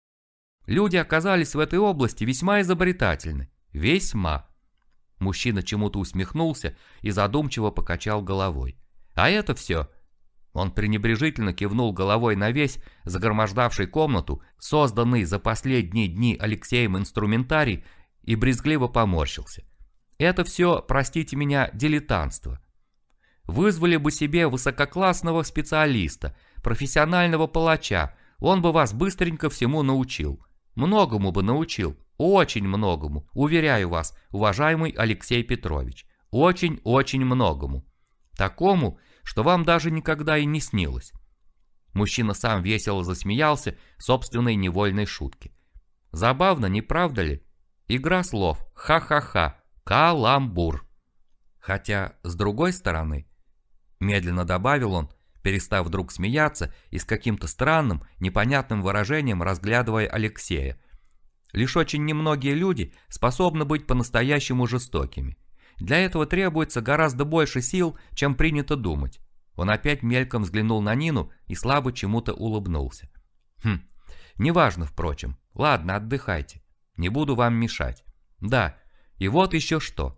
S1: Люди оказались в этой области весьма изобретательны. Весьма. Мужчина чему-то усмехнулся и задумчиво покачал головой. А это все. Он пренебрежительно кивнул головой на весь загромождавший комнату, созданный за последние дни Алексеем инструментарий, и брезгливо поморщился. Это все, простите меня, дилетантство. Вызвали бы себе высококлассного специалиста, профессионального палача, он бы вас быстренько всему научил. Многому бы научил, очень многому, уверяю вас, уважаемый Алексей Петрович. Очень-очень многому. Такому, что вам даже никогда и не снилось. Мужчина сам весело засмеялся собственной невольной шутке. Забавно, не правда ли? Игра слов. Ха-ха-ха. Каламбур. Хотя, с другой стороны, Медленно добавил он, перестав вдруг смеяться и с каким-то странным, непонятным выражением разглядывая Алексея. Лишь очень немногие люди способны быть по-настоящему жестокими. Для этого требуется гораздо больше сил, чем принято думать. Он опять мельком взглянул на Нину и слабо чему-то улыбнулся. Хм, неважно, впрочем. Ладно, отдыхайте. Не буду вам мешать. Да, и вот еще что.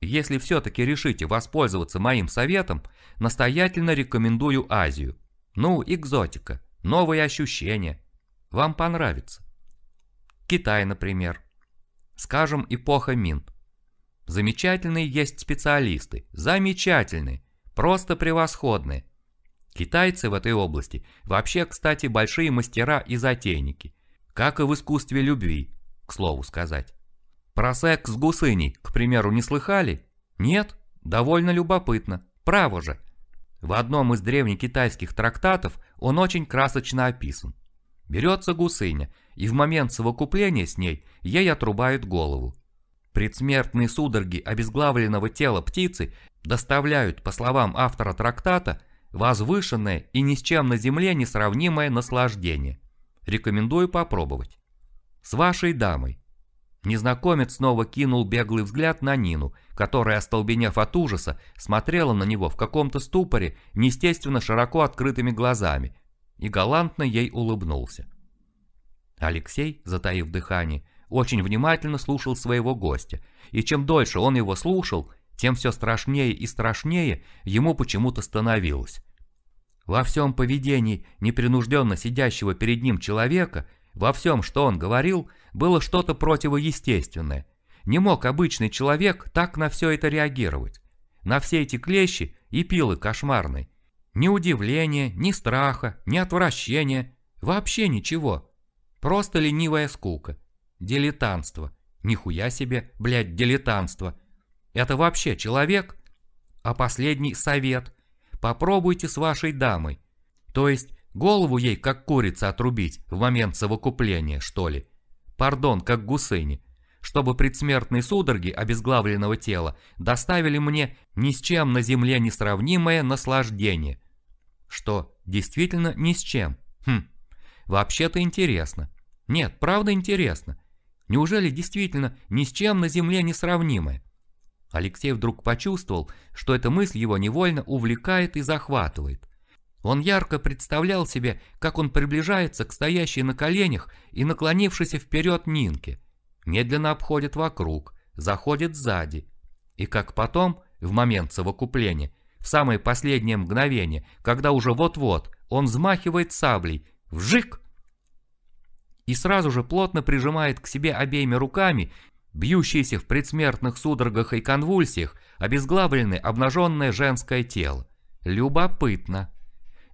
S1: Если все-таки решите воспользоваться моим советом – Настоятельно рекомендую Азию. Ну, экзотика, новые ощущения. Вам понравится. Китай, например. Скажем, эпоха Мин. Замечательные есть специалисты. Замечательные. Просто превосходные. Китайцы в этой области вообще, кстати, большие мастера и затейники. Как и в искусстве любви, к слову сказать. Про секс с гусыней, к примеру, не слыхали? Нет? Довольно любопытно. Право же, в одном из древнекитайских трактатов он очень красочно описан. Берется гусыня, и в момент совокупления с ней ей отрубают голову. Предсмертные судороги обезглавленного тела птицы доставляют, по словам автора трактата, возвышенное и ни с чем на земле не сравнимое наслаждение. Рекомендую попробовать. С вашей дамой. Незнакомец снова кинул беглый взгляд на Нину, которая, остолбенев от ужаса, смотрела на него в каком-то ступоре, неестественно широко открытыми глазами, и галантно ей улыбнулся. Алексей, затаив дыхание, очень внимательно слушал своего гостя, и чем дольше он его слушал, тем все страшнее и страшнее ему почему-то становилось. Во всем поведении непринужденно сидящего перед ним человека – во всем, что он говорил, было что-то противоестественное. Не мог обычный человек так на все это реагировать. На все эти клещи и пилы кошмарные. Ни удивления, ни страха, ни отвращения, вообще ничего. Просто ленивая скука. Дилетантство. Нихуя себе, блядь, дилетантство. Это вообще человек? А последний совет. Попробуйте с вашей дамой. То есть Голову ей, как курица, отрубить в момент совокупления, что ли? Пардон, как гусыни. Чтобы предсмертные судороги обезглавленного тела доставили мне ни с чем на земле несравнимое наслаждение. Что, действительно ни с чем? Хм, вообще-то интересно. Нет, правда интересно. Неужели действительно ни с чем на земле несравнимое? Алексей вдруг почувствовал, что эта мысль его невольно увлекает и захватывает. Он ярко представлял себе, как он приближается к стоящей на коленях и наклонившейся вперед Нинке, медленно обходит вокруг, заходит сзади, и как потом, в момент совокупления, в самое последнее мгновение, когда уже вот-вот он взмахивает саблей, вжик! И сразу же плотно прижимает к себе обеими руками, бьющиеся в предсмертных судорогах и конвульсиях, обезглавленное обнаженное женское тело. Любопытно.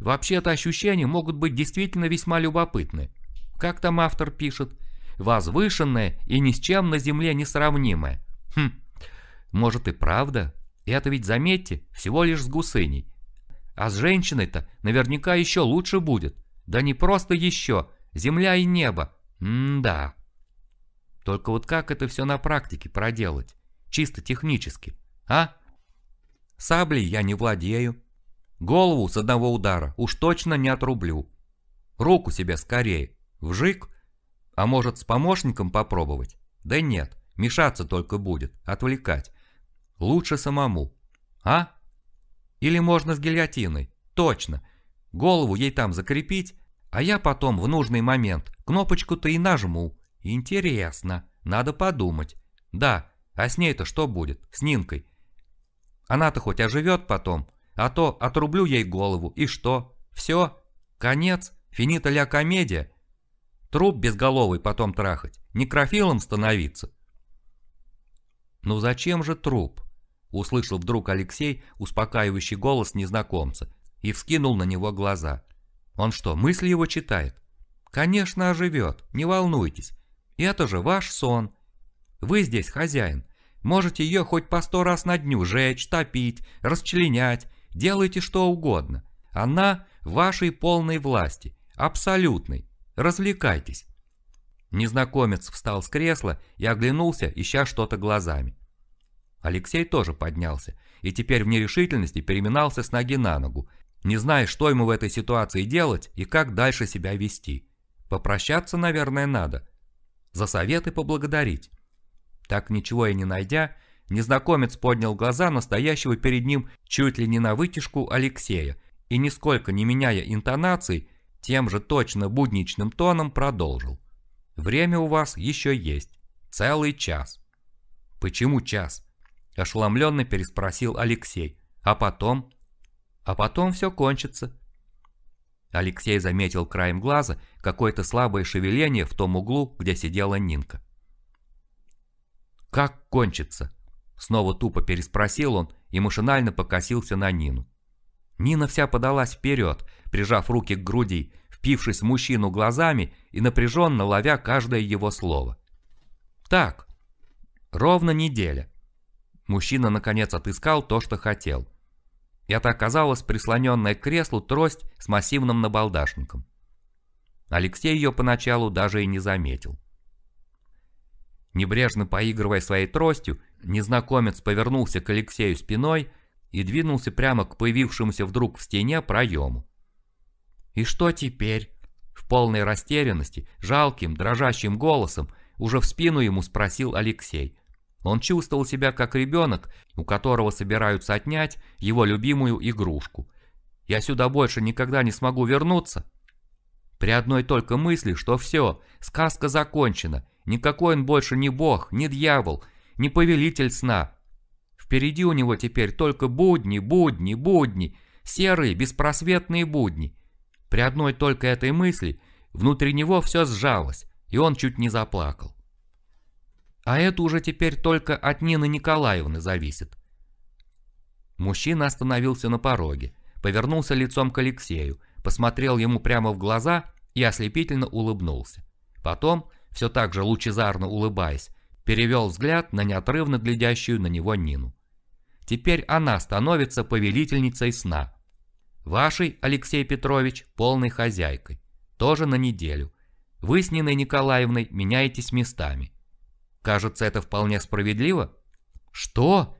S1: Вообще-то ощущения могут быть действительно весьма любопытны. Как там автор пишет? Возвышенное и ни с чем на земле не сравнимое. Хм, может и правда. Это ведь, заметьте, всего лишь с гусыней. А с женщиной-то наверняка еще лучше будет. Да не просто еще. Земля и небо. М-да. Только вот как это все на практике проделать? Чисто технически. А? Саблей я не владею. Голову с одного удара уж точно не отрублю. Руку себе скорее. Вжик. А может с помощником попробовать? Да нет, мешаться только будет, отвлекать. Лучше самому. А? Или можно с гильотиной. Точно. Голову ей там закрепить, а я потом в нужный момент кнопочку-то и нажму. Интересно. Надо подумать. Да, а с ней-то что будет? С Нинкой. Она-то хоть оживет потом, а то отрублю ей голову, и что? Все? Конец? Финита ля комедия? Труп безголовый потом трахать, некрофилом становиться? «Ну зачем же труп?» — услышал вдруг Алексей успокаивающий голос незнакомца и вскинул на него глаза. «Он что, мысли его читает?» «Конечно, оживет, не волнуйтесь. Это же ваш сон. Вы здесь хозяин. Можете ее хоть по сто раз на дню жечь, топить, расчленять, Делайте что угодно. Она в вашей полной власти, абсолютной. Развлекайтесь. Незнакомец встал с кресла и оглянулся, ища что-то глазами. Алексей тоже поднялся и теперь в нерешительности переминался с ноги на ногу, не зная, что ему в этой ситуации делать и как дальше себя вести. Попрощаться, наверное, надо. За советы поблагодарить. Так ничего и не найдя, Незнакомец поднял глаза настоящего перед ним чуть ли не на вытяжку Алексея и, нисколько не меняя интонаций, тем же точно будничным тоном продолжил. «Время у вас еще есть. Целый час». «Почему час?» – ошеломленно переспросил Алексей. «А потом?» «А потом все кончится». Алексей заметил краем глаза какое-то слабое шевеление в том углу, где сидела Нинка. «Как кончится?» Снова тупо переспросил он и машинально покосился на Нину. Нина вся подалась вперед, прижав руки к груди, впившись в мужчину глазами и напряженно ловя каждое его слово. «Так, ровно неделя». Мужчина наконец отыскал то, что хотел. Это оказалось прислоненное к креслу трость с массивным набалдашником. Алексей ее поначалу даже и не заметил. Небрежно поигрывая своей тростью, Незнакомец повернулся к Алексею спиной и двинулся прямо к появившемуся вдруг в стене проему. «И что теперь?» В полной растерянности, жалким, дрожащим голосом, уже в спину ему спросил Алексей. Он чувствовал себя как ребенок, у которого собираются отнять его любимую игрушку. «Я сюда больше никогда не смогу вернуться?» При одной только мысли, что все, сказка закончена, никакой он больше не бог, не дьявол, не повелитель сна. Впереди у него теперь только будни, будни, будни, серые, беспросветные будни. При одной только этой мысли внутри него все сжалось, и он чуть не заплакал. А это уже теперь только от Нины Николаевны зависит. Мужчина остановился на пороге, повернулся лицом к Алексею, посмотрел ему прямо в глаза и ослепительно улыбнулся. Потом, все так же лучезарно улыбаясь, перевел взгляд на неотрывно глядящую на него Нину. Теперь она становится повелительницей сна. Вашей, Алексей Петрович, полной хозяйкой. Тоже на неделю. Вы с Ниной Николаевной меняетесь местами. Кажется, это вполне справедливо? Что?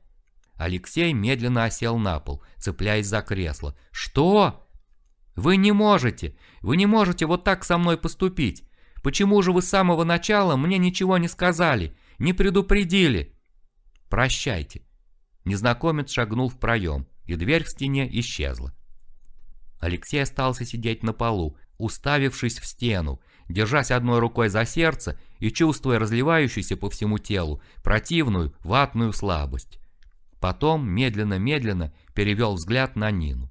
S1: Алексей медленно осел на пол, цепляясь за кресло. Что? Вы не можете. Вы не можете вот так со мной поступить. Почему же вы с самого начала мне ничего не сказали? Не предупредили!» «Прощайте!» Незнакомец шагнул в проем, и дверь в стене исчезла. Алексей остался сидеть на полу, уставившись в стену, держась одной рукой за сердце и чувствуя разливающуюся по всему телу противную ватную слабость. Потом медленно-медленно перевел взгляд на Нину.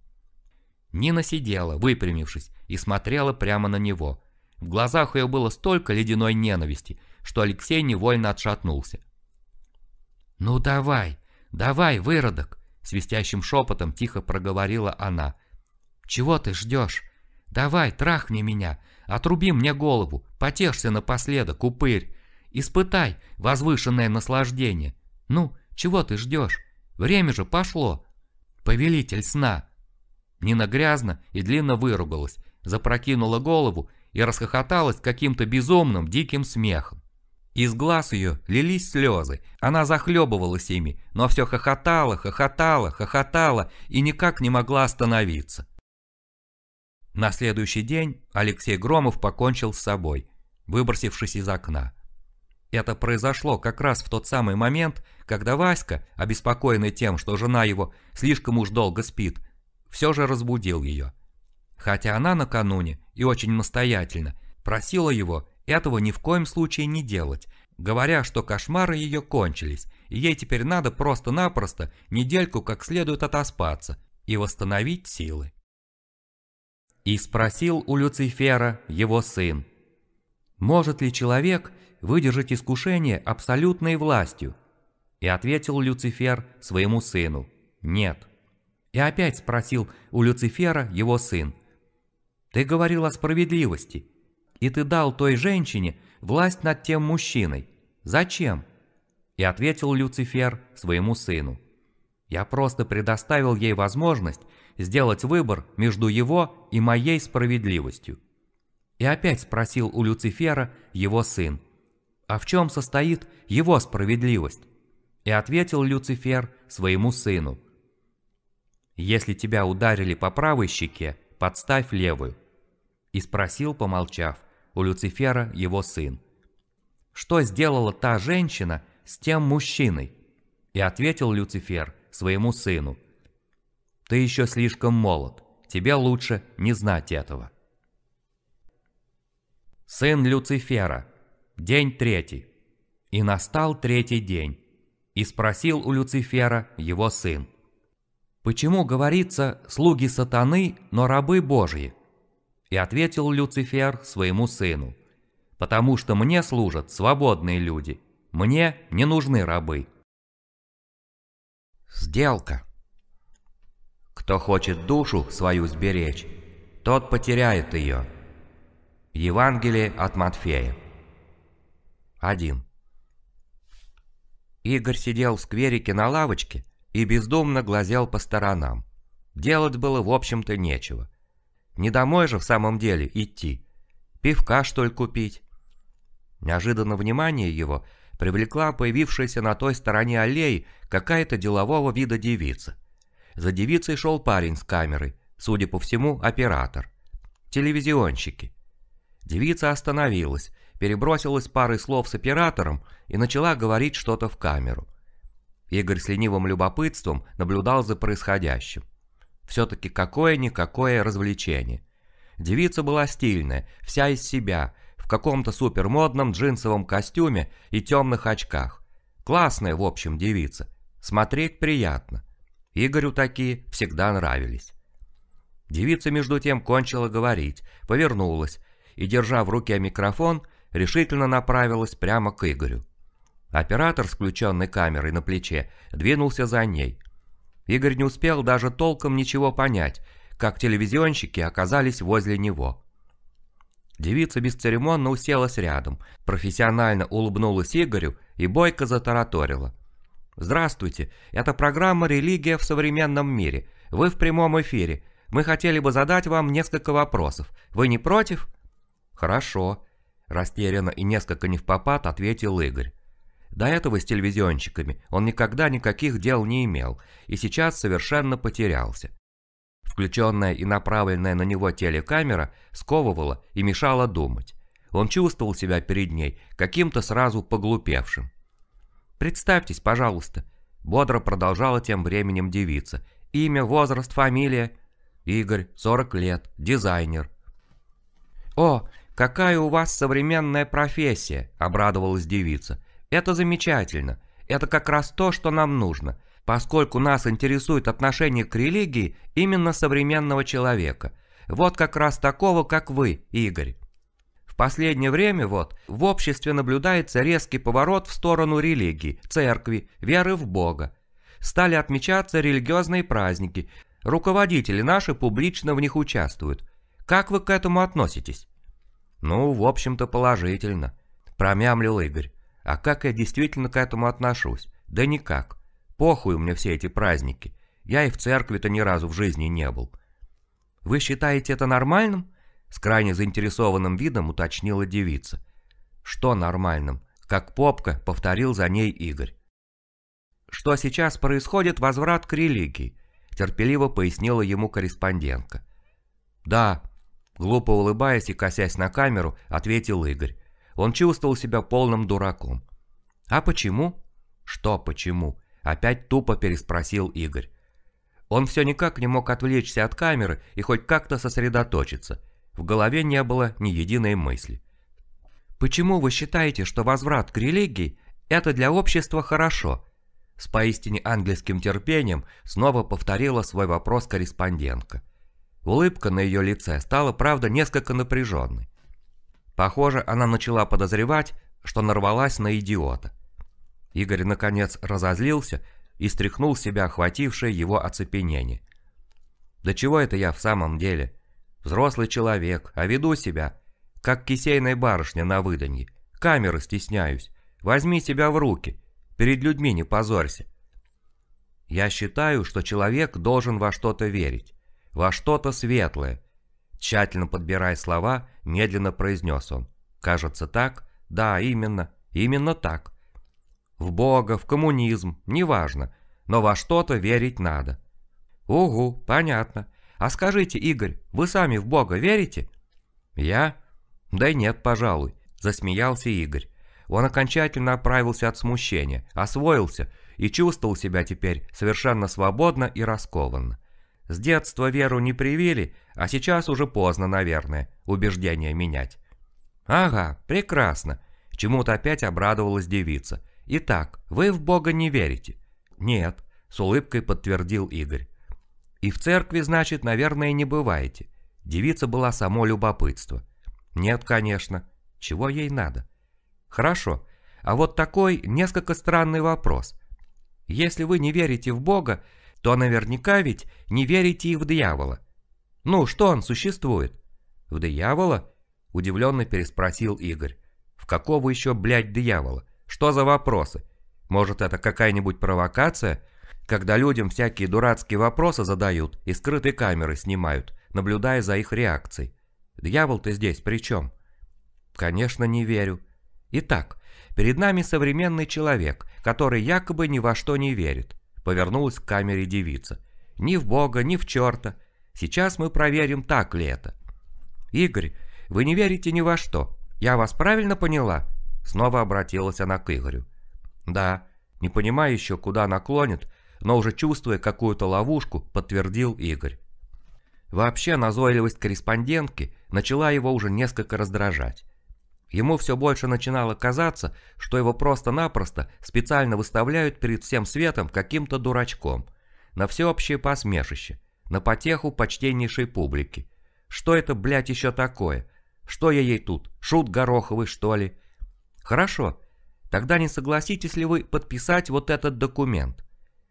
S1: Нина сидела, выпрямившись, и смотрела прямо на него. В глазах ее было столько ледяной ненависти, что Алексей невольно отшатнулся. «Ну давай, давай, выродок!» — свистящим шепотом тихо проговорила она. «Чего ты ждешь? Давай, трахни меня, отруби мне голову, потешься напоследок, упырь. Испытай возвышенное наслаждение. Ну, чего ты ждешь? Время же пошло. Повелитель сна!» Нина грязно и длинно выругалась, запрокинула голову и расхохоталась каким-то безумным, диким смехом. Из глаз ее лились слезы, она захлебывалась ими, но все хохотала, хохотала, хохотала и никак не могла остановиться. На следующий день Алексей Громов покончил с собой, выбросившись из окна. Это произошло как раз в тот самый момент, когда Васька, обеспокоенный тем, что жена его слишком уж долго спит, все же разбудил ее. Хотя она накануне и очень настоятельно просила его этого ни в коем случае не делать, говоря, что кошмары ее кончились, и ей теперь надо просто-напросто недельку как следует отоспаться и восстановить силы. И спросил у Люцифера его сын, «Может ли человек выдержать искушение абсолютной властью?» И ответил Люцифер своему сыну, «Нет». И опять спросил у Люцифера его сын, «Ты говорил о справедливости, и ты дал той женщине власть над тем мужчиной. Зачем?» И ответил Люцифер своему сыну. «Я просто предоставил ей возможность сделать выбор между его и моей справедливостью». И опять спросил у Люцифера его сын. «А в чем состоит его справедливость?» И ответил Люцифер своему сыну. «Если тебя ударили по правой щеке, подставь левую». И спросил, помолчав у Люцифера его сын. Что сделала та женщина с тем мужчиной? И ответил Люцифер своему сыну. Ты еще слишком молод, тебе лучше не знать этого. Сын Люцифера. День третий. И настал третий день. И спросил у Люцифера его сын. Почему говорится «слуги сатаны, но рабы Божьи»? И ответил Люцифер своему сыну, «Потому что мне служат свободные люди, мне не нужны рабы». Сделка. Кто хочет душу свою сберечь, тот потеряет ее. Евангелие от Матфея. 1. Игорь сидел в скверике на лавочке и бездумно глазел по сторонам. Делать было, в общем-то, нечего. Не домой же в самом деле идти. Пивка, что ли, купить?» Неожиданно внимание его привлекла появившаяся на той стороне аллеи какая-то делового вида девица. За девицей шел парень с камерой, судя по всему, оператор. Телевизионщики. Девица остановилась, перебросилась парой слов с оператором и начала говорить что-то в камеру. Игорь с ленивым любопытством наблюдал за происходящим. Все-таки какое-никакое развлечение. Девица была стильная, вся из себя, в каком-то супермодном джинсовом костюме и темных очках. Классная, в общем, девица. Смотреть приятно. Игорю такие всегда нравились. Девица между тем кончила говорить, повернулась и, держа в руке микрофон, решительно направилась прямо к Игорю. Оператор с включенной камерой на плече двинулся за ней. Игорь не успел даже толком ничего понять, как телевизионщики оказались возле него. Девица бесцеремонно уселась рядом, профессионально улыбнулась Игорю и бойко затараторила. «Здравствуйте, это программа «Религия в современном мире». Вы в прямом эфире. Мы хотели бы задать вам несколько вопросов. Вы не против?» «Хорошо», – растерянно и несколько не в попад ответил Игорь. До этого с телевизионщиками он никогда никаких дел не имел и сейчас совершенно потерялся. Включенная и направленная на него телекамера сковывала и мешала думать. Он чувствовал себя перед ней каким-то сразу поглупевшим. «Представьтесь, пожалуйста», — бодро продолжала тем временем девица. «Имя, возраст, фамилия?» «Игорь, 40 лет, дизайнер». «О, какая у вас современная профессия!» — обрадовалась девица. Это замечательно. Это как раз то, что нам нужно, поскольку нас интересует отношение к религии именно современного человека. Вот как раз такого, как вы, Игорь. В последнее время вот в обществе наблюдается резкий поворот в сторону религии, церкви, веры в Бога. Стали отмечаться религиозные праздники. Руководители наши публично в них участвуют. Как вы к этому относитесь? Ну, в общем-то, положительно, промямлил Игорь. А как я действительно к этому отношусь? Да никак. Похуй мне все эти праздники. Я и в церкви-то ни разу в жизни не был. Вы считаете это нормальным? С крайне заинтересованным видом уточнила девица. Что нормальным? Как попка, повторил за ней Игорь. Что сейчас происходит возврат к религии, терпеливо пояснила ему корреспондентка. Да, глупо улыбаясь и косясь на камеру, ответил Игорь. Он чувствовал себя полным дураком. «А почему?» «Что почему?» Опять тупо переспросил Игорь. Он все никак не мог отвлечься от камеры и хоть как-то сосредоточиться. В голове не было ни единой мысли. «Почему вы считаете, что возврат к религии – это для общества хорошо?» С поистине ангельским терпением снова повторила свой вопрос корреспондентка. Улыбка на ее лице стала, правда, несколько напряженной. Похоже, она начала подозревать, что нарвалась на идиота. Игорь, наконец, разозлился и стряхнул с себя охватившее его оцепенение. «Да чего это я в самом деле? Взрослый человек, а веду себя, как кисейная барышня на выданье. Камеры стесняюсь. Возьми себя в руки. Перед людьми не позорься. Я считаю, что человек должен во что-то верить. Во что-то светлое, Тщательно подбирая слова, медленно произнес он. «Кажется так?» «Да, именно. Именно так. В Бога, в коммунизм, неважно. Но во что-то верить надо». «Угу, понятно. А скажите, Игорь, вы сами в Бога верите?» «Я?» «Да нет, пожалуй», – засмеялся Игорь. Он окончательно оправился от смущения, освоился и чувствовал себя теперь совершенно свободно и раскованно. С детства веру не привили, а сейчас уже поздно, наверное, убеждение менять. Ага, прекрасно. Чему-то опять обрадовалась девица. Итак, вы в Бога не верите? Нет, с улыбкой подтвердил Игорь. И в церкви, значит, наверное, не бываете. Девица была само любопытство. Нет, конечно. Чего ей надо? Хорошо. А вот такой несколько странный вопрос. Если вы не верите в Бога, то наверняка ведь не верите и в дьявола. Ну, что он существует? В дьявола? Удивленно переспросил Игорь. В какого еще, блядь, дьявола? Что за вопросы? Может, это какая-нибудь провокация? Когда людям всякие дурацкие вопросы задают и скрытые камеры снимают, наблюдая за их реакцией. Дьявол-то здесь при чем? Конечно, не верю. Итак, перед нами современный человек, который якобы ни во что не верит повернулась к камере девица. «Ни в бога, ни в черта. Сейчас мы проверим, так ли это». «Игорь, вы не верите ни во что. Я вас правильно поняла?» Снова обратилась она к Игорю. «Да», не понимая еще, куда наклонит но уже чувствуя какую-то ловушку, подтвердил Игорь. Вообще назойливость корреспондентки начала его уже несколько раздражать. Ему все больше начинало казаться, что его просто-напросто специально выставляют перед всем светом каким-то дурачком. На всеобщее посмешище, на потеху почтеннейшей публики. Что это, блядь, еще такое? Что я ей тут, шут гороховый, что ли? Хорошо, тогда не согласитесь ли вы подписать вот этот документ?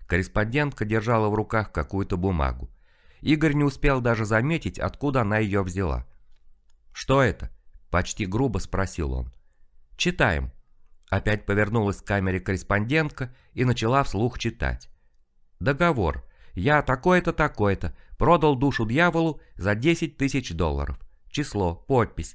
S1: Корреспондентка держала в руках какую-то бумагу. Игорь не успел даже заметить, откуда она ее взяла. Что это? Почти грубо спросил он. «Читаем». Опять повернулась к камере корреспондентка и начала вслух читать. «Договор. Я такое то такое то Продал душу дьяволу за 10 тысяч долларов. Число, подпись.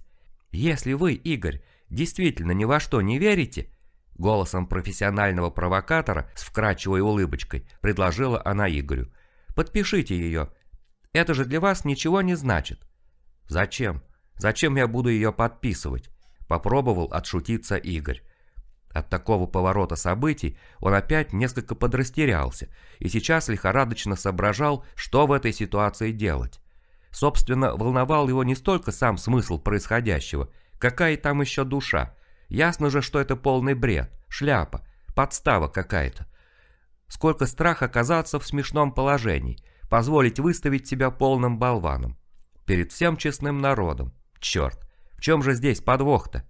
S1: Если вы, Игорь, действительно ни во что не верите, голосом профессионального провокатора с вкрадчивой улыбочкой предложила она Игорю. Подпишите ее. Это же для вас ничего не значит. Зачем? Зачем я буду ее подписывать? Попробовал отшутиться Игорь. От такого поворота событий он опять несколько подрастерялся и сейчас лихорадочно соображал, что в этой ситуации делать. Собственно, волновал его не столько сам смысл происходящего, какая там еще душа. Ясно же, что это полный бред, шляпа, подстава какая-то. Сколько страха оказаться в смешном положении, позволить выставить себя полным болваном. Перед всем честным народом черт, в чем же здесь подвох-то?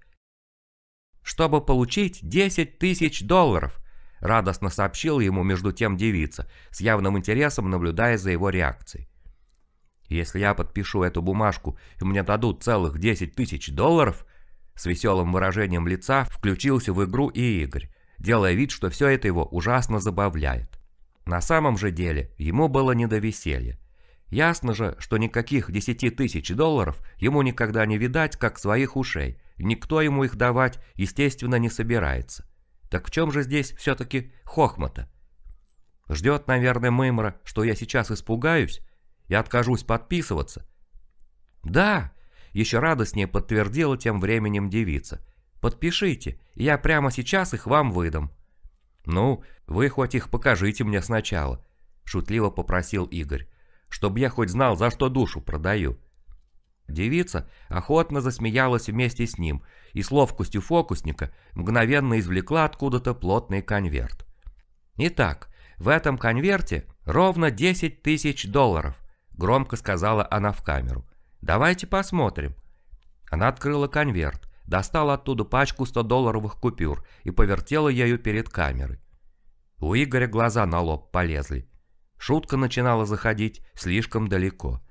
S1: «Чтобы получить десять тысяч долларов», — радостно сообщил ему между тем девица, с явным интересом наблюдая за его реакцией. «Если я подпишу эту бумажку и мне дадут целых десять тысяч долларов», с веселым выражением лица включился в игру и Игорь, делая вид, что все это его ужасно забавляет. На самом же деле ему было не до веселья. Ясно же, что никаких десяти тысяч долларов ему никогда не видать, как своих ушей. Никто ему их давать, естественно, не собирается. Так в чем же здесь все-таки хохмата? Ждет, наверное, Мымра, что я сейчас испугаюсь и откажусь подписываться. Да, еще радостнее подтвердила тем временем девица. Подпишите, я прямо сейчас их вам выдам. Ну, вы хоть их покажите мне сначала, шутливо попросил Игорь чтобы я хоть знал, за что душу продаю. Девица охотно засмеялась вместе с ним и с ловкостью фокусника мгновенно извлекла откуда-то плотный конверт. «Итак, в этом конверте ровно 10 тысяч долларов», — громко сказала она в камеру. «Давайте посмотрим». Она открыла конверт, достала оттуда пачку 100-долларовых купюр и повертела ею перед камерой. У Игоря глаза на лоб полезли шутка начинала заходить слишком далеко.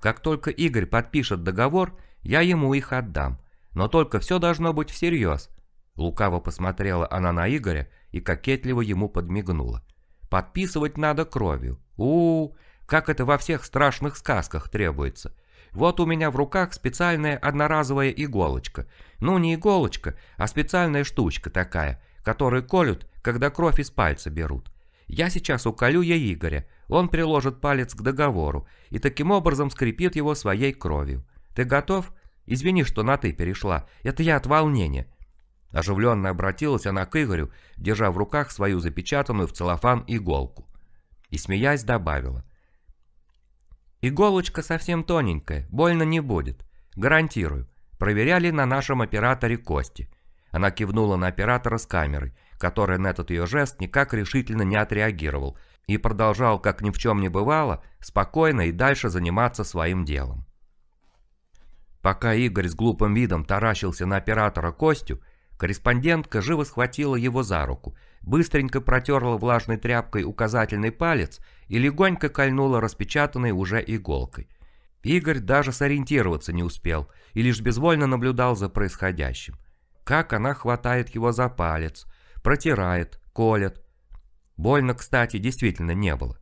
S1: Как только Игорь подпишет договор, я ему их отдам. Но только все должно быть всерьез. Лукаво посмотрела она на Игоря и кокетливо ему подмигнула. Подписывать надо кровью. у, -у, -у как это во всех страшных сказках требуется. Вот у меня в руках специальная одноразовая иголочка. Ну, не иголочка, а специальная штучка такая, которую колют, когда кровь из пальца берут. Я сейчас уколю ей Игоря, он приложит палец к договору и таким образом скрепит его своей кровью. Ты готов? Извини, что на «ты» перешла, это я от волнения». Оживленно обратилась она к Игорю, держа в руках свою запечатанную в целлофан иголку. И смеясь добавила. «Иголочка совсем тоненькая, больно не будет. Гарантирую. Проверяли на нашем операторе Кости». Она кивнула на оператора с камерой, который на этот ее жест никак решительно не отреагировал и продолжал, как ни в чем не бывало, спокойно и дальше заниматься своим делом. Пока Игорь с глупым видом таращился на оператора Костю, корреспондентка живо схватила его за руку, быстренько протерла влажной тряпкой указательный палец и легонько кольнула распечатанной уже иголкой. Игорь даже сориентироваться не успел и лишь безвольно наблюдал за происходящим. Как она хватает его за палец, протирает, колет. Больно, кстати, действительно не было.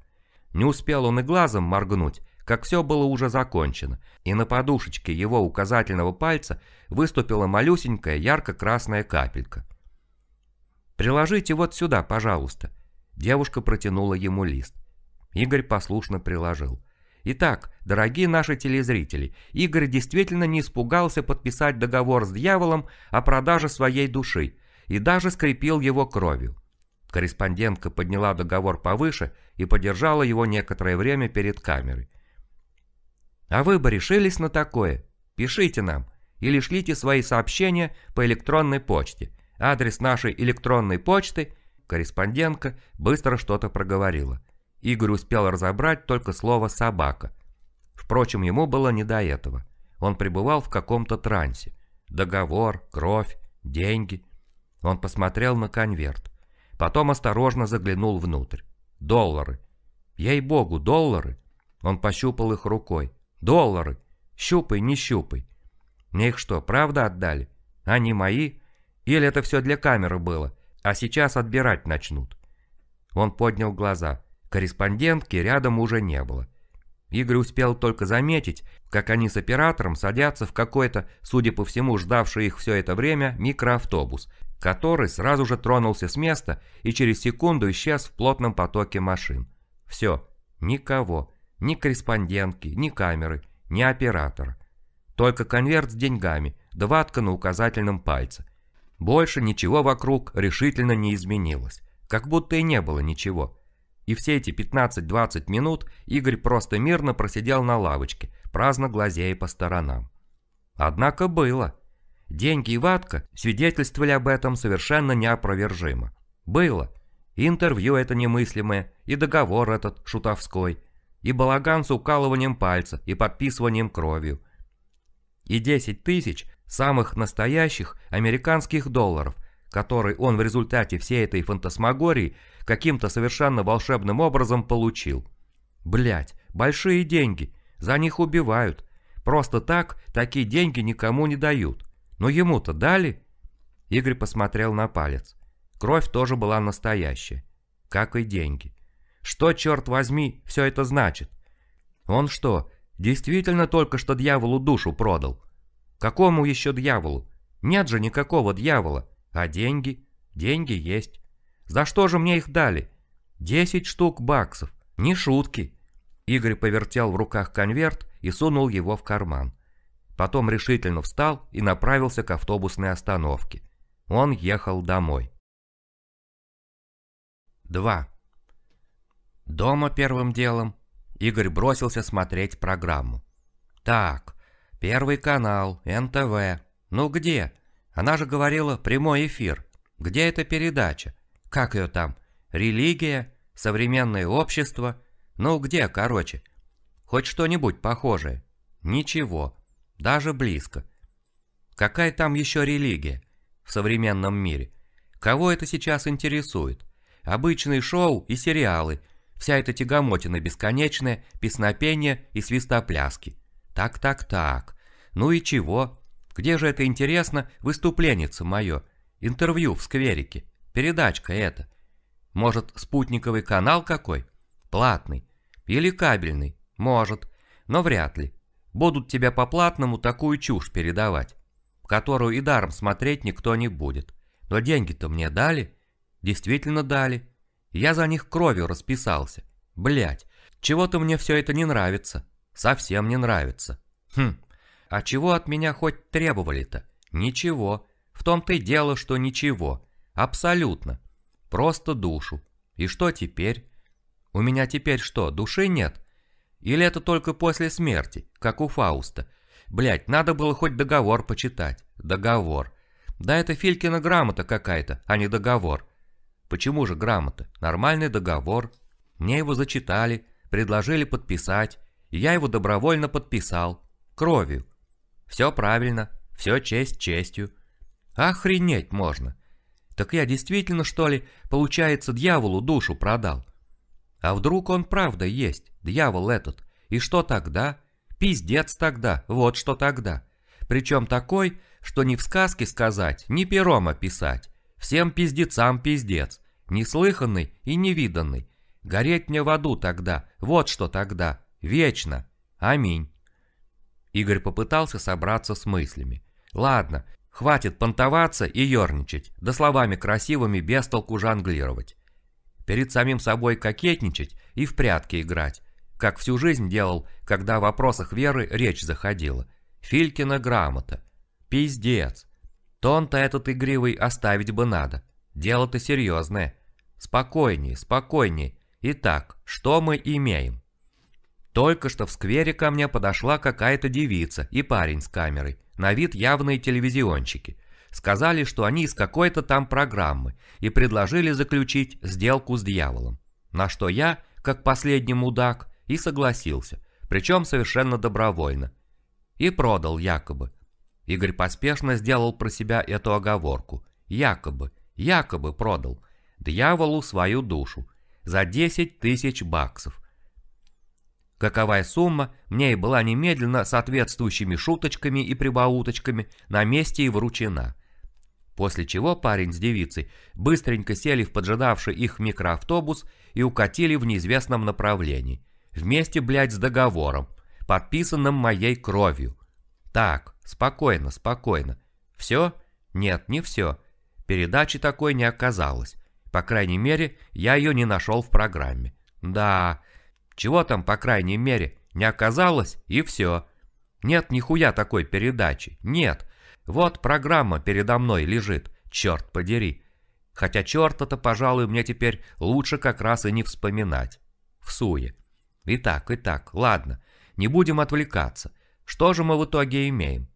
S1: Не успел он и глазом моргнуть, как все было уже закончено, и на подушечке его указательного пальца выступила малюсенькая ярко-красная капелька. «Приложите вот сюда, пожалуйста». Девушка протянула ему лист. Игорь послушно приложил. Итак, дорогие наши телезрители, Игорь действительно не испугался подписать договор с дьяволом о продаже своей души, и даже скрепил его кровью. Корреспондентка подняла договор повыше и подержала его некоторое время перед камерой. «А вы бы решились на такое? Пишите нам или шлите свои сообщения по электронной почте. Адрес нашей электронной почты...» Корреспондентка быстро что-то проговорила. Игорь успел разобрать только слово «собака». Впрочем, ему было не до этого. Он пребывал в каком-то трансе. Договор, кровь, деньги. Он посмотрел на конверт. Потом осторожно заглянул внутрь. Доллары. Ей-богу, доллары. Он пощупал их рукой. Доллары. Щупай, не щупай. Мне их что, правда отдали? Они мои? Или это все для камеры было, а сейчас отбирать начнут? Он поднял глаза. Корреспондентки рядом уже не было. Игорь успел только заметить, как они с оператором садятся в какой-то, судя по всему, ждавший их все это время, микроавтобус, который сразу же тронулся с места и через секунду исчез в плотном потоке машин. Все, никого, ни корреспондентки, ни камеры, ни оператора. Только конверт с деньгами, два на указательном пальце. Больше ничего вокруг решительно не изменилось, как будто и не было ничего. И все эти 15-20 минут Игорь просто мирно просидел на лавочке, праздно глазея по сторонам. Однако было. Деньги и ватка свидетельствовали об этом совершенно неопровержимо. Было. Интервью это немыслимое, и договор этот шутовской, и балаган с укалыванием пальца, и подписыванием кровью. И 10 тысяч самых настоящих американских долларов, которые он в результате всей этой фантасмагории каким-то совершенно волшебным образом получил. Блять, большие деньги, за них убивают. Просто так такие деньги никому не дают. Но ему-то дали?» Игорь посмотрел на палец. Кровь тоже была настоящая. Как и деньги. Что, черт возьми, все это значит? Он что, действительно только что дьяволу душу продал? Какому еще дьяволу? Нет же никакого дьявола. А деньги? Деньги есть. За что же мне их дали? Десять штук баксов. Не шутки. Игорь повертел в руках конверт и сунул его в карман. Потом решительно встал и направился к автобусной остановке. Он ехал домой. 2. Дома первым делом Игорь бросился смотреть программу. Так, Первый канал, НТВ. Ну где? Она же говорила прямой эфир. Где эта передача? Как ее там? Религия? Современное общество? Ну где, короче? Хоть что-нибудь похожее. Ничего. Даже близко. Какая там еще религия в современном мире? Кого это сейчас интересует? Обычные шоу и сериалы, вся эта тягомотина бесконечная, песнопение и свистопляски. Так-так-так. Ну и чего? Где же это интересно, выступленница мое? Интервью в скверике. Передачка это. Может, спутниковый канал какой? Платный. Или кабельный? Может. Но вряд ли будут тебе по платному такую чушь передавать, которую и даром смотреть никто не будет. Но деньги-то мне дали, действительно дали. Я за них кровью расписался. Блять, чего-то мне все это не нравится. Совсем не нравится. Хм, а чего от меня хоть требовали-то? Ничего. В том-то и дело, что ничего. Абсолютно. Просто душу. И что теперь? У меня теперь что, души нет? Или это только после смерти, как у Фауста? Блять, надо было хоть договор почитать. Договор. Да это Филькина грамота какая-то, а не договор. Почему же грамота? Нормальный договор. Мне его зачитали, предложили подписать. И я его добровольно подписал. Кровью. Все правильно, все честь честью. Охренеть можно. Так я действительно, что ли, получается, дьяволу душу продал? А вдруг он правда есть? Дьявол этот. И что тогда? Пиздец тогда, вот что тогда. Причем такой, что ни в сказке сказать, ни пером описать. Всем пиздецам пиздец. Неслыханный и невиданный. Гореть мне в аду тогда, вот что тогда. Вечно. Аминь. Игорь попытался собраться с мыслями. Ладно, хватит понтоваться и ерничать, да словами красивыми без толку жонглировать. Перед самим собой кокетничать и в прятки играть. Как всю жизнь делал, когда в вопросах веры речь заходила. Филькина грамота. Пиздец. Тон-то этот игривый оставить бы надо. Дело-то серьезное. Спокойней, спокойней. Итак, что мы имеем? Только что в сквере ко мне подошла какая-то девица и парень с камерой. На вид явные телевизионщики. Сказали, что они из какой-то там программы и предложили заключить сделку с дьяволом. На что я, как последний мудак, и согласился, причем совершенно добровольно. И продал якобы. Игорь поспешно сделал про себя эту оговорку. Якобы, якобы продал. Дьяволу свою душу. За 10 тысяч баксов. Каковая сумма, мне и была немедленно соответствующими шуточками и прибауточками на месте и вручена. После чего парень с девицей быстренько сели в поджидавший их микроавтобус и укатили в неизвестном направлении – Вместе, блядь, с договором, подписанным моей кровью. Так, спокойно, спокойно. Все? Нет, не все. Передачи такой не оказалось. По крайней мере, я ее не нашел в программе. Да, чего там, по крайней мере, не оказалось и все. Нет нихуя такой передачи, нет. Вот программа передо мной лежит, черт подери. Хотя черта-то, пожалуй, мне теперь лучше как раз и не вспоминать. В суе. Итак, итак, ладно, не будем отвлекаться. Что же мы в итоге имеем?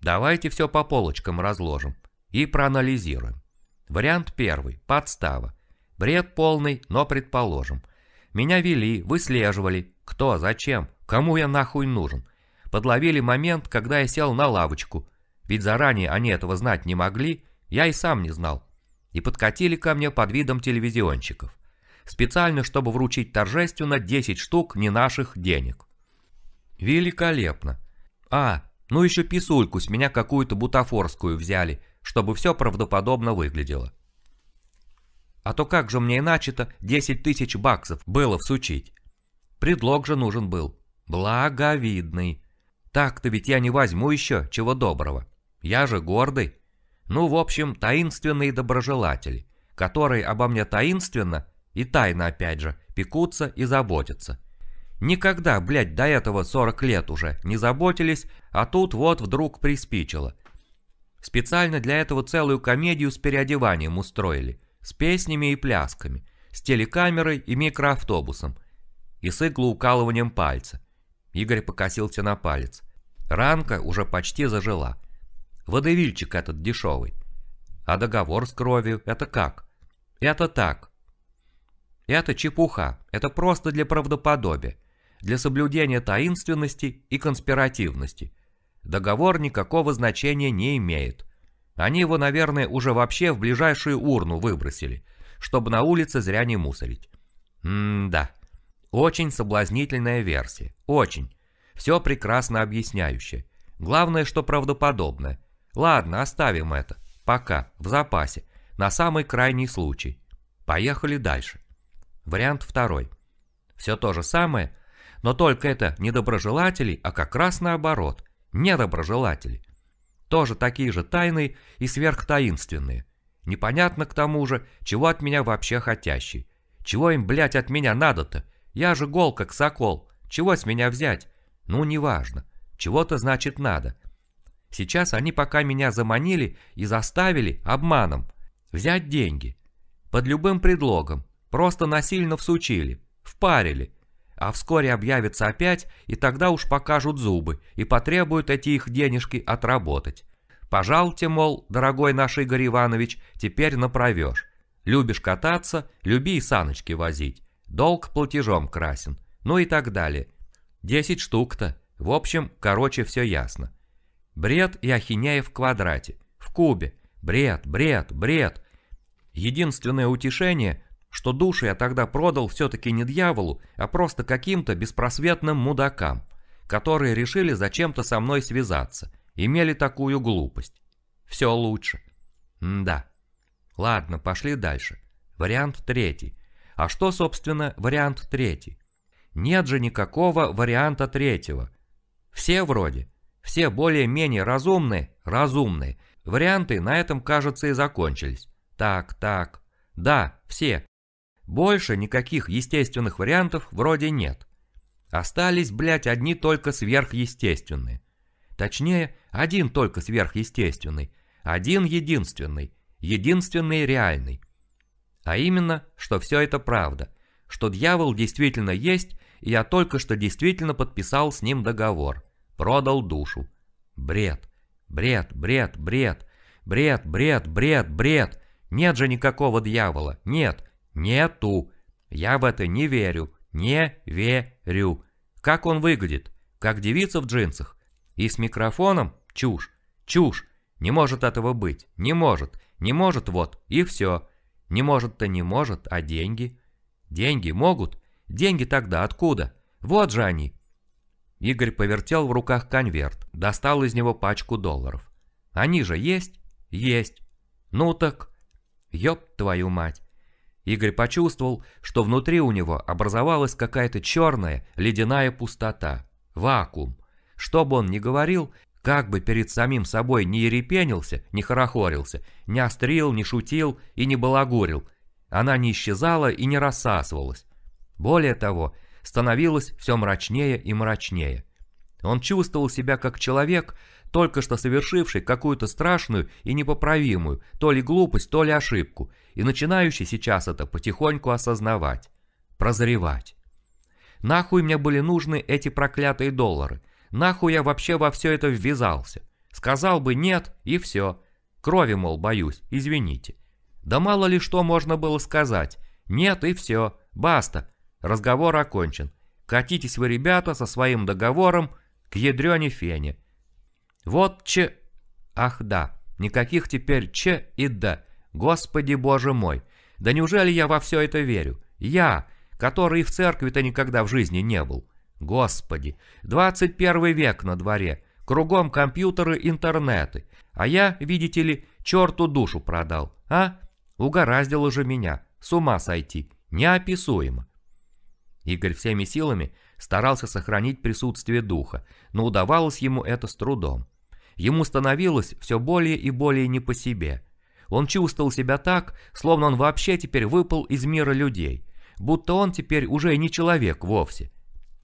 S1: Давайте все по полочкам разложим и проанализируем. Вариант первый – подстава. Бред полный, но предположим. Меня вели, выслеживали. Кто, зачем, кому я нахуй нужен? Подловили момент, когда я сел на лавочку. Ведь заранее они этого знать не могли, я и сам не знал. И подкатили ко мне под видом телевизионщиков специально, чтобы вручить торжественно 10 штук не наших денег. Великолепно. А, ну еще писульку с меня какую-то бутафорскую взяли, чтобы все правдоподобно выглядело. А то как же мне иначе-то 10 тысяч баксов было всучить? Предлог же нужен был. Благовидный. Так-то ведь я не возьму еще, чего доброго. Я же гордый. Ну, в общем, таинственные доброжелатели, которые обо мне таинственно и тайно опять же, пекутся и заботятся. Никогда, блядь, до этого 40 лет уже не заботились, а тут вот вдруг приспичило. Специально для этого целую комедию с переодеванием устроили, с песнями и плясками, с телекамерой и микроавтобусом, и с иглоукалыванием пальца. Игорь покосился на палец. Ранка уже почти зажила. Водевильчик этот дешевый. А договор с кровью – это как? Это так. Это чепуха, это просто для правдоподобия, для соблюдения таинственности и конспиративности. Договор никакого значения не имеет. Они его, наверное, уже вообще в ближайшую урну выбросили, чтобы на улице зря не мусорить. М-да. Очень соблазнительная версия. Очень. Все прекрасно объясняющее. Главное, что правдоподобное. Ладно, оставим это. Пока. В запасе. На самый крайний случай. Поехали дальше. Вариант второй. Все то же самое, но только это не доброжелатели, а как раз наоборот, недоброжелатели. Тоже такие же тайные и сверхтаинственные. Непонятно к тому же, чего от меня вообще хотящий. Чего им, блядь, от меня надо-то? Я же гол как сокол. Чего с меня взять? Ну, неважно. Чего-то, значит, надо. Сейчас они пока меня заманили и заставили обманом взять деньги. Под любым предлогом. Просто насильно всучили, впарили. А вскоре объявится опять, и тогда уж покажут зубы и потребуют эти их денежки отработать. Пожалуйте, мол, дорогой наш Игорь Иванович, теперь направешь. Любишь кататься, люби и саночки возить. Долг платежом красен. Ну и так далее. Десять штук-то. В общем, короче, все ясно. Бред и ахинея в квадрате. В кубе. Бред, бред, бред. Единственное утешение что души я тогда продал все-таки не дьяволу, а просто каким-то беспросветным мудакам, которые решили зачем-то со мной связаться, имели такую глупость. Все лучше. М да. Ладно, пошли дальше. Вариант третий. А что, собственно, вариант третий? Нет же никакого варианта третьего. Все вроде. Все более-менее разумные, разумные. Варианты на этом, кажется, и закончились. Так, так. Да, все. Больше никаких естественных вариантов вроде нет. Остались, блядь, одни только сверхъестественные. Точнее, один только сверхъестественный. Один единственный. Единственный реальный. А именно, что все это правда. Что дьявол действительно есть, и я только что действительно подписал с ним договор. Продал душу. Бред. Бред, бред, бред. Бред, бред, бред, бред. Нет же никакого дьявола. Нет. Нету. Я в это не верю. Не верю. Как он выглядит? Как девица в джинсах? И с микрофоном? Чушь. Чушь. Не может этого быть. Не может. Не может вот. И все. Не может-то не может, а деньги? Деньги могут? Деньги тогда откуда? Вот же они. Игорь повертел в руках конверт, достал из него пачку долларов. Они же есть? Есть. Ну так... Ёб твою мать. Игорь почувствовал, что внутри у него образовалась какая-то черная, ледяная пустота, вакуум. Что бы он ни говорил, как бы перед самим собой не ерепенился, не хорохорился, не острил, не шутил и не балагурил, она не исчезала и не рассасывалась. Более того, становилось все мрачнее и мрачнее. Он чувствовал себя как человек, только что совершивший какую-то страшную и непоправимую, то ли глупость, то ли ошибку, и начинающий сейчас это потихоньку осознавать, прозревать. Нахуй мне были нужны эти проклятые доллары? Нахуй я вообще во все это ввязался? Сказал бы «нет» и все. Крови, мол, боюсь, извините. Да мало ли что можно было сказать. Нет и все. Баста. Разговор окончен. Катитесь вы, ребята, со своим договором к ядрене фене. Вот че... Ах да, никаких теперь че и да. Господи боже мой, да неужели я во все это верю? Я, который в церкви-то никогда в жизни не был. Господи, 21 век на дворе, кругом компьютеры, интернеты. А я, видите ли, черту душу продал, а? Угораздило же меня, с ума сойти, неописуемо. Игорь всеми силами старался сохранить присутствие духа, но удавалось ему это с трудом. Ему становилось все более и более не по себе. Он чувствовал себя так, словно он вообще теперь выпал из мира людей, будто он теперь уже не человек вовсе.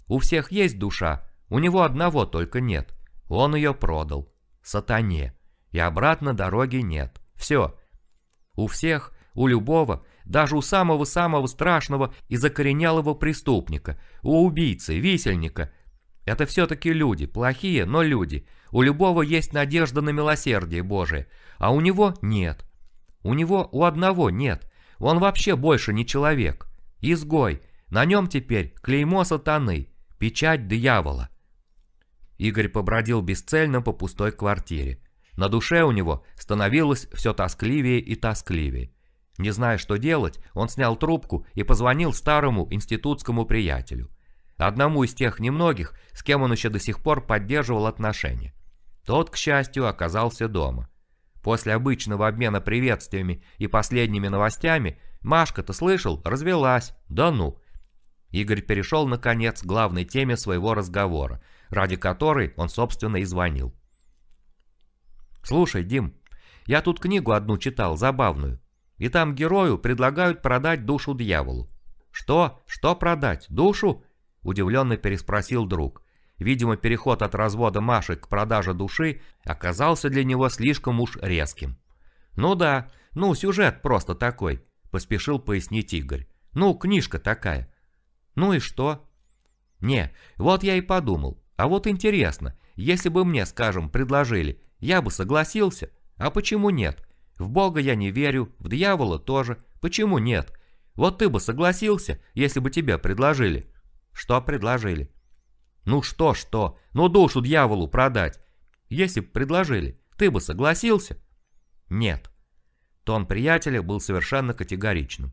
S1: У всех есть душа, у него одного только нет. Он ее продал. Сатане. И обратно дороги нет. Все. У всех, у любого, даже у самого-самого страшного и закоренелого преступника, у убийцы, висельника – это все-таки люди, плохие, но люди. У любого есть надежда на милосердие Божие, а у него нет. У него у одного нет. Он вообще больше не человек. Изгой. На нем теперь клеймо сатаны, печать дьявола. Игорь побродил бесцельно по пустой квартире. На душе у него становилось все тоскливее и тоскливее. Не зная, что делать, он снял трубку и позвонил старому институтскому приятелю одному из тех немногих, с кем он еще до сих пор поддерживал отношения. Тот, к счастью, оказался дома. После обычного обмена приветствиями и последними новостями Машка-то слышал, развелась, да ну. Игорь перешел, наконец, к главной теме своего разговора, ради которой он, собственно, и звонил. «Слушай, Дим, я тут книгу одну читал, забавную, и там герою предлагают продать душу дьяволу». «Что? Что продать? Душу?» Удивленно переспросил друг. Видимо, переход от развода Маши к продаже души оказался для него слишком уж резким. «Ну да, ну сюжет просто такой», – поспешил пояснить Игорь. «Ну, книжка такая». «Ну и что?» «Не, вот я и подумал. А вот интересно, если бы мне, скажем, предложили, я бы согласился? А почему нет? В Бога я не верю, в дьявола тоже. Почему нет? Вот ты бы согласился, если бы тебе предложили?» Что предложили? Ну что, что? Ну душу дьяволу продать. Если б предложили, ты бы согласился? Нет. Тон приятеля был совершенно категоричным.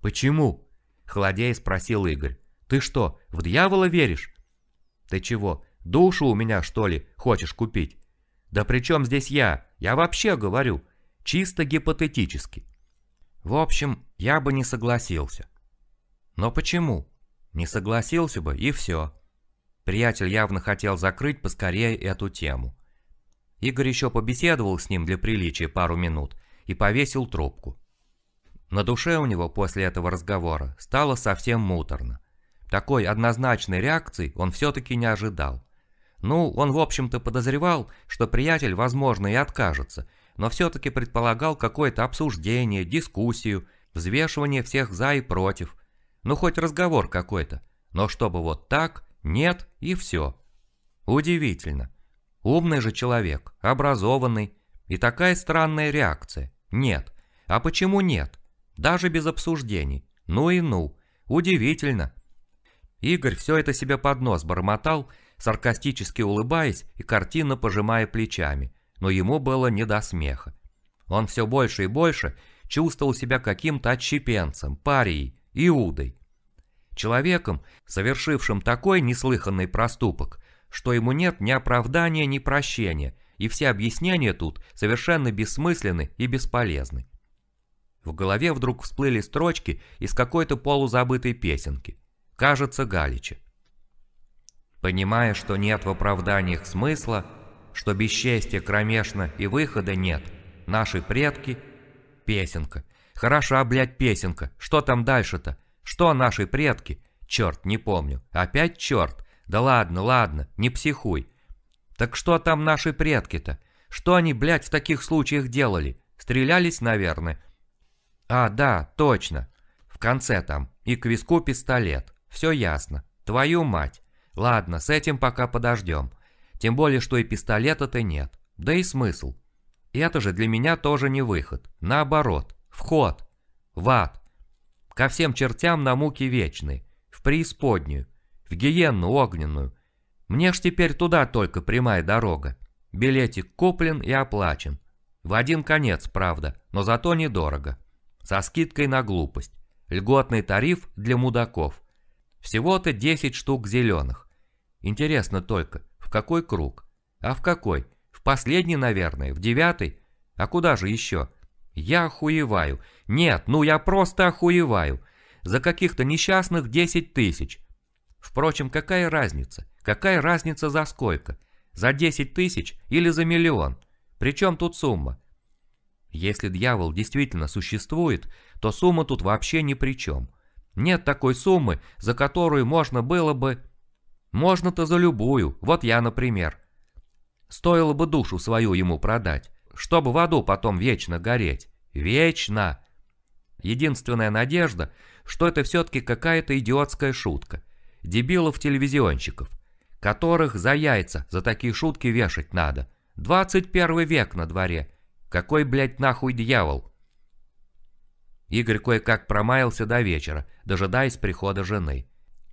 S1: Почему? Холодея спросил Игорь. Ты что, в дьявола веришь? Ты чего, душу у меня, что ли, хочешь купить? Да при чем здесь я? Я вообще говорю. Чисто гипотетически. В общем, я бы не согласился. Но почему? Не согласился бы, и все. Приятель явно хотел закрыть поскорее эту тему. Игорь еще побеседовал с ним для приличия пару минут и повесил трубку. На душе у него после этого разговора стало совсем муторно. Такой однозначной реакции он все-таки не ожидал. Ну, он в общем-то подозревал, что приятель, возможно, и откажется, но все-таки предполагал какое-то обсуждение, дискуссию, взвешивание всех «за» и «против», ну, хоть разговор какой-то. Но чтобы вот так, нет и все. Удивительно. Умный же человек, образованный. И такая странная реакция. Нет. А почему нет? Даже без обсуждений. Ну и ну. Удивительно. Игорь все это себе под нос бормотал, саркастически улыбаясь и картинно пожимая плечами, но ему было не до смеха. Он все больше и больше чувствовал себя каким-то отщепенцем, парией, Иудой. Человеком, совершившим такой неслыханный проступок, что ему нет ни оправдания, ни прощения, и все объяснения тут совершенно бессмысленны и бесполезны. В голове вдруг всплыли строчки из какой-то полузабытой песенки. Кажется, Галича. Понимая, что нет в оправданиях смысла, что бесчестия кромешно и выхода нет, наши предки, песенка, Хороша, блядь, песенка. Что там дальше-то? Что наши предки? Черт, не помню. Опять черт? Да ладно, ладно, не психуй. Так что там наши предки-то? Что они, блядь, в таких случаях делали? Стрелялись, наверное? А, да, точно. В конце там. И к виску пистолет. Все ясно. Твою мать. Ладно, с этим пока подождем. Тем более, что и пистолета-то нет. Да и смысл. И это же для меня тоже не выход. Наоборот. Вход! В ад! Ко всем чертям на муки вечны, в преисподнюю, в гиенну огненную. Мне ж теперь туда только прямая дорога. Билетик куплен и оплачен. В один конец, правда, но зато недорого. Со скидкой на глупость. Льготный тариф для мудаков. Всего-то 10 штук зеленых. Интересно только, в какой круг? А в какой? В последний, наверное, в девятый? А куда же еще? Я охуеваю. Нет, ну я просто охуеваю. За каких-то несчастных 10 тысяч. Впрочем, какая разница? Какая разница за сколько? За 10 тысяч или за миллион? Причем тут сумма? Если дьявол действительно существует, то сумма тут вообще ни при чем. Нет такой суммы, за которую можно было бы... Можно-то за любую, вот я, например. Стоило бы душу свою ему продать чтобы в аду потом вечно гореть. Вечно! Единственная надежда, что это все-таки какая-то идиотская шутка. Дебилов-телевизионщиков, которых за яйца за такие шутки вешать надо. 21 век на дворе. Какой, блядь, нахуй дьявол? Игорь кое-как промаялся до вечера, дожидаясь прихода жены.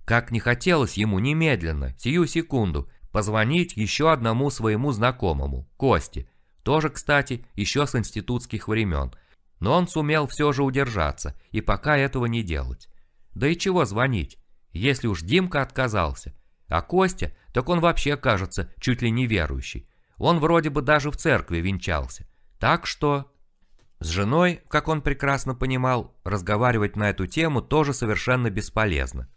S1: Как не хотелось ему немедленно, сию секунду, позвонить еще одному своему знакомому, Косте, тоже, кстати, еще с институтских времен. Но он сумел все же удержаться, и пока этого не делать. Да и чего звонить, если уж Димка отказался. А Костя, так он вообще кажется чуть ли не верующий. Он вроде бы даже в церкви венчался. Так что... С женой, как он прекрасно понимал, разговаривать на эту тему тоже совершенно бесполезно.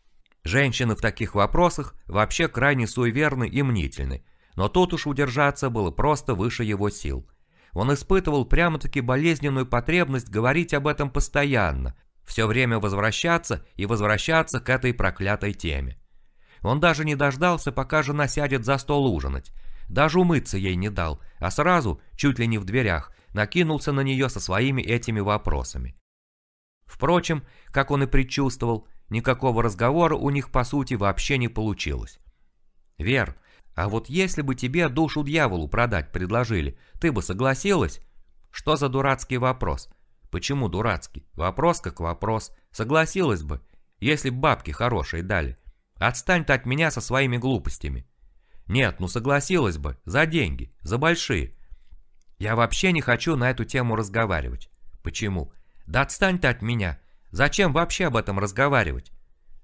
S1: Женщины в таких вопросах вообще крайне суеверны и мнительны, но тут уж удержаться было просто выше его сил. Он испытывал прямо-таки болезненную потребность говорить об этом постоянно, все время возвращаться и возвращаться к этой проклятой теме. Он даже не дождался, пока жена сядет за стол ужинать. Даже умыться ей не дал, а сразу, чуть ли не в дверях, накинулся на нее со своими этими вопросами. Впрочем, как он и предчувствовал, никакого разговора у них по сути вообще не получилось. «Вер, а вот если бы тебе душу дьяволу продать предложили, ты бы согласилась? Что за дурацкий вопрос? Почему дурацкий? Вопрос как вопрос. Согласилась бы, если б бабки хорошие дали. Отстань ты от меня со своими глупостями. Нет, ну согласилась бы, за деньги, за большие. Я вообще не хочу на эту тему разговаривать. Почему? Да отстань ты от меня. Зачем вообще об этом разговаривать?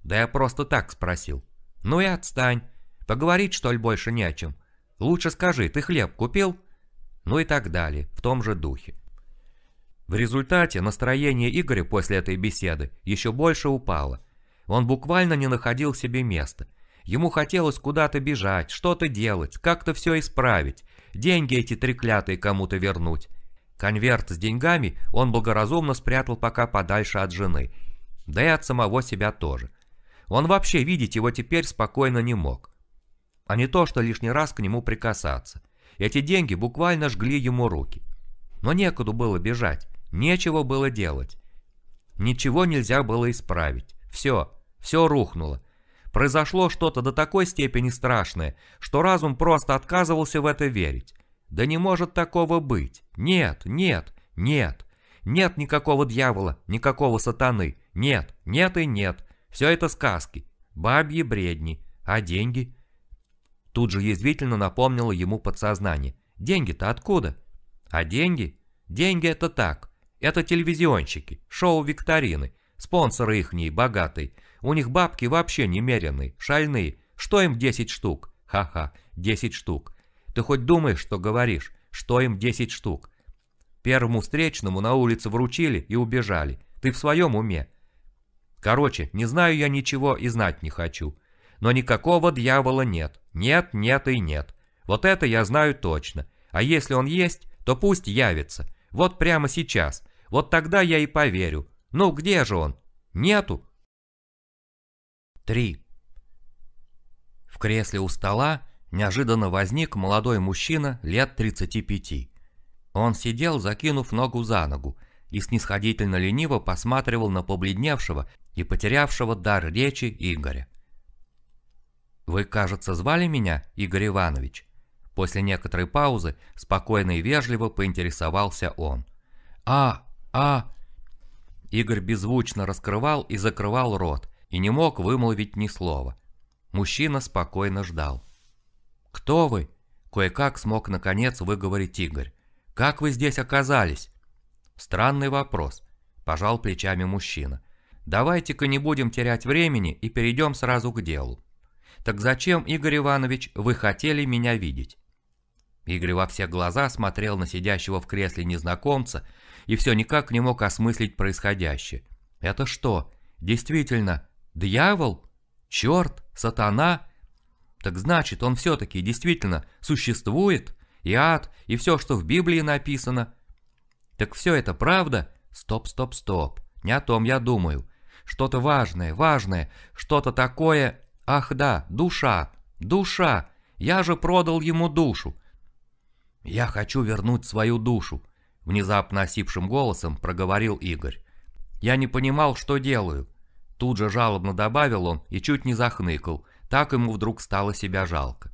S1: Да я просто так спросил. Ну и отстань. Поговорить, что ли, больше не о чем? Лучше скажи, ты хлеб купил? Ну и так далее, в том же духе. В результате настроение Игоря после этой беседы еще больше упало. Он буквально не находил себе места. Ему хотелось куда-то бежать, что-то делать, как-то все исправить, деньги эти треклятые кому-то вернуть. Конверт с деньгами он благоразумно спрятал пока подальше от жены, да и от самого себя тоже. Он вообще видеть его теперь спокойно не мог а не то, что лишний раз к нему прикасаться. Эти деньги буквально жгли ему руки. Но некуда было бежать, нечего было делать. Ничего нельзя было исправить. Все, все рухнуло. Произошло что-то до такой степени страшное, что разум просто отказывался в это верить. Да не может такого быть. Нет, нет, нет. Нет никакого дьявола, никакого сатаны. Нет, нет и нет. Все это сказки, бабьи бредни. А деньги? Тут же язвительно напомнило ему подсознание. Деньги-то откуда? А деньги? Деньги это так. Это телевизионщики, шоу-викторины, спонсоры ихние, богатые. У них бабки вообще немеренные, шальные. Что им 10 штук? Ха-ха, 10 штук. Ты хоть думаешь, что говоришь? Что им 10 штук? Первому встречному на улице вручили и убежали. Ты в своем уме? Короче, не знаю я ничего и знать не хочу. Но никакого дьявола нет. Нет, нет и нет. Вот это я знаю точно. А если он есть, то пусть явится. Вот прямо сейчас. Вот тогда я и поверю. Ну где же он? Нету? Три. В кресле у стола неожиданно возник молодой мужчина лет 35. Он сидел, закинув ногу за ногу, и снисходительно лениво посматривал на побледневшего и потерявшего дар речи Игоря. «Вы, кажется, звали меня, Игорь Иванович?» После некоторой паузы спокойно и вежливо поинтересовался он. «А, а...» Игорь беззвучно раскрывал и закрывал рот и не мог вымолвить ни слова. Мужчина спокойно ждал. «Кто вы?» – кое-как смог наконец выговорить Игорь. «Как вы здесь оказались?» «Странный вопрос», – пожал плечами мужчина. «Давайте-ка не будем терять времени и перейдем сразу к делу. Так зачем, Игорь Иванович, вы хотели меня видеть? Игорь во все глаза смотрел на сидящего в кресле незнакомца и все никак не мог осмыслить происходящее. Это что, действительно, дьявол? Черт? Сатана? Так значит, он все-таки действительно существует? И ад, и все, что в Библии написано? Так все это правда? Стоп, стоп, стоп. Не о том я думаю. Что-то важное, важное, что-то такое... Ах да, душа, душа, я же продал ему душу. Я хочу вернуть свою душу, внезапно осипшим голосом проговорил Игорь. Я не понимал, что делаю. Тут же жалобно добавил он и чуть не захныкал, так ему вдруг стало себя жалко.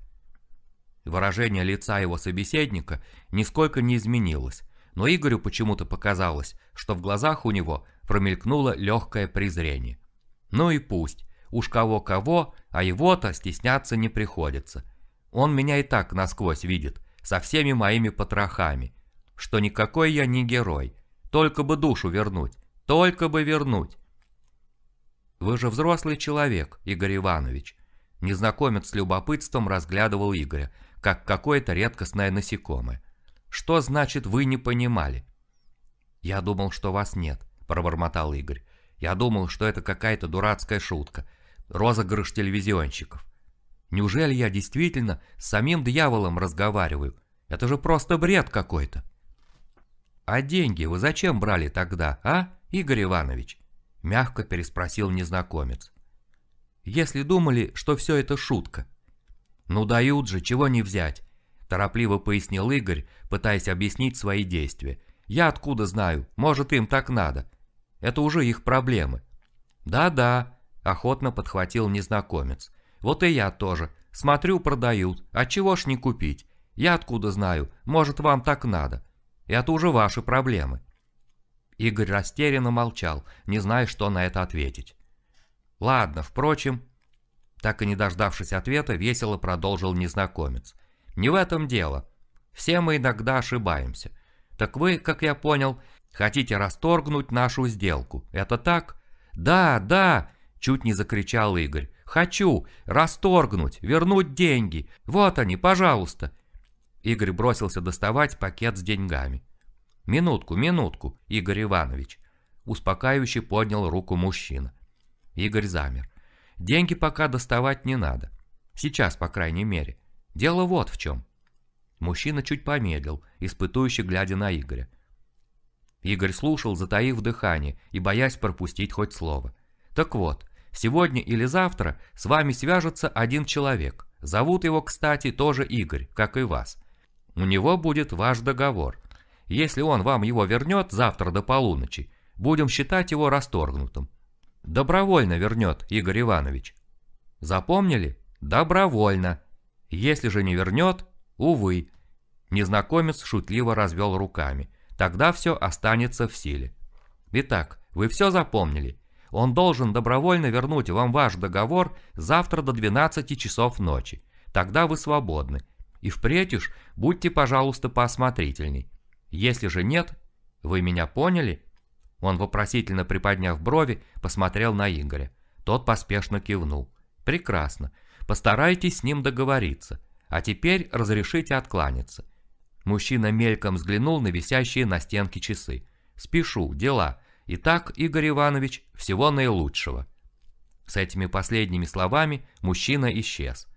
S1: Выражение лица его собеседника нисколько не изменилось, но Игорю почему-то показалось, что в глазах у него промелькнуло легкое презрение. Ну и пусть, Уж кого-кого, а его-то стесняться не приходится. Он меня и так насквозь видит, со всеми моими потрохами. Что никакой я не герой. Только бы душу вернуть, только бы вернуть. Вы же взрослый человек, Игорь Иванович. Незнакомец с любопытством разглядывал Игоря, как какое-то редкостное насекомое. Что значит вы не понимали? Я думал, что вас нет, пробормотал Игорь. Я думал, что это какая-то дурацкая шутка розыгрыш телевизионщиков. Неужели я действительно с самим дьяволом разговариваю? Это же просто бред какой-то. А деньги вы зачем брали тогда, а, Игорь Иванович? Мягко переспросил незнакомец. Если думали, что все это шутка. Ну дают же, чего не взять. Торопливо пояснил Игорь, пытаясь объяснить свои действия. Я откуда знаю, может им так надо. Это уже их проблемы. Да-да, охотно подхватил незнакомец. Вот и я тоже. Смотрю, продают. А чего ж не купить? Я откуда знаю? Может, вам так надо? Это уже ваши проблемы. Игорь растерянно молчал, не зная, что на это ответить. Ладно, впрочем, так и не дождавшись ответа, весело продолжил незнакомец. Не в этом дело. Все мы иногда ошибаемся. Так вы, как я понял, хотите расторгнуть нашу сделку. Это так? Да, да, Чуть не закричал Игорь. «Хочу! Расторгнуть! Вернуть деньги! Вот они, пожалуйста!» Игорь бросился доставать пакет с деньгами. «Минутку, минутку, Игорь Иванович!» Успокаивающе поднял руку мужчина. Игорь замер. «Деньги пока доставать не надо. Сейчас, по крайней мере. Дело вот в чем». Мужчина чуть помедлил, испытующе глядя на Игоря. Игорь слушал, затаив дыхание и боясь пропустить хоть слово. «Так вот, Сегодня или завтра с вами свяжется один человек. Зовут его, кстати, тоже Игорь, как и вас. У него будет ваш договор. Если он вам его вернет завтра до полуночи, будем считать его расторгнутым. Добровольно вернет, Игорь Иванович. Запомнили? Добровольно. Если же не вернет, увы. Незнакомец шутливо развел руками. Тогда все останется в силе. Итак, вы все запомнили? Он должен добровольно вернуть вам ваш договор завтра до 12 часов ночи. Тогда вы свободны. И впредь уж будьте, пожалуйста, поосмотрительней. Если же нет, вы меня поняли?» Он, вопросительно приподняв брови, посмотрел на Игоря. Тот поспешно кивнул. «Прекрасно. Постарайтесь с ним договориться. А теперь разрешите откланяться». Мужчина мельком взглянул на висящие на стенке часы. «Спешу, дела. Итак, Игорь Иванович, всего наилучшего». С этими последними словами мужчина исчез.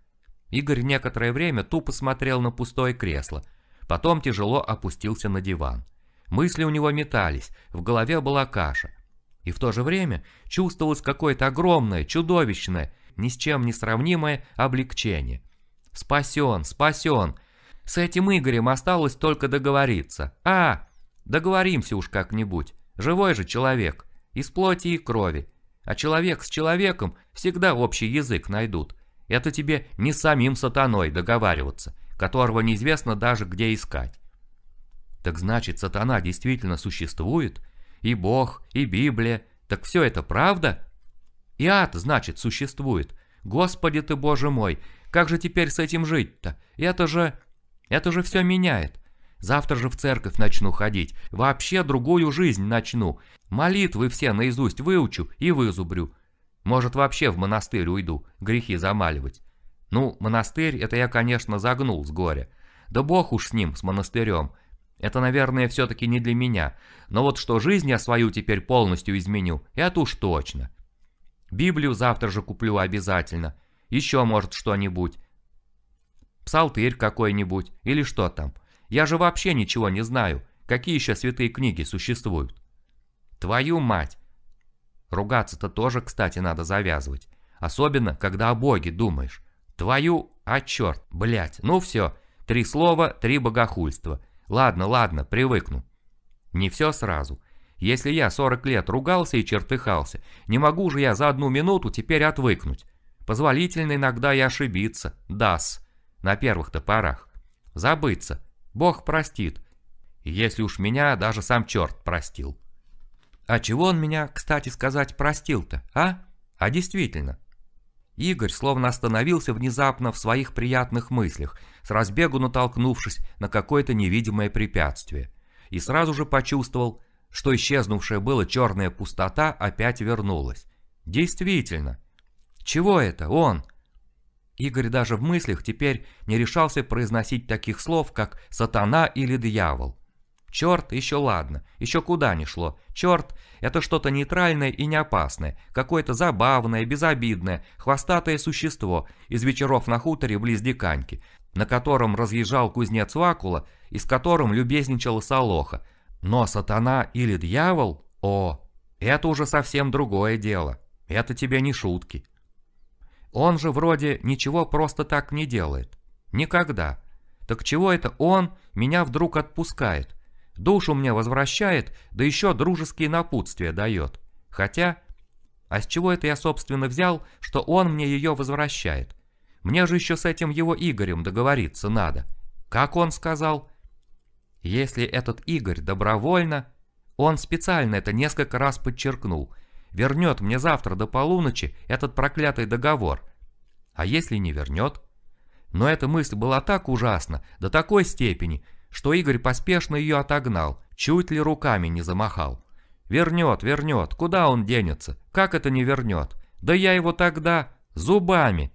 S1: Игорь некоторое время тупо смотрел на пустое кресло, потом тяжело опустился на диван. Мысли у него метались, в голове была каша. И в то же время чувствовалось какое-то огромное, чудовищное, ни с чем не сравнимое облегчение. «Спасен, спасен! С этим Игорем осталось только договориться. А, договоримся уж как-нибудь!» Живой же человек, из плоти и крови. А человек с человеком всегда общий язык найдут. Это тебе не самим сатаной договариваться, которого неизвестно даже где искать. Так значит, сатана действительно существует? И Бог, и Библия. Так все это правда? И ад, значит, существует. Господи ты, Боже мой, как же теперь с этим жить-то? Это же... это же все меняет. Завтра же в церковь начну ходить, вообще другую жизнь начну. Молитвы все наизусть выучу и вызубрю. Может вообще в монастырь уйду, грехи замаливать. Ну, монастырь это я, конечно, загнул с горя. Да бог уж с ним, с монастырем. Это, наверное, все-таки не для меня. Но вот что жизнь я свою теперь полностью изменю, это уж точно. Библию завтра же куплю обязательно. Еще, может, что-нибудь. Псалтырь какой-нибудь, или что там. Я же вообще ничего не знаю. Какие еще святые книги существуют? Твою мать! Ругаться-то тоже, кстати, надо завязывать. Особенно, когда о Боге думаешь. Твою... А черт, блять. ну все. Три слова, три богохульства. Ладно, ладно, привыкну. Не все сразу. Если я 40 лет ругался и чертыхался, не могу же я за одну минуту теперь отвыкнуть. Позволительно иногда и ошибиться. Дас. На первых-то порах. Забыться. Бог простит. Если уж меня даже сам черт простил. А чего он меня, кстати сказать, простил-то, а? А действительно. Игорь словно остановился внезапно в своих приятных мыслях, с разбегу натолкнувшись на какое-то невидимое препятствие. И сразу же почувствовал, что исчезнувшая была черная пустота опять вернулась. Действительно. Чего это он? Игорь даже в мыслях теперь не решался произносить таких слов, как «сатана» или «дьявол». Черт, еще ладно, еще куда ни шло. Черт, это что-то нейтральное и неопасное, какое-то забавное, безобидное, хвостатое существо из вечеров на хуторе близ Диканьки, на котором разъезжал кузнец Вакула и с которым любезничала Солоха. Но сатана или дьявол? О, это уже совсем другое дело. Это тебе не шутки. Он же вроде ничего просто так не делает. Никогда. Так чего это он меня вдруг отпускает? Душу мне возвращает, да еще дружеские напутствия дает. Хотя, а с чего это я собственно взял, что он мне ее возвращает? Мне же еще с этим его Игорем договориться надо. Как он сказал? Если этот Игорь добровольно... Он специально это несколько раз подчеркнул – вернет мне завтра до полуночи этот проклятый договор. А если не вернет? Но эта мысль была так ужасна, до такой степени, что Игорь поспешно ее отогнал, чуть ли руками не замахал. «Вернет, вернет, куда он денется? Как это не вернет? Да я его тогда... зубами!»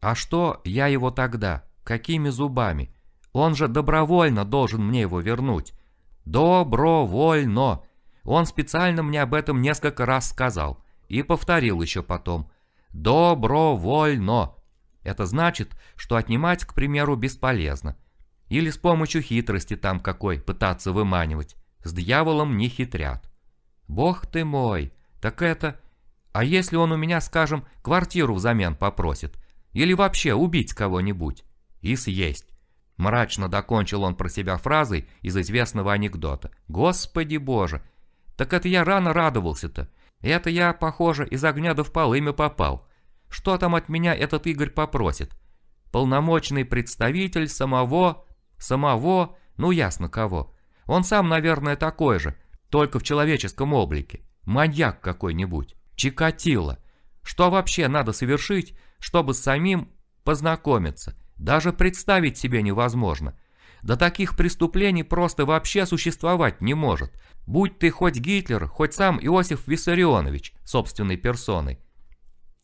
S1: «А что я его тогда? Какими зубами? Он же добровольно должен мне его вернуть!» «Добровольно! Он специально мне об этом несколько раз сказал и повторил еще потом. «Добровольно». Это значит, что отнимать, к примеру, бесполезно. Или с помощью хитрости там какой пытаться выманивать. С дьяволом не хитрят. Бог ты мой, так это... А если он у меня, скажем, квартиру взамен попросит? Или вообще убить кого-нибудь? И съесть. Мрачно докончил он про себя фразой из известного анекдота. Господи боже, так это я рано радовался-то. Это я, похоже, из огня до в полымя попал. Что там от меня этот Игорь попросит? Полномочный представитель самого... Самого... Ну ясно кого. Он сам, наверное, такой же, только в человеческом облике. Маньяк какой-нибудь. Чикатило. Что вообще надо совершить, чтобы с самим познакомиться? Даже представить себе невозможно. Да таких преступлений просто вообще существовать не может. Будь ты хоть Гитлер, хоть сам Иосиф Виссарионович, собственной персоной.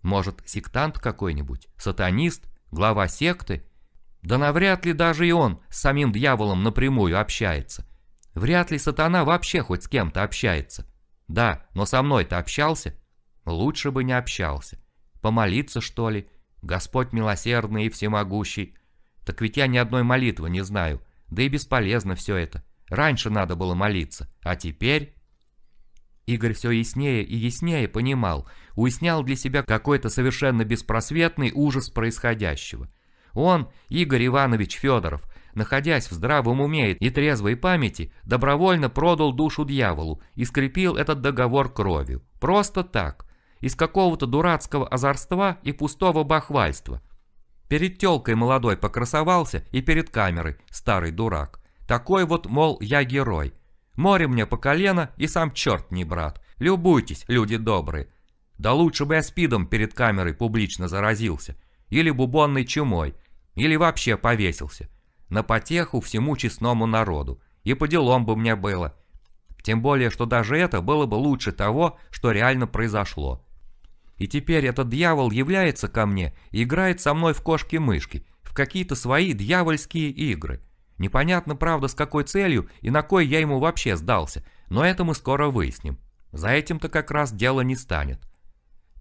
S1: Может, сектант какой-нибудь? Сатанист? Глава секты? Да навряд ли даже и он с самим дьяволом напрямую общается. Вряд ли сатана вообще хоть с кем-то общается. Да, но со мной-то общался? Лучше бы не общался. Помолиться, что ли? Господь милосердный и всемогущий, так ведь я ни одной молитвы не знаю, да и бесполезно все это. Раньше надо было молиться, а теперь... Игорь все яснее и яснее понимал, уяснял для себя какой-то совершенно беспросветный ужас происходящего. Он, Игорь Иванович Федоров, находясь в здравом уме и трезвой памяти, добровольно продал душу дьяволу и скрепил этот договор кровью. Просто так, из какого-то дурацкого озорства и пустого бахвальства – Перед телкой молодой покрасовался и перед камерой, старый дурак. Такой вот, мол, я герой. Море мне по колено и сам черт не брат. Любуйтесь, люди добрые. Да лучше бы я спидом перед камерой публично заразился. Или бубонной чумой. Или вообще повесился. На потеху всему честному народу. И по делам бы мне было. Тем более, что даже это было бы лучше того, что реально произошло. И теперь этот дьявол является ко мне и играет со мной в кошки-мышки, в какие-то свои дьявольские игры. Непонятно, правда, с какой целью и на кой я ему вообще сдался, но это мы скоро выясним. За этим-то как раз дело не станет.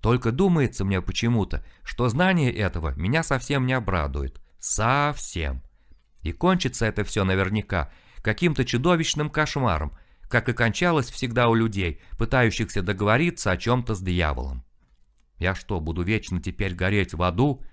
S1: Только думается мне почему-то, что знание этого меня совсем не обрадует. Совсем. И кончится это все наверняка каким-то чудовищным кошмаром, как и кончалось всегда у людей, пытающихся договориться о чем-то с дьяволом. Я что, буду вечно теперь гореть в аду?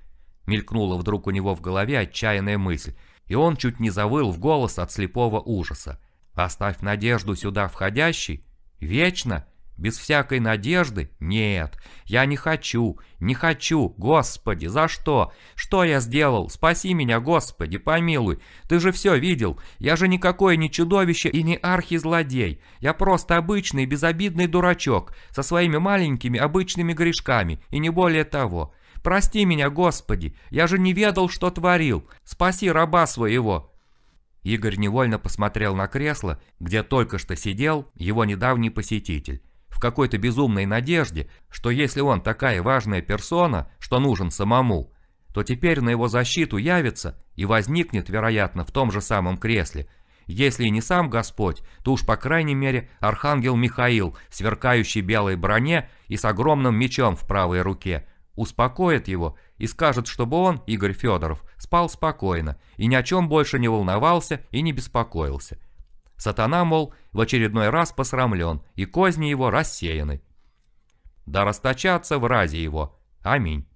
S1: Мелькнула вдруг у него в голове отчаянная мысль, и он чуть не завыл в голос от слепого ужаса. Оставь надежду сюда входящий? Вечно? Без всякой надежды? Нет. Я не хочу, не хочу. Господи, за что? Что я сделал? Спаси меня, Господи, помилуй. Ты же все видел. Я же никакое не чудовище и не архизлодей. Я просто обычный безобидный дурачок со своими маленькими обычными грешками и не более того. Прости меня, Господи, я же не ведал, что творил. Спаси раба своего, Игорь невольно посмотрел на кресло, где только что сидел его недавний посетитель, в какой-то безумной надежде, что если он такая важная персона, что нужен самому, то теперь на его защиту явится и возникнет, вероятно, в том же самом кресле, если и не сам Господь, то уж по крайней мере архангел Михаил, сверкающий белой броне и с огромным мечом в правой руке, успокоит его и скажет, чтобы он, Игорь Федоров, спал спокойно и ни о чем больше не волновался и не беспокоился. Сатана, мол, в очередной раз посрамлен, и козни его рассеяны. Да расточаться в разе его. Аминь.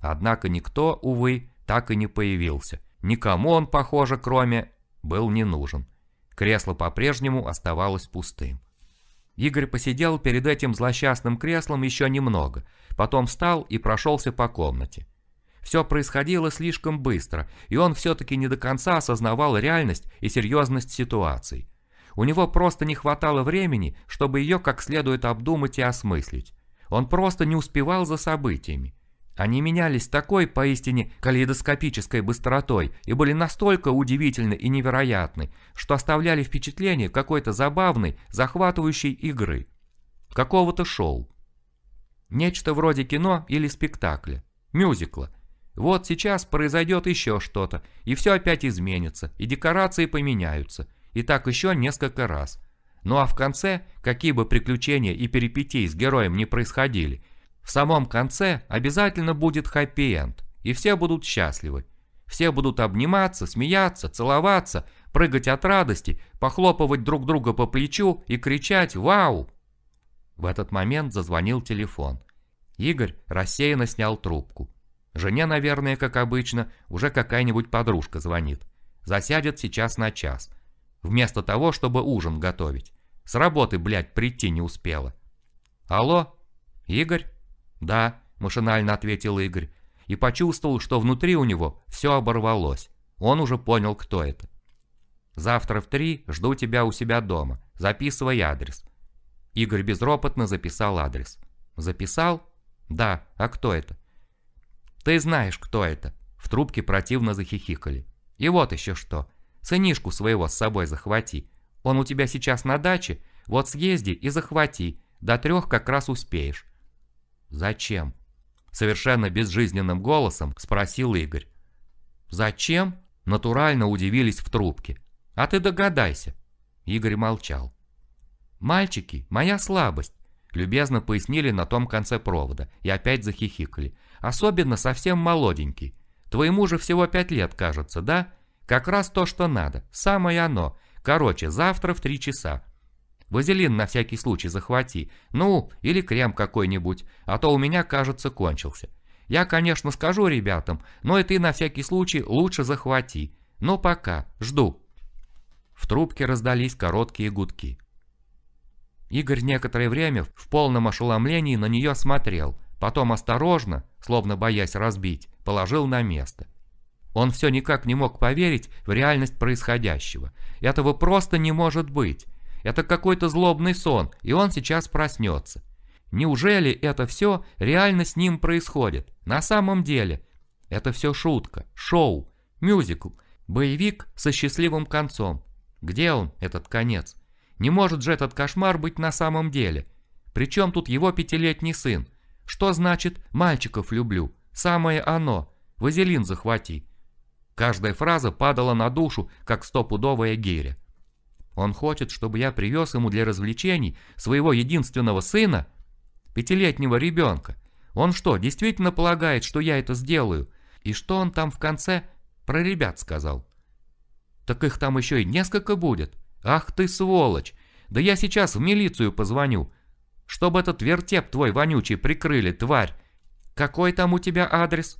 S1: Однако никто, увы, так и не появился. Никому он, похоже, кроме, был не нужен. Кресло по-прежнему оставалось пустым. Игорь посидел перед этим злосчастным креслом еще немного, потом встал и прошелся по комнате. Все происходило слишком быстро, и он все-таки не до конца осознавал реальность и серьезность ситуации. У него просто не хватало времени, чтобы ее как следует обдумать и осмыслить. Он просто не успевал за событиями. Они менялись такой поистине калейдоскопической быстротой и были настолько удивительны и невероятны, что оставляли впечатление какой-то забавной, захватывающей игры. Какого-то шоу. Нечто вроде кино или спектакля, мюзикла, вот сейчас произойдет еще что-то, и все опять изменится, и декорации поменяются, и так еще несколько раз. Ну а в конце, какие бы приключения и перипетии с героем не происходили, в самом конце обязательно будет хэппи-энд, и все будут счастливы. Все будут обниматься, смеяться, целоваться, прыгать от радости, похлопывать друг друга по плечу и кричать «Вау!». В этот момент зазвонил телефон. Игорь рассеянно снял трубку. Жене, наверное, как обычно, уже какая-нибудь подружка звонит. Засядет сейчас на час. Вместо того, чтобы ужин готовить. С работы, блядь, прийти не успела. Алло? Игорь? Да, машинально ответил Игорь. И почувствовал, что внутри у него все оборвалось. Он уже понял, кто это. Завтра в три жду тебя у себя дома. Записывай адрес. Игорь безропотно записал адрес. Записал? Да, а кто это? «Ты знаешь, кто это!» В трубке противно захихикали. «И вот еще что. Сынишку своего с собой захвати. Он у тебя сейчас на даче, вот съезди и захвати. До трех как раз успеешь». «Зачем?» Совершенно безжизненным голосом спросил Игорь. «Зачем?» Натурально удивились в трубке. «А ты догадайся!» Игорь молчал. «Мальчики, моя слабость!» Любезно пояснили на том конце провода и опять захихикали. Особенно совсем молоденький. Твоему же всего пять лет, кажется, да? Как раз то, что надо. Самое оно. Короче, завтра в три часа. Вазелин на всякий случай захвати. Ну, или крем какой-нибудь, а то у меня, кажется, кончился. Я, конечно, скажу ребятам, но и ты на всякий случай лучше захвати. Но ну, пока, жду». В трубке раздались короткие гудки. Игорь некоторое время в полном ошеломлении на нее смотрел – Потом осторожно, словно боясь разбить, положил на место. Он все никак не мог поверить в реальность происходящего. Этого просто не может быть. Это какой-то злобный сон, и он сейчас проснется. Неужели это все реально с ним происходит? На самом деле? Это все шутка, шоу, мюзикл, боевик со счастливым концом. Где он, этот конец? Не может же этот кошмар быть на самом деле. Причем тут его пятилетний сын, что значит «мальчиков люблю»? Самое оно. Вазелин захвати. Каждая фраза падала на душу, как стопудовая гиря. Он хочет, чтобы я привез ему для развлечений своего единственного сына, пятилетнего ребенка. Он что, действительно полагает, что я это сделаю? И что он там в конце про ребят сказал? Так их там еще и несколько будет. Ах ты сволочь! Да я сейчас в милицию позвоню. Чтобы этот вертеп твой вонючий прикрыли, тварь! Какой там у тебя адрес?»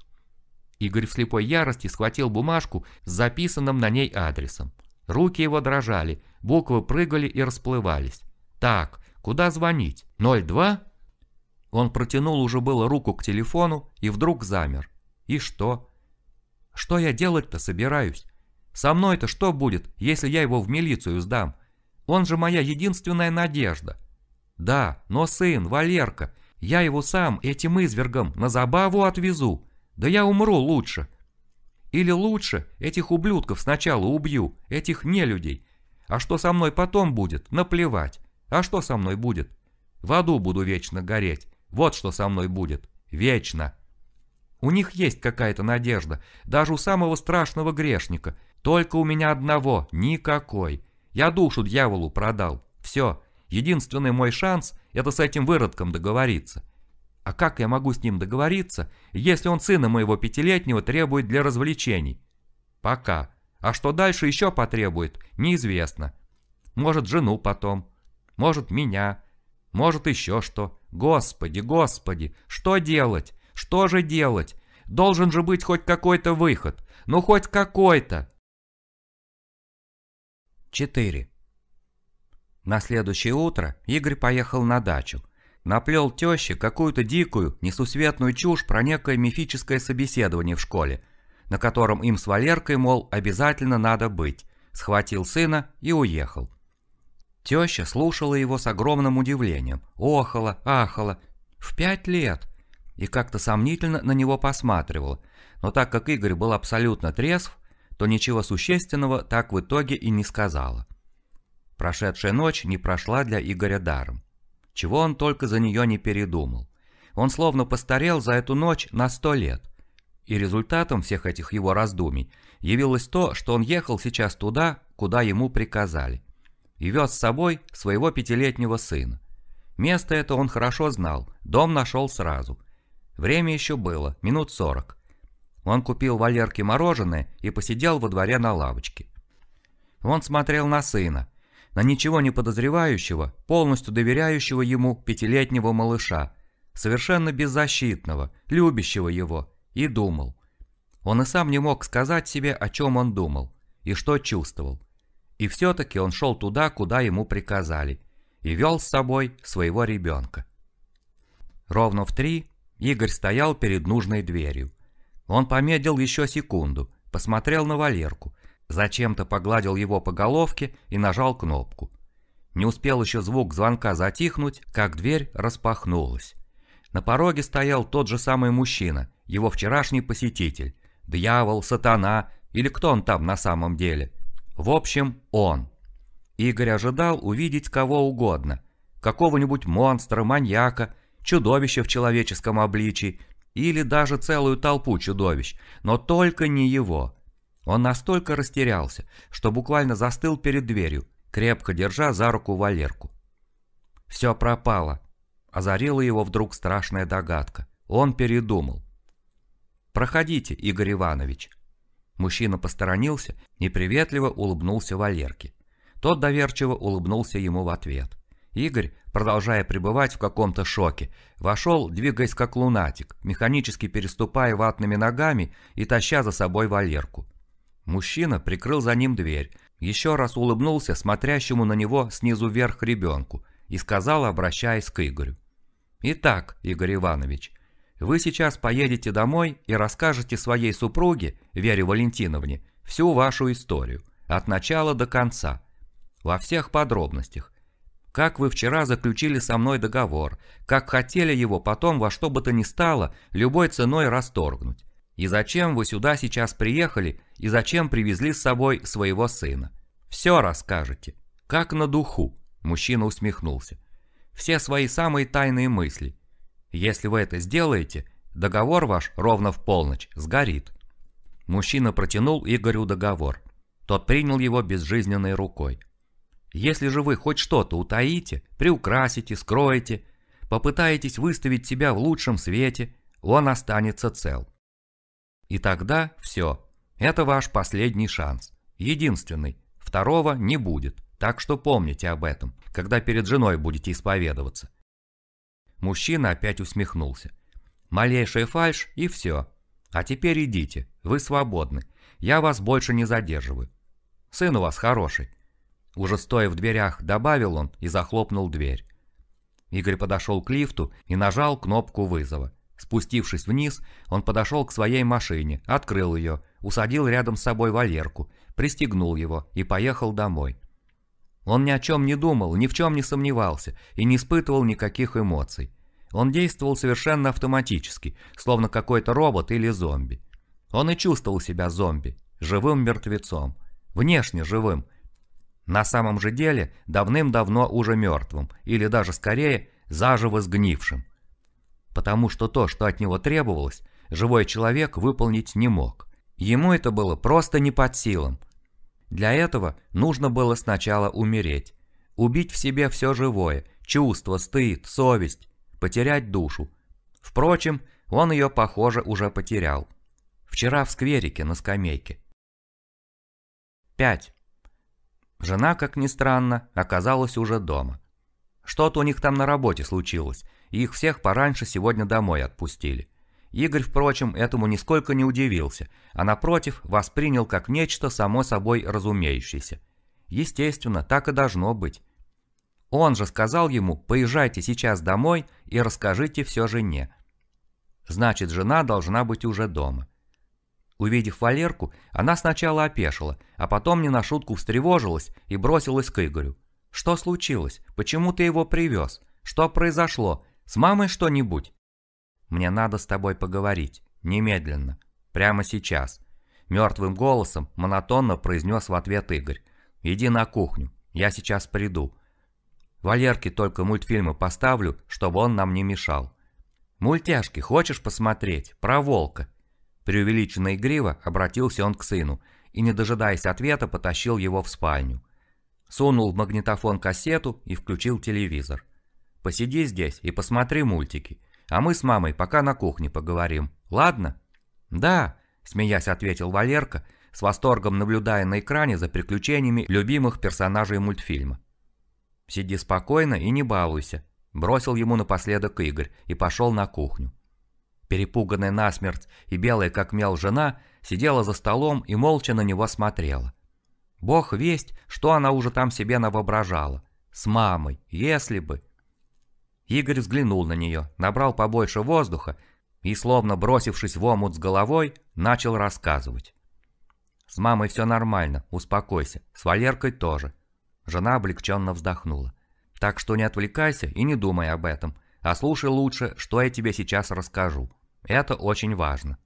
S1: Игорь в слепой ярости схватил бумажку с записанным на ней адресом. Руки его дрожали, буквы прыгали и расплывались. «Так, куда звонить? 02?» Он протянул уже было руку к телефону и вдруг замер. «И что?» «Что я делать-то собираюсь? Со мной-то что будет, если я его в милицию сдам? Он же моя единственная надежда. Да, но сын, Валерка, я его сам этим извергом на забаву отвезу. Да я умру лучше. Или лучше этих ублюдков сначала убью, этих нелюдей. А что со мной потом будет, наплевать. А что со мной будет? В аду буду вечно гореть. Вот что со мной будет. Вечно. У них есть какая-то надежда, даже у самого страшного грешника. Только у меня одного, никакой. Я душу дьяволу продал. Все. Единственный мой шанс – это с этим выродком договориться. А как я могу с ним договориться, если он сына моего пятилетнего требует для развлечений? Пока. А что дальше еще потребует, неизвестно. Может, жену потом. Может, меня. Может, еще что. Господи, господи, что делать? Что же делать? Должен же быть хоть какой-то выход. Ну, хоть какой-то. 4. На следующее утро Игорь поехал на дачу. Наплел теще какую-то дикую, несусветную чушь про некое мифическое собеседование в школе, на котором им с Валеркой, мол, обязательно надо быть. Схватил сына и уехал. Теща слушала его с огромным удивлением, охала, ахала. В пять лет! И как-то сомнительно на него посматривала. Но так как Игорь был абсолютно трезв, то ничего существенного так в итоге и не сказала. Прошедшая ночь не прошла для Игоря даром. Чего он только за нее не передумал. Он словно постарел за эту ночь на сто лет. И результатом всех этих его раздумий явилось то, что он ехал сейчас туда, куда ему приказали. И вез с собой своего пятилетнего сына. Место это он хорошо знал, дом нашел сразу. Время еще было, минут сорок. Он купил Валерке мороженое и посидел во дворе на лавочке. Он смотрел на сына, на ничего не подозревающего, полностью доверяющего ему пятилетнего малыша, совершенно беззащитного, любящего его, и думал. Он и сам не мог сказать себе, о чем он думал и что чувствовал. И все-таки он шел туда, куда ему приказали, и вел с собой своего ребенка. Ровно в три Игорь стоял перед нужной дверью. Он помедлил еще секунду, посмотрел на Валерку, Зачем-то погладил его по головке и нажал кнопку. Не успел еще звук звонка затихнуть, как дверь распахнулась. На пороге стоял тот же самый мужчина, его вчерашний посетитель. Дьявол, сатана или кто он там на самом деле. В общем, он. Игорь ожидал увидеть кого угодно. Какого-нибудь монстра, маньяка, чудовище в человеческом обличии или даже целую толпу чудовищ, но только не его. Он настолько растерялся, что буквально застыл перед дверью, крепко держа за руку Валерку. «Все пропало», — озарила его вдруг страшная догадка. Он передумал. «Проходите, Игорь Иванович». Мужчина посторонился, неприветливо улыбнулся Валерке. Тот доверчиво улыбнулся ему в ответ. Игорь, продолжая пребывать в каком-то шоке, вошел, двигаясь как лунатик, механически переступая ватными ногами и таща за собой Валерку. Мужчина прикрыл за ним дверь, еще раз улыбнулся смотрящему на него снизу вверх ребенку и сказал, обращаясь к Игорю. «Итак, Игорь Иванович, вы сейчас поедете домой и расскажете своей супруге, Вере Валентиновне, всю вашу историю, от начала до конца, во всех подробностях. Как вы вчера заключили со мной договор, как хотели его потом во что бы то ни стало любой ценой расторгнуть. И зачем вы сюда сейчас приехали, и зачем привезли с собой своего сына? Все расскажете. Как на духу. Мужчина усмехнулся. Все свои самые тайные мысли. Если вы это сделаете, договор ваш ровно в полночь сгорит. Мужчина протянул Игорю договор. Тот принял его безжизненной рукой. Если же вы хоть что-то утаите, приукрасите, скроете, попытаетесь выставить себя в лучшем свете, он останется цел. И тогда все. Это ваш последний шанс. Единственный. Второго не будет. Так что помните об этом, когда перед женой будете исповедоваться. Мужчина опять усмехнулся. Малейшая фальшь и все. А теперь идите, вы свободны. Я вас больше не задерживаю. Сын у вас хороший. Уже стоя в дверях, добавил он и захлопнул дверь. Игорь подошел к лифту и нажал кнопку вызова. Спустившись вниз, он подошел к своей машине, открыл ее, усадил рядом с собой Валерку, пристегнул его и поехал домой. Он ни о чем не думал, ни в чем не сомневался и не испытывал никаких эмоций. Он действовал совершенно автоматически, словно какой-то робот или зомби. Он и чувствовал себя зомби, живым мертвецом, внешне живым. На самом же деле давным-давно уже мертвым, или даже скорее заживо сгнившим потому что то, что от него требовалось, живой человек выполнить не мог. Ему это было просто не под силам. Для этого нужно было сначала умереть, убить в себе все живое, чувство, стыд, совесть, потерять душу. Впрочем, он ее, похоже, уже потерял. Вчера в скверике на скамейке. 5. Жена, как ни странно, оказалась уже дома. Что-то у них там на работе случилось, их всех пораньше сегодня домой отпустили. Игорь, впрочем, этому нисколько не удивился, а напротив, воспринял как нечто само собой разумеющееся. Естественно, так и должно быть. Он же сказал ему «поезжайте сейчас домой и расскажите все жене». Значит, жена должна быть уже дома. Увидев Валерку, она сначала опешила, а потом не на шутку встревожилась и бросилась к Игорю. «Что случилось? Почему ты его привез? Что произошло? С мамой что-нибудь. Мне надо с тобой поговорить. Немедленно. Прямо сейчас. Мертвым голосом монотонно произнес в ответ Игорь. Иди на кухню. Я сейчас приду. Валерке только мультфильмы поставлю, чтобы он нам не мешал. Мультяшки хочешь посмотреть? Про волка. Преувеличенно игриво обратился он к сыну и, не дожидаясь ответа, потащил его в спальню. Сунул в магнитофон кассету и включил телевизор. Посиди здесь и посмотри мультики, а мы с мамой пока на кухне поговорим, ладно?» «Да», – смеясь ответил Валерка, с восторгом наблюдая на экране за приключениями любимых персонажей мультфильма. «Сиди спокойно и не балуйся», – бросил ему напоследок Игорь и пошел на кухню. Перепуганная насмерть и белая как мел жена сидела за столом и молча на него смотрела. Бог весть, что она уже там себе навоображала. С мамой, если бы. Игорь взглянул на нее, набрал побольше воздуха и, словно бросившись в омут с головой, начал рассказывать. «С мамой все нормально, успокойся, с Валеркой тоже». Жена облегченно вздохнула. «Так что не отвлекайся и не думай об этом, а слушай лучше, что я тебе сейчас расскажу. Это очень важно».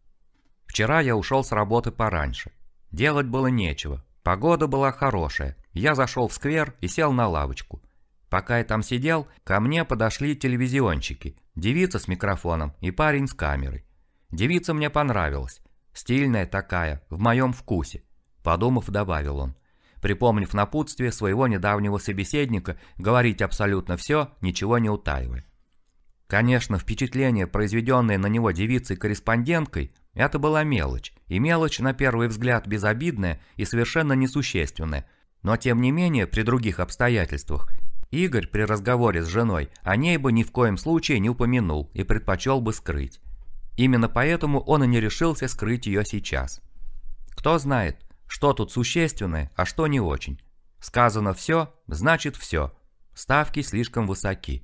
S1: Вчера я ушел с работы пораньше. Делать было нечего, погода была хорошая. Я зашел в сквер и сел на лавочку – Пока я там сидел, ко мне подошли телевизионщики, девица с микрофоном и парень с камерой. Девица мне понравилась, стильная такая, в моем вкусе, подумав, добавил он, припомнив напутствие своего недавнего собеседника говорить абсолютно все, ничего не утаивая. Конечно, впечатление, произведенное на него девицей-корреспонденткой, это была мелочь, и мелочь на первый взгляд безобидная и совершенно несущественная, но тем не менее, при других обстоятельствах, Игорь при разговоре с женой о ней бы ни в коем случае не упомянул и предпочел бы скрыть. Именно поэтому он и не решился скрыть ее сейчас. Кто знает, что тут существенное, а что не очень. Сказано все, значит все. Ставки слишком высоки.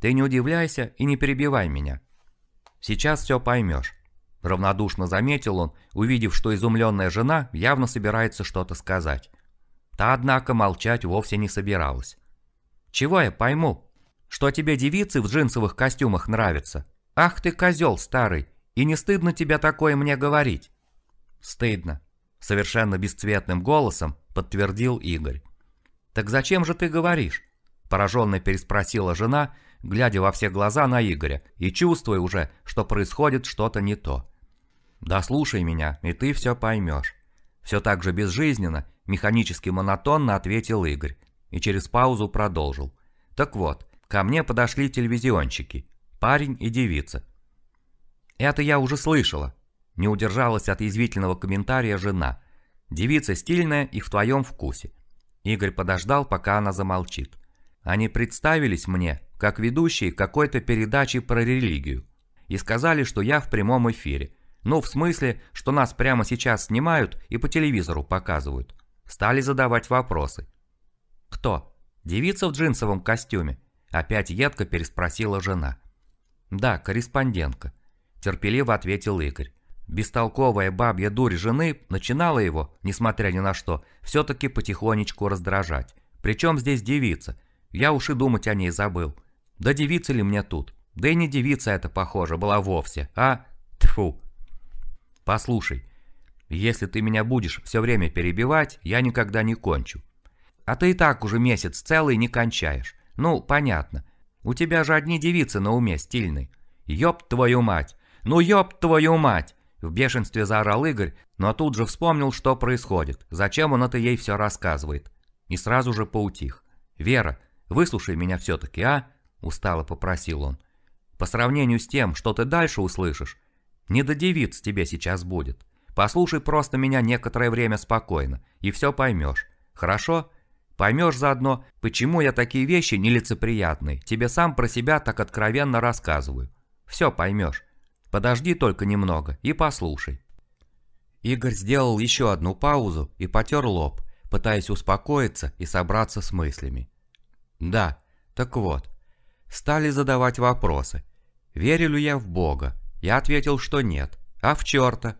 S1: Ты не удивляйся и не перебивай меня. Сейчас все поймешь. Равнодушно заметил он, увидев, что изумленная жена явно собирается что-то сказать. Та, однако, молчать вовсе не собиралась. Чего я пойму? Что тебе девицы в джинсовых костюмах нравятся? Ах ты козел старый, и не стыдно тебя такое мне говорить? Стыдно. Совершенно бесцветным голосом подтвердил Игорь. «Так зачем же ты говоришь?» Пораженно переспросила жена, глядя во все глаза на Игоря и чувствуя уже, что происходит что-то не то. «Да слушай меня, и ты все поймешь». Все так же безжизненно, механически монотонно ответил Игорь и через паузу продолжил. Так вот, ко мне подошли телевизионщики, парень и девица. Это я уже слышала. Не удержалась от язвительного комментария жена. Девица стильная и в твоем вкусе. Игорь подождал, пока она замолчит. Они представились мне, как ведущие какой-то передачи про религию. И сказали, что я в прямом эфире. Ну, в смысле, что нас прямо сейчас снимают и по телевизору показывают. Стали задавать вопросы. «Кто? Девица в джинсовом костюме?» Опять едко переспросила жена. «Да, корреспондентка», – терпеливо ответил Игорь. Бестолковая бабья дурь жены начинала его, несмотря ни на что, все-таки потихонечку раздражать. Причем здесь девица? Я уж и думать о ней забыл. Да девица ли мне тут? Да и не девица это, похоже, была вовсе, а... Тьфу. Послушай, если ты меня будешь все время перебивать, я никогда не кончу. А ты и так уже месяц целый не кончаешь. Ну, понятно. У тебя же одни девицы на уме стильные. Ёб твою мать! Ну ёб твою мать! В бешенстве заорал Игорь, но тут же вспомнил, что происходит, зачем он это ей все рассказывает. И сразу же поутих. «Вера, выслушай меня все-таки, а?» – устало попросил он. «По сравнению с тем, что ты дальше услышишь, не до девиц тебе сейчас будет. Послушай просто меня некоторое время спокойно, и все поймешь. Хорошо?» Поймешь заодно, почему я такие вещи нелицеприятны, тебе сам про себя так откровенно рассказываю. Все поймешь. Подожди только немного и послушай». Игорь сделал еще одну паузу и потер лоб, пытаясь успокоиться и собраться с мыслями. «Да, так вот». Стали задавать вопросы. «Верю ли я в Бога?» Я ответил, что нет. «А в черта?»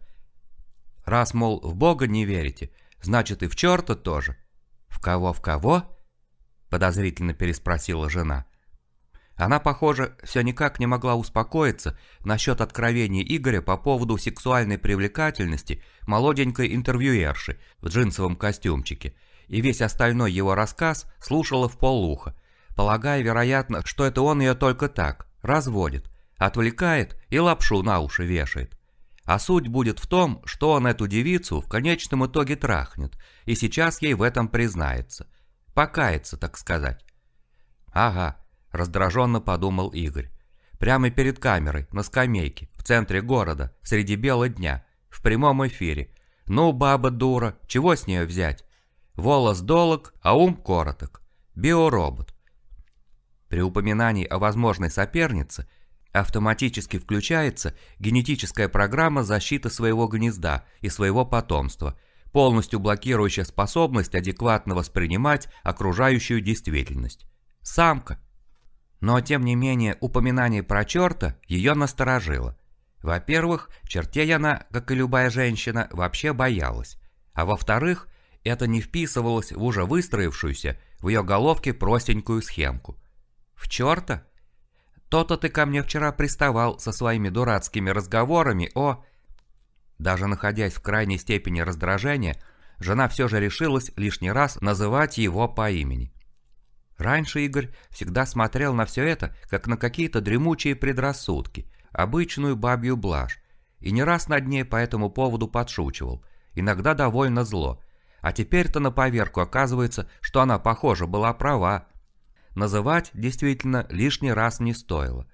S1: Раз, мол, в Бога не верите, значит и в черта тоже кого в кого?» — подозрительно переспросила жена. Она, похоже, все никак не могла успокоиться насчет откровений Игоря по поводу сексуальной привлекательности молоденькой интервьюерши в джинсовом костюмчике, и весь остальной его рассказ слушала в полуха, полагая, вероятно, что это он ее только так, разводит, отвлекает и лапшу на уши вешает. А суть будет в том, что он эту девицу в конечном итоге трахнет, и сейчас ей в этом признается. Покается, так сказать. «Ага», – раздраженно подумал Игорь. «Прямо перед камерой, на скамейке, в центре города, среди бела дня, в прямом эфире. Ну, баба дура, чего с нее взять? Волос долог, а ум короток. Биоробот». При упоминании о возможной сопернице автоматически включается генетическая программа защиты своего гнезда и своего потомства, полностью блокирующая способность адекватно воспринимать окружающую действительность. Самка. Но, тем не менее, упоминание про черта ее насторожило. Во-первых, чертей она, как и любая женщина, вообще боялась. А во-вторых, это не вписывалось в уже выстроившуюся в ее головке простенькую схемку. В черта? То-то ты ко мне вчера приставал со своими дурацкими разговорами о...» Даже находясь в крайней степени раздражения, жена все же решилась лишний раз называть его по имени. Раньше Игорь всегда смотрел на все это, как на какие-то дремучие предрассудки, обычную бабью блажь, и не раз над ней по этому поводу подшучивал, иногда довольно зло. А теперь-то на поверку оказывается, что она, похоже, была права, называть действительно лишний раз не стоило.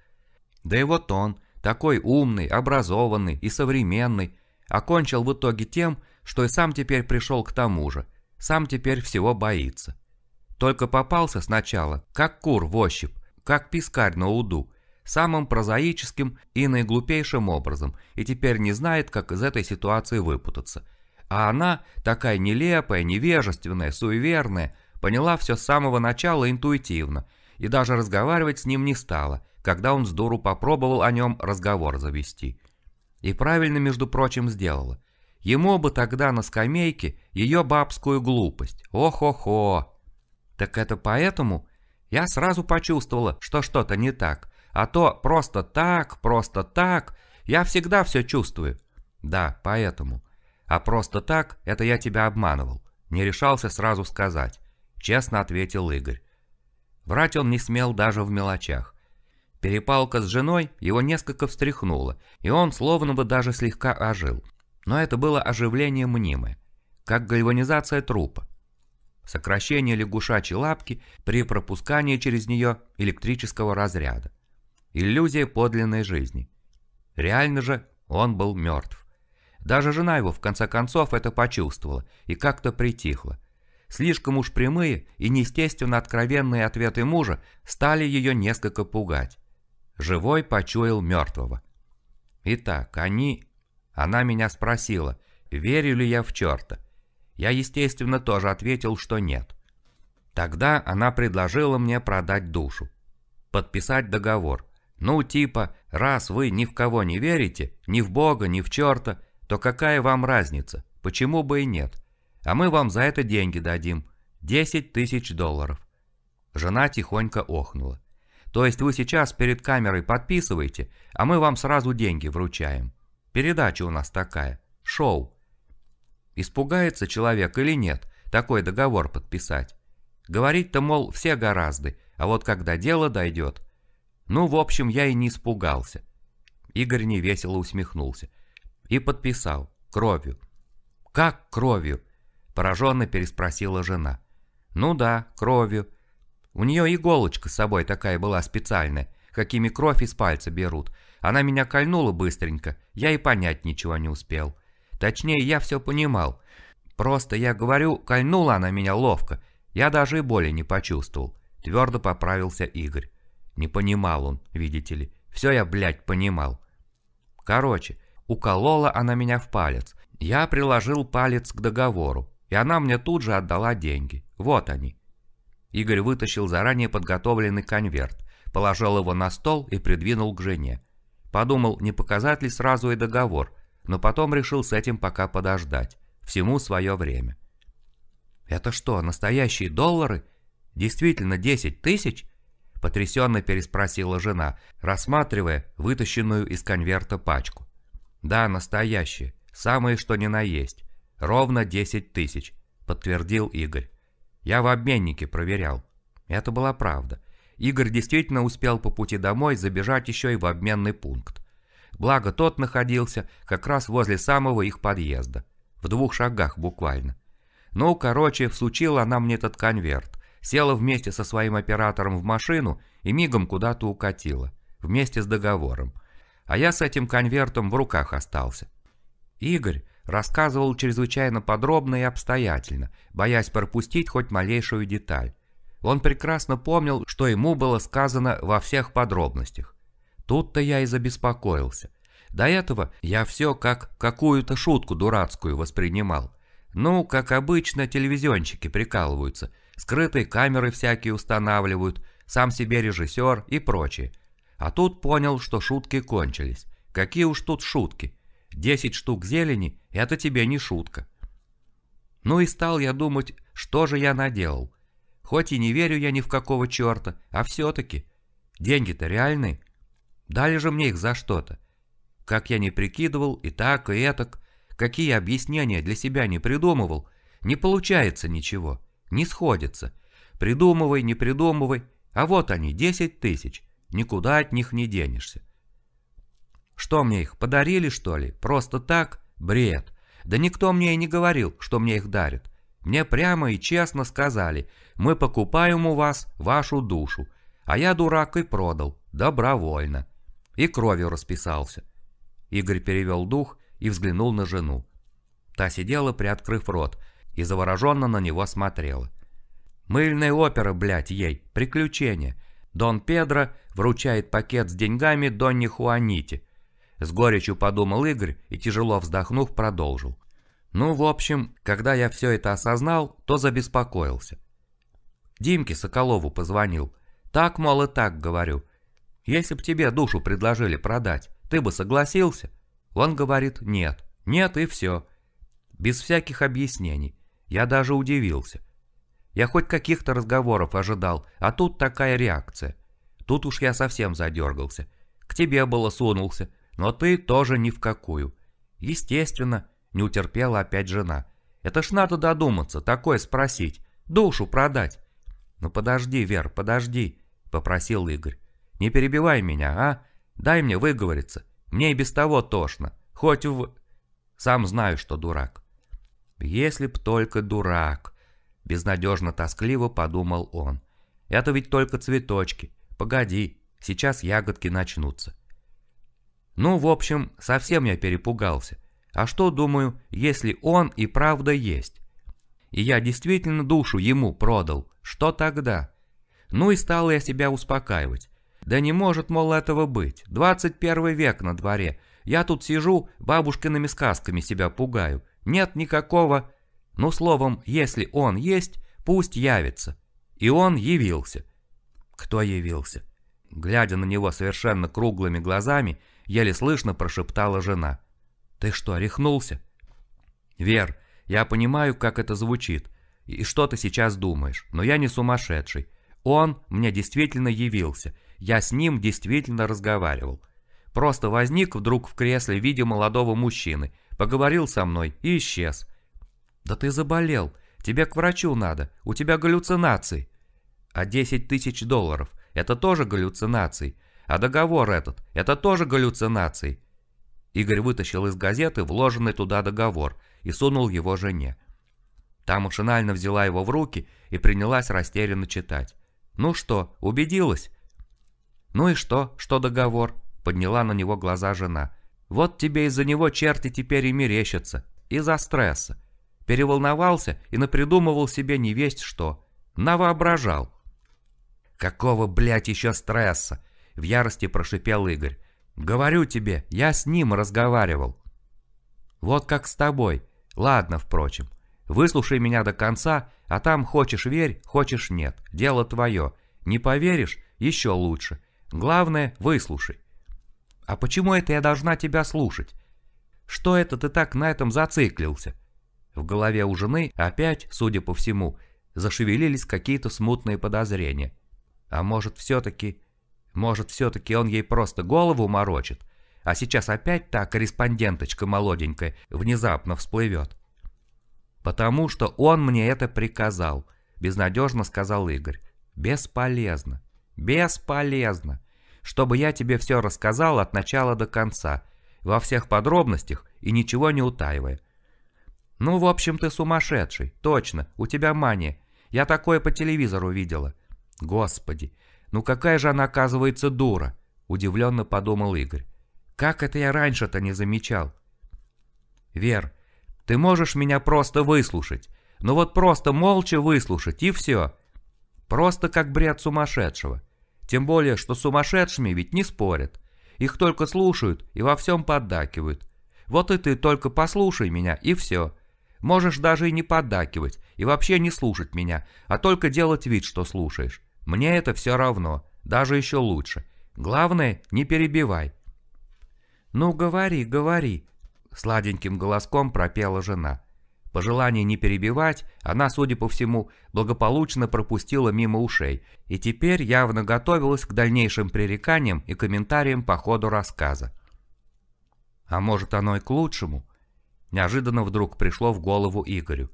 S1: Да и вот он, такой умный, образованный и современный, окончил в итоге тем, что и сам теперь пришел к тому же, сам теперь всего боится. Только попался сначала, как кур в ощупь, как пискарь на уду, самым прозаическим и наиглупейшим образом, и теперь не знает, как из этой ситуации выпутаться. А она, такая нелепая, невежественная, суеверная, Поняла все с самого начала интуитивно и даже разговаривать с ним не стала, когда он с дуру попробовал о нем разговор завести. И правильно, между прочим, сделала. Ему бы тогда на скамейке ее бабскую глупость. О-хо-хо! Так это поэтому я сразу почувствовала, что что-то не так. А то просто так, просто так, я всегда все чувствую. Да, поэтому. А просто так, это я тебя обманывал. Не решался сразу сказать честно ответил Игорь. Врать он не смел даже в мелочах. Перепалка с женой его несколько встряхнула, и он словно бы даже слегка ожил. Но это было оживление мнимое, как гальванизация трупа. Сокращение лягушачьей лапки при пропускании через нее электрического разряда. Иллюзия подлинной жизни. Реально же он был мертв. Даже жена его в конце концов это почувствовала и как-то притихла. Слишком уж прямые и неестественно откровенные ответы мужа стали ее несколько пугать. Живой почуял мертвого. «Итак, они...» Она меня спросила, верю ли я в черта. Я, естественно, тоже ответил, что нет. Тогда она предложила мне продать душу. Подписать договор. Ну, типа, раз вы ни в кого не верите, ни в Бога, ни в черта, то какая вам разница? Почему бы и нет? А мы вам за это деньги дадим. 10 тысяч долларов». Жена тихонько охнула. «То есть вы сейчас перед камерой подписываете, а мы вам сразу деньги вручаем. Передача у нас такая. Шоу». Испугается человек или нет, такой договор подписать. Говорить-то, мол, все гораздо, а вот когда дело дойдет... Ну, в общем, я и не испугался. Игорь невесело усмехнулся. И подписал. Кровью. Как кровью? Пораженно переспросила жена. «Ну да, кровью. У нее иголочка с собой такая была специальная, какими кровь из пальца берут. Она меня кольнула быстренько, я и понять ничего не успел. Точнее, я все понимал. Просто я говорю, кольнула она меня ловко. Я даже и боли не почувствовал. Твердо поправился Игорь. Не понимал он, видите ли. Все я, блядь, понимал. Короче, уколола она меня в палец. Я приложил палец к договору и она мне тут же отдала деньги. Вот они. Игорь вытащил заранее подготовленный конверт, положил его на стол и придвинул к жене. Подумал, не показать ли сразу и договор, но потом решил с этим пока подождать. Всему свое время. «Это что, настоящие доллары? Действительно 10 тысяч?» Потрясенно переспросила жена, рассматривая вытащенную из конверта пачку. «Да, настоящие. Самые что ни на есть. «Ровно десять тысяч», — подтвердил Игорь. «Я в обменнике проверял». Это была правда. Игорь действительно успел по пути домой забежать еще и в обменный пункт. Благо тот находился как раз возле самого их подъезда. В двух шагах буквально. Ну, короче, всучила она мне этот конверт. Села вместе со своим оператором в машину и мигом куда-то укатила. Вместе с договором. А я с этим конвертом в руках остался. «Игорь, Рассказывал чрезвычайно подробно и обстоятельно, боясь пропустить хоть малейшую деталь. Он прекрасно помнил, что ему было сказано во всех подробностях. Тут-то я и забеспокоился. До этого я все как какую-то шутку дурацкую воспринимал. Ну, как обычно, телевизионщики прикалываются, скрытые камеры всякие устанавливают, сам себе режиссер и прочее. А тут понял, что шутки кончились. Какие уж тут шутки. 10 штук зелени – это тебе не шутка. Ну и стал я думать, что же я наделал. Хоть и не верю я ни в какого черта, а все-таки. Деньги-то реальные. Дали же мне их за что-то. Как я не прикидывал, и так, и этак, какие объяснения для себя не придумывал, не получается ничего, не сходится. Придумывай, не придумывай, а вот они, 10 тысяч, никуда от них не денешься. Что мне их, подарили что ли? Просто так? Бред. Да никто мне и не говорил, что мне их дарят. Мне прямо и честно сказали, мы покупаем у вас вашу душу. А я дурак и продал, добровольно. И кровью расписался. Игорь перевел дух и взглянул на жену. Та сидела, приоткрыв рот, и завороженно на него смотрела. Мыльная опера, блядь, ей, приключение. Дон Педро вручает пакет с деньгами Донни Хуаните – с горечью подумал Игорь и, тяжело вздохнув, продолжил. Ну, в общем, когда я все это осознал, то забеспокоился. Димке Соколову позвонил. Так, мол, и так, говорю. Если б тебе душу предложили продать, ты бы согласился? Он говорит, нет. Нет и все. Без всяких объяснений. Я даже удивился. Я хоть каких-то разговоров ожидал, а тут такая реакция. Тут уж я совсем задергался. К тебе было сунулся, но ты тоже ни в какую. Естественно, не утерпела опять жена. Это ж надо додуматься, такое спросить, душу продать. Ну подожди, Вер, подожди, попросил Игорь. Не перебивай меня, а? Дай мне выговориться. Мне и без того тошно. Хоть в... Сам знаю, что дурак. Если б только дурак, безнадежно тоскливо подумал он. Это ведь только цветочки. Погоди, сейчас ягодки начнутся. Ну, в общем, совсем я перепугался. А что, думаю, если он и правда есть? И я действительно душу ему продал. Что тогда? Ну и стал я себя успокаивать. Да не может, мол, этого быть. 21 век на дворе. Я тут сижу, бабушкиными сказками себя пугаю. Нет никакого... Ну, словом, если он есть, пусть явится. И он явился. Кто явился? Глядя на него совершенно круглыми глазами, Еле слышно прошептала жена. «Ты что, орехнулся? «Вер, я понимаю, как это звучит, и что ты сейчас думаешь, но я не сумасшедший. Он мне действительно явился, я с ним действительно разговаривал. Просто возник вдруг в кресле в виде молодого мужчины, поговорил со мной и исчез». «Да ты заболел, тебе к врачу надо, у тебя галлюцинации». «А 10 тысяч долларов – это тоже галлюцинации, а договор этот, это тоже галлюцинации. Игорь вытащил из газеты вложенный туда договор и сунул его жене. Та машинально взяла его в руки и принялась растерянно читать. «Ну что, убедилась?» «Ну и что, что договор?» — подняла на него глаза жена. «Вот тебе из-за него черти теперь и мерещатся. Из-за стресса. Переволновался и напридумывал себе невесть что. Навоображал». «Какого, блядь, еще стресса?» В ярости прошипел Игорь. «Говорю тебе, я с ним разговаривал». «Вот как с тобой. Ладно, впрочем. Выслушай меня до конца, а там хочешь верь, хочешь нет. Дело твое. Не поверишь? Еще лучше. Главное, выслушай». «А почему это я должна тебя слушать? Что это ты так на этом зациклился?» В голове у жены опять, судя по всему, зашевелились какие-то смутные подозрения. А может, все-таки может, все-таки он ей просто голову морочит? А сейчас опять та корреспонденточка молоденькая внезапно всплывет. «Потому что он мне это приказал», — безнадежно сказал Игорь. «Бесполезно. Бесполезно. Чтобы я тебе все рассказал от начала до конца, во всех подробностях и ничего не утаивая. Ну, в общем, ты сумасшедший. Точно, у тебя мания. Я такое по телевизору видела. Господи, «Ну какая же она, оказывается, дура!» – удивленно подумал Игорь. «Как это я раньше-то не замечал?» «Вер, ты можешь меня просто выслушать. Ну вот просто молча выслушать, и все. Просто как бред сумасшедшего. Тем более, что сумасшедшими ведь не спорят. Их только слушают и во всем поддакивают. Вот и ты только послушай меня, и все. Можешь даже и не поддакивать, и вообще не слушать меня, а только делать вид, что слушаешь. Мне это все равно, даже еще лучше. Главное, не перебивай». «Ну, говори, говори», — сладеньким голоском пропела жена. По желанию не перебивать, она, судя по всему, благополучно пропустила мимо ушей и теперь явно готовилась к дальнейшим пререканиям и комментариям по ходу рассказа. А может оно и к лучшему? Неожиданно вдруг пришло в голову Игорю.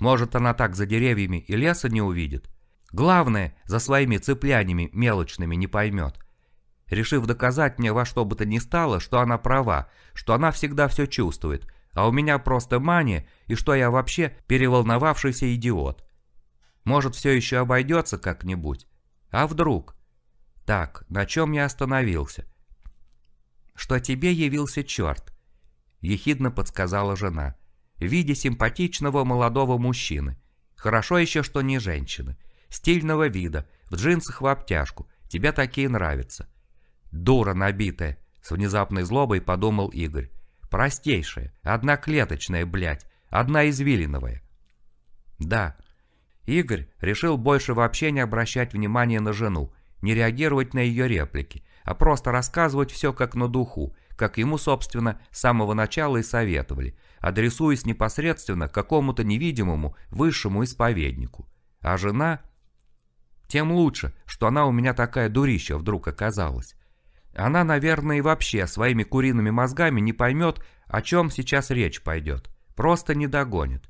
S1: Может она так за деревьями и леса не увидит? Главное, за своими цепляниями мелочными не поймет. Решив доказать мне во что бы то ни стало, что она права, что она всегда все чувствует, а у меня просто мания, и что я вообще переволновавшийся идиот. Может, все еще обойдется как-нибудь? А вдруг? Так, на чем я остановился? Что тебе явился черт, ехидно подсказала жена, в виде симпатичного молодого мужчины. Хорошо еще, что не женщины. Стильного вида, в джинсах в обтяжку. Тебе такие нравятся. Дура набитая, с внезапной злобой подумал Игорь. Простейшая, одноклеточная, блядь, одна извилиновая. Да. Игорь решил больше вообще не обращать внимания на жену, не реагировать на ее реплики, а просто рассказывать все как на духу, как ему, собственно, с самого начала и советовали, адресуясь непосредственно к какому-то невидимому высшему исповеднику. А жена тем лучше, что она у меня такая дурища вдруг оказалась. Она, наверное, и вообще своими куриными мозгами не поймет, о чем сейчас речь пойдет. Просто не догонит.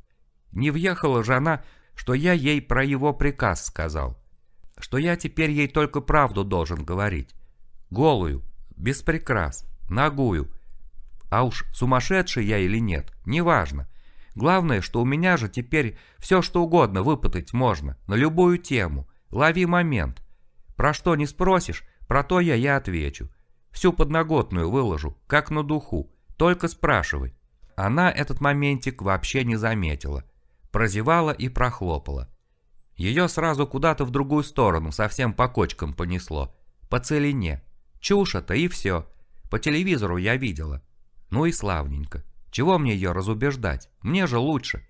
S1: Не въехала же она, что я ей про его приказ сказал. Что я теперь ей только правду должен говорить. Голую, без прикрас, ногую. А уж сумасшедший я или нет, неважно. Главное, что у меня же теперь все что угодно выпытать можно, на любую тему. Лови момент. Про что не спросишь, про то я и отвечу. Всю подноготную выложу, как на духу. Только спрашивай. Она этот моментик вообще не заметила. Прозевала и прохлопала. Ее сразу куда-то в другую сторону, совсем по кочкам понесло. По целине. Чушь это и все. По телевизору я видела. Ну и славненько. Чего мне ее разубеждать? Мне же лучше.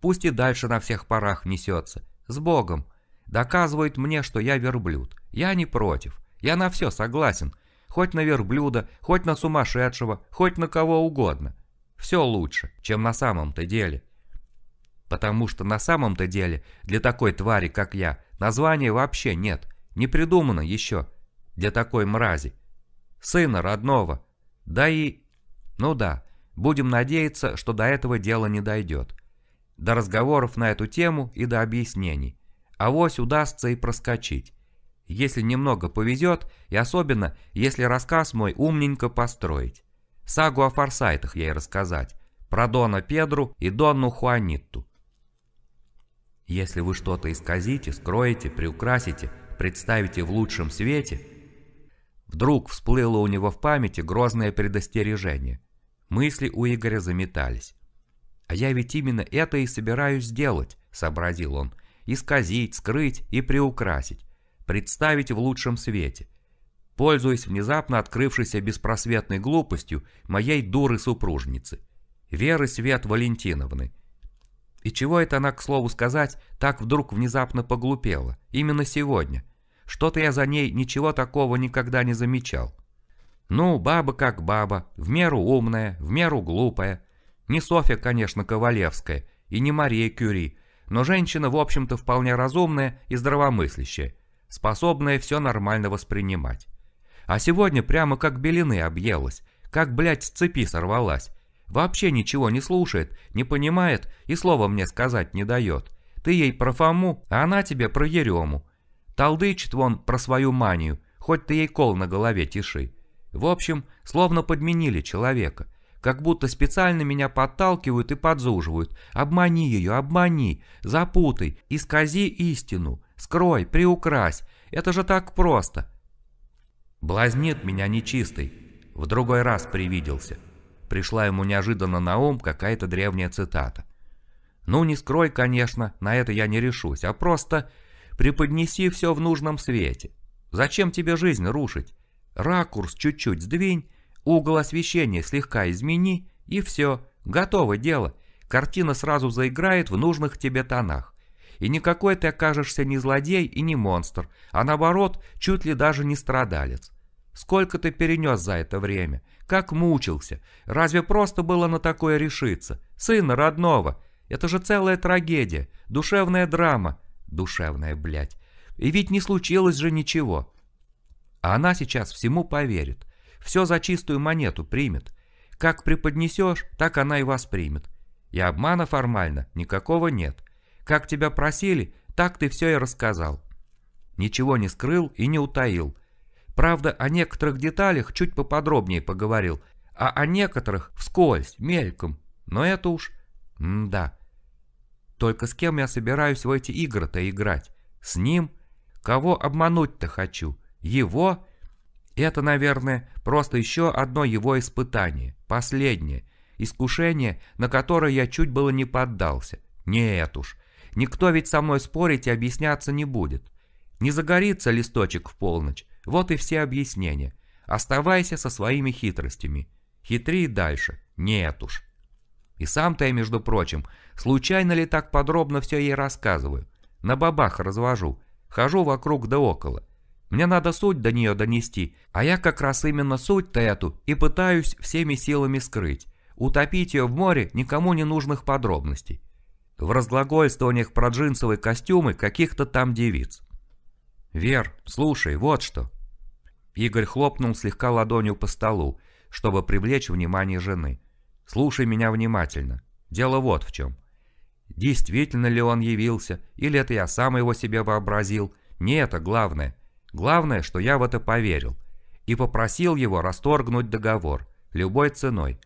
S1: Пусть и дальше на всех парах несется. С Богом. Доказывает мне, что я верблюд. Я не против. Я на все согласен. Хоть на верблюда, хоть на сумасшедшего, хоть на кого угодно. Все лучше, чем на самом-то деле. Потому что на самом-то деле для такой твари, как я, названия вообще нет. Не придумано еще для такой мрази. Сына родного. Да и... Ну да, будем надеяться, что до этого дело не дойдет. До разговоров на эту тему и до объяснений. А авось удастся и проскочить. Если немного повезет, и особенно, если рассказ мой умненько построить. Сагу о форсайтах ей рассказать, про Дона Педру и Донну Хуанитту. Если вы что-то исказите, скроете, приукрасите, представите в лучшем свете... Вдруг всплыло у него в памяти грозное предостережение. Мысли у Игоря заметались. «А я ведь именно это и собираюсь сделать», — сообразил он исказить, скрыть и приукрасить, представить в лучшем свете, пользуясь внезапно открывшейся беспросветной глупостью моей дуры-супружницы, Веры Свет Валентиновны. И чего это она, к слову сказать, так вдруг внезапно поглупела, именно сегодня? Что-то я за ней ничего такого никогда не замечал. Ну, баба как баба, в меру умная, в меру глупая. Не Софья, конечно, Ковалевская, и не Мария Кюри, но женщина, в общем-то, вполне разумная и здравомыслящая, способная все нормально воспринимать. А сегодня прямо как белины объелась, как, блядь, с цепи сорвалась. Вообще ничего не слушает, не понимает и слова мне сказать не дает. Ты ей про Фому, а она тебе про Ерему. Талдычит вон про свою манию, хоть ты ей кол на голове тиши. В общем, словно подменили человека. Как будто специально меня подталкивают и подзуживают. Обмани ее, обмани, запутай, искази истину, скрой, приукрась. Это же так просто. Блазнет меня нечистый. В другой раз привиделся. Пришла ему неожиданно на ум какая-то древняя цитата. Ну, не скрой, конечно, на это я не решусь, а просто преподнеси все в нужном свете. Зачем тебе жизнь рушить? Ракурс чуть-чуть сдвинь, Угол освещения слегка измени, и все, готово дело. Картина сразу заиграет в нужных тебе тонах. И никакой ты окажешься не злодей и не монстр, а наоборот, чуть ли даже не страдалец. Сколько ты перенес за это время? Как мучился? Разве просто было на такое решиться? Сына родного. Это же целая трагедия, душевная драма. Душевная, блядь. И ведь не случилось же ничего. А она сейчас всему поверит. Все за чистую монету примет. Как преподнесешь, так она и воспримет. И обмана формально никакого нет. Как тебя просили, так ты все и рассказал. Ничего не скрыл и не утаил. Правда, о некоторых деталях чуть поподробнее поговорил, а о некоторых вскользь, мельком. Но это уж... М да. Только с кем я собираюсь в эти игры-то играть? С ним? Кого обмануть-то хочу? Его это, наверное, просто еще одно его испытание, последнее, искушение, на которое я чуть было не поддался. Нет уж, никто ведь со мной спорить и объясняться не будет. Не загорится листочек в полночь, вот и все объяснения. Оставайся со своими хитростями. Хитри дальше. Нет уж. И сам-то я, между прочим, случайно ли так подробно все ей рассказываю? На бабах развожу. Хожу вокруг да около. Мне надо суть до нее донести, а я как раз именно суть-то эту и пытаюсь всеми силами скрыть. Утопить ее в море никому не нужных подробностей. В разглагольствованиях про джинсовые костюмы каких-то там девиц. «Вер, слушай, вот что». Игорь хлопнул слегка ладонью по столу, чтобы привлечь внимание жены. «Слушай меня внимательно. Дело вот в чем. Действительно ли он явился, или это я сам его себе вообразил, не это главное. Главное, что я в это поверил и попросил его расторгнуть договор любой ценой.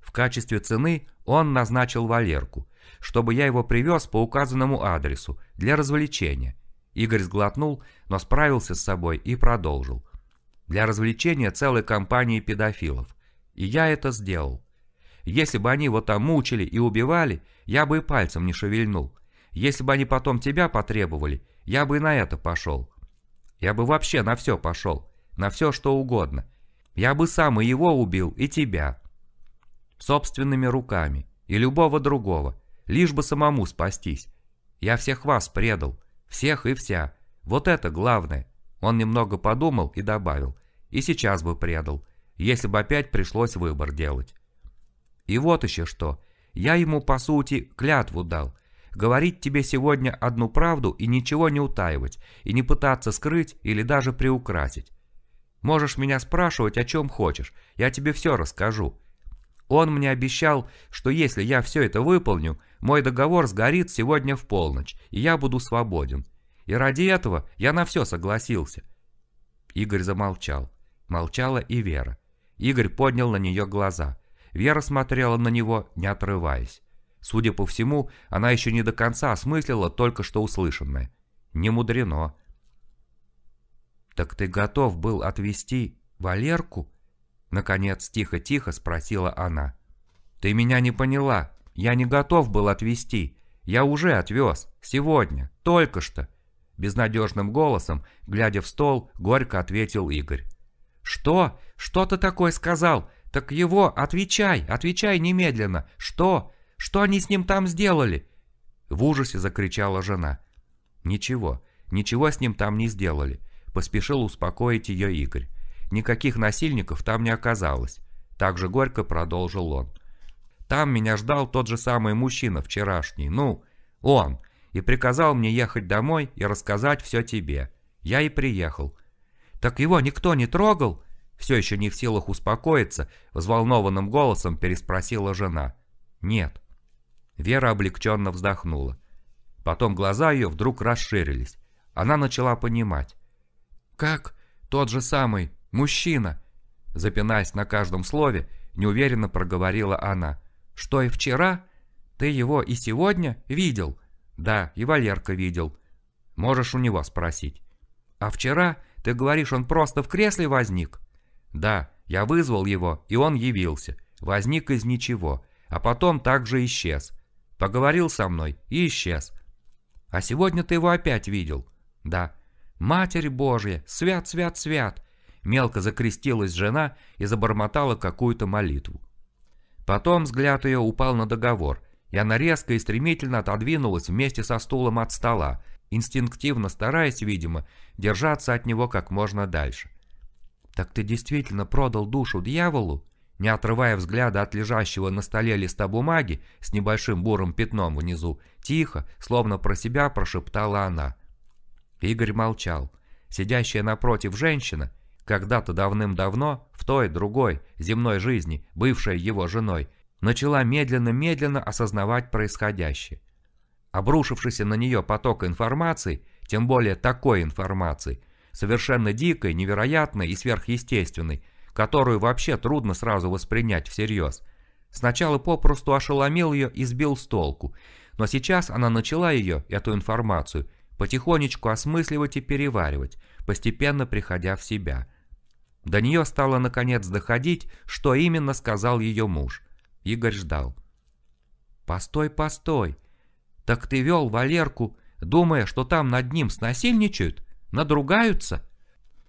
S1: В качестве цены он назначил Валерку, чтобы я его привез по указанному адресу для развлечения. Игорь сглотнул, но справился с собой и продолжил. Для развлечения целой компании педофилов. И я это сделал. Если бы они его там мучили и убивали, я бы и пальцем не шевельнул. Если бы они потом тебя потребовали, я бы и на это пошел. Я бы вообще на все пошел, на все что угодно. Я бы сам и его убил, и тебя. Собственными руками, и любого другого, лишь бы самому спастись. Я всех вас предал, всех и вся. Вот это главное. Он немного подумал и добавил. И сейчас бы предал, если бы опять пришлось выбор делать. И вот еще что. Я ему, по сути, клятву дал – Говорить тебе сегодня одну правду и ничего не утаивать, и не пытаться скрыть или даже приукрасить. Можешь меня спрашивать, о чем хочешь, я тебе все расскажу. Он мне обещал, что если я все это выполню, мой договор сгорит сегодня в полночь, и я буду свободен. И ради этого я на все согласился». Игорь замолчал. Молчала и Вера. Игорь поднял на нее глаза. Вера смотрела на него, не отрываясь. Судя по всему, она еще не до конца осмыслила только что услышанное. Не мудрено. «Так ты готов был отвезти Валерку?» Наконец, тихо-тихо спросила она. «Ты меня не поняла. Я не готов был отвезти. Я уже отвез. Сегодня. Только что». Безнадежным голосом, глядя в стол, горько ответил Игорь. «Что? Что ты такое сказал? Так его, отвечай, отвечай немедленно. Что? Что они с ним там сделали?» В ужасе закричала жена. «Ничего, ничего с ним там не сделали», — поспешил успокоить ее Игорь. «Никаких насильников там не оказалось», — также горько продолжил он. «Там меня ждал тот же самый мужчина вчерашний, ну, он, и приказал мне ехать домой и рассказать все тебе. Я и приехал». «Так его никто не трогал?» Все еще не в силах успокоиться, взволнованным голосом переспросила жена. «Нет», Вера облегченно вздохнула. Потом глаза ее вдруг расширились. Она начала понимать. «Как? Тот же самый? Мужчина?» Запинаясь на каждом слове, неуверенно проговорила она. «Что и вчера? Ты его и сегодня видел?» «Да, и Валерка видел. Можешь у него спросить». «А вчера, ты говоришь, он просто в кресле возник?» «Да, я вызвал его, и он явился. Возник из ничего, а потом также исчез. Поговорил со мной и исчез. А сегодня ты его опять видел. Да. Матерь Божья, свят, свят, свят. Мелко закрестилась жена и забормотала какую-то молитву. Потом взгляд ее упал на договор, и она резко и стремительно отодвинулась вместе со стулом от стола, инстинктивно стараясь, видимо, держаться от него как можно дальше. «Так ты действительно продал душу дьяволу?» Не отрывая взгляда от лежащего на столе листа бумаги с небольшим бурым пятном внизу, тихо, словно про себя прошептала она. Игорь молчал. Сидящая напротив женщина, когда-то давным-давно, в той другой земной жизни, бывшая его женой, начала медленно-медленно осознавать происходящее. Обрушившийся на нее поток информации, тем более такой информации, совершенно дикой, невероятной и сверхъестественной, которую вообще трудно сразу воспринять всерьез. Сначала попросту ошеломил ее и сбил с толку, но сейчас она начала ее, эту информацию, потихонечку осмысливать и переваривать, постепенно приходя в себя. До нее стало наконец доходить, что именно сказал ее муж. Игорь ждал. «Постой, постой! Так ты вел Валерку, думая, что там над ним снасильничают? Надругаются?»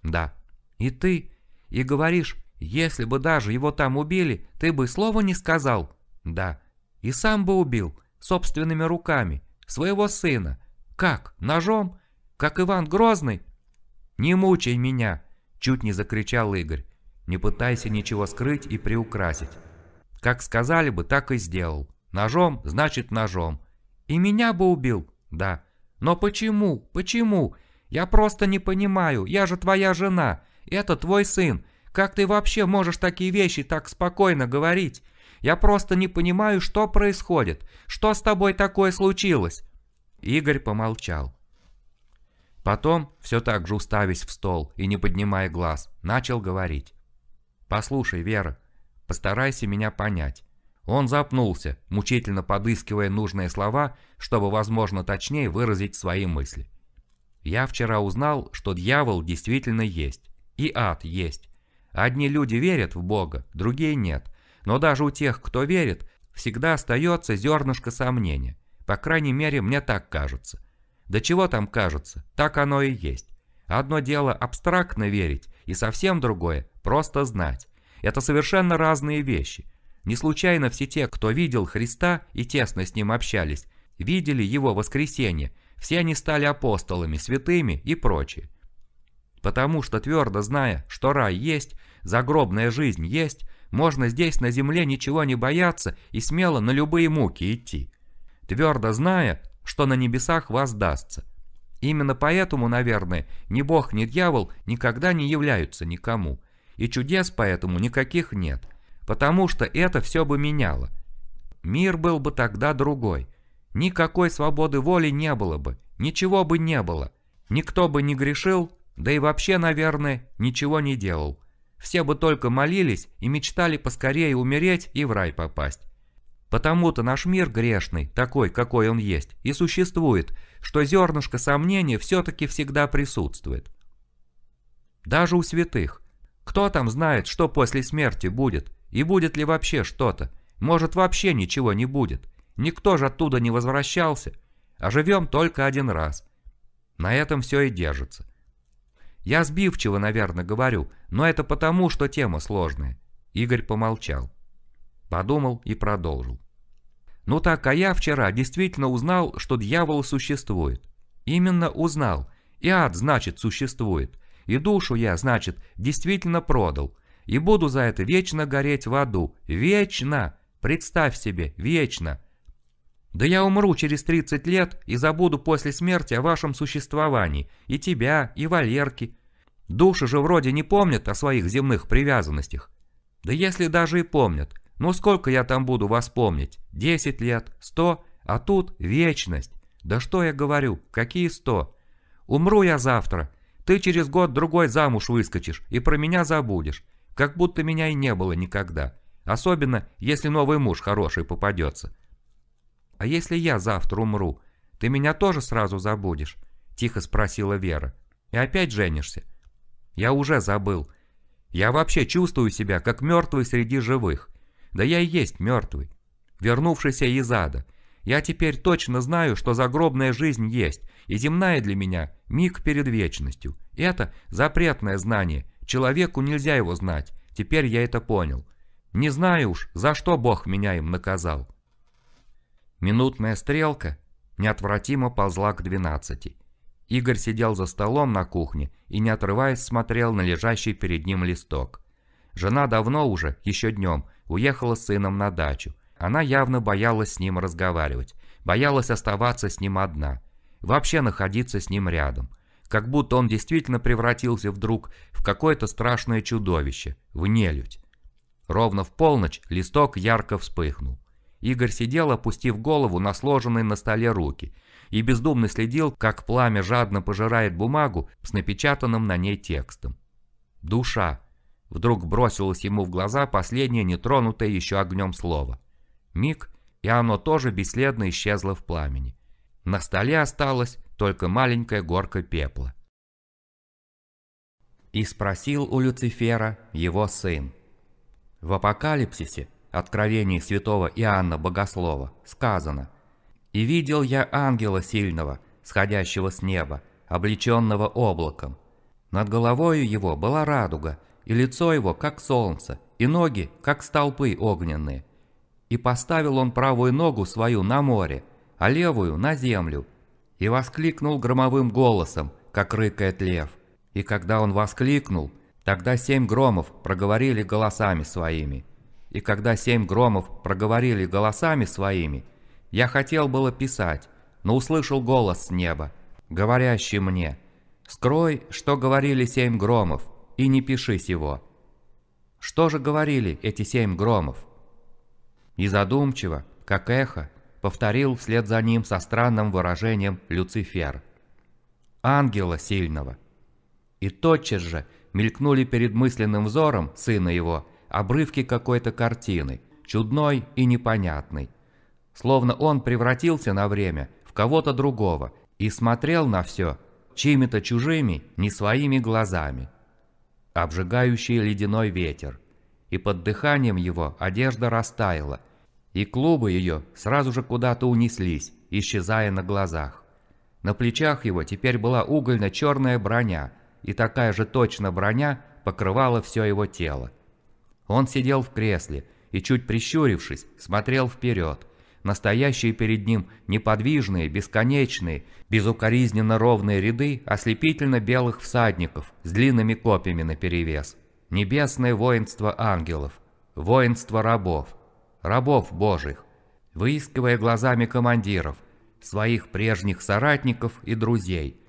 S1: «Да. И ты? И говоришь, если бы даже его там убили, ты бы слова не сказал. Да. И сам бы убил. Собственными руками. Своего сына. Как? Ножом? Как Иван Грозный? Не мучай меня, чуть не закричал Игорь. Не пытайся ничего скрыть и приукрасить. Как сказали бы, так и сделал. Ножом, значит ножом. И меня бы убил, да. Но почему, почему? Я просто не понимаю, я же твоя жена, это твой сын, как ты вообще можешь такие вещи так спокойно говорить? Я просто не понимаю, что происходит. Что с тобой такое случилось?» Игорь помолчал. Потом, все так же уставясь в стол и не поднимая глаз, начал говорить. «Послушай, Вера, постарайся меня понять». Он запнулся, мучительно подыскивая нужные слова, чтобы, возможно, точнее выразить свои мысли. «Я вчера узнал, что дьявол действительно есть. И ад есть. Одни люди верят в Бога, другие нет. Но даже у тех, кто верит, всегда остается зернышко сомнения. По крайней мере, мне так кажется. Да чего там кажется, так оно и есть. Одно дело абстрактно верить, и совсем другое – просто знать. Это совершенно разные вещи. Не случайно все те, кто видел Христа и тесно с ним общались, видели его воскресение, все они стали апостолами, святыми и прочее. Потому что твердо зная, что рай есть, загробная жизнь есть, можно здесь на земле ничего не бояться и смело на любые муки идти. Твердо зная, что на небесах воздастся. Именно поэтому, наверное, ни бог, ни дьявол никогда не являются никому. И чудес поэтому никаких нет. Потому что это все бы меняло. Мир был бы тогда другой. Никакой свободы воли не было бы. Ничего бы не было. Никто бы не грешил, да и вообще, наверное, ничего не делал. Все бы только молились и мечтали поскорее умереть и в рай попасть. Потому-то наш мир грешный, такой, какой он есть, и существует, что зернышко сомнения все-таки всегда присутствует. Даже у святых. Кто там знает, что после смерти будет, и будет ли вообще что-то? Может, вообще ничего не будет. Никто же оттуда не возвращался. А живем только один раз. На этом все и держится. Я сбивчиво, наверное, говорю, но это потому, что тема сложная. Игорь помолчал. Подумал и продолжил. Ну так, а я вчера действительно узнал, что дьявол существует. Именно узнал. И ад, значит, существует. И душу я, значит, действительно продал. И буду за это вечно гореть в аду. Вечно! Представь себе, вечно! Да я умру через 30 лет и забуду после смерти о вашем существовании, и тебя, и Валерки. Души же вроде не помнят о своих земных привязанностях. Да если даже и помнят, ну сколько я там буду вас помнить? 10 лет, 100, а тут вечность. Да что я говорю, какие 100? Умру я завтра, ты через год-другой замуж выскочишь и про меня забудешь, как будто меня и не было никогда. Особенно, если новый муж хороший попадется. «А если я завтра умру, ты меня тоже сразу забудешь?» – тихо спросила Вера. «И опять женишься?» «Я уже забыл. Я вообще чувствую себя, как мертвый среди живых. Да я и есть мертвый. Вернувшийся из ада. Я теперь точно знаю, что загробная жизнь есть, и земная для меня – миг перед вечностью. Это запретное знание. Человеку нельзя его знать. Теперь я это понял. Не знаю уж, за что Бог меня им наказал». Минутная стрелка неотвратимо ползла к 12. Игорь сидел за столом на кухне и не отрываясь смотрел на лежащий перед ним листок. Жена давно уже, еще днем, уехала с сыном на дачу. Она явно боялась с ним разговаривать, боялась оставаться с ним одна, вообще находиться с ним рядом. Как будто он действительно превратился вдруг в какое-то страшное чудовище, в нелюдь. Ровно в полночь листок ярко вспыхнул. Игорь сидел, опустив голову на сложенные на столе руки, и бездумно следил, как пламя жадно пожирает бумагу с напечатанным на ней текстом. «Душа!» — вдруг бросилось ему в глаза последнее нетронутое еще огнем слово. Миг, и оно тоже бесследно исчезло в пламени. На столе осталась только маленькая горка пепла. И спросил у Люцифера его сын. В апокалипсисе Откровении святого Иоанна Богослова сказано «И видел я ангела сильного, сходящего с неба, облеченного облаком. Над головою его была радуга, и лицо его, как солнце, и ноги, как столпы огненные. И поставил он правую ногу свою на море, а левую на землю, и воскликнул громовым голосом, как рыкает лев. И когда он воскликнул, тогда семь громов проговорили голосами своими – и когда семь громов проговорили голосами своими, я хотел было писать, но услышал голос с неба, говорящий мне, «Скрой, что говорили семь громов, и не пиши его». Что же говорили эти семь громов? И задумчиво, как эхо, повторил вслед за ним со странным выражением Люцифер. «Ангела сильного». И тотчас же мелькнули перед мысленным взором сына его обрывки какой-то картины, чудной и непонятной. Словно он превратился на время в кого-то другого и смотрел на все чьими-то чужими, не своими глазами. Обжигающий ледяной ветер. И под дыханием его одежда растаяла, и клубы ее сразу же куда-то унеслись, исчезая на глазах. На плечах его теперь была угольно-черная броня, и такая же точно броня покрывала все его тело. Он сидел в кресле и, чуть прищурившись, смотрел вперед. Настоящие перед ним неподвижные, бесконечные, безукоризненно ровные ряды ослепительно белых всадников с длинными копьями наперевес. Небесное воинство ангелов, воинство рабов, рабов божьих, выискивая глазами командиров, своих прежних соратников и друзей,